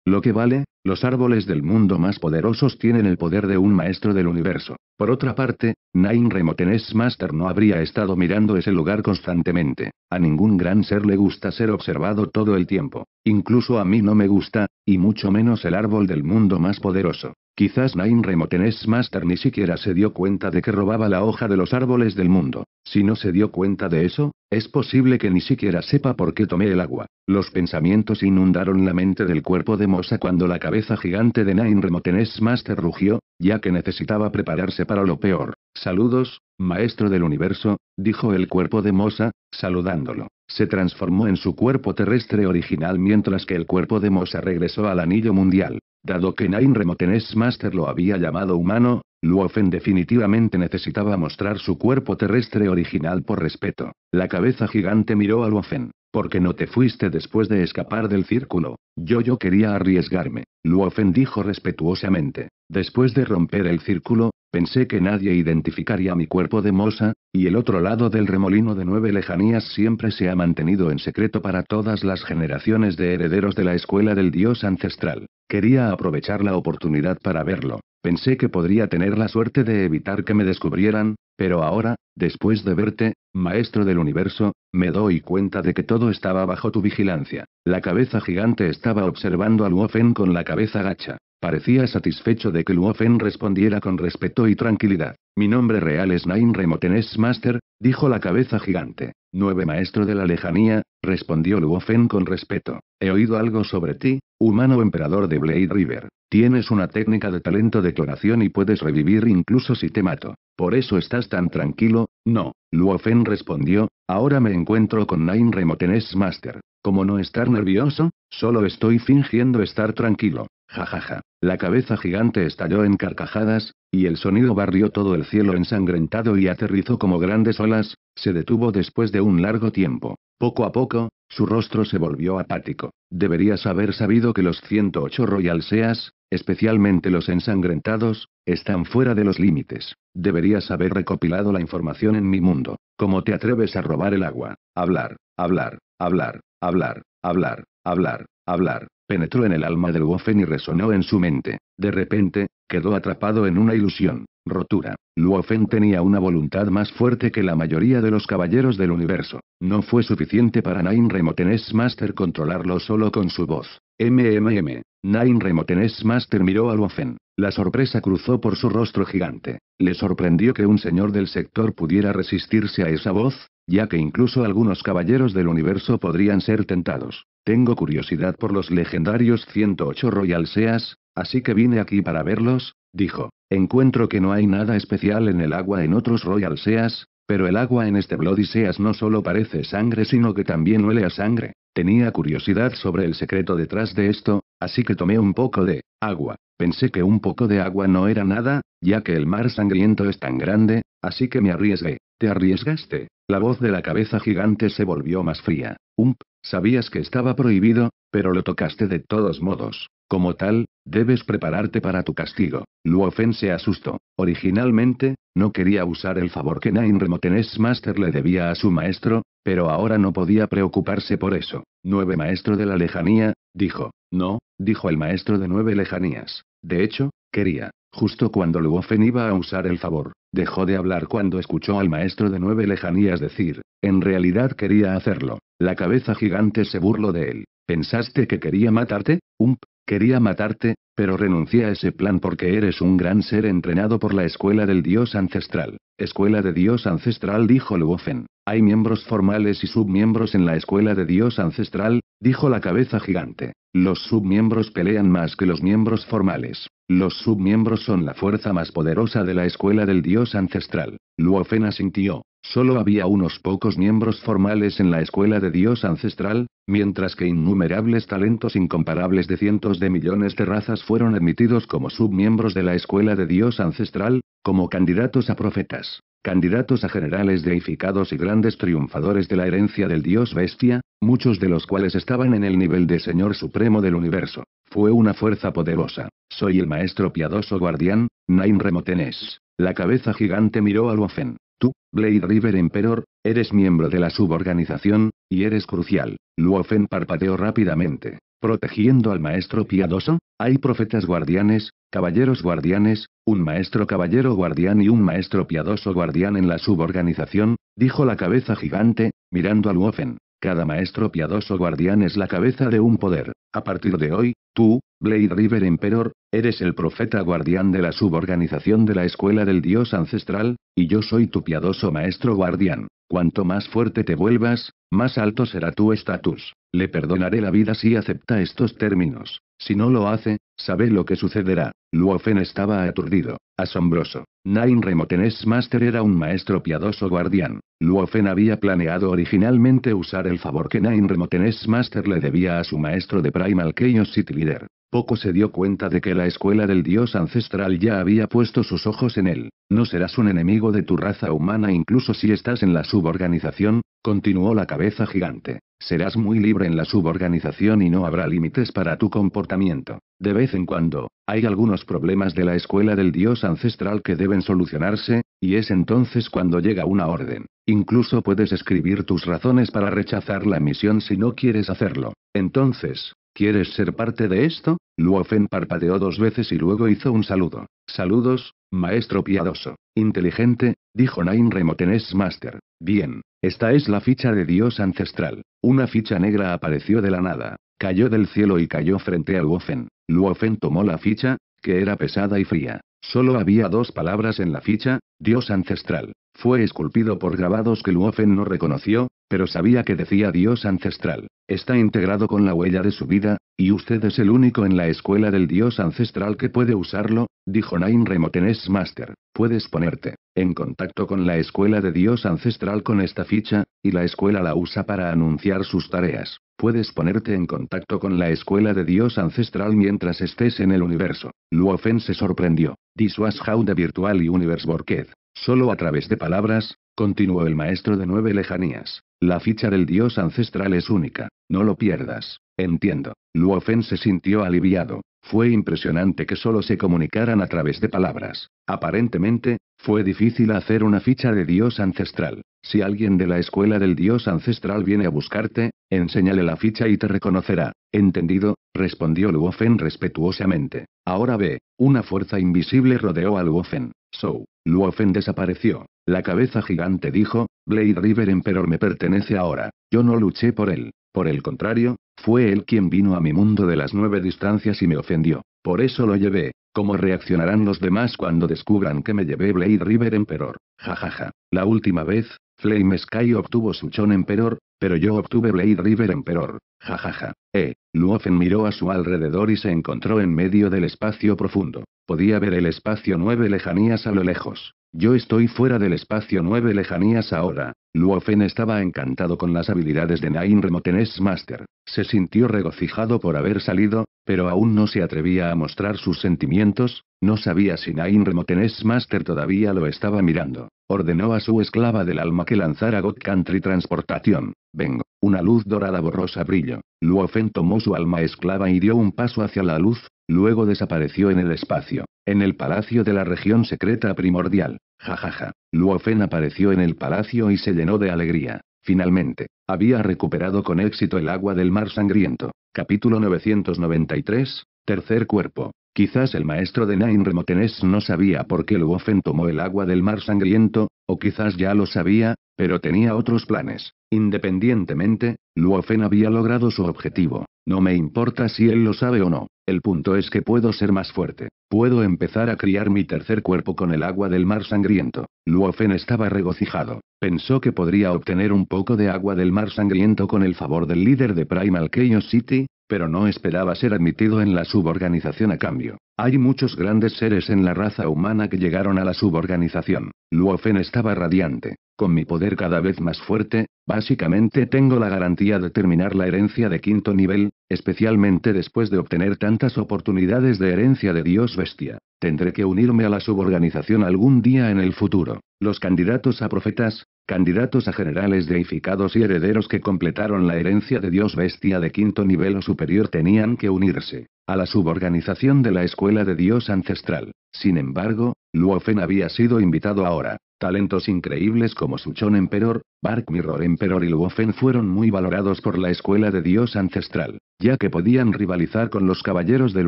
Lo que vale, los árboles del mundo más poderosos tienen el poder de un maestro del universo. Por otra parte, Nine Remoteness Master no habría estado mirando ese lugar constantemente. A ningún gran ser le gusta ser observado todo el tiempo. Incluso a mí no me gusta, y mucho menos el árbol del mundo más poderoso. Quizás Nain Remotenes Master ni siquiera se dio cuenta de que robaba la hoja de los árboles del mundo. Si no se dio cuenta de eso, es posible que ni siquiera sepa por qué tomé el agua. Los pensamientos inundaron la mente del cuerpo de Mosa cuando la cabeza gigante de Nain Remotenes Master rugió, ya que necesitaba prepararse para lo peor. Saludos, maestro del universo, dijo el cuerpo de Mosa, saludándolo. Se transformó en su cuerpo terrestre original mientras que el cuerpo de Mosa regresó al anillo mundial. Dado que Nine Remotenes Master lo había llamado humano, Luofen definitivamente necesitaba mostrar su cuerpo terrestre original por respeto. La cabeza gigante miró a Luofen. ¿Por qué no te fuiste después de escapar del círculo? Yo yo quería arriesgarme, Luofen dijo respetuosamente. Después de romper el círculo, Pensé que nadie identificaría mi cuerpo de mosa, y el otro lado del remolino de nueve lejanías siempre se ha mantenido en secreto para todas las generaciones de herederos de la escuela del dios ancestral. Quería aprovechar la oportunidad para verlo. Pensé que podría tener la suerte de evitar que me descubrieran, pero ahora, después de verte, maestro del universo, me doy cuenta de que todo estaba bajo tu vigilancia. La cabeza gigante estaba observando al Luofen con la cabeza gacha. Parecía satisfecho de que Luofen respondiera con respeto y tranquilidad. Mi nombre real es Nain Remotenes Master, dijo la cabeza gigante. Nueve maestro de la lejanía, respondió Luofen con respeto. He oído algo sobre ti, humano emperador de Blade River. Tienes una técnica de talento de clonación y puedes revivir incluso si te mato. Por eso estás tan tranquilo, no. Luofen respondió, ahora me encuentro con Nain Remotenes Master. Como no estar nervioso, solo estoy fingiendo estar tranquilo. Jajaja. La cabeza gigante estalló en carcajadas, y el sonido barrió todo el cielo ensangrentado y aterrizó como grandes olas, se detuvo después de un largo tiempo. Poco a poco, su rostro se volvió apático. Deberías haber sabido que los 108 Royal Seas, especialmente los ensangrentados, están fuera de los límites. Deberías haber recopilado la información en mi mundo. ¿Cómo te atreves a robar el agua? Hablar, hablar, hablar. Hablar, hablar, hablar, hablar, penetró en el alma de Wofen y resonó en su mente. De repente, quedó atrapado en una ilusión, rotura. Luofen tenía una voluntad más fuerte que la mayoría de los caballeros del universo. No fue suficiente para Nine Remotenes Master controlarlo solo con su voz. MMM. Nine Remotenes Master miró a Luofen. La sorpresa cruzó por su rostro gigante. Le sorprendió que un señor del sector pudiera resistirse a esa voz, ya que incluso algunos caballeros del universo podrían ser tentados. Tengo curiosidad por los legendarios 108 Royal Seas, así que vine aquí para verlos, dijo. Encuentro que no hay nada especial en el agua en otros Royal Seas, pero el agua en este Bloody Seas no solo parece sangre sino que también huele a sangre. Tenía curiosidad sobre el secreto detrás de esto, así que tomé un poco de agua. Pensé que un poco de agua no era nada, ya que el mar sangriento es tan grande, Así que me arriesgué. Te arriesgaste. La voz de la cabeza gigante se volvió más fría. Ump, sabías que estaba prohibido, pero lo tocaste de todos modos. Como tal, debes prepararte para tu castigo. Luofen se asustó. Originalmente, no quería usar el favor que Nine Remotenes Master le debía a su maestro, pero ahora no podía preocuparse por eso. Nueve maestro de la lejanía, dijo. No, dijo el maestro de nueve lejanías. De hecho, quería. Justo cuando Luofen iba a usar el favor, Dejó de hablar cuando escuchó al maestro de nueve lejanías decir, en realidad quería hacerlo. La cabeza gigante se burló de él. ¿Pensaste que quería matarte? Ump, quería matarte, pero renuncié a ese plan porque eres un gran ser entrenado por la escuela del dios ancestral. Escuela de Dios Ancestral dijo Luofen. Hay miembros formales y submiembros en la Escuela de Dios Ancestral, dijo la cabeza gigante. Los submiembros pelean más que los miembros formales. Los submiembros son la fuerza más poderosa de la Escuela del Dios Ancestral. Luofen asintió. Solo había unos pocos miembros formales en la escuela de Dios ancestral, mientras que innumerables talentos incomparables de cientos de millones de razas fueron admitidos como submiembros de la escuela de Dios ancestral, como candidatos a profetas, candidatos a generales deificados y grandes triunfadores de la herencia del Dios bestia, muchos de los cuales estaban en el nivel de Señor Supremo del Universo. Fue una fuerza poderosa. Soy el maestro piadoso guardián, Nain Remotenes. La cabeza gigante miró al Luofen. Tú, Blade River Emperor, eres miembro de la suborganización, y eres crucial. Luofen parpadeó rápidamente. Protegiendo al maestro piadoso, hay profetas guardianes, caballeros guardianes, un maestro caballero guardián y un maestro piadoso guardián en la suborganización, dijo la cabeza gigante, mirando a Luofen. Cada maestro piadoso guardián es la cabeza de un poder. A partir de hoy, tú, Blade River Emperor, Eres el profeta guardián de la suborganización de la escuela del Dios ancestral, y yo soy tu piadoso maestro guardián. Cuanto más fuerte te vuelvas, más alto será tu estatus. Le perdonaré la vida si acepta estos términos. Si no lo hace, sabe lo que sucederá. Luofen estaba aturdido, asombroso. Nine Remotenes Master era un maestro piadoso guardián. Luofen había planeado originalmente usar el favor que Nine Remotenes Master le debía a su maestro de Primal Chaos City Leader. Poco se dio cuenta de que la escuela del dios ancestral ya había puesto sus ojos en él. No serás un enemigo de tu raza humana incluso si estás en la suborganización, continuó la cabeza gigante. Serás muy libre en la suborganización y no habrá límites para tu comportamiento. De vez en cuando, hay algunos problemas de la escuela del dios ancestral que deben solucionarse, y es entonces cuando llega una orden. Incluso puedes escribir tus razones para rechazar la misión si no quieres hacerlo. Entonces, ¿quieres ser parte de esto? Luofen parpadeó dos veces y luego hizo un saludo. Saludos, maestro piadoso. Inteligente, dijo Nain Remoteness Master. Bien, esta es la ficha de Dios ancestral. Una ficha negra apareció de la nada, cayó del cielo y cayó frente a Wofen. Luofen tomó la ficha, que era pesada y fría. Solo había dos palabras en la ficha, Dios ancestral. Fue esculpido por grabados que Luofen no reconoció, pero sabía que decía Dios ancestral. Está integrado con la huella de su vida, y usted es el único en la escuela del Dios ancestral que puede usarlo, dijo Nain Remotenes Master. Puedes ponerte en contacto con la escuela de Dios ancestral con esta ficha, y la escuela la usa para anunciar sus tareas. Puedes ponerte en contacto con la escuela de Dios ancestral mientras estés en el universo. Luofen se sorprendió. This how the virtual universe worked. Solo a través de palabras, continuó el maestro de nueve lejanías. La ficha del dios ancestral es única, no lo pierdas. Entiendo. Luofen se sintió aliviado. Fue impresionante que solo se comunicaran a través de palabras. Aparentemente, fue difícil hacer una ficha de dios ancestral. Si alguien de la escuela del dios ancestral viene a buscarte, enséñale la ficha y te reconocerá. Entendido, respondió Luofen respetuosamente. Ahora ve, una fuerza invisible rodeó a Luofen. So, Luofen desapareció. La cabeza gigante dijo, Blade River Emperor me pertenece ahora. Yo no luché por él. Por el contrario, fue él quien vino a mi mundo de las nueve distancias y me ofendió. Por eso lo llevé. ¿Cómo reaccionarán los demás cuando descubran que me llevé Blade River Emperor? Jajaja. La última vez, Flame Sky obtuvo su Chon Emperor, pero yo obtuve Blade River Emperor. Jajaja. eh. Luofen miró a su alrededor y se encontró en medio del espacio profundo. Podía ver el espacio nueve lejanías a lo lejos. Yo estoy fuera del espacio nueve lejanías ahora. Luofen estaba encantado con las habilidades de Nain Remotenes Master. Se sintió regocijado por haber salido, pero aún no se atrevía a mostrar sus sentimientos, no sabía si Nain Remotenes Master todavía lo estaba mirando. Ordenó a su esclava del alma que lanzara God Country Transportación. Vengo. Una luz dorada borrosa brillo. Luofen tomó su alma esclava y dio un paso hacia la luz, luego desapareció en el espacio, en el palacio de la región secreta primordial. Jajaja. Ja, Luofen apareció en el palacio y se llenó de alegría. Finalmente, había recuperado con éxito el agua del mar sangriento. Capítulo 993, Tercer Cuerpo. Quizás el maestro de Nain Remotenes no sabía por qué Luofen tomó el agua del mar sangriento, o quizás ya lo sabía, pero tenía otros planes. Independientemente, Luofen había logrado su objetivo. No me importa si él lo sabe o no. El punto es que puedo ser más fuerte. Puedo empezar a criar mi tercer cuerpo con el agua del mar sangriento. Luofen estaba regocijado. Pensó que podría obtener un poco de agua del mar sangriento con el favor del líder de Primal Chaos City, pero no esperaba ser admitido en la suborganización a cambio. Hay muchos grandes seres en la raza humana que llegaron a la suborganización. Luofen estaba radiante. Con mi poder cada vez más fuerte, básicamente tengo la garantía de terminar la herencia de quinto nivel, especialmente después de obtener tantas oportunidades de herencia de Dios bestia. Tendré que unirme a la suborganización algún día en el futuro. Los candidatos a profetas, candidatos a generales deificados y herederos que completaron la herencia de Dios bestia de quinto nivel o superior tenían que unirse a la suborganización de la escuela de Dios ancestral. Sin embargo, Luofen había sido invitado ahora. Talentos increíbles como Suchon Emperor, Bark Mirror Emperor y Luofen fueron muy valorados por la escuela de Dios ancestral, ya que podían rivalizar con los caballeros del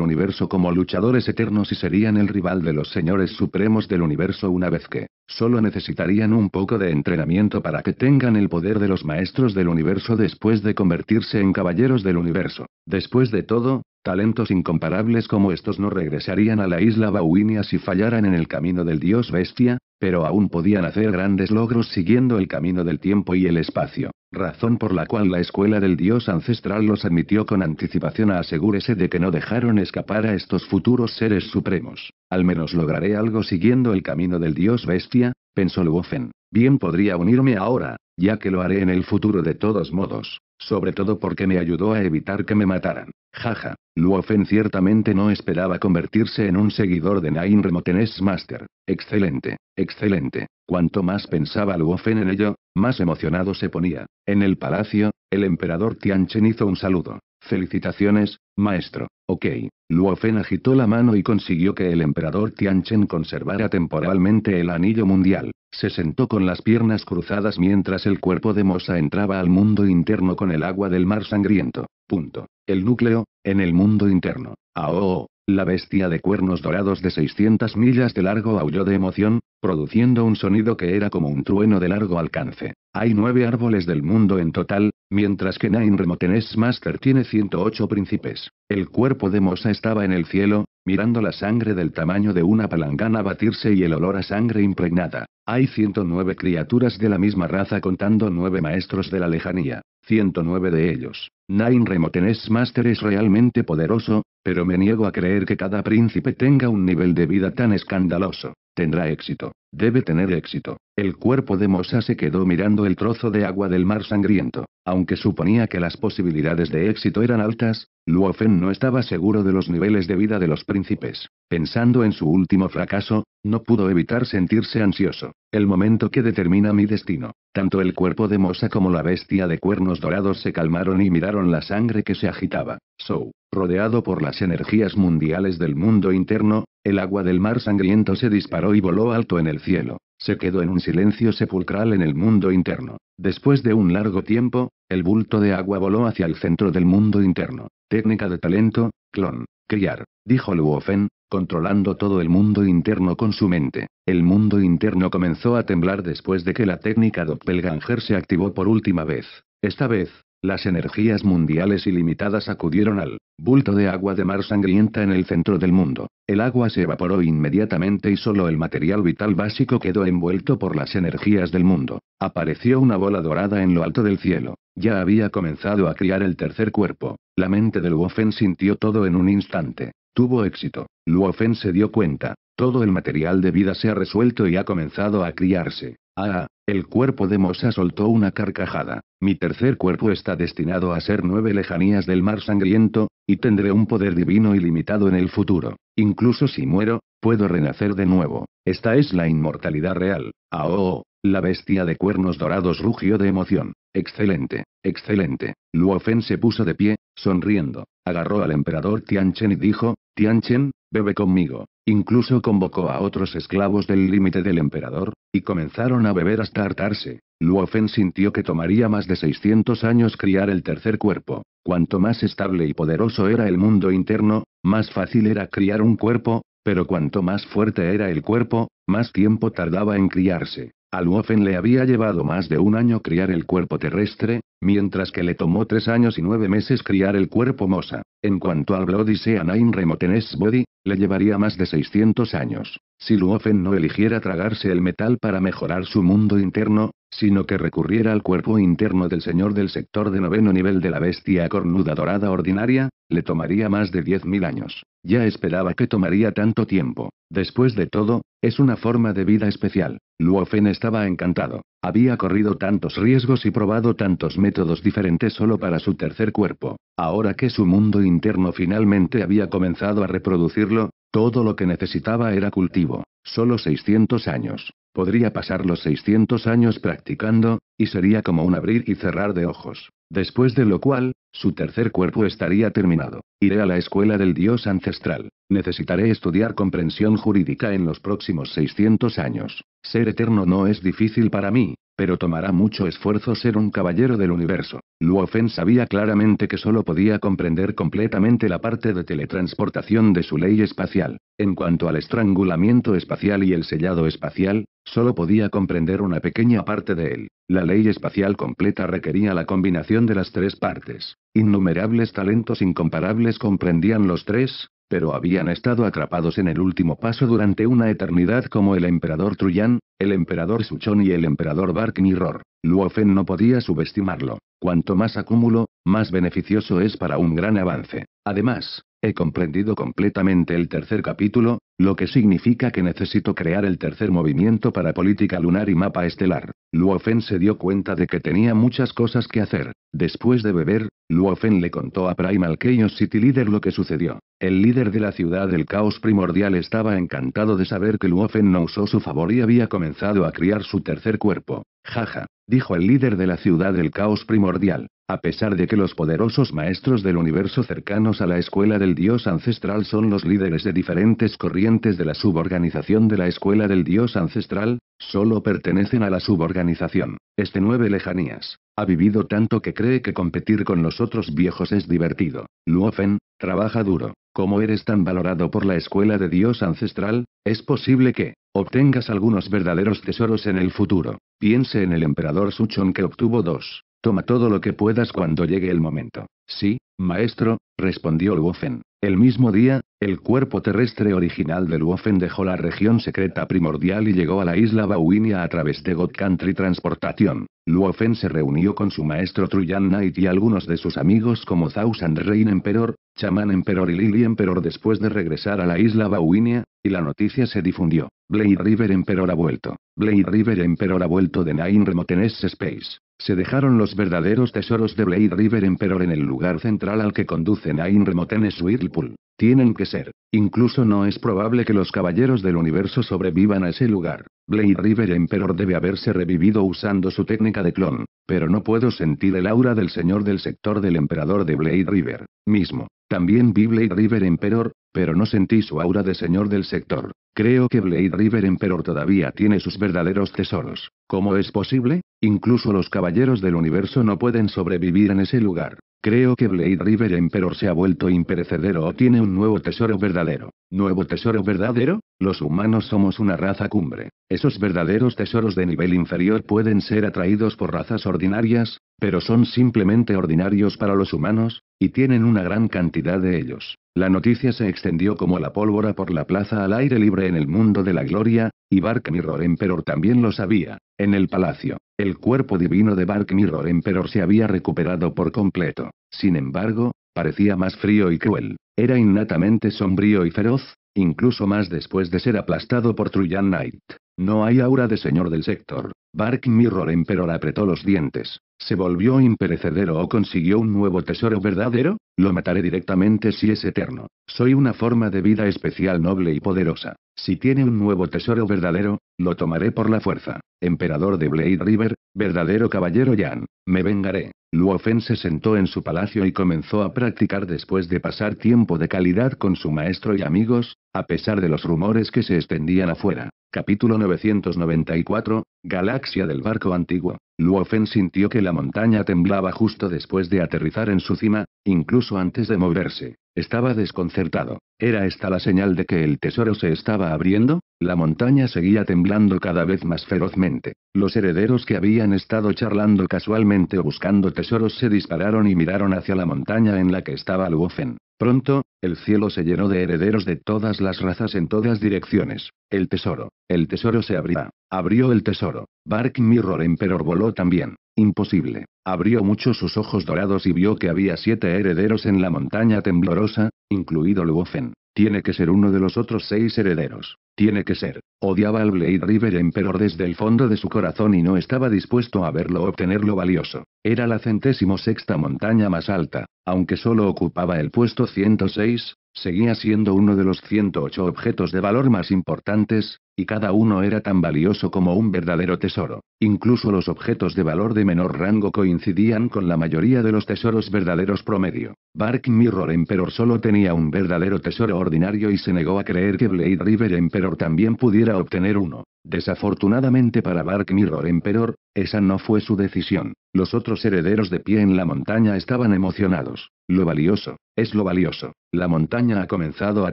universo como luchadores eternos y serían el rival de los señores supremos del universo una vez que, solo necesitarían un poco de entrenamiento para que tengan el poder de los maestros del universo después de convertirse en caballeros del universo. Después de todo, Talentos incomparables como estos no regresarían a la isla Bauinia si fallaran en el camino del dios bestia, pero aún podían hacer grandes logros siguiendo el camino del tiempo y el espacio, razón por la cual la escuela del dios ancestral los admitió con anticipación a asegúrese de que no dejaron escapar a estos futuros seres supremos. Al menos lograré algo siguiendo el camino del dios bestia, pensó Luofen. Bien podría unirme ahora, ya que lo haré en el futuro de todos modos, sobre todo porque me ayudó a evitar que me mataran. Jaja, Luofen ciertamente no esperaba convertirse en un seguidor de Nine Remotenes Master. Excelente, excelente. Cuanto más pensaba Luofen en ello, más emocionado se ponía. En el palacio, el emperador Tianchen hizo un saludo. Felicitaciones, maestro. Ok. Luofen agitó la mano y consiguió que el emperador Tianchen conservara temporalmente el anillo mundial. Se sentó con las piernas cruzadas mientras el cuerpo de Mosa entraba al mundo interno con el agua del mar sangriento. Punto. El núcleo, en el mundo interno. Ah, oh, oh. La bestia de cuernos dorados de 600 millas de largo aulló de emoción, produciendo un sonido que era como un trueno de largo alcance. Hay nueve árboles del mundo en total, mientras que Nine Remotenes Master tiene 108 príncipes. El cuerpo de Mosa estaba en el cielo, mirando la sangre del tamaño de una palangana batirse y el olor a sangre impregnada. Hay 109 criaturas de la misma raza contando 9 maestros de la lejanía. 109 de ellos. Nine Remotenes Master es realmente poderoso, pero me niego a creer que cada príncipe tenga un nivel de vida tan escandaloso. Tendrá éxito. Debe tener éxito. El cuerpo de Mosa se quedó mirando el trozo de agua del mar sangriento. Aunque suponía que las posibilidades de éxito eran altas, Luofen no estaba seguro de los niveles de vida de los príncipes. Pensando en su último fracaso, no pudo evitar sentirse ansioso. El momento que determina mi destino. Tanto el cuerpo de Mosa como la bestia de cuernos dorados se calmaron y miraron la sangre que se agitaba. So, rodeado por las energías mundiales del mundo interno, el agua del mar sangriento se disparó y voló alto en el cielo. Se quedó en un silencio sepulcral en el mundo interno. Después de un largo tiempo, el bulto de agua voló hacia el centro del mundo interno. Técnica de talento, clon, criar, dijo Luofen, controlando todo el mundo interno con su mente. El mundo interno comenzó a temblar después de que la técnica Doppelganger se activó por última vez. Esta vez, las energías mundiales ilimitadas acudieron al bulto de agua de mar sangrienta en el centro del mundo. El agua se evaporó inmediatamente y solo el material vital básico quedó envuelto por las energías del mundo. Apareció una bola dorada en lo alto del cielo. Ya había comenzado a criar el tercer cuerpo. La mente de Luofen sintió todo en un instante. Tuvo éxito. Luofen se dio cuenta. Todo el material de vida se ha resuelto y ha comenzado a criarse. Ah, el cuerpo de Mosa soltó una carcajada. Mi tercer cuerpo está destinado a ser nueve lejanías del mar sangriento, y tendré un poder divino ilimitado en el futuro. Incluso si muero, puedo renacer de nuevo. Esta es la inmortalidad real. Ah, oh, oh La bestia de cuernos dorados rugió de emoción. Excelente, excelente. Luofen se puso de pie, sonriendo. Agarró al emperador Tianchen y dijo, Tianchen, bebe conmigo. Incluso convocó a otros esclavos del límite del emperador, y comenzaron a beber hasta hartarse. Luofen sintió que tomaría más de 600 años criar el tercer cuerpo. Cuanto más estable y poderoso era el mundo interno, más fácil era criar un cuerpo, pero cuanto más fuerte era el cuerpo, más tiempo tardaba en criarse. Al le había llevado más de un año criar el cuerpo terrestre, mientras que le tomó tres años y nueve meses criar el cuerpo Mosa. En cuanto al Bloody Sea Nine Remotenes Body, le llevaría más de 600 años. Si Luofen no eligiera tragarse el metal para mejorar su mundo interno, sino que recurriera al cuerpo interno del señor del sector de noveno nivel de la bestia cornuda dorada ordinaria, le tomaría más de 10.000 años. Ya esperaba que tomaría tanto tiempo. Después de todo, es una forma de vida especial. Luofen estaba encantado. Había corrido tantos riesgos y probado tantos métodos diferentes solo para su tercer cuerpo. Ahora que su mundo interno finalmente había comenzado a reproducirlo, todo lo que necesitaba era cultivo, solo 600 años. Podría pasar los 600 años practicando, y sería como un abrir y cerrar de ojos. Después de lo cual, su tercer cuerpo estaría terminado. Iré a la escuela del dios ancestral. Necesitaré estudiar comprensión jurídica en los próximos 600 años. Ser eterno no es difícil para mí, pero tomará mucho esfuerzo ser un caballero del universo. Luofen sabía claramente que solo podía comprender completamente la parte de teletransportación de su ley espacial. En cuanto al estrangulamiento espacial y el sellado espacial, solo podía comprender una pequeña parte de él. La ley espacial completa requería la combinación de las tres partes. Innumerables talentos incomparables comprendían los tres, pero habían estado atrapados en el último paso durante una eternidad como el emperador Truyan, el emperador Suchon y el emperador Bark Mirror. Luofen no podía subestimarlo. Cuanto más acúmulo, más beneficioso es para un gran avance. Además, he comprendido completamente el tercer capítulo, lo que significa que necesito crear el tercer movimiento para política lunar y mapa estelar. Luofen se dio cuenta de que tenía muchas cosas que hacer. Después de beber, Luofen le contó a Primal Chaos City Leader lo que sucedió. El líder de la ciudad del caos primordial estaba encantado de saber que Luofen no usó su favor y había comenzado a criar su tercer cuerpo. Jaja, dijo el líder de la ciudad del caos primordial. A pesar de que los poderosos maestros del universo cercanos a la escuela del dios ancestral son los líderes de diferentes corrientes, de la suborganización de la escuela del dios ancestral, solo pertenecen a la suborganización. Este nueve lejanías. Ha vivido tanto que cree que competir con los otros viejos es divertido. Luofen, trabaja duro. Como eres tan valorado por la escuela de Dios ancestral, es posible que obtengas algunos verdaderos tesoros en el futuro. Piense en el emperador Suchon que obtuvo dos. Toma todo lo que puedas cuando llegue el momento. Sí, maestro, respondió Luofen. El mismo día, el cuerpo terrestre original de Luofen dejó la región secreta primordial y llegó a la isla Bauinia a través de God Country Transportación. Luofen se reunió con su maestro Truyan Knight y algunos de sus amigos como Thousand Reign Emperor, Chaman Emperor y Lily Emperor después de regresar a la isla Bawinia, y la noticia se difundió. Blade River Emperor ha vuelto. Blade River Emperor ha vuelto de Nine Remotenes Space. Se dejaron los verdaderos tesoros de Blade River Emperor en el lugar central al que conduce Nine Remotenes Swirl tienen que ser. Incluso no es probable que los caballeros del universo sobrevivan a ese lugar. Blade River Emperor debe haberse revivido usando su técnica de clon, pero no puedo sentir el aura del señor del sector del emperador de Blade River, mismo. También vi Blade River Emperor, pero no sentí su aura de señor del sector. Creo que Blade River Emperor todavía tiene sus verdaderos tesoros. ¿Cómo es posible? Incluso los caballeros del universo no pueden sobrevivir en ese lugar. Creo que Blade River Emperor se ha vuelto imperecedero o tiene un nuevo tesoro verdadero. ¿Nuevo tesoro verdadero? Los humanos somos una raza cumbre. Esos verdaderos tesoros de nivel inferior pueden ser atraídos por razas ordinarias, pero son simplemente ordinarios para los humanos, y tienen una gran cantidad de ellos. La noticia se extendió como la pólvora por la plaza al aire libre en el mundo de la gloria, y Bark Mirror Emperor también lo sabía. En el palacio, el cuerpo divino de Bark Mirror Emperor se había recuperado por completo. Sin embargo, parecía más frío y cruel. Era innatamente sombrío y feroz, incluso más después de ser aplastado por Trujan Knight. No hay aura de señor del sector. Bark Mirror Emperor apretó los dientes. ¿Se volvió imperecedero o consiguió un nuevo tesoro verdadero? Lo mataré directamente si es eterno. Soy una forma de vida especial noble y poderosa. Si tiene un nuevo tesoro verdadero, lo tomaré por la fuerza. Emperador de Blade River, verdadero caballero Jan, me vengaré. Feng se sentó en su palacio y comenzó a practicar después de pasar tiempo de calidad con su maestro y amigos, a pesar de los rumores que se extendían afuera. Capítulo 994, Galaxia del Barco Antiguo. Luofen sintió que la montaña temblaba justo después de aterrizar en su cima, incluso antes de moverse. Estaba desconcertado. ¿Era esta la señal de que el tesoro se estaba abriendo? La montaña seguía temblando cada vez más ferozmente. Los herederos que habían estado charlando casualmente o buscando tesoros se dispararon y miraron hacia la montaña en la que estaba Luofen. Pronto, el cielo se llenó de herederos de todas las razas en todas direcciones. El tesoro. El tesoro se abrirá. Abrió el tesoro. Bark Mirror Emperor voló también. Imposible. Abrió mucho sus ojos dorados y vio que había siete herederos en la montaña temblorosa, incluido Luofen. Tiene que ser uno de los otros seis herederos. Tiene que ser. Odiaba al Blade River Emperor desde el fondo de su corazón y no estaba dispuesto a verlo obtener lo valioso. Era la centésimo sexta montaña más alta. Aunque solo ocupaba el puesto 106, Seguía siendo uno de los 108 objetos de valor más importantes, y cada uno era tan valioso como un verdadero tesoro. Incluso los objetos de valor de menor rango coincidían con la mayoría de los tesoros verdaderos promedio. Bark Mirror Emperor solo tenía un verdadero tesoro ordinario y se negó a creer que Blade River Emperor también pudiera obtener uno. Desafortunadamente para Bark Mirror Emperor, esa no fue su decisión. Los otros herederos de pie en la montaña estaban emocionados. Lo valioso, es lo valioso. La montaña ha comenzado a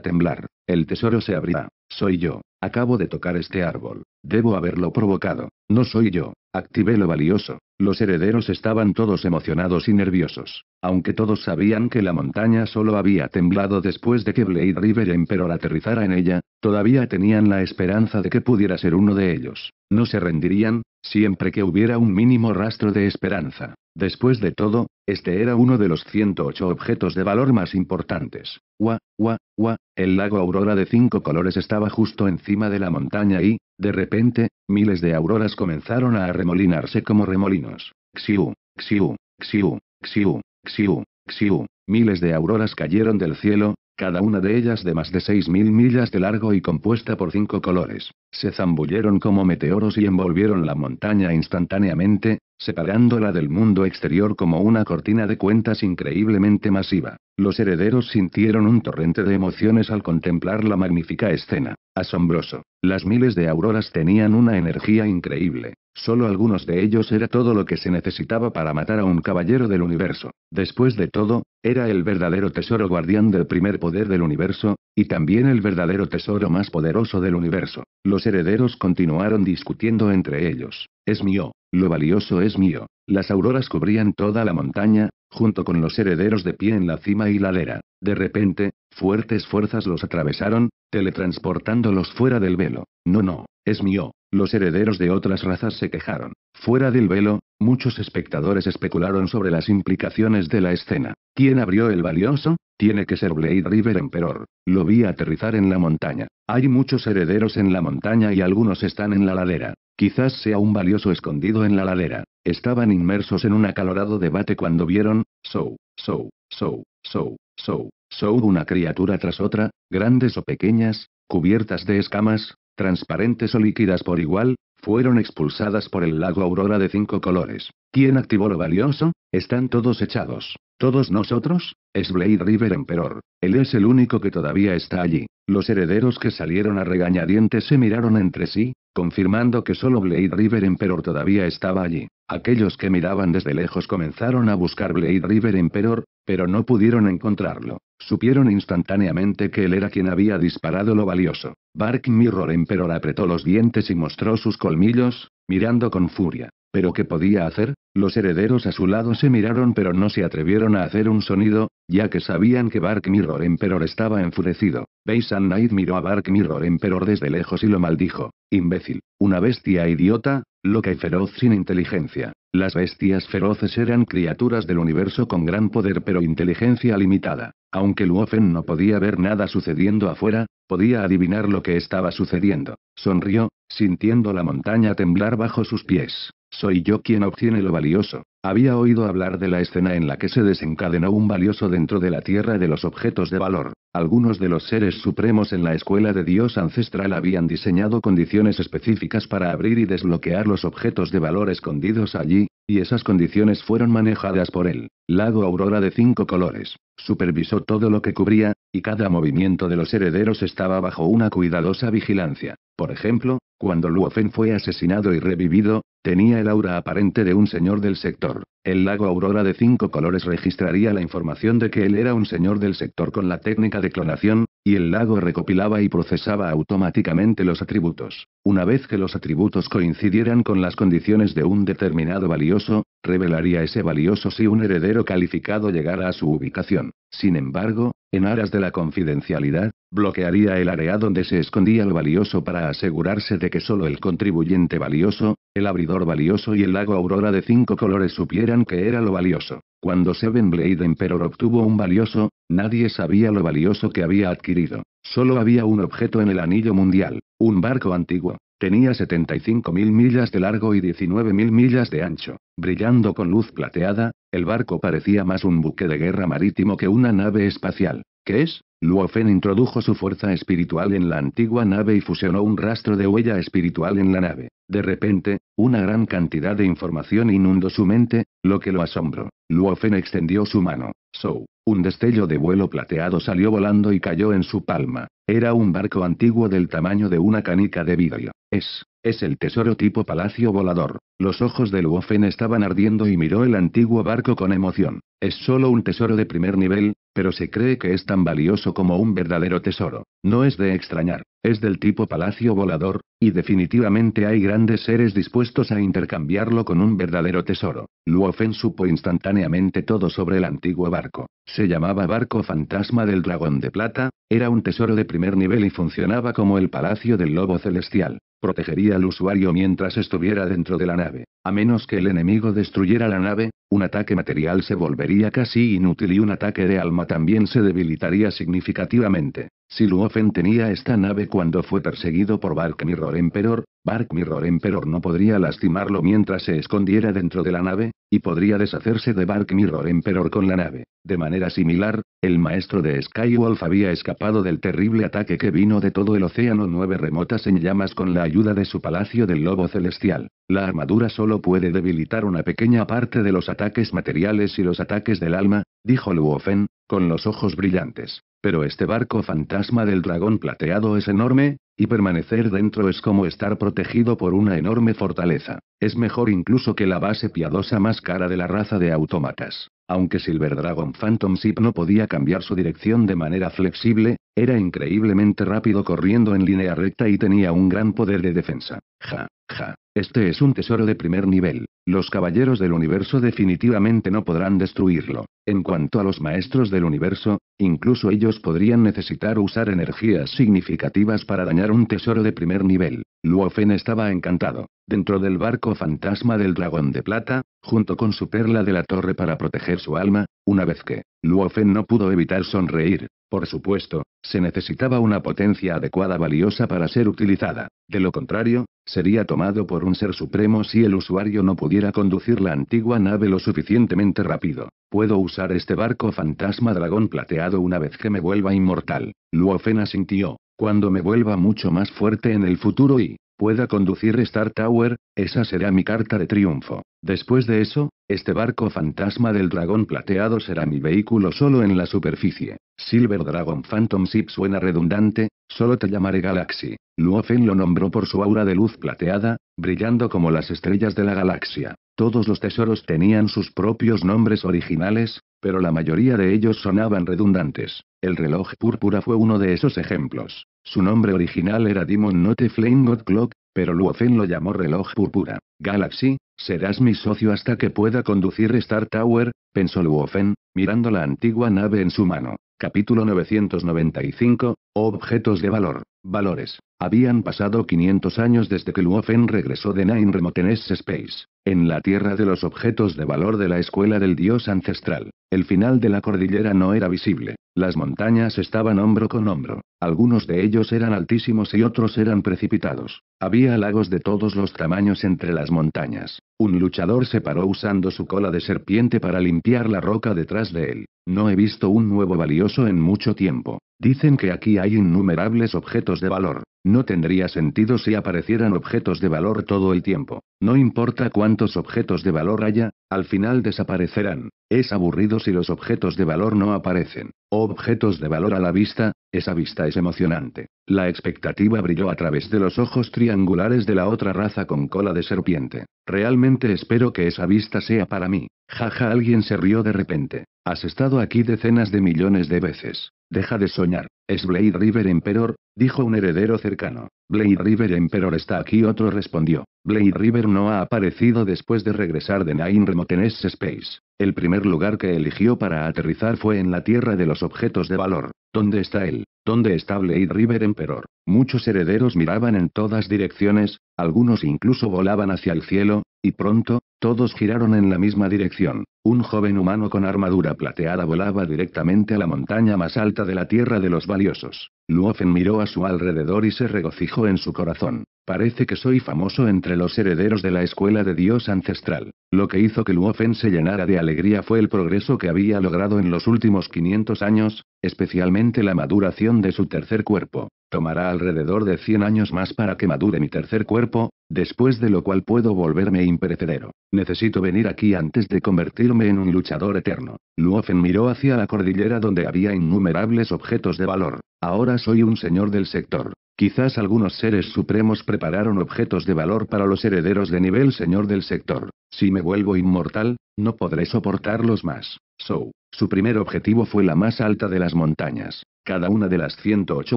temblar. El tesoro se abrirá. Soy yo. Acabo de tocar este árbol. Debo haberlo provocado. No soy yo. Activé lo valioso. Los herederos estaban todos emocionados y nerviosos. Aunque todos sabían que la montaña solo había temblado después de que Blade River Emperor aterrizara en ella, todavía tenían la esperanza de que pudiera ser uno de ellos. No se rendirían, siempre que hubiera un mínimo rastro de esperanza. Después de todo, este era uno de los 108 objetos de valor más importantes. Gua, gua, gua, el lago aurora de cinco colores estaba justo encima de la montaña y, de repente, miles de auroras comenzaron a arremolinarse como remolinos. Xiu, xiu, xiu, xiu, xiu, xiu. Miles de auroras cayeron del cielo, cada una de ellas de más de 6.000 millas de largo y compuesta por cinco colores. Se zambulleron como meteoros y envolvieron la montaña instantáneamente, separándola del mundo exterior como una cortina de cuentas increíblemente masiva. Los herederos sintieron un torrente de emociones al contemplar la magnífica escena. Asombroso. Las miles de auroras tenían una energía increíble. Solo algunos de ellos era todo lo que se necesitaba para matar a un caballero del universo. Después de todo, era el verdadero tesoro guardián del primer poder del universo, y también el verdadero tesoro más poderoso del universo. Los herederos continuaron discutiendo entre ellos. Es mío, lo valioso es mío. Las auroras cubrían toda la montaña, junto con los herederos de pie en la cima y ladera. De repente, fuertes fuerzas los atravesaron, teletransportándolos fuera del velo. No, no, es mío. Los herederos de otras razas se quejaron. Fuera del velo, muchos espectadores especularon sobre las implicaciones de la escena. ¿Quién abrió el valioso? Tiene que ser Blade River Emperor. Lo vi aterrizar en la montaña. Hay muchos herederos en la montaña y algunos están en la ladera. Quizás sea un valioso escondido en la ladera. Estaban inmersos en un acalorado debate cuando vieron, so, so, so, so, so, so, una criatura tras otra, grandes o pequeñas, cubiertas de escamas, transparentes o líquidas por igual, fueron expulsadas por el lago Aurora de cinco colores. ¿Quién activó lo valioso? Están todos echados. ¿Todos nosotros? Es Blade River Emperor. Él es el único que todavía está allí. Los herederos que salieron a regañadientes se miraron entre sí, confirmando que solo Blade River Emperor todavía estaba allí. Aquellos que miraban desde lejos comenzaron a buscar Blade River Emperor, pero no pudieron encontrarlo. Supieron instantáneamente que él era quien había disparado lo valioso. Bark Mirror Emperor apretó los dientes y mostró sus colmillos, mirando con furia. ¿Pero qué podía hacer? Los herederos a su lado se miraron pero no se atrevieron a hacer un sonido, ya que sabían que Bark Mirror Emperor estaba enfurecido. Beisan Knight miró a Bark Mirror Emperor desde lejos y lo maldijo. Imbécil. Una bestia idiota, loca y feroz sin inteligencia. Las bestias feroces eran criaturas del universo con gran poder pero inteligencia limitada. Aunque Luofen no podía ver nada sucediendo afuera, podía adivinar lo que estaba sucediendo. Sonrió, sintiendo la montaña temblar bajo sus pies. Soy yo quien obtiene lo valioso. Había oído hablar de la escena en la que se desencadenó un valioso dentro de la tierra de los objetos de valor. Algunos de los seres supremos en la escuela de Dios ancestral habían diseñado condiciones específicas para abrir y desbloquear los objetos de valor escondidos allí, y esas condiciones fueron manejadas por él. Lago Aurora de cinco colores. Supervisó todo lo que cubría, y cada movimiento de los herederos estaba bajo una cuidadosa vigilancia. Por ejemplo, cuando Luofen fue asesinado y revivido, Tenía el aura aparente de un señor del sector. El lago Aurora de cinco colores registraría la información de que él era un señor del sector con la técnica de clonación, y el lago recopilaba y procesaba automáticamente los atributos. Una vez que los atributos coincidieran con las condiciones de un determinado valioso, revelaría ese valioso si un heredero calificado llegara a su ubicación. Sin embargo, en aras de la confidencialidad, bloquearía el área donde se escondía el valioso para asegurarse de que solo el contribuyente valioso, el abridor valioso y el lago aurora de cinco colores supieran que era lo valioso. Cuando Seven Blade Emperor obtuvo un valioso, nadie sabía lo valioso que había adquirido. Solo había un objeto en el anillo mundial, un barco antiguo. Tenía 75.000 millas de largo y 19.000 millas de ancho. Brillando con luz plateada, el barco parecía más un buque de guerra marítimo que una nave espacial. ¿Qué es? Luofen introdujo su fuerza espiritual en la antigua nave y fusionó un rastro de huella espiritual en la nave. De repente, una gran cantidad de información inundó su mente, lo que lo asombró. Luofen extendió su mano. So, un destello de vuelo plateado salió volando y cayó en su palma. Era un barco antiguo del tamaño de una canica de vidrio. Es, es el tesoro tipo palacio volador. Los ojos de Luofen estaban ardiendo y miró el antiguo barco con emoción. Es solo un tesoro de primer nivel, pero se cree que es tan valioso como un verdadero tesoro. No es de extrañar, es del tipo palacio volador, y definitivamente hay grandes seres dispuestos a intercambiarlo con un verdadero tesoro. Luofen supo instantáneamente todo sobre el antiguo barco. Se llamaba Barco Fantasma del Dragón de Plata, era un tesoro de primer nivel y funcionaba como el Palacio del Lobo Celestial. Protegería al usuario mientras estuviera dentro de la nave. A menos que el enemigo destruyera la nave, un ataque material se volvería casi inútil y un ataque de alma también se debilitaría significativamente. Si Luofen tenía esta nave cuando fue perseguido por Bark Mirror Emperor, Bark Mirror Emperor no podría lastimarlo mientras se escondiera dentro de la nave, y podría deshacerse de Bark Mirror Emperor con la nave. De manera similar, el maestro de Skywolf había escapado del terrible ataque que vino de todo el océano nueve remotas en llamas con la ayuda de su palacio del lobo celestial. La armadura solo puede debilitar una pequeña parte de los ataques materiales y los ataques del alma, dijo Luofen, con los ojos brillantes. Pero este barco fantasma del dragón plateado es enorme, y permanecer dentro es como estar protegido por una enorme fortaleza. Es mejor incluso que la base piadosa más cara de la raza de autómatas. Aunque Silver Dragon Phantom Ship no podía cambiar su dirección de manera flexible, era increíblemente rápido corriendo en línea recta y tenía un gran poder de defensa. Ja, ja, este es un tesoro de primer nivel. Los caballeros del universo definitivamente no podrán destruirlo. En cuanto a los maestros del universo, incluso ellos podrían necesitar usar energías significativas para dañar un tesoro de primer nivel. Luofen estaba encantado. Dentro del barco fantasma del dragón de plata, junto con su perla de la torre para proteger su alma, una vez que, Luofen no pudo evitar sonreír. Por supuesto, se necesitaba una potencia adecuada valiosa para ser utilizada. De lo contrario, sería tomado por un ser supremo si el usuario no pudiera conducir la antigua nave lo suficientemente rápido. Puedo usar este barco fantasma dragón plateado una vez que me vuelva inmortal. Luofena sintió. Cuando me vuelva mucho más fuerte en el futuro y pueda conducir Star Tower, esa será mi carta de triunfo. Después de eso, este barco fantasma del dragón plateado será mi vehículo solo en la superficie. Silver Dragon Phantom Ship suena redundante, solo te llamaré Galaxy. Luofen lo nombró por su aura de luz plateada, brillando como las estrellas de la galaxia. Todos los tesoros tenían sus propios nombres originales, pero la mayoría de ellos sonaban redundantes. El reloj púrpura fue uno de esos ejemplos. Su nombre original era Demon Note Flame God Clock, pero Luofen lo llamó reloj púrpura. Galaxy, serás mi socio hasta que pueda conducir Star Tower, pensó Luofen, mirando la antigua nave en su mano. Capítulo 995, Objetos de valor. Valores. Habían pasado 500 años desde que Luofen regresó de Nine Remoteness Space, en la tierra de los objetos de valor de la escuela del dios ancestral. El final de la cordillera no era visible, las montañas estaban hombro con hombro. Algunos de ellos eran altísimos y otros eran precipitados. Había lagos de todos los tamaños entre las montañas. Un luchador se paró usando su cola de serpiente para limpiar la roca detrás de él. No he visto un nuevo valioso en mucho tiempo. Dicen que aquí hay innumerables objetos de valor. No tendría sentido si aparecieran objetos de valor todo el tiempo. No importa cuántos objetos de valor haya, al final desaparecerán. Es aburrido si los objetos de valor no aparecen. Objetos de valor a la vista, esa vista es emocionante. La expectativa brilló a través de los ojos triangulares de la otra raza con cola de serpiente. Realmente espero que esa vista sea para mí. Jaja, alguien se rió de repente. Has estado aquí decenas de millones de veces. Deja de soñar. Es Blade River Emperor, dijo un heredero cercano. Blade River Emperor está aquí, otro respondió. Blade River no ha aparecido después de regresar de Nine Remoteness Space. El primer lugar que eligió para aterrizar fue en la Tierra de los Objetos de Valor. ¿Dónde está él? ¿Dónde está Blade River Emperor? Muchos herederos miraban en todas direcciones, algunos incluso volaban hacia el cielo, y pronto, todos giraron en la misma dirección. Un joven humano con armadura plateada volaba directamente a la montaña más alta de la Tierra de los Valiosos. Luofen miró a su alrededor y se regocijó en su corazón. Parece que soy famoso entre los herederos de la escuela de Dios ancestral. Lo que hizo que Luofen se llenara de alegría fue el progreso que había logrado en los últimos 500 años, especialmente la maduración de su tercer cuerpo. Tomará alrededor de 100 años más para que madure mi tercer cuerpo, Después de lo cual puedo volverme imperecedero. Necesito venir aquí antes de convertirme en un luchador eterno. Luofen miró hacia la cordillera donde había innumerables objetos de valor. Ahora soy un señor del sector. Quizás algunos seres supremos prepararon objetos de valor para los herederos de nivel señor del sector. Si me vuelvo inmortal, no podré soportarlos más. So, su primer objetivo fue la más alta de las montañas. Cada una de las 108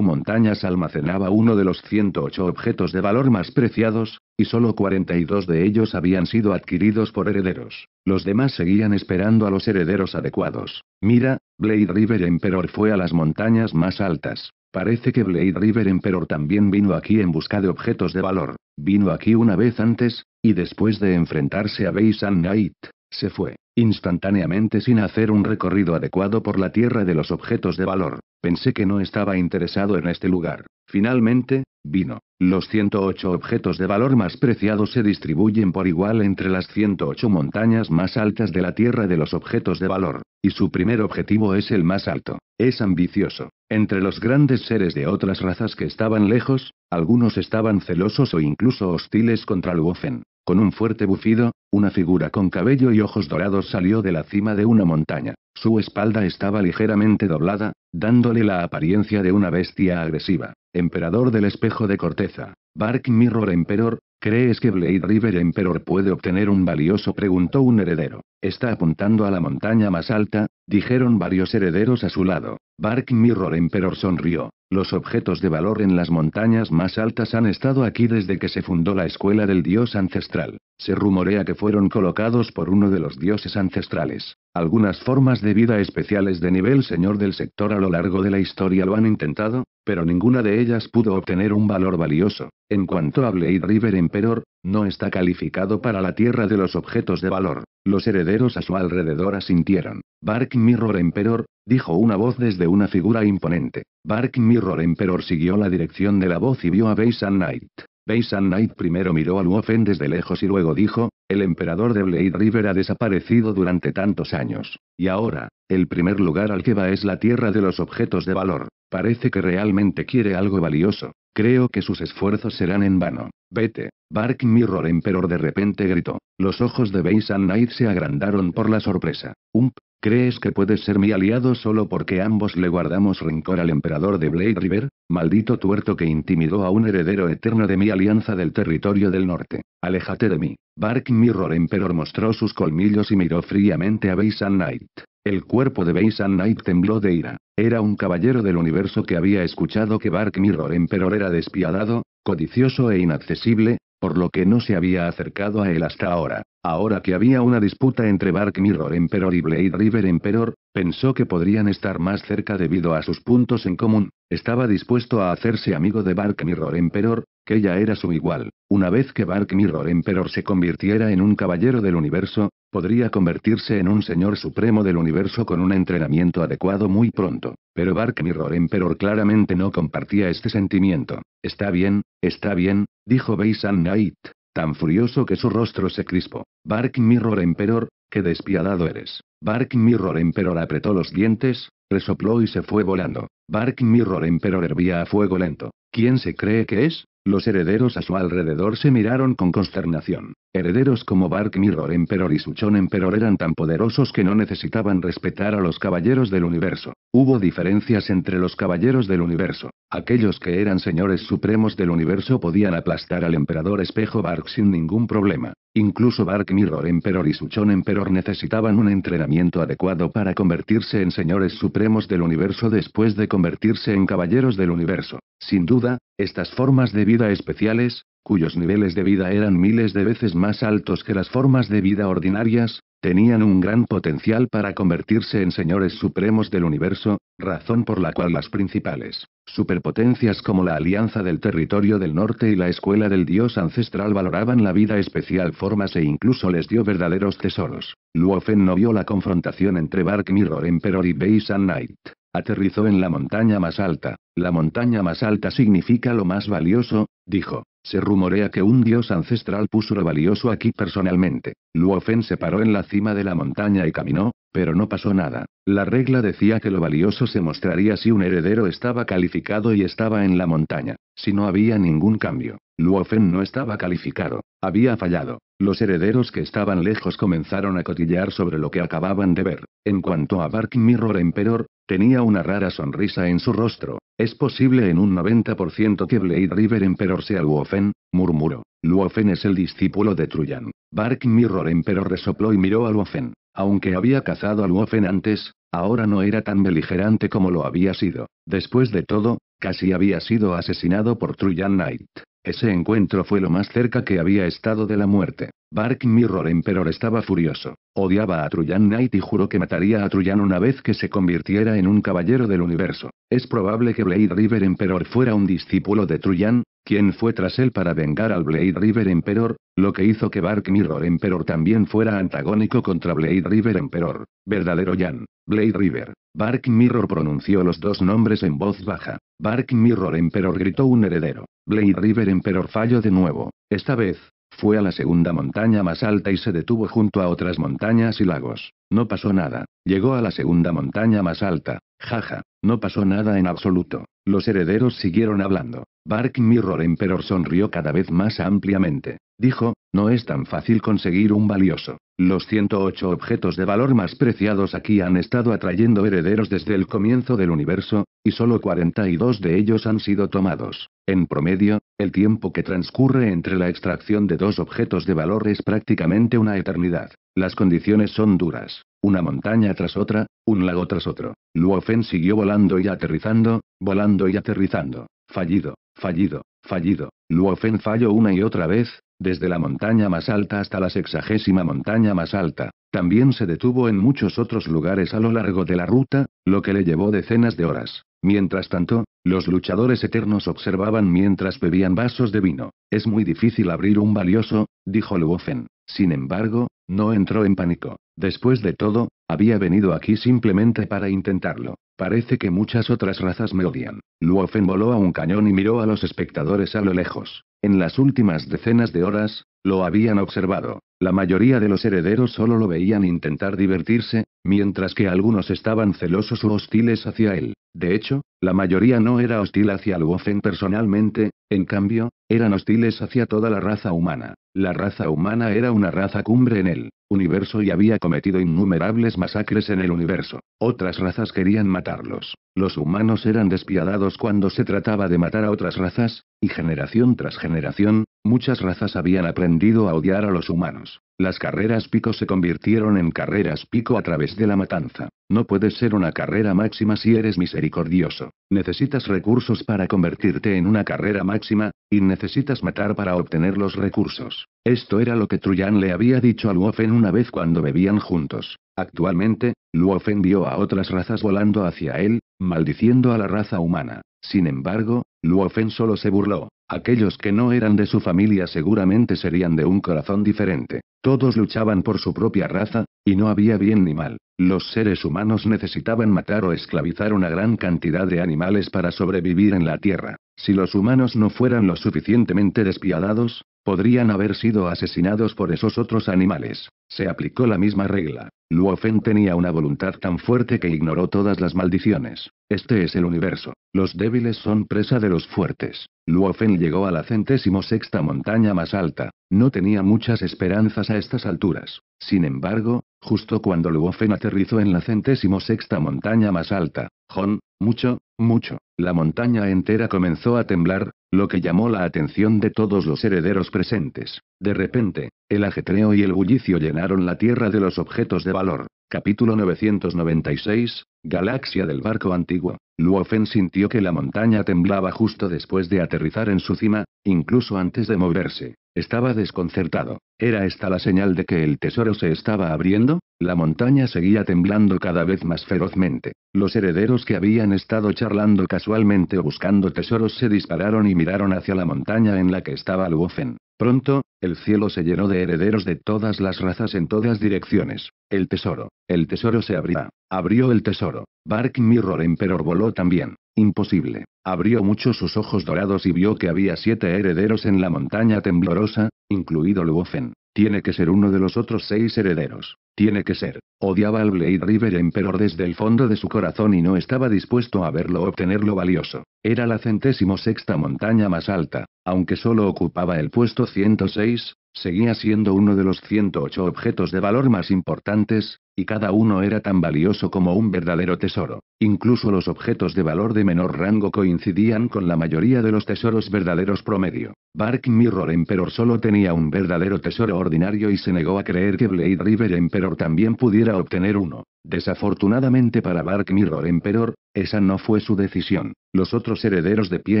montañas almacenaba uno de los 108 objetos de valor más preciados, y solo 42 de ellos habían sido adquiridos por herederos. Los demás seguían esperando a los herederos adecuados. Mira, Blade River Emperor fue a las montañas más altas. Parece que Blade River Emperor también vino aquí en busca de objetos de valor. Vino aquí una vez antes, y después de enfrentarse a Beisan Knight, se fue, instantáneamente sin hacer un recorrido adecuado por la tierra de los objetos de valor. Pensé que no estaba interesado en este lugar. Finalmente, vino. Los 108 objetos de valor más preciados se distribuyen por igual entre las 108 montañas más altas de la Tierra de los objetos de valor, y su primer objetivo es el más alto. Es ambicioso. Entre los grandes seres de otras razas que estaban lejos, algunos estaban celosos o incluso hostiles contra Luofen. Con un fuerte bufido, una figura con cabello y ojos dorados salió de la cima de una montaña. Su espalda estaba ligeramente doblada, dándole la apariencia de una bestia agresiva. Emperador del espejo de corteza. Bark Mirror Emperor, ¿Crees que Blade River Emperor puede obtener un valioso? preguntó un heredero. Está apuntando a la montaña más alta, dijeron varios herederos a su lado. Bark Mirror Emperor sonrió. Los objetos de valor en las montañas más altas han estado aquí desde que se fundó la escuela del dios ancestral. Se rumorea que fueron colocados por uno de los dioses ancestrales. Algunas formas de vida especiales de nivel señor del sector a lo largo de la historia lo han intentado, pero ninguna de ellas pudo obtener un valor valioso. En cuanto a Blade River Emperor, no está calificado para la tierra de los objetos de valor. Los herederos a su alrededor asintieron. Bark Mirror Emperor, dijo una voz desde una figura imponente. Bark Mirror Emperor siguió la dirección de la voz y vio a Baysan Knight. Baysan Knight primero miró al Luofen desde lejos y luego dijo, el emperador de Blade River ha desaparecido durante tantos años. Y ahora, el primer lugar al que va es la tierra de los objetos de valor. Parece que realmente quiere algo valioso. Creo que sus esfuerzos serán en vano. Vete, Bark Mirror Emperor de repente gritó. Los ojos de and Knight se agrandaron por la sorpresa. Ump, ¿Crees que puedes ser mi aliado solo porque ambos le guardamos rencor al emperador de Blade River, maldito tuerto que intimidó a un heredero eterno de mi alianza del territorio del norte? Aléjate de mí. Bark Mirror Emperor mostró sus colmillos y miró fríamente a Baysan Knight. El cuerpo de Baysan Knight tembló de ira. Era un caballero del universo que había escuchado que Bark Mirror Emperor era despiadado, codicioso e inaccesible, por lo que no se había acercado a él hasta ahora. Ahora que había una disputa entre Bark Mirror Emperor y Blade River Emperor, pensó que podrían estar más cerca debido a sus puntos en común, estaba dispuesto a hacerse amigo de Bark Mirror Emperor, que ya era su igual. Una vez que Bark Mirror Emperor se convirtiera en un caballero del universo, podría convertirse en un señor supremo del universo con un entrenamiento adecuado muy pronto. Pero Bark Mirror Emperor claramente no compartía este sentimiento. Está bien, está bien, dijo Beisan Knight tan furioso que su rostro se crispó. Bark Mirror Emperor, qué despiadado eres. Bark Mirror Emperor apretó los dientes, resopló y se fue volando. Bark Mirror Emperor hervía a fuego lento. ¿Quién se cree que es? Los herederos a su alrededor se miraron con consternación. Herederos como Bark Mirror Emperor y Suchon Emperor eran tan poderosos que no necesitaban respetar a los caballeros del universo. Hubo diferencias entre los caballeros del universo. Aquellos que eran señores supremos del universo podían aplastar al emperador espejo Bark sin ningún problema. Incluso Bark Mirror Emperor y Suchon Emperor necesitaban un entrenamiento adecuado para convertirse en señores supremos del universo después de convertirse en caballeros del universo. Sin duda, estas formas de vida especiales, cuyos niveles de vida eran miles de veces más altos que las formas de vida ordinarias, tenían un gran potencial para convertirse en señores supremos del universo, razón por la cual las principales superpotencias como la Alianza del Territorio del Norte y la Escuela del Dios Ancestral valoraban la vida especial formas e incluso les dio verdaderos tesoros. Luofen no vio la confrontación entre Bark Mirror Emperor y Bay and Knight. Aterrizó en la montaña más alta. La montaña más alta significa lo más valioso, dijo. Se rumorea que un dios ancestral puso lo valioso aquí personalmente. Luofen se paró en la cima de la montaña y caminó, pero no pasó nada. La regla decía que lo valioso se mostraría si un heredero estaba calificado y estaba en la montaña. Si no había ningún cambio, Luofen no estaba calificado. Había fallado. Los herederos que estaban lejos comenzaron a cotillar sobre lo que acababan de ver. En cuanto a Bark Mirror Emperor, tenía una rara sonrisa en su rostro, es posible en un 90% que Blade River Emperor sea Luofen, murmuró. Luofen es el discípulo de Truyan. Bark Mirror Emperor resopló y miró a Luofen. Aunque había cazado a Luofen antes, ahora no era tan beligerante como lo había sido. Después de todo, casi había sido asesinado por Truyan Knight. Ese encuentro fue lo más cerca que había estado de la muerte. Bark Mirror Emperor estaba furioso. Odiaba a Truyan Knight y juró que mataría a Truyan una vez que se convirtiera en un caballero del universo. Es probable que Blade River Emperor fuera un discípulo de Truyan, quien fue tras él para vengar al Blade River Emperor, lo que hizo que Bark Mirror Emperor también fuera antagónico contra Blade River Emperor, verdadero Jan, Blade River. Bark Mirror pronunció los dos nombres en voz baja. Bark Mirror Emperor gritó un heredero. Blade River Emperor falló de nuevo. Esta vez, fue a la segunda montaña más alta y se detuvo junto a otras montañas y lagos. No pasó nada. Llegó a la segunda montaña más alta. Jaja, no pasó nada en absoluto. Los herederos siguieron hablando. Bark Mirror Emperor sonrió cada vez más ampliamente. Dijo, no es tan fácil conseguir un valioso. Los 108 objetos de valor más preciados aquí han estado atrayendo herederos desde el comienzo del universo, y solo 42 de ellos han sido tomados. En promedio, el tiempo que transcurre entre la extracción de dos objetos de valor es prácticamente una eternidad. Las condiciones son duras. Una montaña tras otra, un lago tras otro. Luofen siguió volando y aterrizando, volando y aterrizando. Fallido, fallido, fallido. Luofen falló una y otra vez, desde la montaña más alta hasta la sexagésima montaña más alta. También se detuvo en muchos otros lugares a lo largo de la ruta, lo que le llevó decenas de horas. Mientras tanto, los luchadores eternos observaban mientras bebían vasos de vino. Es muy difícil abrir un valioso, dijo Luofen. Sin embargo, no entró en pánico. Después de todo, había venido aquí simplemente para intentarlo. Parece que muchas otras razas me odian. Luofen voló a un cañón y miró a los espectadores a lo lejos. En las últimas decenas de horas, lo habían observado. La mayoría de los herederos solo lo veían intentar divertirse, mientras que algunos estaban celosos o hostiles hacia él. De hecho, la mayoría no era hostil hacia Luofen personalmente, en cambio, eran hostiles hacia toda la raza humana. La raza humana era una raza cumbre en él universo y había cometido innumerables masacres en el universo. Otras razas querían matarlos. Los humanos eran despiadados cuando se trataba de matar a otras razas, y generación tras generación, Muchas razas habían aprendido a odiar a los humanos. Las carreras pico se convirtieron en carreras pico a través de la matanza. No puedes ser una carrera máxima si eres misericordioso. Necesitas recursos para convertirte en una carrera máxima, y necesitas matar para obtener los recursos. Esto era lo que Truyan le había dicho a Luofen una vez cuando bebían juntos. Actualmente, Luofen vio a otras razas volando hacia él, maldiciendo a la raza humana. Sin embargo, Luofen solo se burló. Aquellos que no eran de su familia seguramente serían de un corazón diferente. Todos luchaban por su propia raza, y no había bien ni mal. Los seres humanos necesitaban matar o esclavizar una gran cantidad de animales para sobrevivir en la Tierra. Si los humanos no fueran lo suficientemente despiadados, podrían haber sido asesinados por esos otros animales. Se aplicó la misma regla. Luofen tenía una voluntad tan fuerte que ignoró todas las maldiciones. Este es el universo. Los débiles son presa de los fuertes. Luofen llegó a la centésimo sexta montaña más alta. No tenía muchas esperanzas a estas alturas. Sin embargo, justo cuando Luofen aterrizó en la centésimo sexta montaña más alta, Hon, mucho, mucho, la montaña entera comenzó a temblar, lo que llamó la atención de todos los herederos presentes. De repente, el ajetreo y el bullicio llenaron la tierra de los objetos de valor. Capítulo 996, Galaxia del Barco Antiguo. Luofen sintió que la montaña temblaba justo después de aterrizar en su cima, incluso antes de moverse. Estaba desconcertado. ¿Era esta la señal de que el tesoro se estaba abriendo? La montaña seguía temblando cada vez más ferozmente. Los herederos que habían estado charlando casualmente o buscando tesoros se dispararon y miraron hacia la montaña en la que estaba Luofen. Pronto, el cielo se llenó de herederos de todas las razas en todas direcciones. El tesoro. El tesoro se abrirá. Abrió el tesoro. Bark Mirror Emperor voló también. Imposible. Abrió mucho sus ojos dorados y vio que había siete herederos en la montaña temblorosa, incluido Luofen. Tiene que ser uno de los otros seis herederos. Tiene que ser. Odiaba al Blade River Emperor desde el fondo de su corazón y no estaba dispuesto a verlo obtener lo valioso. Era la centésimo sexta montaña más alta. Aunque solo ocupaba el puesto 106, seguía siendo uno de los 108 objetos de valor más importantes, y cada uno era tan valioso como un verdadero tesoro. Incluso los objetos de valor de menor rango coincidían con la mayoría de los tesoros verdaderos promedio. Bark Mirror Emperor solo tenía un verdadero tesoro ordinario y se negó a creer que Blade River Emperor también pudiera obtener uno. Desafortunadamente para Bark Mirror Emperor, esa no fue su decisión. Los otros herederos de pie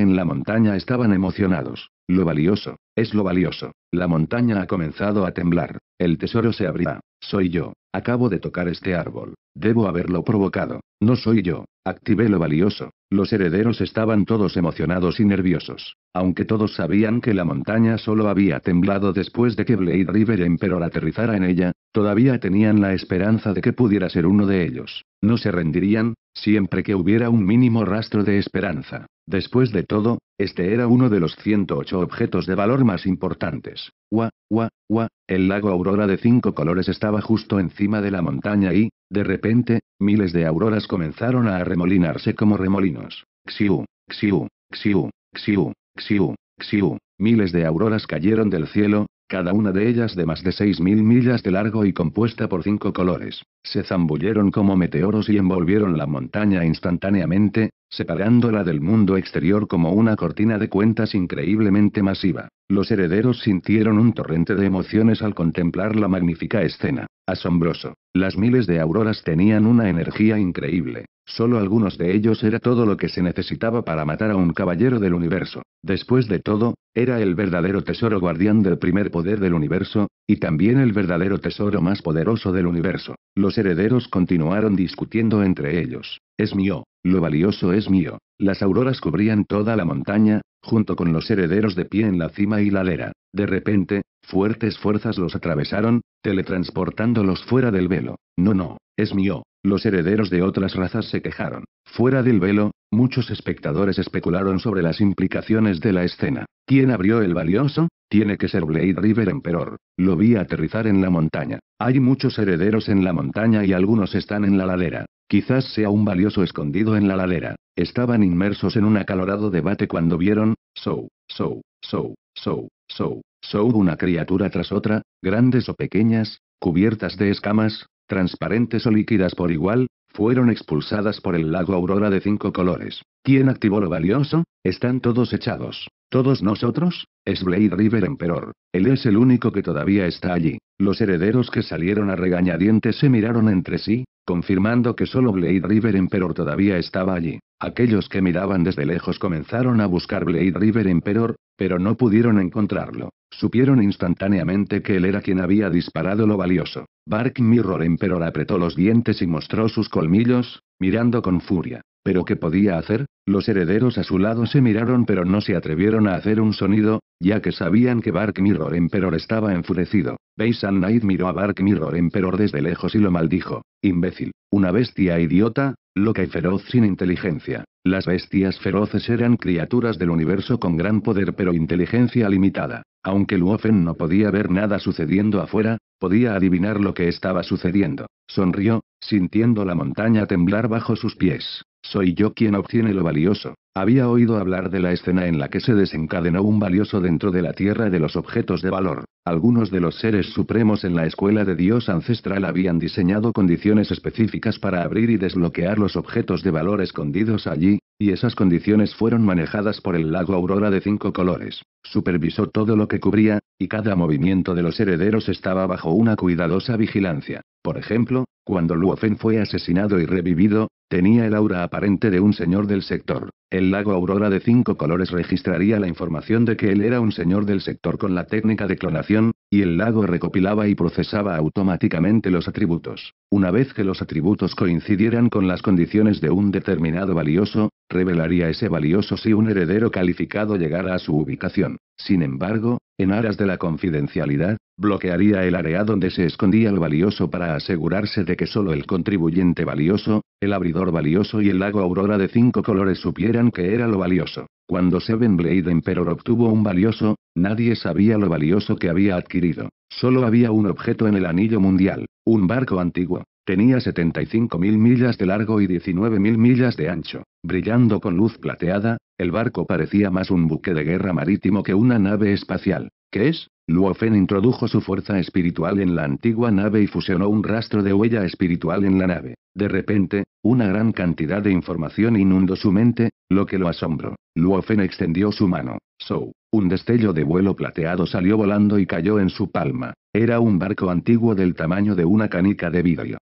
en la montaña estaban emocionados. Lo valioso, es lo valioso. La montaña ha comenzado a temblar. El tesoro se abrirá. Soy yo. Acabo de tocar este árbol. Debo haberlo provocado. No soy yo. Activé lo valioso. Los herederos estaban todos emocionados y nerviosos, aunque todos sabían que la montaña solo había temblado después de que Blade River Emperor aterrizara en ella, todavía tenían la esperanza de que pudiera ser uno de ellos. No se rendirían, siempre que hubiera un mínimo rastro de esperanza. Después de todo, este era uno de los 108 objetos de valor más importantes. ¡Wa, wa, wa! el lago Aurora de cinco colores estaba justo encima de la montaña y, de repente, miles de auroras comenzaron a arremolinarse como remolinos. Xiu, xiu, xiu, xiu, xiu, xiu. Miles de auroras cayeron del cielo, cada una de ellas de más de 6.000 millas de largo y compuesta por cinco colores. Se zambulleron como meteoros y envolvieron la montaña instantáneamente, separándola del mundo exterior como una cortina de cuentas increíblemente masiva. Los herederos sintieron un torrente de emociones al contemplar la magnífica escena. Asombroso. Las miles de auroras tenían una energía increíble. Solo algunos de ellos era todo lo que se necesitaba para matar a un caballero del universo. Después de todo, era el verdadero tesoro guardián del primer poder del universo, y también el verdadero tesoro más poderoso del universo. Los herederos continuaron discutiendo entre ellos. Es mío, lo valioso es mío. Las auroras cubrían toda la montaña, junto con los herederos de pie en la cima y la ladera. De repente, fuertes fuerzas los atravesaron, teletransportándolos fuera del velo. No, no, es mío. Los herederos de otras razas se quejaron. Fuera del velo, muchos espectadores especularon sobre las implicaciones de la escena. ¿Quién abrió el valioso? Tiene que ser Blade River Emperor. Lo vi aterrizar en la montaña. Hay muchos herederos en la montaña y algunos están en la ladera. Quizás sea un valioso escondido en la ladera. Estaban inmersos en un acalorado debate cuando vieron, so, so, so, so, so, so, una criatura tras otra, grandes o pequeñas, cubiertas de escamas, transparentes o líquidas por igual, fueron expulsadas por el lago Aurora de cinco colores. ¿Quién activó lo valioso? Están todos echados. Todos nosotros, es Blade River Emperor. Él es el único que todavía está allí. Los herederos que salieron a regañadientes se miraron entre sí, confirmando que solo Blade River Emperor todavía estaba allí. Aquellos que miraban desde lejos comenzaron a buscar Blade River Emperor, pero no pudieron encontrarlo. Supieron instantáneamente que él era quien había disparado lo valioso. Bark Mirror Emperor apretó los dientes y mostró sus colmillos, mirando con furia. ¿Pero qué podía hacer? Los herederos a su lado se miraron pero no se atrevieron a hacer un sonido, ya que sabían que Bark Mirror Emperor estaba enfurecido. Beisan Knight miró a Bark Mirror Emperor desde lejos y lo maldijo imbécil, una bestia idiota, loca y feroz sin inteligencia. Las bestias feroces eran criaturas del universo con gran poder pero inteligencia limitada. Aunque Luofen no podía ver nada sucediendo afuera, podía adivinar lo que estaba sucediendo. Sonrió, sintiendo la montaña temblar bajo sus pies. Soy yo quien obtiene lo valioso. Había oído hablar de la escena en la que se desencadenó un valioso dentro de la Tierra de los objetos de valor. Algunos de los seres supremos en la escuela de Dios ancestral habían diseñado condiciones específicas para abrir y desbloquear los objetos de valor escondidos allí, y esas condiciones fueron manejadas por el lago Aurora de cinco colores. Supervisó todo lo que cubría, y cada movimiento de los herederos estaba bajo una cuidadosa vigilancia. Por ejemplo, cuando Luofen fue asesinado y revivido, tenía el aura aparente de un señor del sector. El lago Aurora de cinco colores registraría la información de que él era un señor del sector con la técnica de clonación, y el lago recopilaba y procesaba automáticamente los atributos. Una vez que los atributos coincidieran con las condiciones de un determinado valioso, revelaría ese valioso si un heredero calificado llegara a su ubicación. Sin embargo, en aras de la confidencialidad, bloquearía el área donde se escondía lo valioso para asegurarse de que solo el contribuyente valioso, el abridor valioso y el lago aurora de cinco colores supieran que era lo valioso. Cuando Seven Blade Emperor obtuvo un valioso, nadie sabía lo valioso que había adquirido. Solo había un objeto en el anillo mundial, un barco antiguo. Tenía 75.000 millas de largo y 19.000 millas de ancho, brillando con luz plateada, el barco parecía más un buque de guerra marítimo que una nave espacial. ¿Qué es? Luofen introdujo su fuerza espiritual en la antigua nave y fusionó un rastro de huella espiritual en la nave. De repente, una gran cantidad de información inundó su mente, lo que lo asombró. Luofen extendió su mano. So, un destello de vuelo plateado salió volando y cayó en su palma. Era un barco antiguo del tamaño de una canica de vidrio.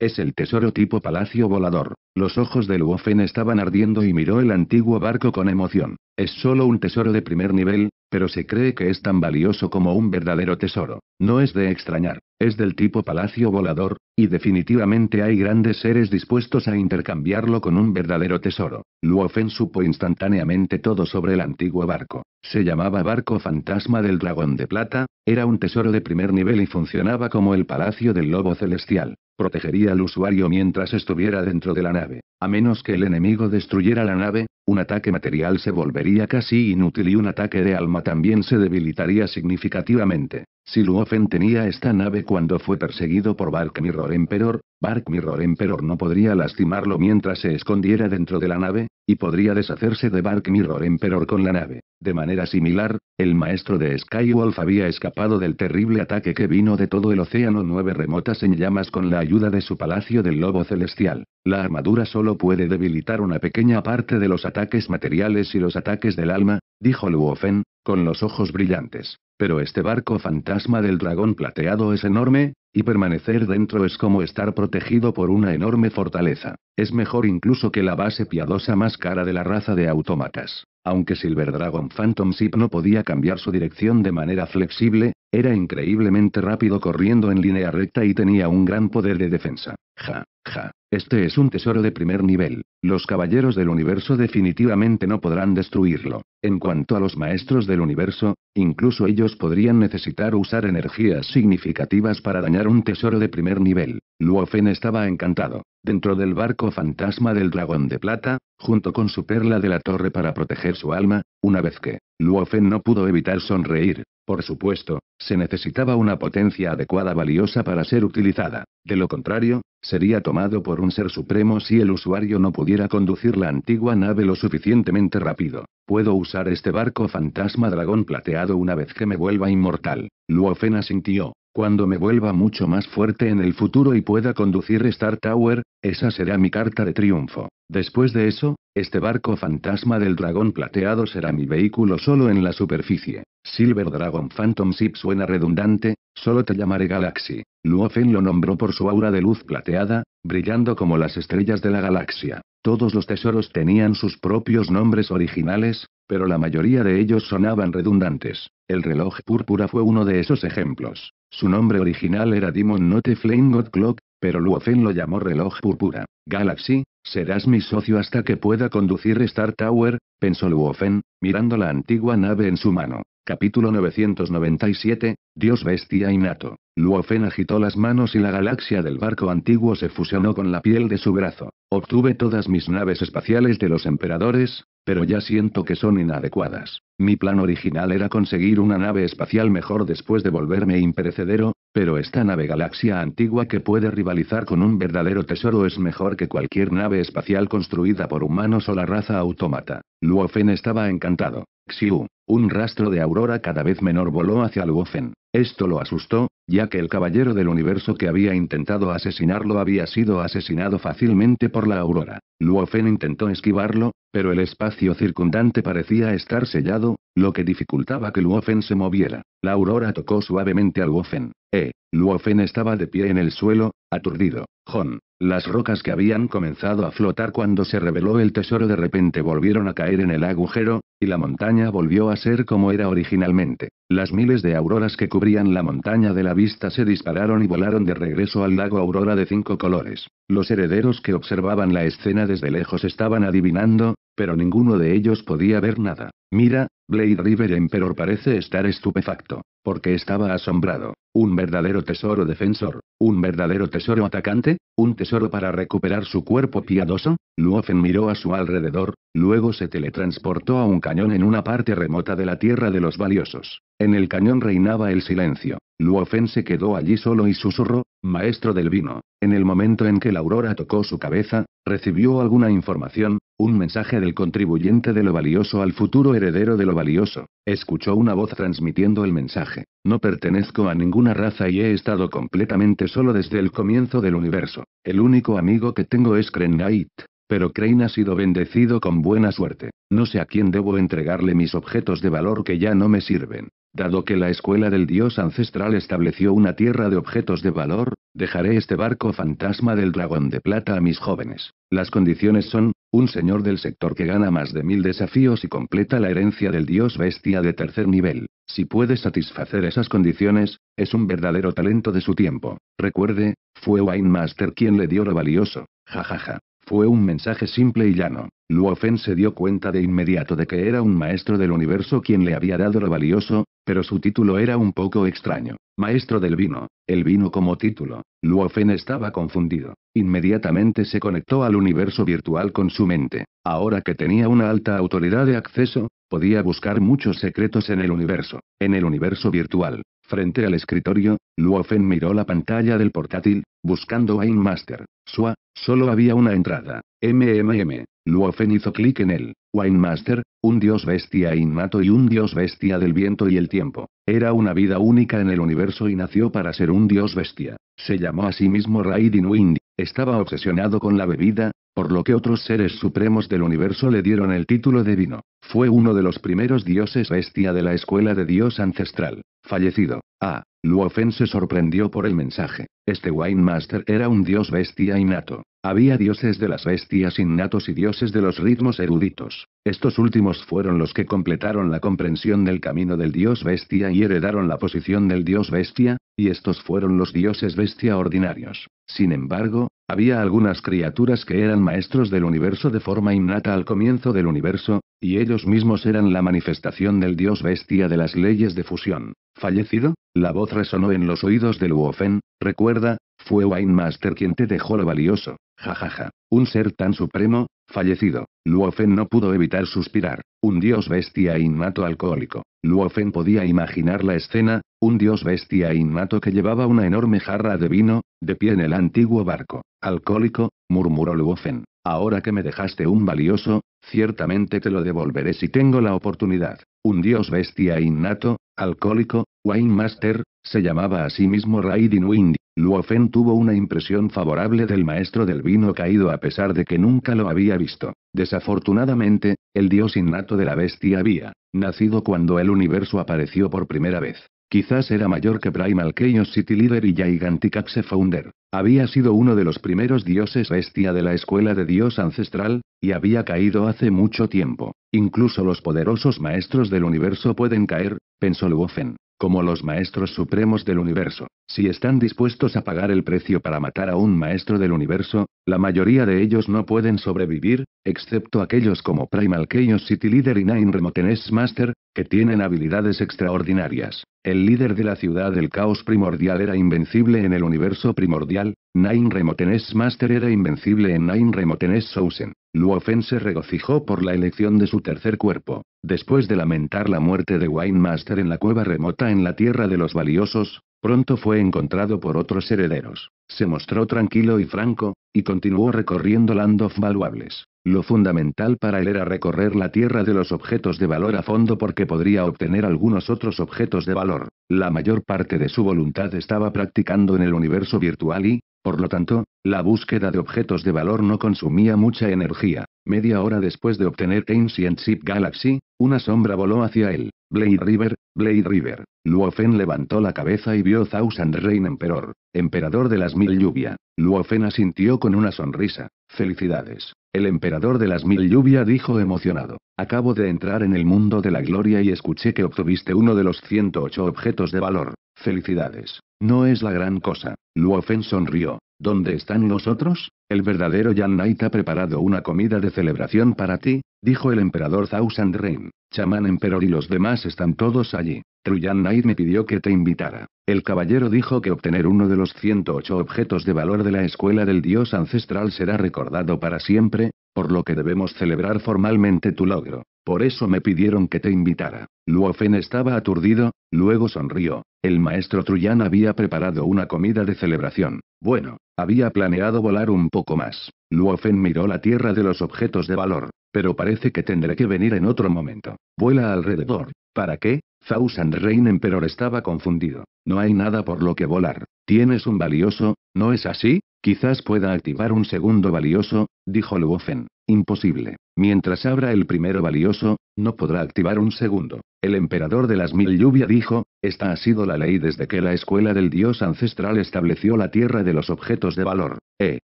Es, el tesoro tipo palacio volador. Los ojos de Luofen estaban ardiendo y miró el antiguo barco con emoción. Es solo un tesoro de primer nivel, pero se cree que es tan valioso como un verdadero tesoro. No es de extrañar, es del tipo palacio volador, y definitivamente hay grandes seres dispuestos a intercambiarlo con un verdadero tesoro. Luofen supo instantáneamente todo sobre el antiguo barco. Se llamaba Barco Fantasma del Dragón de Plata, era un tesoro de primer nivel y funcionaba como el palacio del lobo celestial. Protegería al usuario mientras estuviera dentro de la nave. A menos que el enemigo destruyera la nave, un ataque material se volvería casi inútil y un ataque de alma también se debilitaría significativamente. Si Luofen tenía esta nave cuando fue perseguido por Bark Mirror Emperor, Bark Mirror Emperor no podría lastimarlo mientras se escondiera dentro de la nave, y podría deshacerse de Bark Mirror Emperor con la nave. De manera similar, el maestro de Skywolf había escapado del terrible ataque que vino de todo el océano nueve remotas en llamas con la ayuda de su palacio del lobo celestial. La armadura solo puede debilitar una pequeña parte de los ataques materiales y los ataques del alma, dijo Luofen, con los ojos brillantes. Pero este barco fantasma del dragón plateado es enorme, y permanecer dentro es como estar protegido por una enorme fortaleza. Es mejor incluso que la base piadosa más cara de la raza de autómatas. Aunque Silver Dragon Phantom Ship no podía cambiar su dirección de manera flexible, era increíblemente rápido corriendo en línea recta y tenía un gran poder de defensa. Ja, ja, este es un tesoro de primer nivel. Los caballeros del universo definitivamente no podrán destruirlo. En cuanto a los maestros de del universo, incluso ellos podrían necesitar usar energías significativas para dañar un tesoro de primer nivel. Luofen estaba encantado. Dentro del barco fantasma del dragón de plata, junto con su perla de la torre para proteger su alma, una vez que, Luofen no pudo evitar sonreír. Por supuesto, se necesitaba una potencia adecuada valiosa para ser utilizada. De lo contrario, Sería tomado por un ser supremo si el usuario no pudiera conducir la antigua nave lo suficientemente rápido. Puedo usar este barco fantasma dragón plateado una vez que me vuelva inmortal. Luofena sintió. Cuando me vuelva mucho más fuerte en el futuro y pueda conducir Star Tower, esa será mi carta de triunfo. Después de eso, este barco fantasma del dragón plateado será mi vehículo solo en la superficie. Silver Dragon Phantom Ship suena redundante, solo te llamaré Galaxy. Luo lo nombró por su aura de luz plateada, brillando como las estrellas de la galaxia. Todos los tesoros tenían sus propios nombres originales, pero la mayoría de ellos sonaban redundantes. El reloj púrpura fue uno de esos ejemplos. Su nombre original era Demon Note Flame God Clock, pero Luofen lo llamó reloj púrpura. Galaxy, serás mi socio hasta que pueda conducir Star Tower, pensó Luofen, mirando la antigua nave en su mano. Capítulo 997, Dios Bestia Innato. Luofen agitó las manos y la galaxia del barco antiguo se fusionó con la piel de su brazo. Obtuve todas mis naves espaciales de los emperadores, pero ya siento que son inadecuadas. Mi plan original era conseguir una nave espacial mejor después de volverme imperecedero, pero esta nave galaxia antigua que puede rivalizar con un verdadero tesoro es mejor que cualquier nave espacial construida por humanos o la raza autómata. Luofen estaba encantado. Xiu, un rastro de aurora cada vez menor voló hacia Luofen. Esto lo asustó, ya que el caballero del universo que había intentado asesinarlo había sido asesinado fácilmente por la aurora. Luofen intentó esquivarlo, pero el espacio circundante parecía estar sellado, lo que dificultaba que Luofen se moviera. La aurora tocó suavemente a Luofen. Eh, Luofen estaba de pie en el suelo, aturdido. Hon. Las rocas que habían comenzado a flotar cuando se reveló el tesoro de repente volvieron a caer en el agujero, y la montaña volvió a ser como era originalmente. Las miles de auroras que cubrían la montaña de la vista se dispararon y volaron de regreso al lago aurora de cinco colores. Los herederos que observaban la escena desde lejos estaban adivinando, pero ninguno de ellos podía ver nada. Mira, Blade River Emperor parece estar estupefacto porque estaba asombrado. Un verdadero tesoro defensor, un verdadero tesoro atacante, un tesoro para recuperar su cuerpo piadoso. Luofen miró a su alrededor, luego se teletransportó a un cañón en una parte remota de la Tierra de los Valiosos. En el cañón reinaba el silencio. Luofen se quedó allí solo y susurró, maestro del vino. En el momento en que la aurora tocó su cabeza, recibió alguna información, un mensaje del contribuyente de lo valioso al futuro heredero de lo valioso. Escuchó una voz transmitiendo el mensaje. No pertenezco a ninguna raza y he estado completamente solo desde el comienzo del universo. El único amigo que tengo es Knight. Pero Crane ha sido bendecido con buena suerte. No sé a quién debo entregarle mis objetos de valor que ya no me sirven. Dado que la escuela del dios ancestral estableció una tierra de objetos de valor, dejaré este barco fantasma del dragón de plata a mis jóvenes. Las condiciones son, un señor del sector que gana más de mil desafíos y completa la herencia del dios bestia de tercer nivel. Si puede satisfacer esas condiciones, es un verdadero talento de su tiempo. Recuerde, fue Wine Master quien le dio lo valioso. Jajaja. Ja, ja. Fue un mensaje simple y llano. Luo Fen se dio cuenta de inmediato de que era un maestro del universo quien le había dado lo valioso, pero su título era un poco extraño. Maestro del vino. El vino como título. Fen estaba confundido. Inmediatamente se conectó al universo virtual con su mente. Ahora que tenía una alta autoridad de acceso, podía buscar muchos secretos en el universo, en el universo virtual. Frente al escritorio, Luofen miró la pantalla del portátil, buscando a Master. Sua, solo había una entrada. MMM. Luofen hizo clic en él. Winemaster, un dios bestia inmato y un dios bestia del viento y el tiempo. Era una vida única en el universo y nació para ser un dios bestia. Se llamó a sí mismo Raidin Wind. Estaba obsesionado con la bebida, por lo que otros seres supremos del universo le dieron el título de vino. Fue uno de los primeros dioses bestia de la escuela de dios ancestral, fallecido. Ah, Luofen se sorprendió por el mensaje. Este Wine Master era un dios bestia innato, había dioses de las bestias innatos y dioses de los ritmos eruditos. Estos últimos fueron los que completaron la comprensión del camino del dios bestia y heredaron la posición del dios bestia, y estos fueron los dioses bestia ordinarios. Sin embargo, había algunas criaturas que eran maestros del universo de forma innata al comienzo del universo, y ellos mismos eran la manifestación del dios bestia de las leyes de fusión. Fallecido, la voz resonó en los oídos del Luofen, recuerda, fue Weinmaster quien te dejó lo valioso. Jajaja. Un ser tan supremo, fallecido. Luofen no pudo evitar suspirar. Un dios bestia innato alcohólico. Luofen podía imaginar la escena, un dios bestia innato que llevaba una enorme jarra de vino, de pie en el antiguo barco. Alcohólico, murmuró Luofen. Ahora que me dejaste un valioso, ciertamente te lo devolveré si tengo la oportunidad. Un dios bestia innato, alcohólico, Wine Master, se llamaba a sí mismo Raidin Wind. Luofen tuvo una impresión favorable del maestro del vino caído a pesar de que nunca lo había visto. Desafortunadamente, el dios innato de la bestia había nacido cuando el universo apareció por primera vez. Quizás era mayor que Primal Chaos City Leader y Gigantic Axe Founder. Había sido uno de los primeros dioses bestia de la escuela de dios ancestral, y había caído hace mucho tiempo. Incluso los poderosos maestros del universo pueden caer, pensó Luofen, como los maestros supremos del universo. Si están dispuestos a pagar el precio para matar a un maestro del universo, la mayoría de ellos no pueden sobrevivir, excepto aquellos como Primal Chaos City Leader y Nine Remoteness Master, que tienen habilidades extraordinarias. El líder de la ciudad del caos primordial era invencible en el universo primordial, Nine Remoteness Master era invencible en Nine Remotenes Sousen. Luofen se regocijó por la elección de su tercer cuerpo. Después de lamentar la muerte de Wine Master en la cueva remota en la Tierra de los Valiosos, Pronto fue encontrado por otros herederos. Se mostró tranquilo y franco, y continuó recorriendo land of valuables. Lo fundamental para él era recorrer la tierra de los objetos de valor a fondo porque podría obtener algunos otros objetos de valor. La mayor parte de su voluntad estaba practicando en el universo virtual y, por lo tanto, la búsqueda de objetos de valor no consumía mucha energía. Media hora después de obtener Ancient Ship Galaxy, una sombra voló hacia él. Blade River, Blade River. Luofen levantó la cabeza y vio Thousand Rain Emperor, emperador de las mil Luo Luofen asintió con una sonrisa. Felicidades. El emperador de las mil lluvias dijo emocionado. Acabo de entrar en el mundo de la gloria y escuché que obtuviste uno de los 108 objetos de valor. Felicidades. No es la gran cosa. Luofen sonrió. ¿Dónde están los otros? El verdadero Jan Knight ha preparado una comida de celebración para ti, Dijo el emperador Thousand Rain. Chamán Emperor y los demás están todos allí. Truyan Knight me pidió que te invitara. El caballero dijo que obtener uno de los 108 objetos de valor de la escuela del dios ancestral será recordado para siempre, por lo que debemos celebrar formalmente tu logro. Por eso me pidieron que te invitara. Luofen estaba aturdido, luego sonrió. El maestro Truyan había preparado una comida de celebración. Bueno, había planeado volar un poco más. Luofen miró la tierra de los objetos de valor. Pero parece que tendré que venir en otro momento. Vuela alrededor. ¿Para qué? Thousand Rain Emperor estaba confundido. No hay nada por lo que volar. Tienes un valioso, ¿no es así? Quizás pueda activar un segundo valioso, dijo Luofen. Imposible. Mientras abra el primero valioso, no podrá activar un segundo. El emperador de las mil lluvias dijo, esta ha sido la ley desde que la escuela del dios ancestral estableció la tierra de los objetos de valor. Eh,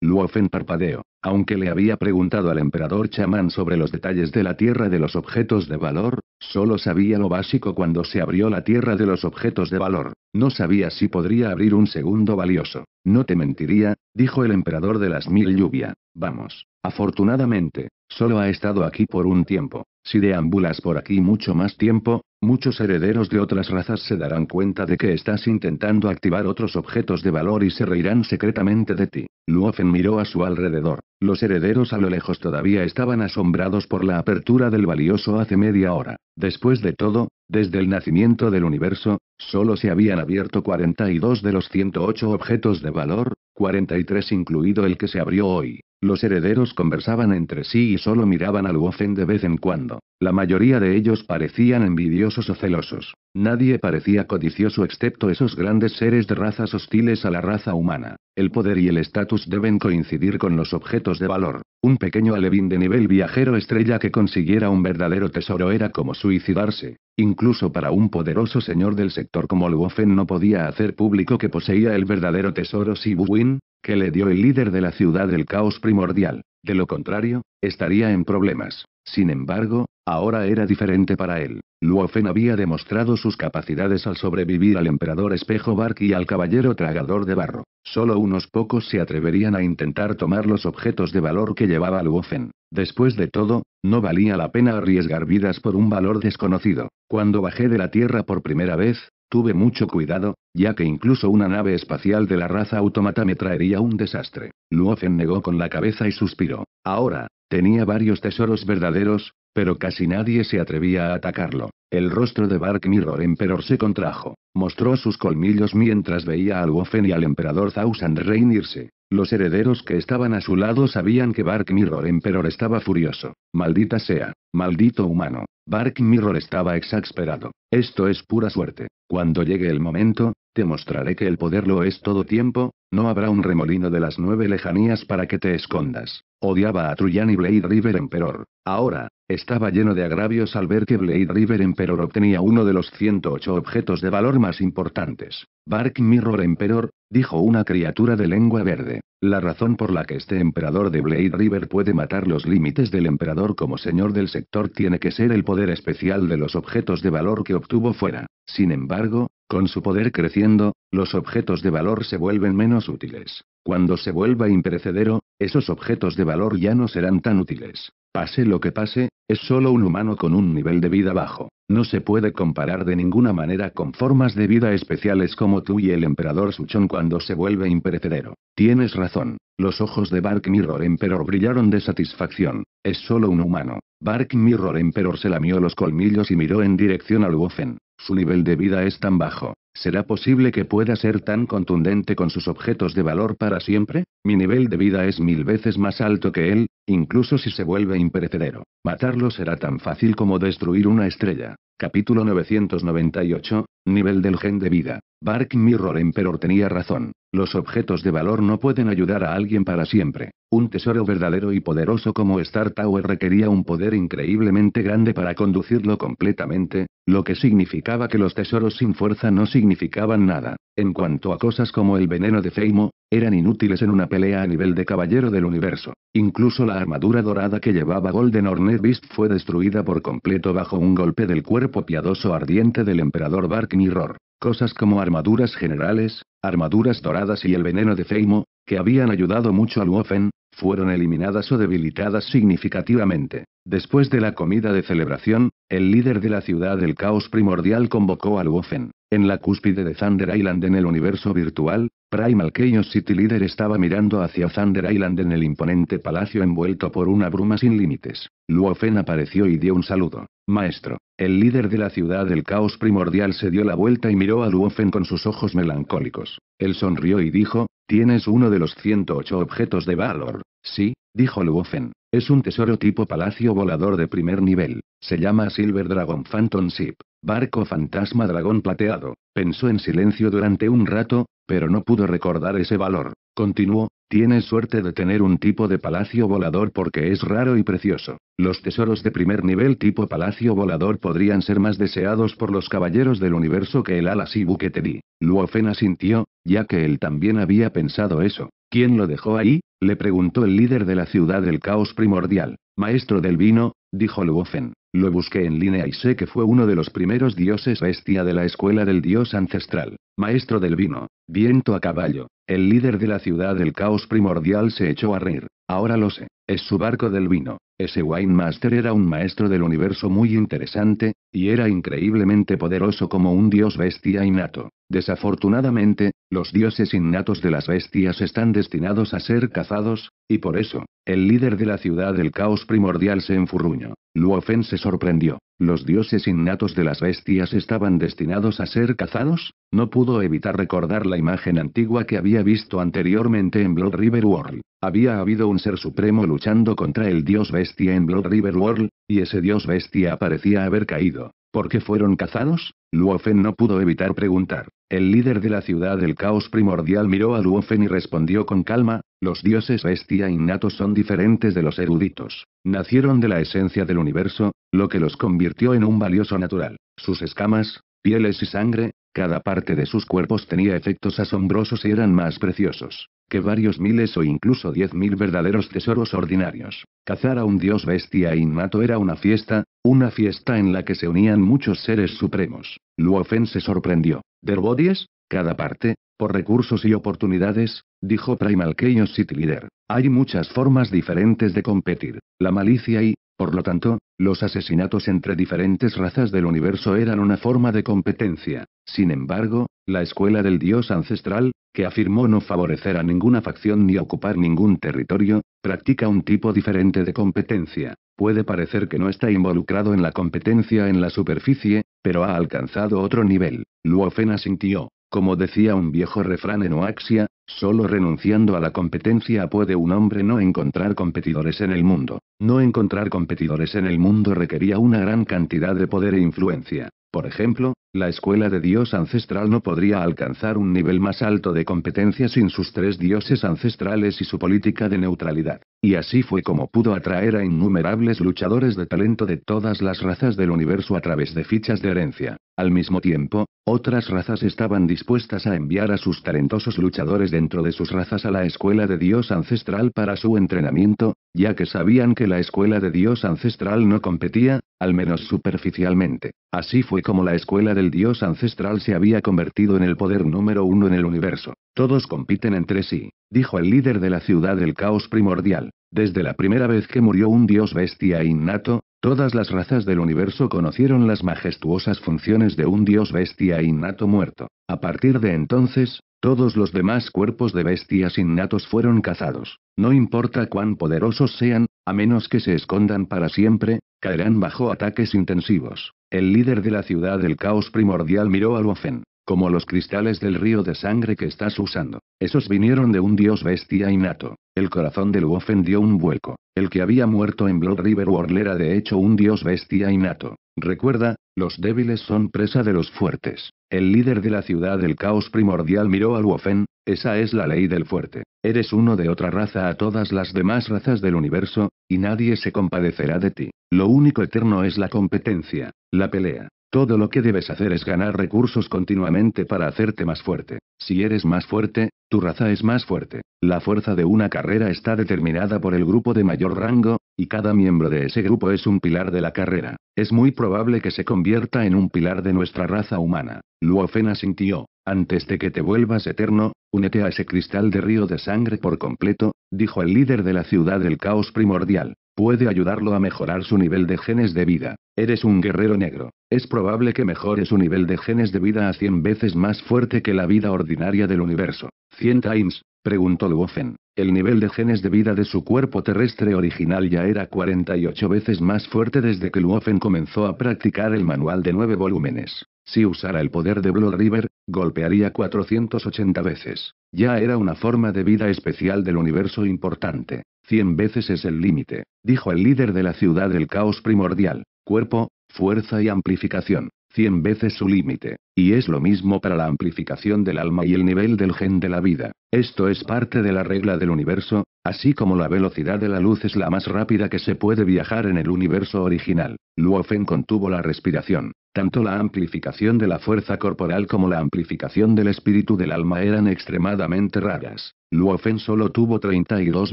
Luofen parpadeo, Aunque le había preguntado al emperador chamán sobre los detalles de la tierra de los objetos de valor, solo sabía lo básico cuando se abrió la tierra de los objetos de valor. No sabía si podría abrir un segundo valioso. No te mentiría, dijo el emperador de las mil lluvias, Vamos. Afortunadamente, solo ha estado aquí por un tiempo. Si deambulas por aquí mucho más tiempo, muchos herederos de otras razas se darán cuenta de que estás intentando activar otros objetos de valor y se reirán secretamente de ti. Luofen miró a su alrededor. Los herederos a lo lejos todavía estaban asombrados por la apertura del valioso hace media hora. Después de todo, desde el nacimiento del universo, solo se habían abierto 42 de los 108 objetos de valor, 43 incluido el que se abrió hoy. Los herederos conversaban entre sí y solo miraban al Wofen de vez en cuando. La mayoría de ellos parecían envidiosos o celosos. Nadie parecía codicioso excepto esos grandes seres de razas hostiles a la raza humana. El poder y el estatus deben coincidir con los objetos de valor. Un pequeño alevín de nivel viajero estrella que consiguiera un verdadero tesoro era como suicidarse. Incluso para un poderoso señor del sector como el Wofen no podía hacer público que poseía el verdadero tesoro si Buwin, que le dio el líder de la ciudad el caos primordial. De lo contrario, estaría en problemas. Sin embargo, ahora era diferente para él. Luofen había demostrado sus capacidades al sobrevivir al emperador espejo Bark y al caballero tragador de barro. Solo unos pocos se atreverían a intentar tomar los objetos de valor que llevaba Luofen. Después de todo, no valía la pena arriesgar vidas por un valor desconocido. Cuando bajé de la tierra por primera vez, Tuve mucho cuidado, ya que incluso una nave espacial de la raza automata me traería un desastre. Luofen negó con la cabeza y suspiró. Ahora, tenía varios tesoros verdaderos, pero casi nadie se atrevía a atacarlo. El rostro de Bark Mirror Emperor se contrajo. Mostró sus colmillos mientras veía a Luofen y al emperador Thousand reinirse. Los herederos que estaban a su lado sabían que Bark Mirror Emperor estaba furioso. Maldita sea, maldito humano. Bark Mirror estaba exasperado. Esto es pura suerte. Cuando llegue el momento, te mostraré que el poder lo es todo tiempo, no habrá un remolino de las nueve lejanías para que te escondas. Odiaba a Truyan y Blade River Emperor. Ahora, estaba lleno de agravios al ver que Blade River Emperor obtenía uno de los 108 objetos de valor más importantes. Bark Mirror Emperor, dijo una criatura de lengua verde. La razón por la que este emperador de Blade River puede matar los límites del emperador como señor del sector tiene que ser el poder especial de los objetos de valor que obtuvo fuera. Sin embargo, con su poder creciendo, los objetos de valor se vuelven menos útiles. Cuando se vuelva imperecedero, esos objetos de valor ya no serán tan útiles. Pase lo que pase, es solo un humano con un nivel de vida bajo. No se puede comparar de ninguna manera con formas de vida especiales como tú y el emperador Suchon cuando se vuelve imperecedero. Tienes razón. Los ojos de Bark Mirror Emperor brillaron de satisfacción. Es solo un humano. Bark Mirror Emperor se lamió los colmillos y miró en dirección al Wofen. Su nivel de vida es tan bajo. ¿Será posible que pueda ser tan contundente con sus objetos de valor para siempre? Mi nivel de vida es mil veces más alto que él, incluso si se vuelve imperecedero. Matarlo será tan fácil como destruir una estrella. Capítulo 998, Nivel del gen de vida. Bark Mirror Emperor tenía razón. Los objetos de valor no pueden ayudar a alguien para siempre. Un tesoro verdadero y poderoso como Star Tower requería un poder increíblemente grande para conducirlo completamente, lo que significaba que los tesoros sin fuerza no significaban nada. En cuanto a cosas como el veneno de Feimo, eran inútiles en una pelea a nivel de caballero del universo. Incluso la armadura dorada que llevaba Golden Hornet Beast fue destruida por completo bajo un golpe del cuerpo piadoso ardiente del emperador Bark Mirror. Cosas como armaduras generales, armaduras doradas y el veneno de Feimo, que habían ayudado mucho al Luofen, fueron eliminadas o debilitadas significativamente. Después de la comida de celebración, el líder de la ciudad del caos primordial convocó al Luofen, en la cúspide de Thunder Island en el universo virtual, Primal Chaos City Leader estaba mirando hacia Thunder Island en el imponente palacio envuelto por una bruma sin límites. Luofen apareció y dio un saludo. Maestro, el líder de la ciudad del caos primordial se dio la vuelta y miró a Luofen con sus ojos melancólicos. Él sonrió y dijo, Tienes uno de los 108 objetos de valor. Sí, dijo Luofen. Es un tesoro tipo palacio volador de primer nivel. Se llama Silver Dragon Phantom Ship. Barco fantasma dragón plateado, pensó en silencio durante un rato, pero no pudo recordar ese valor. Continuó, tienes suerte de tener un tipo de palacio volador porque es raro y precioso. Los tesoros de primer nivel tipo palacio volador podrían ser más deseados por los caballeros del universo que el Alas y di. Luofen sintió, ya que él también había pensado eso. ¿Quién lo dejó ahí? le preguntó el líder de la ciudad del caos primordial. Maestro del vino, dijo Luofen. Lo busqué en línea y sé que fue uno de los primeros dioses bestia de la escuela del dios ancestral, maestro del vino, viento a caballo. El líder de la ciudad del caos primordial se echó a reír. Ahora lo sé, es su barco del vino. Ese Wine Master era un maestro del universo muy interesante, y era increíblemente poderoso como un dios bestia innato. Desafortunadamente, los dioses innatos de las bestias están destinados a ser cazados, y por eso, el líder de la ciudad del caos primordial se enfurruñó. Luofen se sorprendió. ¿Los dioses innatos de las bestias estaban destinados a ser cazados? No pudo evitar recordar la imagen antigua que había visto anteriormente en Blood River World. Había habido un ser supremo luchando contra el dios bestia en Blood River World, y ese dios bestia parecía haber caído. ¿Por qué fueron cazados? Luofen no pudo evitar preguntar. El líder de la ciudad del caos primordial miró a Luofen y respondió con calma, los dioses bestia innatos son diferentes de los eruditos. Nacieron de la esencia del universo, lo que los convirtió en un valioso natural. Sus escamas, pieles y sangre, cada parte de sus cuerpos tenía efectos asombrosos y eran más preciosos que varios miles o incluso diez mil verdaderos tesoros ordinarios. Cazar a un dios bestia inmato era una fiesta, una fiesta en la que se unían muchos seres supremos. Luofen se sorprendió. Bodies, Cada parte, por recursos y oportunidades, dijo Primal Chaos City Leader. Hay muchas formas diferentes de competir. La malicia y, por lo tanto, los asesinatos entre diferentes razas del universo eran una forma de competencia. Sin embargo, la escuela del dios ancestral, que afirmó no favorecer a ninguna facción ni ocupar ningún territorio, practica un tipo diferente de competencia. Puede parecer que no está involucrado en la competencia en la superficie, pero ha alcanzado otro nivel. Luofena sintió como decía un viejo refrán en Oaxia, solo renunciando a la competencia puede un hombre no encontrar competidores en el mundo. No encontrar competidores en el mundo requería una gran cantidad de poder e influencia. Por ejemplo, la escuela de Dios ancestral no podría alcanzar un nivel más alto de competencia sin sus tres dioses ancestrales y su política de neutralidad. Y así fue como pudo atraer a innumerables luchadores de talento de todas las razas del universo a través de fichas de herencia. Al mismo tiempo, otras razas estaban dispuestas a enviar a sus talentosos luchadores dentro de sus razas a la escuela de Dios ancestral para su entrenamiento, ya que sabían que la escuela de Dios ancestral no competía, al menos superficialmente. Así fue como la escuela del Dios ancestral se había convertido en el poder número uno en el universo. Todos compiten entre sí, dijo el líder de la ciudad del caos primordial. Desde la primera vez que murió un dios bestia innato, todas las razas del universo conocieron las majestuosas funciones de un dios bestia innato muerto. A partir de entonces, todos los demás cuerpos de bestias innatos fueron cazados. No importa cuán poderosos sean, a menos que se escondan para siempre, caerán bajo ataques intensivos. El líder de la ciudad del caos primordial miró a Luofen. Como los cristales del río de sangre que estás usando. Esos vinieron de un dios bestia innato. El corazón del Wofen dio un vuelco. El que había muerto en Blood River World era de hecho un dios bestia innato. Recuerda, los débiles son presa de los fuertes. El líder de la ciudad del caos primordial miró al Wofen: esa es la ley del fuerte. Eres uno de otra raza a todas las demás razas del universo, y nadie se compadecerá de ti. Lo único eterno es la competencia, la pelea. Todo lo que debes hacer es ganar recursos continuamente para hacerte más fuerte. Si eres más fuerte, tu raza es más fuerte. La fuerza de una carrera está determinada por el grupo de mayor rango, y cada miembro de ese grupo es un pilar de la carrera. Es muy probable que se convierta en un pilar de nuestra raza humana. Luofena sintió. Antes de que te vuelvas eterno, únete a ese cristal de río de sangre por completo, dijo el líder de la ciudad del caos primordial. Puede ayudarlo a mejorar su nivel de genes de vida. Eres un guerrero negro. Es probable que mejore su nivel de genes de vida a 100 veces más fuerte que la vida ordinaria del universo. ¿100 times? preguntó Luofen. El nivel de genes de vida de su cuerpo terrestre original ya era 48 veces más fuerte desde que Luofen comenzó a practicar el manual de 9 volúmenes. Si usara el poder de Blood River, golpearía 480 veces. Ya era una forma de vida especial del universo importante. Cien veces es el límite, dijo el líder de la ciudad del caos primordial, cuerpo, fuerza y amplificación cien veces su límite. Y es lo mismo para la amplificación del alma y el nivel del gen de la vida. Esto es parte de la regla del universo, así como la velocidad de la luz es la más rápida que se puede viajar en el universo original. Luofen contuvo la respiración. Tanto la amplificación de la fuerza corporal como la amplificación del espíritu del alma eran extremadamente raras. Luofen solo tuvo 32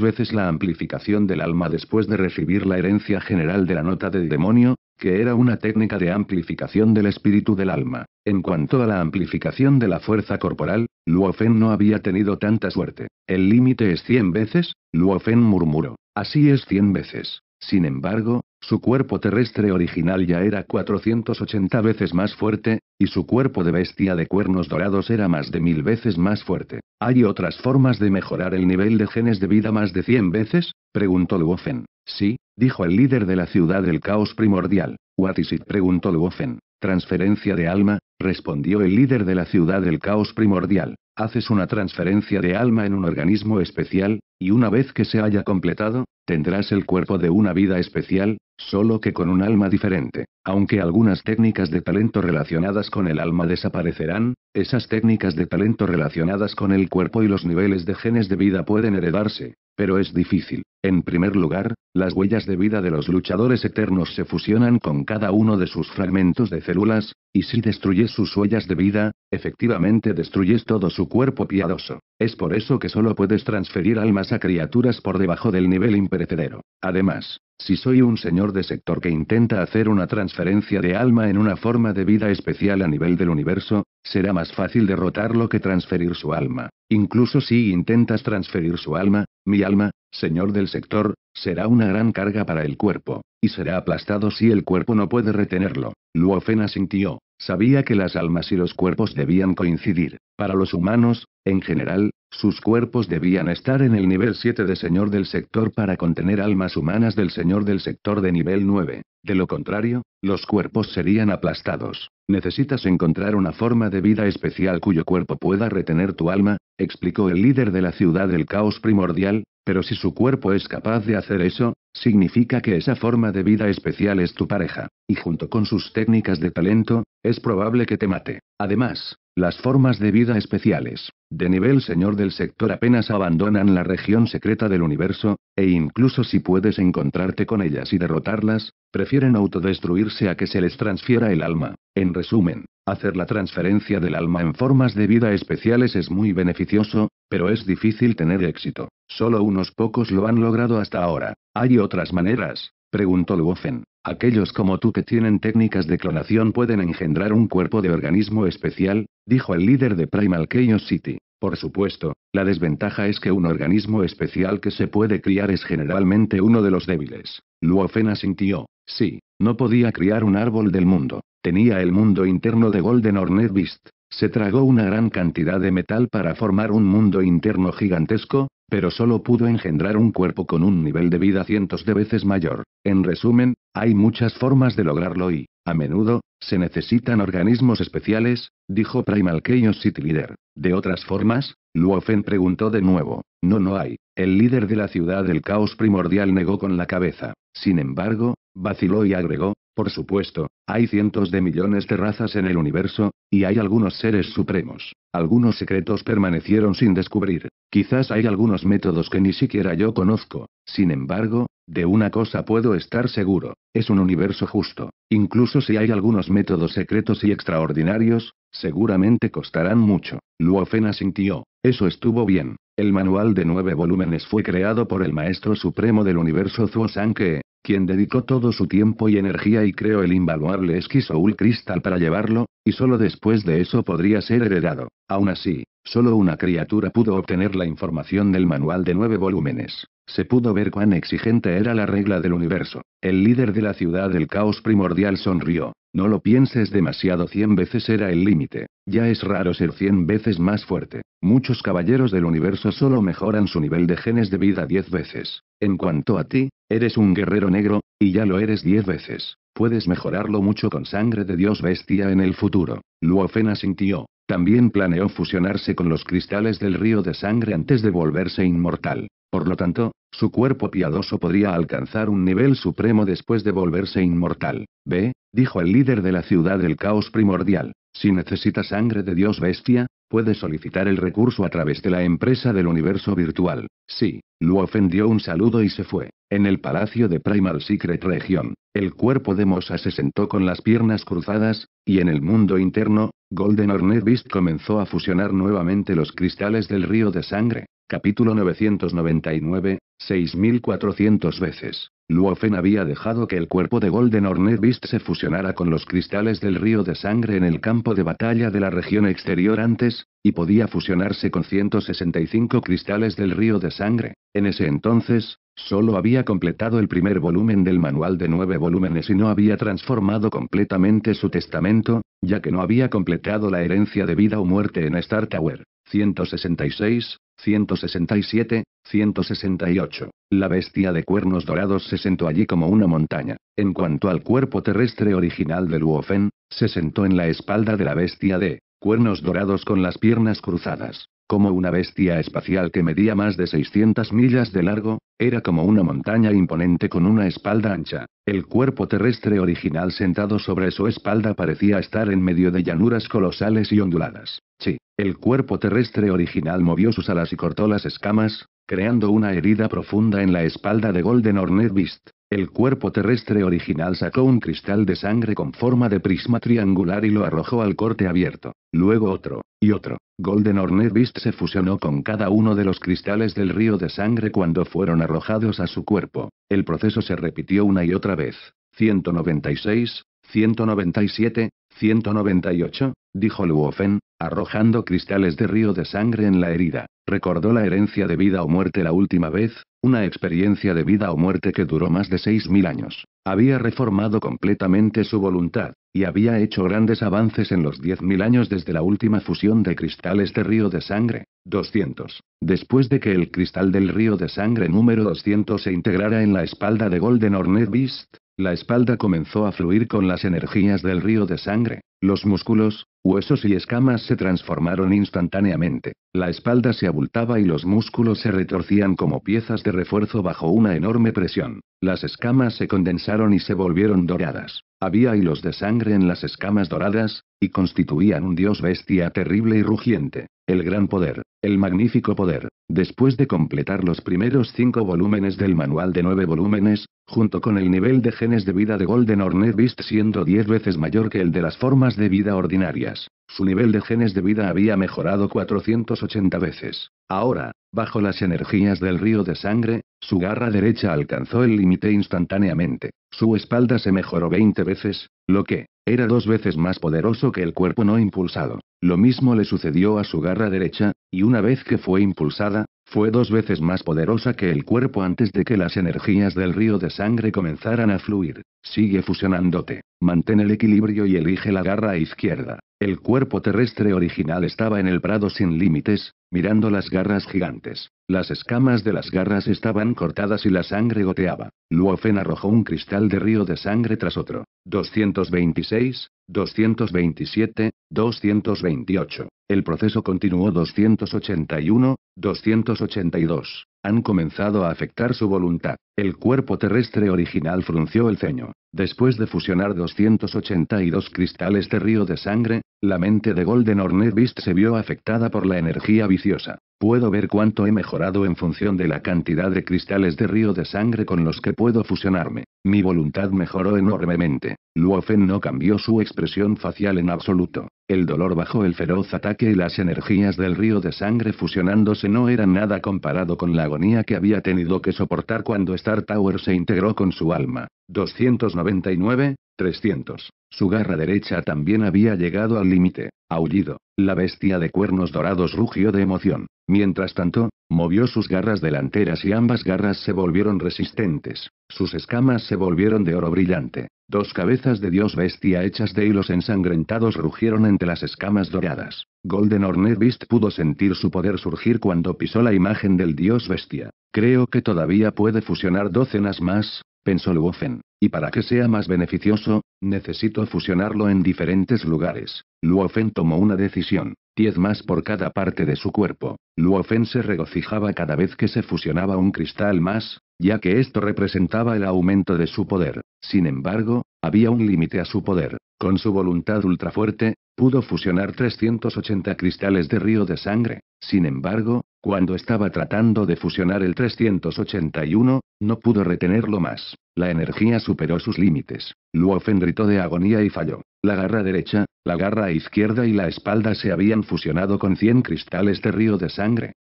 veces la amplificación del alma después de recibir la herencia general de la nota de demonio, que era una técnica de amplificación del espíritu del alma. En cuanto a la amplificación de la fuerza corporal, Luofen no había tenido tanta suerte. ¿El límite es cien veces? Luofen murmuró. Así es cien veces. Sin embargo, su cuerpo terrestre original ya era 480 veces más fuerte, y su cuerpo de bestia de cuernos dorados era más de mil veces más fuerte. ¿Hay otras formas de mejorar el nivel de genes de vida más de 100 veces? preguntó Luofen. Sí, dijo el líder de la ciudad del caos primordial. What is it? preguntó Duofen. Transferencia de alma, respondió el líder de la ciudad del caos primordial. Haces una transferencia de alma en un organismo especial, y una vez que se haya completado, tendrás el cuerpo de una vida especial, solo que con un alma diferente. Aunque algunas técnicas de talento relacionadas con el alma desaparecerán, esas técnicas de talento relacionadas con el cuerpo y los niveles de genes de vida pueden heredarse. Pero es difícil. En primer lugar, las huellas de vida de los luchadores eternos se fusionan con cada uno de sus fragmentos de células, y si destruyes sus huellas de vida, efectivamente destruyes todo su cuerpo piadoso. Es por eso que solo puedes transferir almas a criaturas por debajo del nivel imperecedero. Además, si soy un señor de sector que intenta hacer una transferencia de alma en una forma de vida especial a nivel del universo, Será más fácil derrotarlo que transferir su alma. Incluso si intentas transferir su alma, mi alma, señor del sector, será una gran carga para el cuerpo, y será aplastado si el cuerpo no puede retenerlo. Luofena sintió, sabía que las almas y los cuerpos debían coincidir. Para los humanos, en general, sus cuerpos debían estar en el nivel 7 de Señor del Sector para contener almas humanas del Señor del Sector de nivel 9. De lo contrario, los cuerpos serían aplastados. Necesitas encontrar una forma de vida especial cuyo cuerpo pueda retener tu alma, explicó el líder de la ciudad del caos primordial, pero si su cuerpo es capaz de hacer eso, significa que esa forma de vida especial es tu pareja, y junto con sus técnicas de talento, es probable que te mate. Además, las formas de vida especiales, de nivel señor del sector apenas abandonan la región secreta del universo, e incluso si puedes encontrarte con ellas y derrotarlas, prefieren autodestruirse a que se les transfiera el alma. En resumen, hacer la transferencia del alma en formas de vida especiales es muy beneficioso, pero es difícil tener éxito. Solo unos pocos lo han logrado hasta ahora. ¿Hay otras maneras? preguntó Luofen. Aquellos como tú que tienen técnicas de clonación pueden engendrar un cuerpo de organismo especial, dijo el líder de Primal Chaos City. Por supuesto, la desventaja es que un organismo especial que se puede criar es generalmente uno de los débiles. Luofena sintió. Sí, no podía criar un árbol del mundo. Tenía el mundo interno de Golden Hornet Beast. Se tragó una gran cantidad de metal para formar un mundo interno gigantesco, pero solo pudo engendrar un cuerpo con un nivel de vida cientos de veces mayor. En resumen, hay muchas formas de lograrlo y, a menudo, se necesitan organismos especiales, dijo Primal City Leader. De otras formas, Luofen preguntó de nuevo. No, no hay. El líder de la ciudad del caos primordial negó con la cabeza. Sin embargo, vaciló y agregó, por supuesto, hay cientos de millones de razas en el universo, y hay algunos seres supremos. Algunos secretos permanecieron sin descubrir. Quizás hay algunos métodos que ni siquiera yo conozco. Sin embargo, de una cosa puedo estar seguro, es un universo justo, incluso si hay algunos métodos secretos y extraordinarios, seguramente costarán mucho. Luofen asintió, eso estuvo bien. El manual de nueve volúmenes fue creado por el maestro supremo del universo Zuo Sanke, quien dedicó todo su tiempo y energía y creó el invaluable Esquisoul Cristal para llevarlo, y solo después de eso podría ser heredado. Aún así, Solo una criatura pudo obtener la información del manual de nueve volúmenes. Se pudo ver cuán exigente era la regla del universo. El líder de la ciudad del caos primordial sonrió. No lo pienses demasiado, cien veces era el límite. Ya es raro ser cien veces más fuerte. Muchos caballeros del universo solo mejoran su nivel de genes de vida diez veces. En cuanto a ti, eres un guerrero negro, y ya lo eres diez veces. Puedes mejorarlo mucho con sangre de dios bestia en el futuro. Luofena sintió. También planeó fusionarse con los cristales del río de sangre antes de volverse inmortal. Por lo tanto, su cuerpo piadoso podría alcanzar un nivel supremo después de volverse inmortal. Ve, dijo el líder de la ciudad del caos primordial. Si necesita sangre de Dios bestia, Puede solicitar el recurso a través de la empresa del universo virtual. Sí, lo ofendió un saludo y se fue. En el palacio de Primal Secret Region, el cuerpo de Mosa se sentó con las piernas cruzadas, y en el mundo interno, Golden Hornet Beast comenzó a fusionar nuevamente los cristales del río de sangre. Capítulo 999, 6400 veces. Luofen había dejado que el cuerpo de Golden Hornet Beast se fusionara con los cristales del río de sangre en el campo de batalla de la región exterior antes, y podía fusionarse con 165 cristales del río de sangre. En ese entonces, solo había completado el primer volumen del manual de nueve volúmenes y no había transformado completamente su testamento, ya que no había completado la herencia de vida o muerte en Star Tower. 166, 167, 168. La bestia de cuernos dorados se sentó allí como una montaña. En cuanto al cuerpo terrestre original de Luofen, se sentó en la espalda de la bestia de cuernos dorados con las piernas cruzadas. Como una bestia espacial que medía más de 600 millas de largo, era como una montaña imponente con una espalda ancha. El cuerpo terrestre original sentado sobre su espalda parecía estar en medio de llanuras colosales y onduladas. Sí, el cuerpo terrestre original movió sus alas y cortó las escamas, creando una herida profunda en la espalda de Golden Hornet Beast. El cuerpo terrestre original sacó un cristal de sangre con forma de prisma triangular y lo arrojó al corte abierto, luego otro, y otro. Golden Hornet se fusionó con cada uno de los cristales del río de sangre cuando fueron arrojados a su cuerpo. El proceso se repitió una y otra vez. 196, 197, 198, dijo Luofen, arrojando cristales de río de sangre en la herida. Recordó la herencia de vida o muerte la última vez, una experiencia de vida o muerte que duró más de 6.000 años. Había reformado completamente su voluntad, y había hecho grandes avances en los 10.000 años desde la última fusión de cristales de río de sangre, 200, después de que el cristal del río de sangre número 200 se integrara en la espalda de Golden Hornet Beast, la espalda comenzó a fluir con las energías del río de sangre. Los músculos, huesos y escamas se transformaron instantáneamente. La espalda se abultaba y los músculos se retorcían como piezas de refuerzo bajo una enorme presión. Las escamas se condensaron y se volvieron doradas. Había hilos de sangre en las escamas doradas, y constituían un dios bestia terrible y rugiente. El gran poder, el magnífico poder. Después de completar los primeros cinco volúmenes del manual de nueve volúmenes, junto con el nivel de genes de vida de Golden Hornet Beast siendo diez veces mayor que el de las formas de vida ordinarias, su nivel de genes de vida había mejorado 480 veces. Ahora, bajo las energías del río de sangre, su garra derecha alcanzó el límite instantáneamente. Su espalda se mejoró 20 veces, lo que, era dos veces más poderoso que el cuerpo no impulsado. Lo mismo le sucedió a su garra derecha, y una vez que fue impulsada, fue dos veces más poderosa que el cuerpo antes de que las energías del río de sangre comenzaran a fluir. Sigue fusionándote, mantén el equilibrio y elige la garra izquierda. El cuerpo terrestre original estaba en el prado sin límites, mirando las garras gigantes. Las escamas de las garras estaban cortadas y la sangre goteaba. Luofen arrojó un cristal de río de sangre tras otro. 226, 227, 228. El proceso continuó 281, 282. Han comenzado a afectar su voluntad. El cuerpo terrestre original frunció el ceño. Después de fusionar 282 cristales de río de sangre, la mente de Golden Hornet Beast se vio afectada por la energía viciosa. Puedo ver cuánto he mejorado en función de la cantidad de cristales de río de sangre con los que puedo fusionarme. Mi voluntad mejoró enormemente. Luofen no cambió su expresión facial en absoluto. El dolor bajo el feroz ataque y las energías del río de sangre fusionándose no eran nada comparado con la agonía que había tenido que soportar cuando Star Tower se integró con su alma. 299, 300. Su garra derecha también había llegado al límite. Aullido. La bestia de cuernos dorados rugió de emoción. Mientras tanto, Movió sus garras delanteras y ambas garras se volvieron resistentes. Sus escamas se volvieron de oro brillante. Dos cabezas de dios bestia hechas de hilos ensangrentados rugieron entre las escamas doradas. Golden Hornet Beast pudo sentir su poder surgir cuando pisó la imagen del dios bestia. Creo que todavía puede fusionar docenas más, pensó Luofen. Y para que sea más beneficioso, necesito fusionarlo en diferentes lugares. Luofen tomó una decisión. Diez más por cada parte de su cuerpo. Luofen se regocijaba cada vez que se fusionaba un cristal más, ya que esto representaba el aumento de su poder. Sin embargo, había un límite a su poder. Con su voluntad ultrafuerte, pudo fusionar 380 cristales de río de sangre. Sin embargo, cuando estaba tratando de fusionar el 381, no pudo retenerlo más. La energía superó sus límites. Luofen gritó de agonía y falló. La garra derecha, la garra izquierda y la espalda se habían fusionado con 100 cristales de río de sangre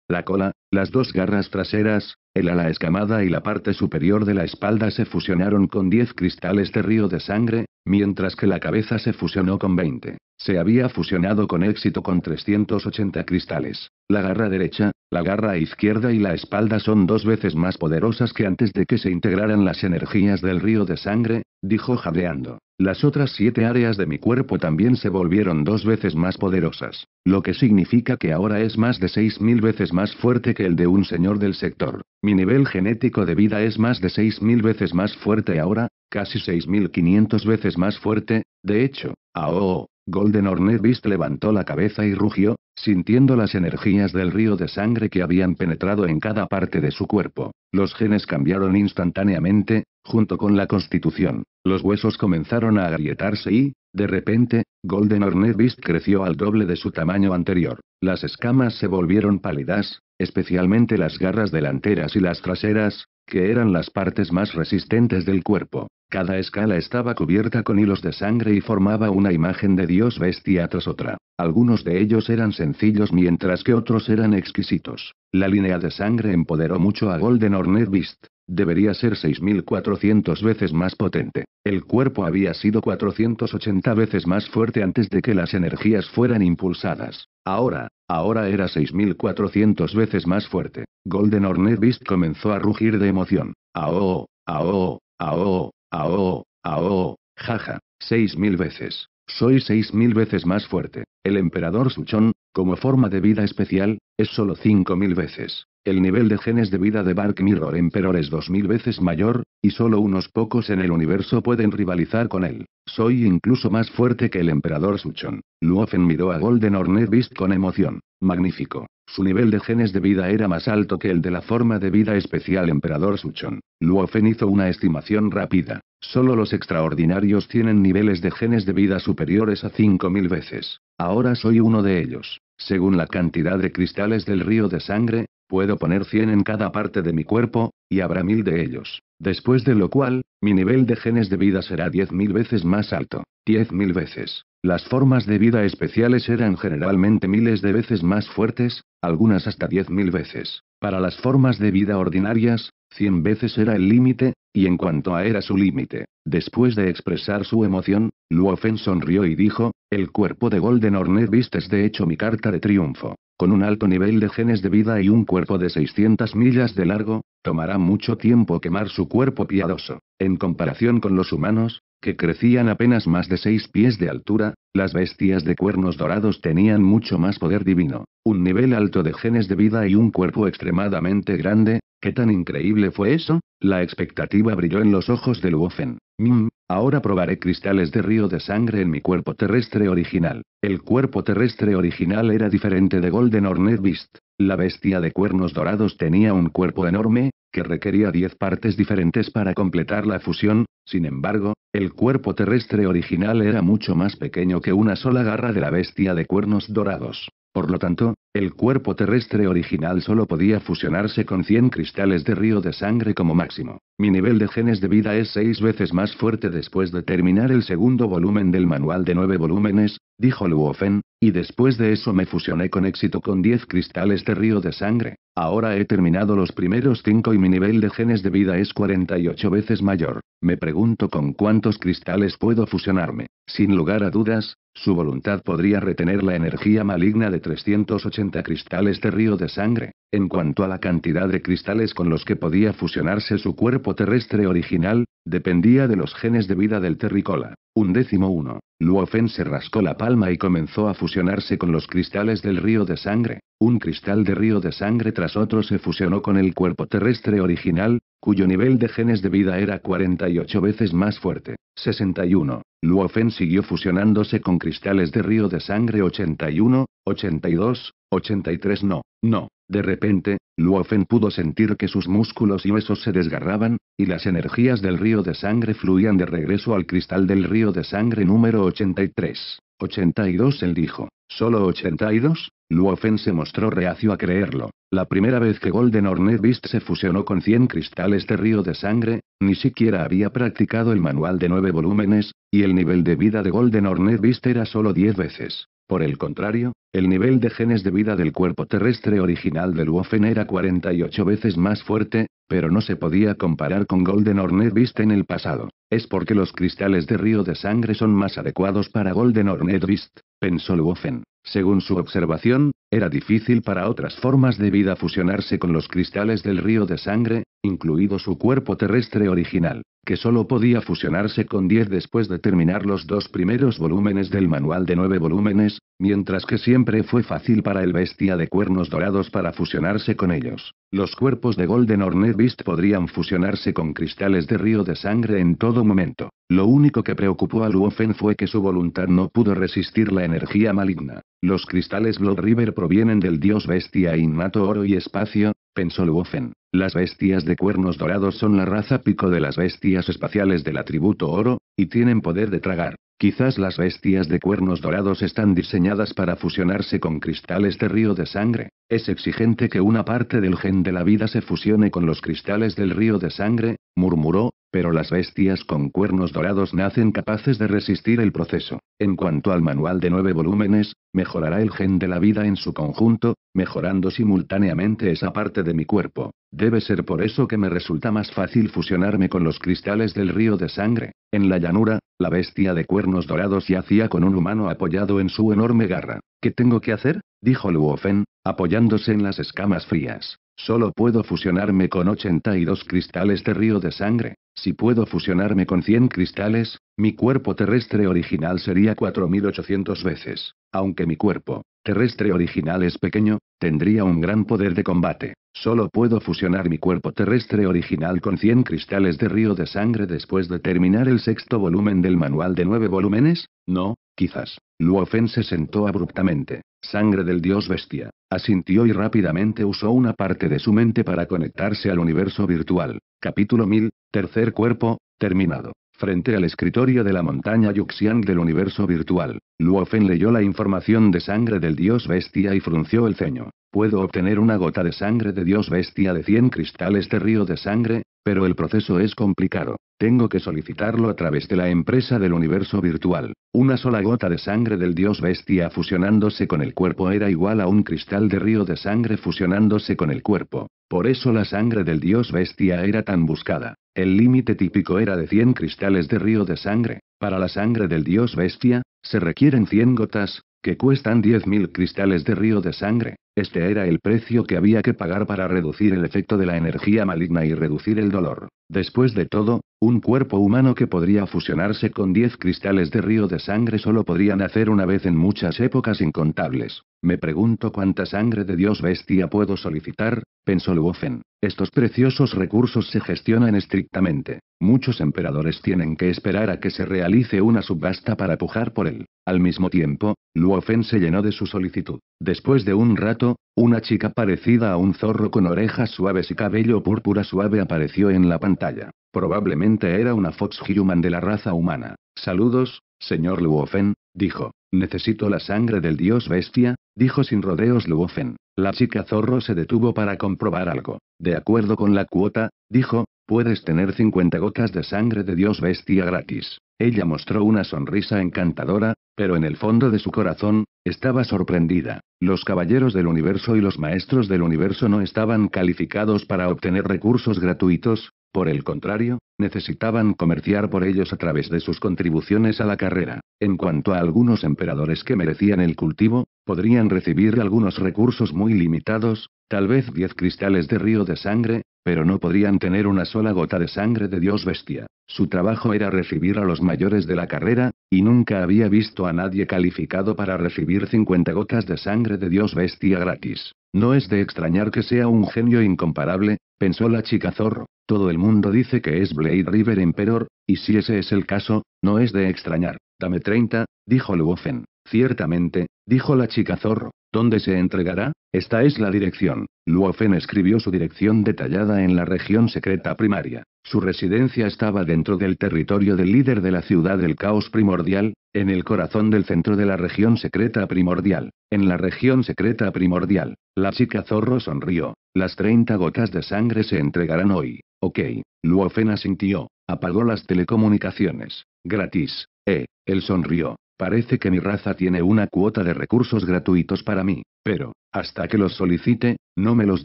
la cola, las dos garras traseras, el ala escamada y la parte superior de la espalda se fusionaron con 10 cristales de río de sangre, mientras que la cabeza se fusionó con 20. Se había fusionado con éxito con 380 cristales. La garra derecha, la garra izquierda y la espalda son dos veces más poderosas que antes de que se integraran las energías del río de sangre, dijo jadeando. Las otras siete áreas de mi cuerpo también se volvieron dos veces más poderosas, lo que significa que ahora es más de seis mil veces más fuerte que el de un señor del sector. Mi nivel genético de vida es más de seis mil veces más fuerte ahora, casi seis mil quinientos veces más fuerte, de hecho. Ah, Golden Hornet Beast levantó la cabeza y rugió, sintiendo las energías del río de sangre que habían penetrado en cada parte de su cuerpo. Los genes cambiaron instantáneamente, Junto con la constitución, los huesos comenzaron a agrietarse y, de repente, Golden Hornet Beast creció al doble de su tamaño anterior. Las escamas se volvieron pálidas, especialmente las garras delanteras y las traseras, que eran las partes más resistentes del cuerpo. Cada escala estaba cubierta con hilos de sangre y formaba una imagen de dios bestia tras otra. Algunos de ellos eran sencillos mientras que otros eran exquisitos. La línea de sangre empoderó mucho a Golden Hornet Beast. Debería ser 6.400 veces más potente. El cuerpo había sido 480 veces más fuerte antes de que las energías fueran impulsadas. Ahora, ahora era 6.400 veces más fuerte. Golden Hornet Beast comenzó a rugir de emoción. ¡Ao! ¡Ao! ¡Ao! ¡Ao! ¡Ao! ¡Jaja! 6.000 veces. Soy 6.000 veces más fuerte. El emperador Suchón, como forma de vida especial, es solo 5.000 veces. El nivel de genes de vida de Bark Mirror Emperor es 2.000 veces mayor, y solo unos pocos en el universo pueden rivalizar con él. Soy incluso más fuerte que el emperador Suchon. Luofen miró a Golden Hornet Beast con emoción. Magnífico. Su nivel de genes de vida era más alto que el de la forma de vida especial emperador Suchon. Luofen hizo una estimación rápida. Sólo los extraordinarios tienen niveles de genes de vida superiores a 5.000 veces. Ahora soy uno de ellos. Según la cantidad de cristales del río de sangre, puedo poner 100 en cada parte de mi cuerpo, y habrá mil de ellos. Después de lo cual, mi nivel de genes de vida será 10.000 veces más alto. 10.000 veces. Las formas de vida especiales eran generalmente miles de veces más fuertes, algunas hasta diez mil veces. Para las formas de vida ordinarias, cien veces era el límite, y en cuanto a era su límite, después de expresar su emoción, Luofen sonrió y dijo, el cuerpo de Golden Hornet es de hecho mi carta de triunfo. Con un alto nivel de genes de vida y un cuerpo de 600 millas de largo, tomará mucho tiempo quemar su cuerpo piadoso. En comparación con los humanos, que crecían apenas más de seis pies de altura, las bestias de cuernos dorados tenían mucho más poder divino, un nivel alto de genes de vida y un cuerpo extremadamente grande, ¿qué tan increíble fue eso? La expectativa brilló en los ojos de Luofen. Mm, ahora probaré cristales de río de sangre en mi cuerpo terrestre original. El cuerpo terrestre original era diferente de Golden Hornet Beast. La bestia de cuernos dorados tenía un cuerpo enorme, que requería 10 partes diferentes para completar la fusión, sin embargo, el cuerpo terrestre original era mucho más pequeño que una sola garra de la bestia de cuernos dorados. Por lo tanto, el cuerpo terrestre original solo podía fusionarse con 100 cristales de río de sangre como máximo. Mi nivel de genes de vida es seis veces más fuerte después de terminar el segundo volumen del manual de 9 volúmenes, dijo Luofen, y después de eso me fusioné con éxito con 10 cristales de río de sangre. Ahora he terminado los primeros cinco y mi nivel de genes de vida es 48 veces mayor. Me pregunto con cuánto cristales puedo fusionarme. Sin lugar a dudas, su voluntad podría retener la energía maligna de 380 cristales de río de sangre. En cuanto a la cantidad de cristales con los que podía fusionarse su cuerpo terrestre original, dependía de los genes de vida del Terricola. Un décimo uno. Luofen se rascó la palma y comenzó a fusionarse con los cristales del río de sangre. Un cristal de río de sangre tras otro se fusionó con el cuerpo terrestre original, cuyo nivel de genes de vida era 48 veces más fuerte. 61. Luofen siguió fusionándose con cristales de río de sangre 81, 82, 83 no, no, de repente, Luofen pudo sentir que sus músculos y huesos se desgarraban, y las energías del río de sangre fluían de regreso al cristal del río de sangre número 83. 82 él dijo. ¿Solo 82? Luofen se mostró reacio a creerlo. La primera vez que Golden Hornet Beast se fusionó con 100 cristales de río de sangre, ni siquiera había practicado el manual de 9 volúmenes, y el nivel de vida de Golden Hornet Beast era solo 10 veces. Por el contrario, el nivel de genes de vida del cuerpo terrestre original del Luofen era 48 veces más fuerte, pero no se podía comparar con Golden Hornet Beast en el pasado. Es porque los cristales de río de sangre son más adecuados para Golden Hornet Beast, pensó Luofen. Según su observación, era difícil para otras formas de vida fusionarse con los cristales del río de sangre, incluido su cuerpo terrestre original, que solo podía fusionarse con 10 después de terminar los dos primeros volúmenes del manual de nueve volúmenes, mientras que siempre fue fácil para el bestia de cuernos dorados para fusionarse con ellos. Los cuerpos de Golden Hornet Beast podrían fusionarse con cristales de río de sangre en todo momento. Lo único que preocupó a Luofen fue que su voluntad no pudo resistir la energía maligna. Los cristales Blood River provienen del dios bestia innato oro y espacio, pensó Luofen. Las bestias de cuernos dorados son la raza pico de las bestias espaciales del atributo oro, y tienen poder de tragar. Quizás las bestias de cuernos dorados están diseñadas para fusionarse con cristales de río de sangre. Es exigente que una parte del gen de la vida se fusione con los cristales del río de sangre, murmuró, pero las bestias con cuernos dorados nacen capaces de resistir el proceso. En cuanto al manual de nueve volúmenes, mejorará el gen de la vida en su conjunto, mejorando simultáneamente esa parte de mi cuerpo. Debe ser por eso que me resulta más fácil fusionarme con los cristales del río de sangre. En la llanura, la bestia de cuernos dorados yacía con un humano apoyado en su enorme garra. ¿Qué tengo que hacer? dijo Luofen, apoyándose en las escamas frías. Solo puedo fusionarme con 82 cristales de río de sangre. Si puedo fusionarme con 100 cristales, mi cuerpo terrestre original sería 4800 veces. Aunque mi cuerpo terrestre original es pequeño, tendría un gran poder de combate. Solo puedo fusionar mi cuerpo terrestre original con 100 cristales de río de sangre después de terminar el sexto volumen del manual de nueve volúmenes? No, quizás. Luofen se sentó abruptamente. Sangre del dios bestia. Asintió y rápidamente usó una parte de su mente para conectarse al universo virtual. Capítulo 1000, Tercer Cuerpo, terminado. Frente al escritorio de la montaña Yuxiang del universo virtual, Luofen leyó la información de sangre del dios bestia y frunció el ceño. ¿Puedo obtener una gota de sangre de dios bestia de 100 cristales de río de sangre? Pero el proceso es complicado. Tengo que solicitarlo a través de la empresa del universo virtual. Una sola gota de sangre del dios bestia fusionándose con el cuerpo era igual a un cristal de río de sangre fusionándose con el cuerpo. Por eso la sangre del dios bestia era tan buscada. El límite típico era de 100 cristales de río de sangre. Para la sangre del dios bestia, se requieren 100 gotas, que cuestan 10.000 cristales de río de sangre. Este era el precio que había que pagar para reducir el efecto de la energía maligna y reducir el dolor. Después de todo, un cuerpo humano que podría fusionarse con diez cristales de río de sangre solo podría nacer una vez en muchas épocas incontables. Me pregunto cuánta sangre de Dios bestia puedo solicitar, pensó Luofen. Estos preciosos recursos se gestionan estrictamente. Muchos emperadores tienen que esperar a que se realice una subasta para pujar por él. Al mismo tiempo, Luofen se llenó de su solicitud. Después de un rato, una chica parecida a un zorro con orejas suaves y cabello púrpura suave apareció en la pantalla. Probablemente era una Fox Human de la raza humana. Saludos, señor Luofen, dijo. Necesito la sangre del dios bestia, dijo sin rodeos Luofen. La chica zorro se detuvo para comprobar algo. De acuerdo con la cuota, dijo, puedes tener 50 gotas de sangre de dios bestia gratis. Ella mostró una sonrisa encantadora, pero en el fondo de su corazón, estaba sorprendida. Los caballeros del universo y los maestros del universo no estaban calificados para obtener recursos gratuitos, por el contrario, necesitaban comerciar por ellos a través de sus contribuciones a la carrera. En cuanto a algunos emperadores que merecían el cultivo, podrían recibir algunos recursos muy limitados, tal vez 10 cristales de río de sangre, pero no podrían tener una sola gota de sangre de Dios bestia. Su trabajo era recibir a los mayores de la carrera, y nunca había visto a nadie calificado para recibir 50 gotas de sangre de Dios bestia gratis. No es de extrañar que sea un genio incomparable, pensó la chica zorro. Todo el mundo dice que es Blade River Emperor, y si ese es el caso, no es de extrañar. Dame 30, dijo Luofen. Ciertamente, dijo la chica zorro. ¿Dónde se entregará? Esta es la dirección. Luofen escribió su dirección detallada en la región secreta primaria. Su residencia estaba dentro del territorio del líder de la ciudad del caos primordial, en el corazón del centro de la región secreta primordial. En la región secreta primordial, la chica zorro sonrió. Las 30 gotas de sangre se entregarán hoy. Ok. Luofen asintió. Apagó las telecomunicaciones. Gratis. Eh. Él sonrió. Parece que mi raza tiene una cuota de recursos gratuitos para mí, pero, hasta que los solicite, no me los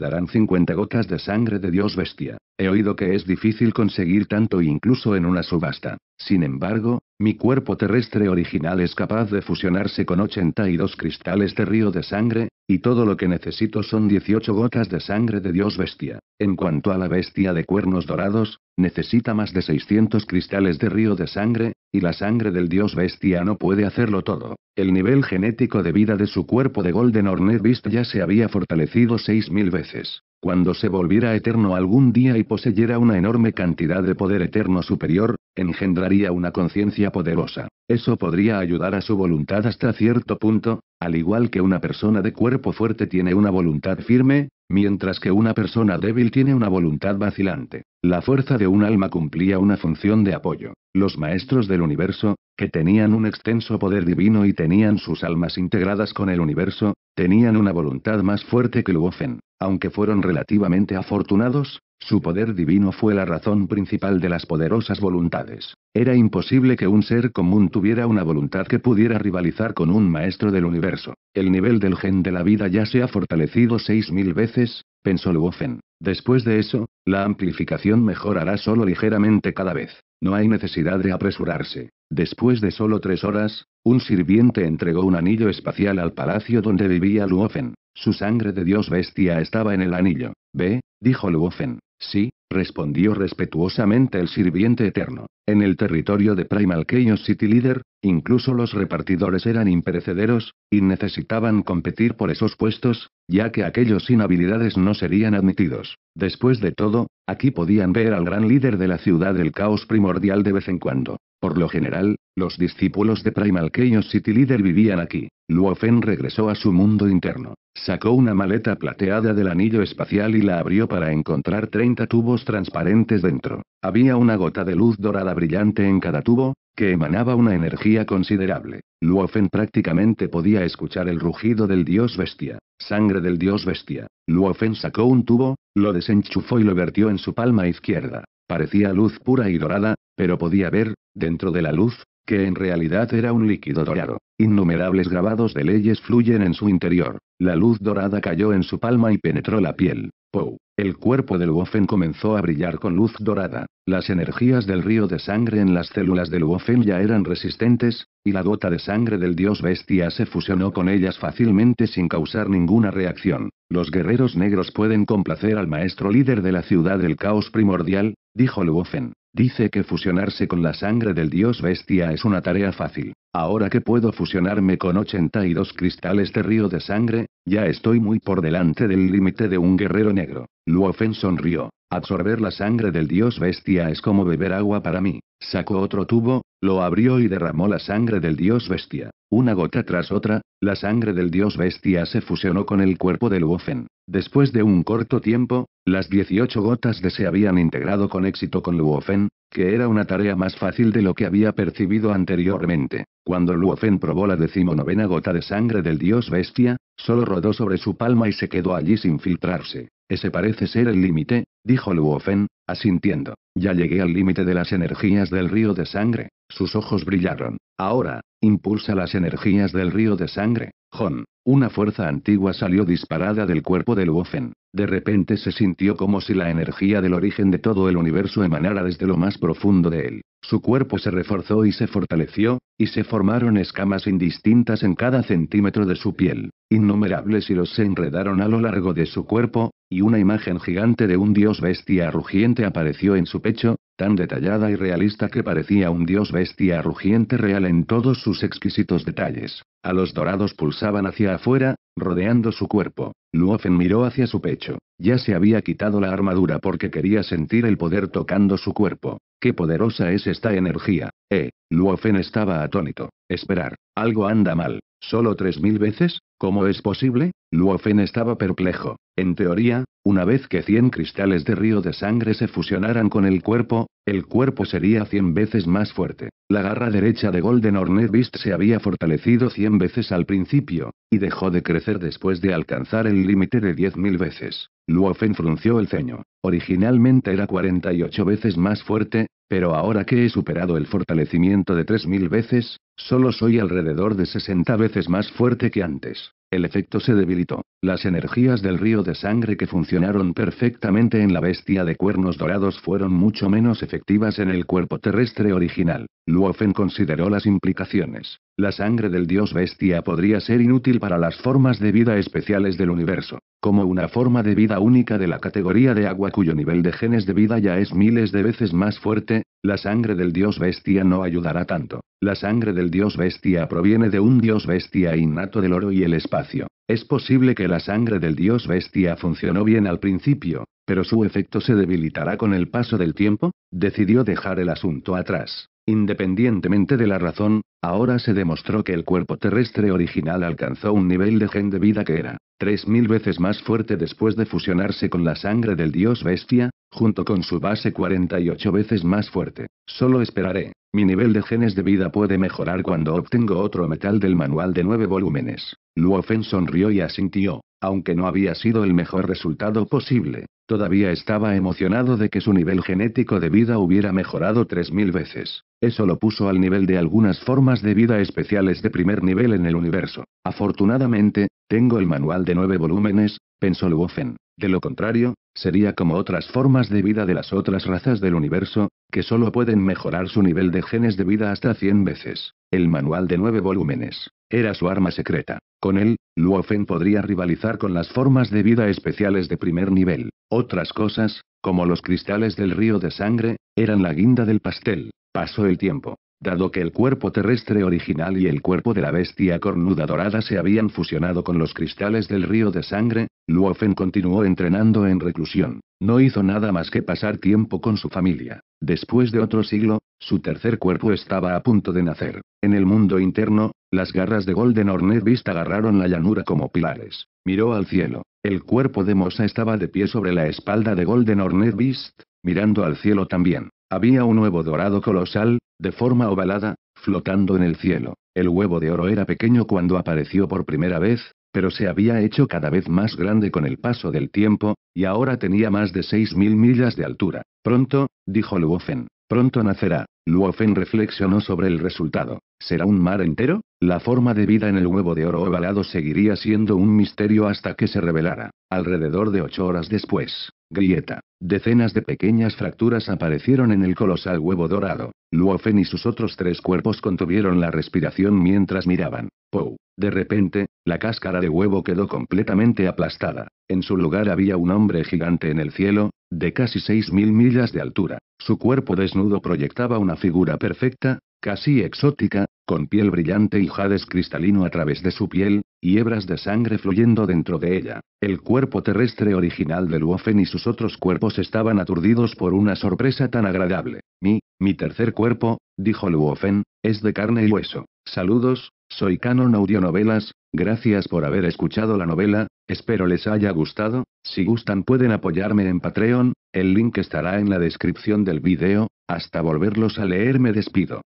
darán 50 gotas de sangre de Dios bestia. He oído que es difícil conseguir tanto incluso en una subasta. Sin embargo, mi cuerpo terrestre original es capaz de fusionarse con 82 cristales de río de sangre, y todo lo que necesito son 18 gotas de sangre de Dios bestia. En cuanto a la bestia de cuernos dorados, necesita más de 600 cristales de río de sangre, y la sangre del Dios bestia no puede hacerlo todo. El nivel genético de vida de su cuerpo de Golden Hornet Beast ya se había fortalecido 6 mil veces. Cuando se volviera eterno algún día y poseyera una enorme cantidad de poder eterno superior, engendraría una conciencia poderosa. Eso podría ayudar a su voluntad hasta cierto punto, al igual que una persona de cuerpo fuerte tiene una voluntad firme, mientras que una persona débil tiene una voluntad vacilante. La fuerza de un alma cumplía una función de apoyo. Los maestros del universo, que tenían un extenso poder divino y tenían sus almas integradas con el universo, tenían una voluntad más fuerte que Luofen. Aunque fueron relativamente afortunados, su poder divino fue la razón principal de las poderosas voluntades. Era imposible que un ser común tuviera una voluntad que pudiera rivalizar con un maestro del universo. El nivel del gen de la vida ya se ha fortalecido seis mil veces, pensó Luofen. Después de eso, la amplificación mejorará solo ligeramente cada vez. No hay necesidad de apresurarse. Después de solo tres horas, un sirviente entregó un anillo espacial al palacio donde vivía Luofen. Su sangre de dios bestia estaba en el anillo. Ve, dijo Luofen. Sí, respondió respetuosamente el sirviente eterno. En el territorio de Primal City Leader, incluso los repartidores eran imperecederos, y necesitaban competir por esos puestos, ya que aquellos sin habilidades no serían admitidos. Después de todo, aquí podían ver al gran líder de la ciudad el caos primordial de vez en cuando. Por lo general, los discípulos de Primal City Leader vivían aquí. Luofen regresó a su mundo interno. Sacó una maleta plateada del anillo espacial y la abrió para encontrar 30 tubos transparentes dentro. Había una gota de luz dorada brillante en cada tubo, que emanaba una energía considerable. Luofen prácticamente podía escuchar el rugido del dios bestia. Sangre del dios bestia. Luofen sacó un tubo, lo desenchufó y lo vertió en su palma izquierda. Parecía luz pura y dorada, pero podía ver, dentro de la luz, que en realidad era un líquido dorado. Innumerables grabados de leyes fluyen en su interior. La luz dorada cayó en su palma y penetró la piel. ¡Pow! El cuerpo del Wofen comenzó a brillar con luz dorada. Las energías del río de sangre en las células del Wofen ya eran resistentes, y la gota de sangre del dios bestia se fusionó con ellas fácilmente sin causar ninguna reacción. Los guerreros negros pueden complacer al maestro líder de la ciudad del caos primordial, dijo Luofen. Dice que fusionarse con la sangre del dios bestia es una tarea fácil. Ahora que puedo fusionarme con 82 cristales de río de sangre, ya estoy muy por delante del límite de un guerrero negro. Luofen sonrió. Absorber la sangre del dios bestia es como beber agua para mí. Sacó otro tubo, lo abrió y derramó la sangre del dios bestia. Una gota tras otra, la sangre del dios bestia se fusionó con el cuerpo de Luofen. Después de un corto tiempo, las 18 gotas de se habían integrado con éxito con Luofen, que era una tarea más fácil de lo que había percibido anteriormente. Cuando Luofen probó la decimonovena gota de sangre del dios bestia, solo rodó sobre su palma y se quedó allí sin filtrarse. Ese parece ser el límite, dijo Luofen, asintiendo. Ya llegué al límite de las energías del río de sangre. Sus ojos brillaron. Ahora, impulsa las energías del río de sangre. Jon, una fuerza antigua salió disparada del cuerpo del Luofen. De repente se sintió como si la energía del origen de todo el universo emanara desde lo más profundo de él. Su cuerpo se reforzó y se fortaleció, y se formaron escamas indistintas en cada centímetro de su piel, innumerables hilos se enredaron a lo largo de su cuerpo, y una imagen gigante de un dios bestia rugiente apareció en su pecho, tan detallada y realista que parecía un dios bestia rugiente real en todos sus exquisitos detalles. A los dorados pulsaban hacia afuera, rodeando su cuerpo. Luofen miró hacia su pecho. Ya se había quitado la armadura porque quería sentir el poder tocando su cuerpo. ¡Qué poderosa es esta energía! Eh, Luofen estaba atónito. Esperar, algo anda mal. ¿Solo tres mil veces? ¿Cómo es posible? Luofen estaba perplejo. En teoría, una vez que 100 cristales de río de sangre se fusionaran con el cuerpo, el cuerpo sería 100 veces más fuerte. La garra derecha de Golden Hornet Beast se había fortalecido 100 veces al principio, y dejó de crecer después de alcanzar el límite de 10.000 veces. Luofen frunció el ceño. Originalmente era 48 veces más fuerte, pero ahora que he superado el fortalecimiento de 3.000 veces, solo soy alrededor de 60 veces más fuerte que antes. El efecto se debilitó. Las energías del río de sangre que funcionaron perfectamente en la bestia de cuernos dorados fueron mucho menos efectivas en el cuerpo terrestre original. Luofen consideró las implicaciones. La sangre del dios bestia podría ser inútil para las formas de vida especiales del universo, como una forma de vida única de la categoría de agua cuyo nivel de genes de vida ya es miles de veces más fuerte, la sangre del dios bestia no ayudará tanto. La sangre del dios bestia proviene de un dios bestia innato del oro y el espacio. Es posible que la sangre del dios bestia funcionó bien al principio, pero su efecto se debilitará con el paso del tiempo, decidió dejar el asunto atrás. Independientemente de la razón, ahora se demostró que el cuerpo terrestre original alcanzó un nivel de gen de vida que era tres mil veces más fuerte después de fusionarse con la sangre del dios bestia, junto con su base 48 veces más fuerte. Solo esperaré. Mi nivel de genes de vida puede mejorar cuando obtengo otro metal del manual de 9 volúmenes. Luofen sonrió y asintió, aunque no había sido el mejor resultado posible. Todavía estaba emocionado de que su nivel genético de vida hubiera mejorado 3.000 veces. Eso lo puso al nivel de algunas formas de vida especiales de primer nivel en el universo. Afortunadamente, tengo el manual de 9 volúmenes, pensó Luofen. De lo contrario, Sería como otras formas de vida de las otras razas del universo, que solo pueden mejorar su nivel de genes de vida hasta 100 veces. El manual de nueve volúmenes. Era su arma secreta. Con él, Luofen podría rivalizar con las formas de vida especiales de primer nivel. Otras cosas, como los cristales del río de sangre, eran la guinda del pastel. Pasó el tiempo. Dado que el cuerpo terrestre original y el cuerpo de la bestia cornuda dorada se habían fusionado con los cristales del río de sangre, Luofen continuó entrenando en reclusión. No hizo nada más que pasar tiempo con su familia. Después de otro siglo, su tercer cuerpo estaba a punto de nacer. En el mundo interno, las garras de Golden Hornet Beast agarraron la llanura como pilares. Miró al cielo. El cuerpo de Mosa estaba de pie sobre la espalda de Golden Hornet Beast, mirando al cielo también. Había un nuevo dorado colosal, de forma ovalada, flotando en el cielo. El huevo de oro era pequeño cuando apareció por primera vez, pero se había hecho cada vez más grande con el paso del tiempo, y ahora tenía más de 6.000 millas de altura. Pronto, dijo Luofen, pronto nacerá. Luofen reflexionó sobre el resultado. ¿Será un mar entero? La forma de vida en el huevo de oro ovalado seguiría siendo un misterio hasta que se revelara. Alrededor de ocho horas después, grieta. Decenas de pequeñas fracturas aparecieron en el colosal huevo dorado. Luofen y sus otros tres cuerpos contuvieron la respiración mientras miraban. Pou. De repente, la cáscara de huevo quedó completamente aplastada. En su lugar había un hombre gigante en el cielo, de casi 6.000 millas de altura. Su cuerpo desnudo proyectaba una figura perfecta, casi exótica, con piel brillante y jades cristalino a través de su piel, y hebras de sangre fluyendo dentro de ella. El cuerpo terrestre original de Luofen y sus otros cuerpos estaban aturdidos por una sorpresa tan agradable. Mi, mi tercer cuerpo, dijo Luofen, es de carne y hueso. Saludos, soy Canon Novelas, Gracias por haber escuchado la novela, espero les haya gustado, si gustan pueden apoyarme en Patreon, el link estará en la descripción del video, hasta volverlos a leer me despido.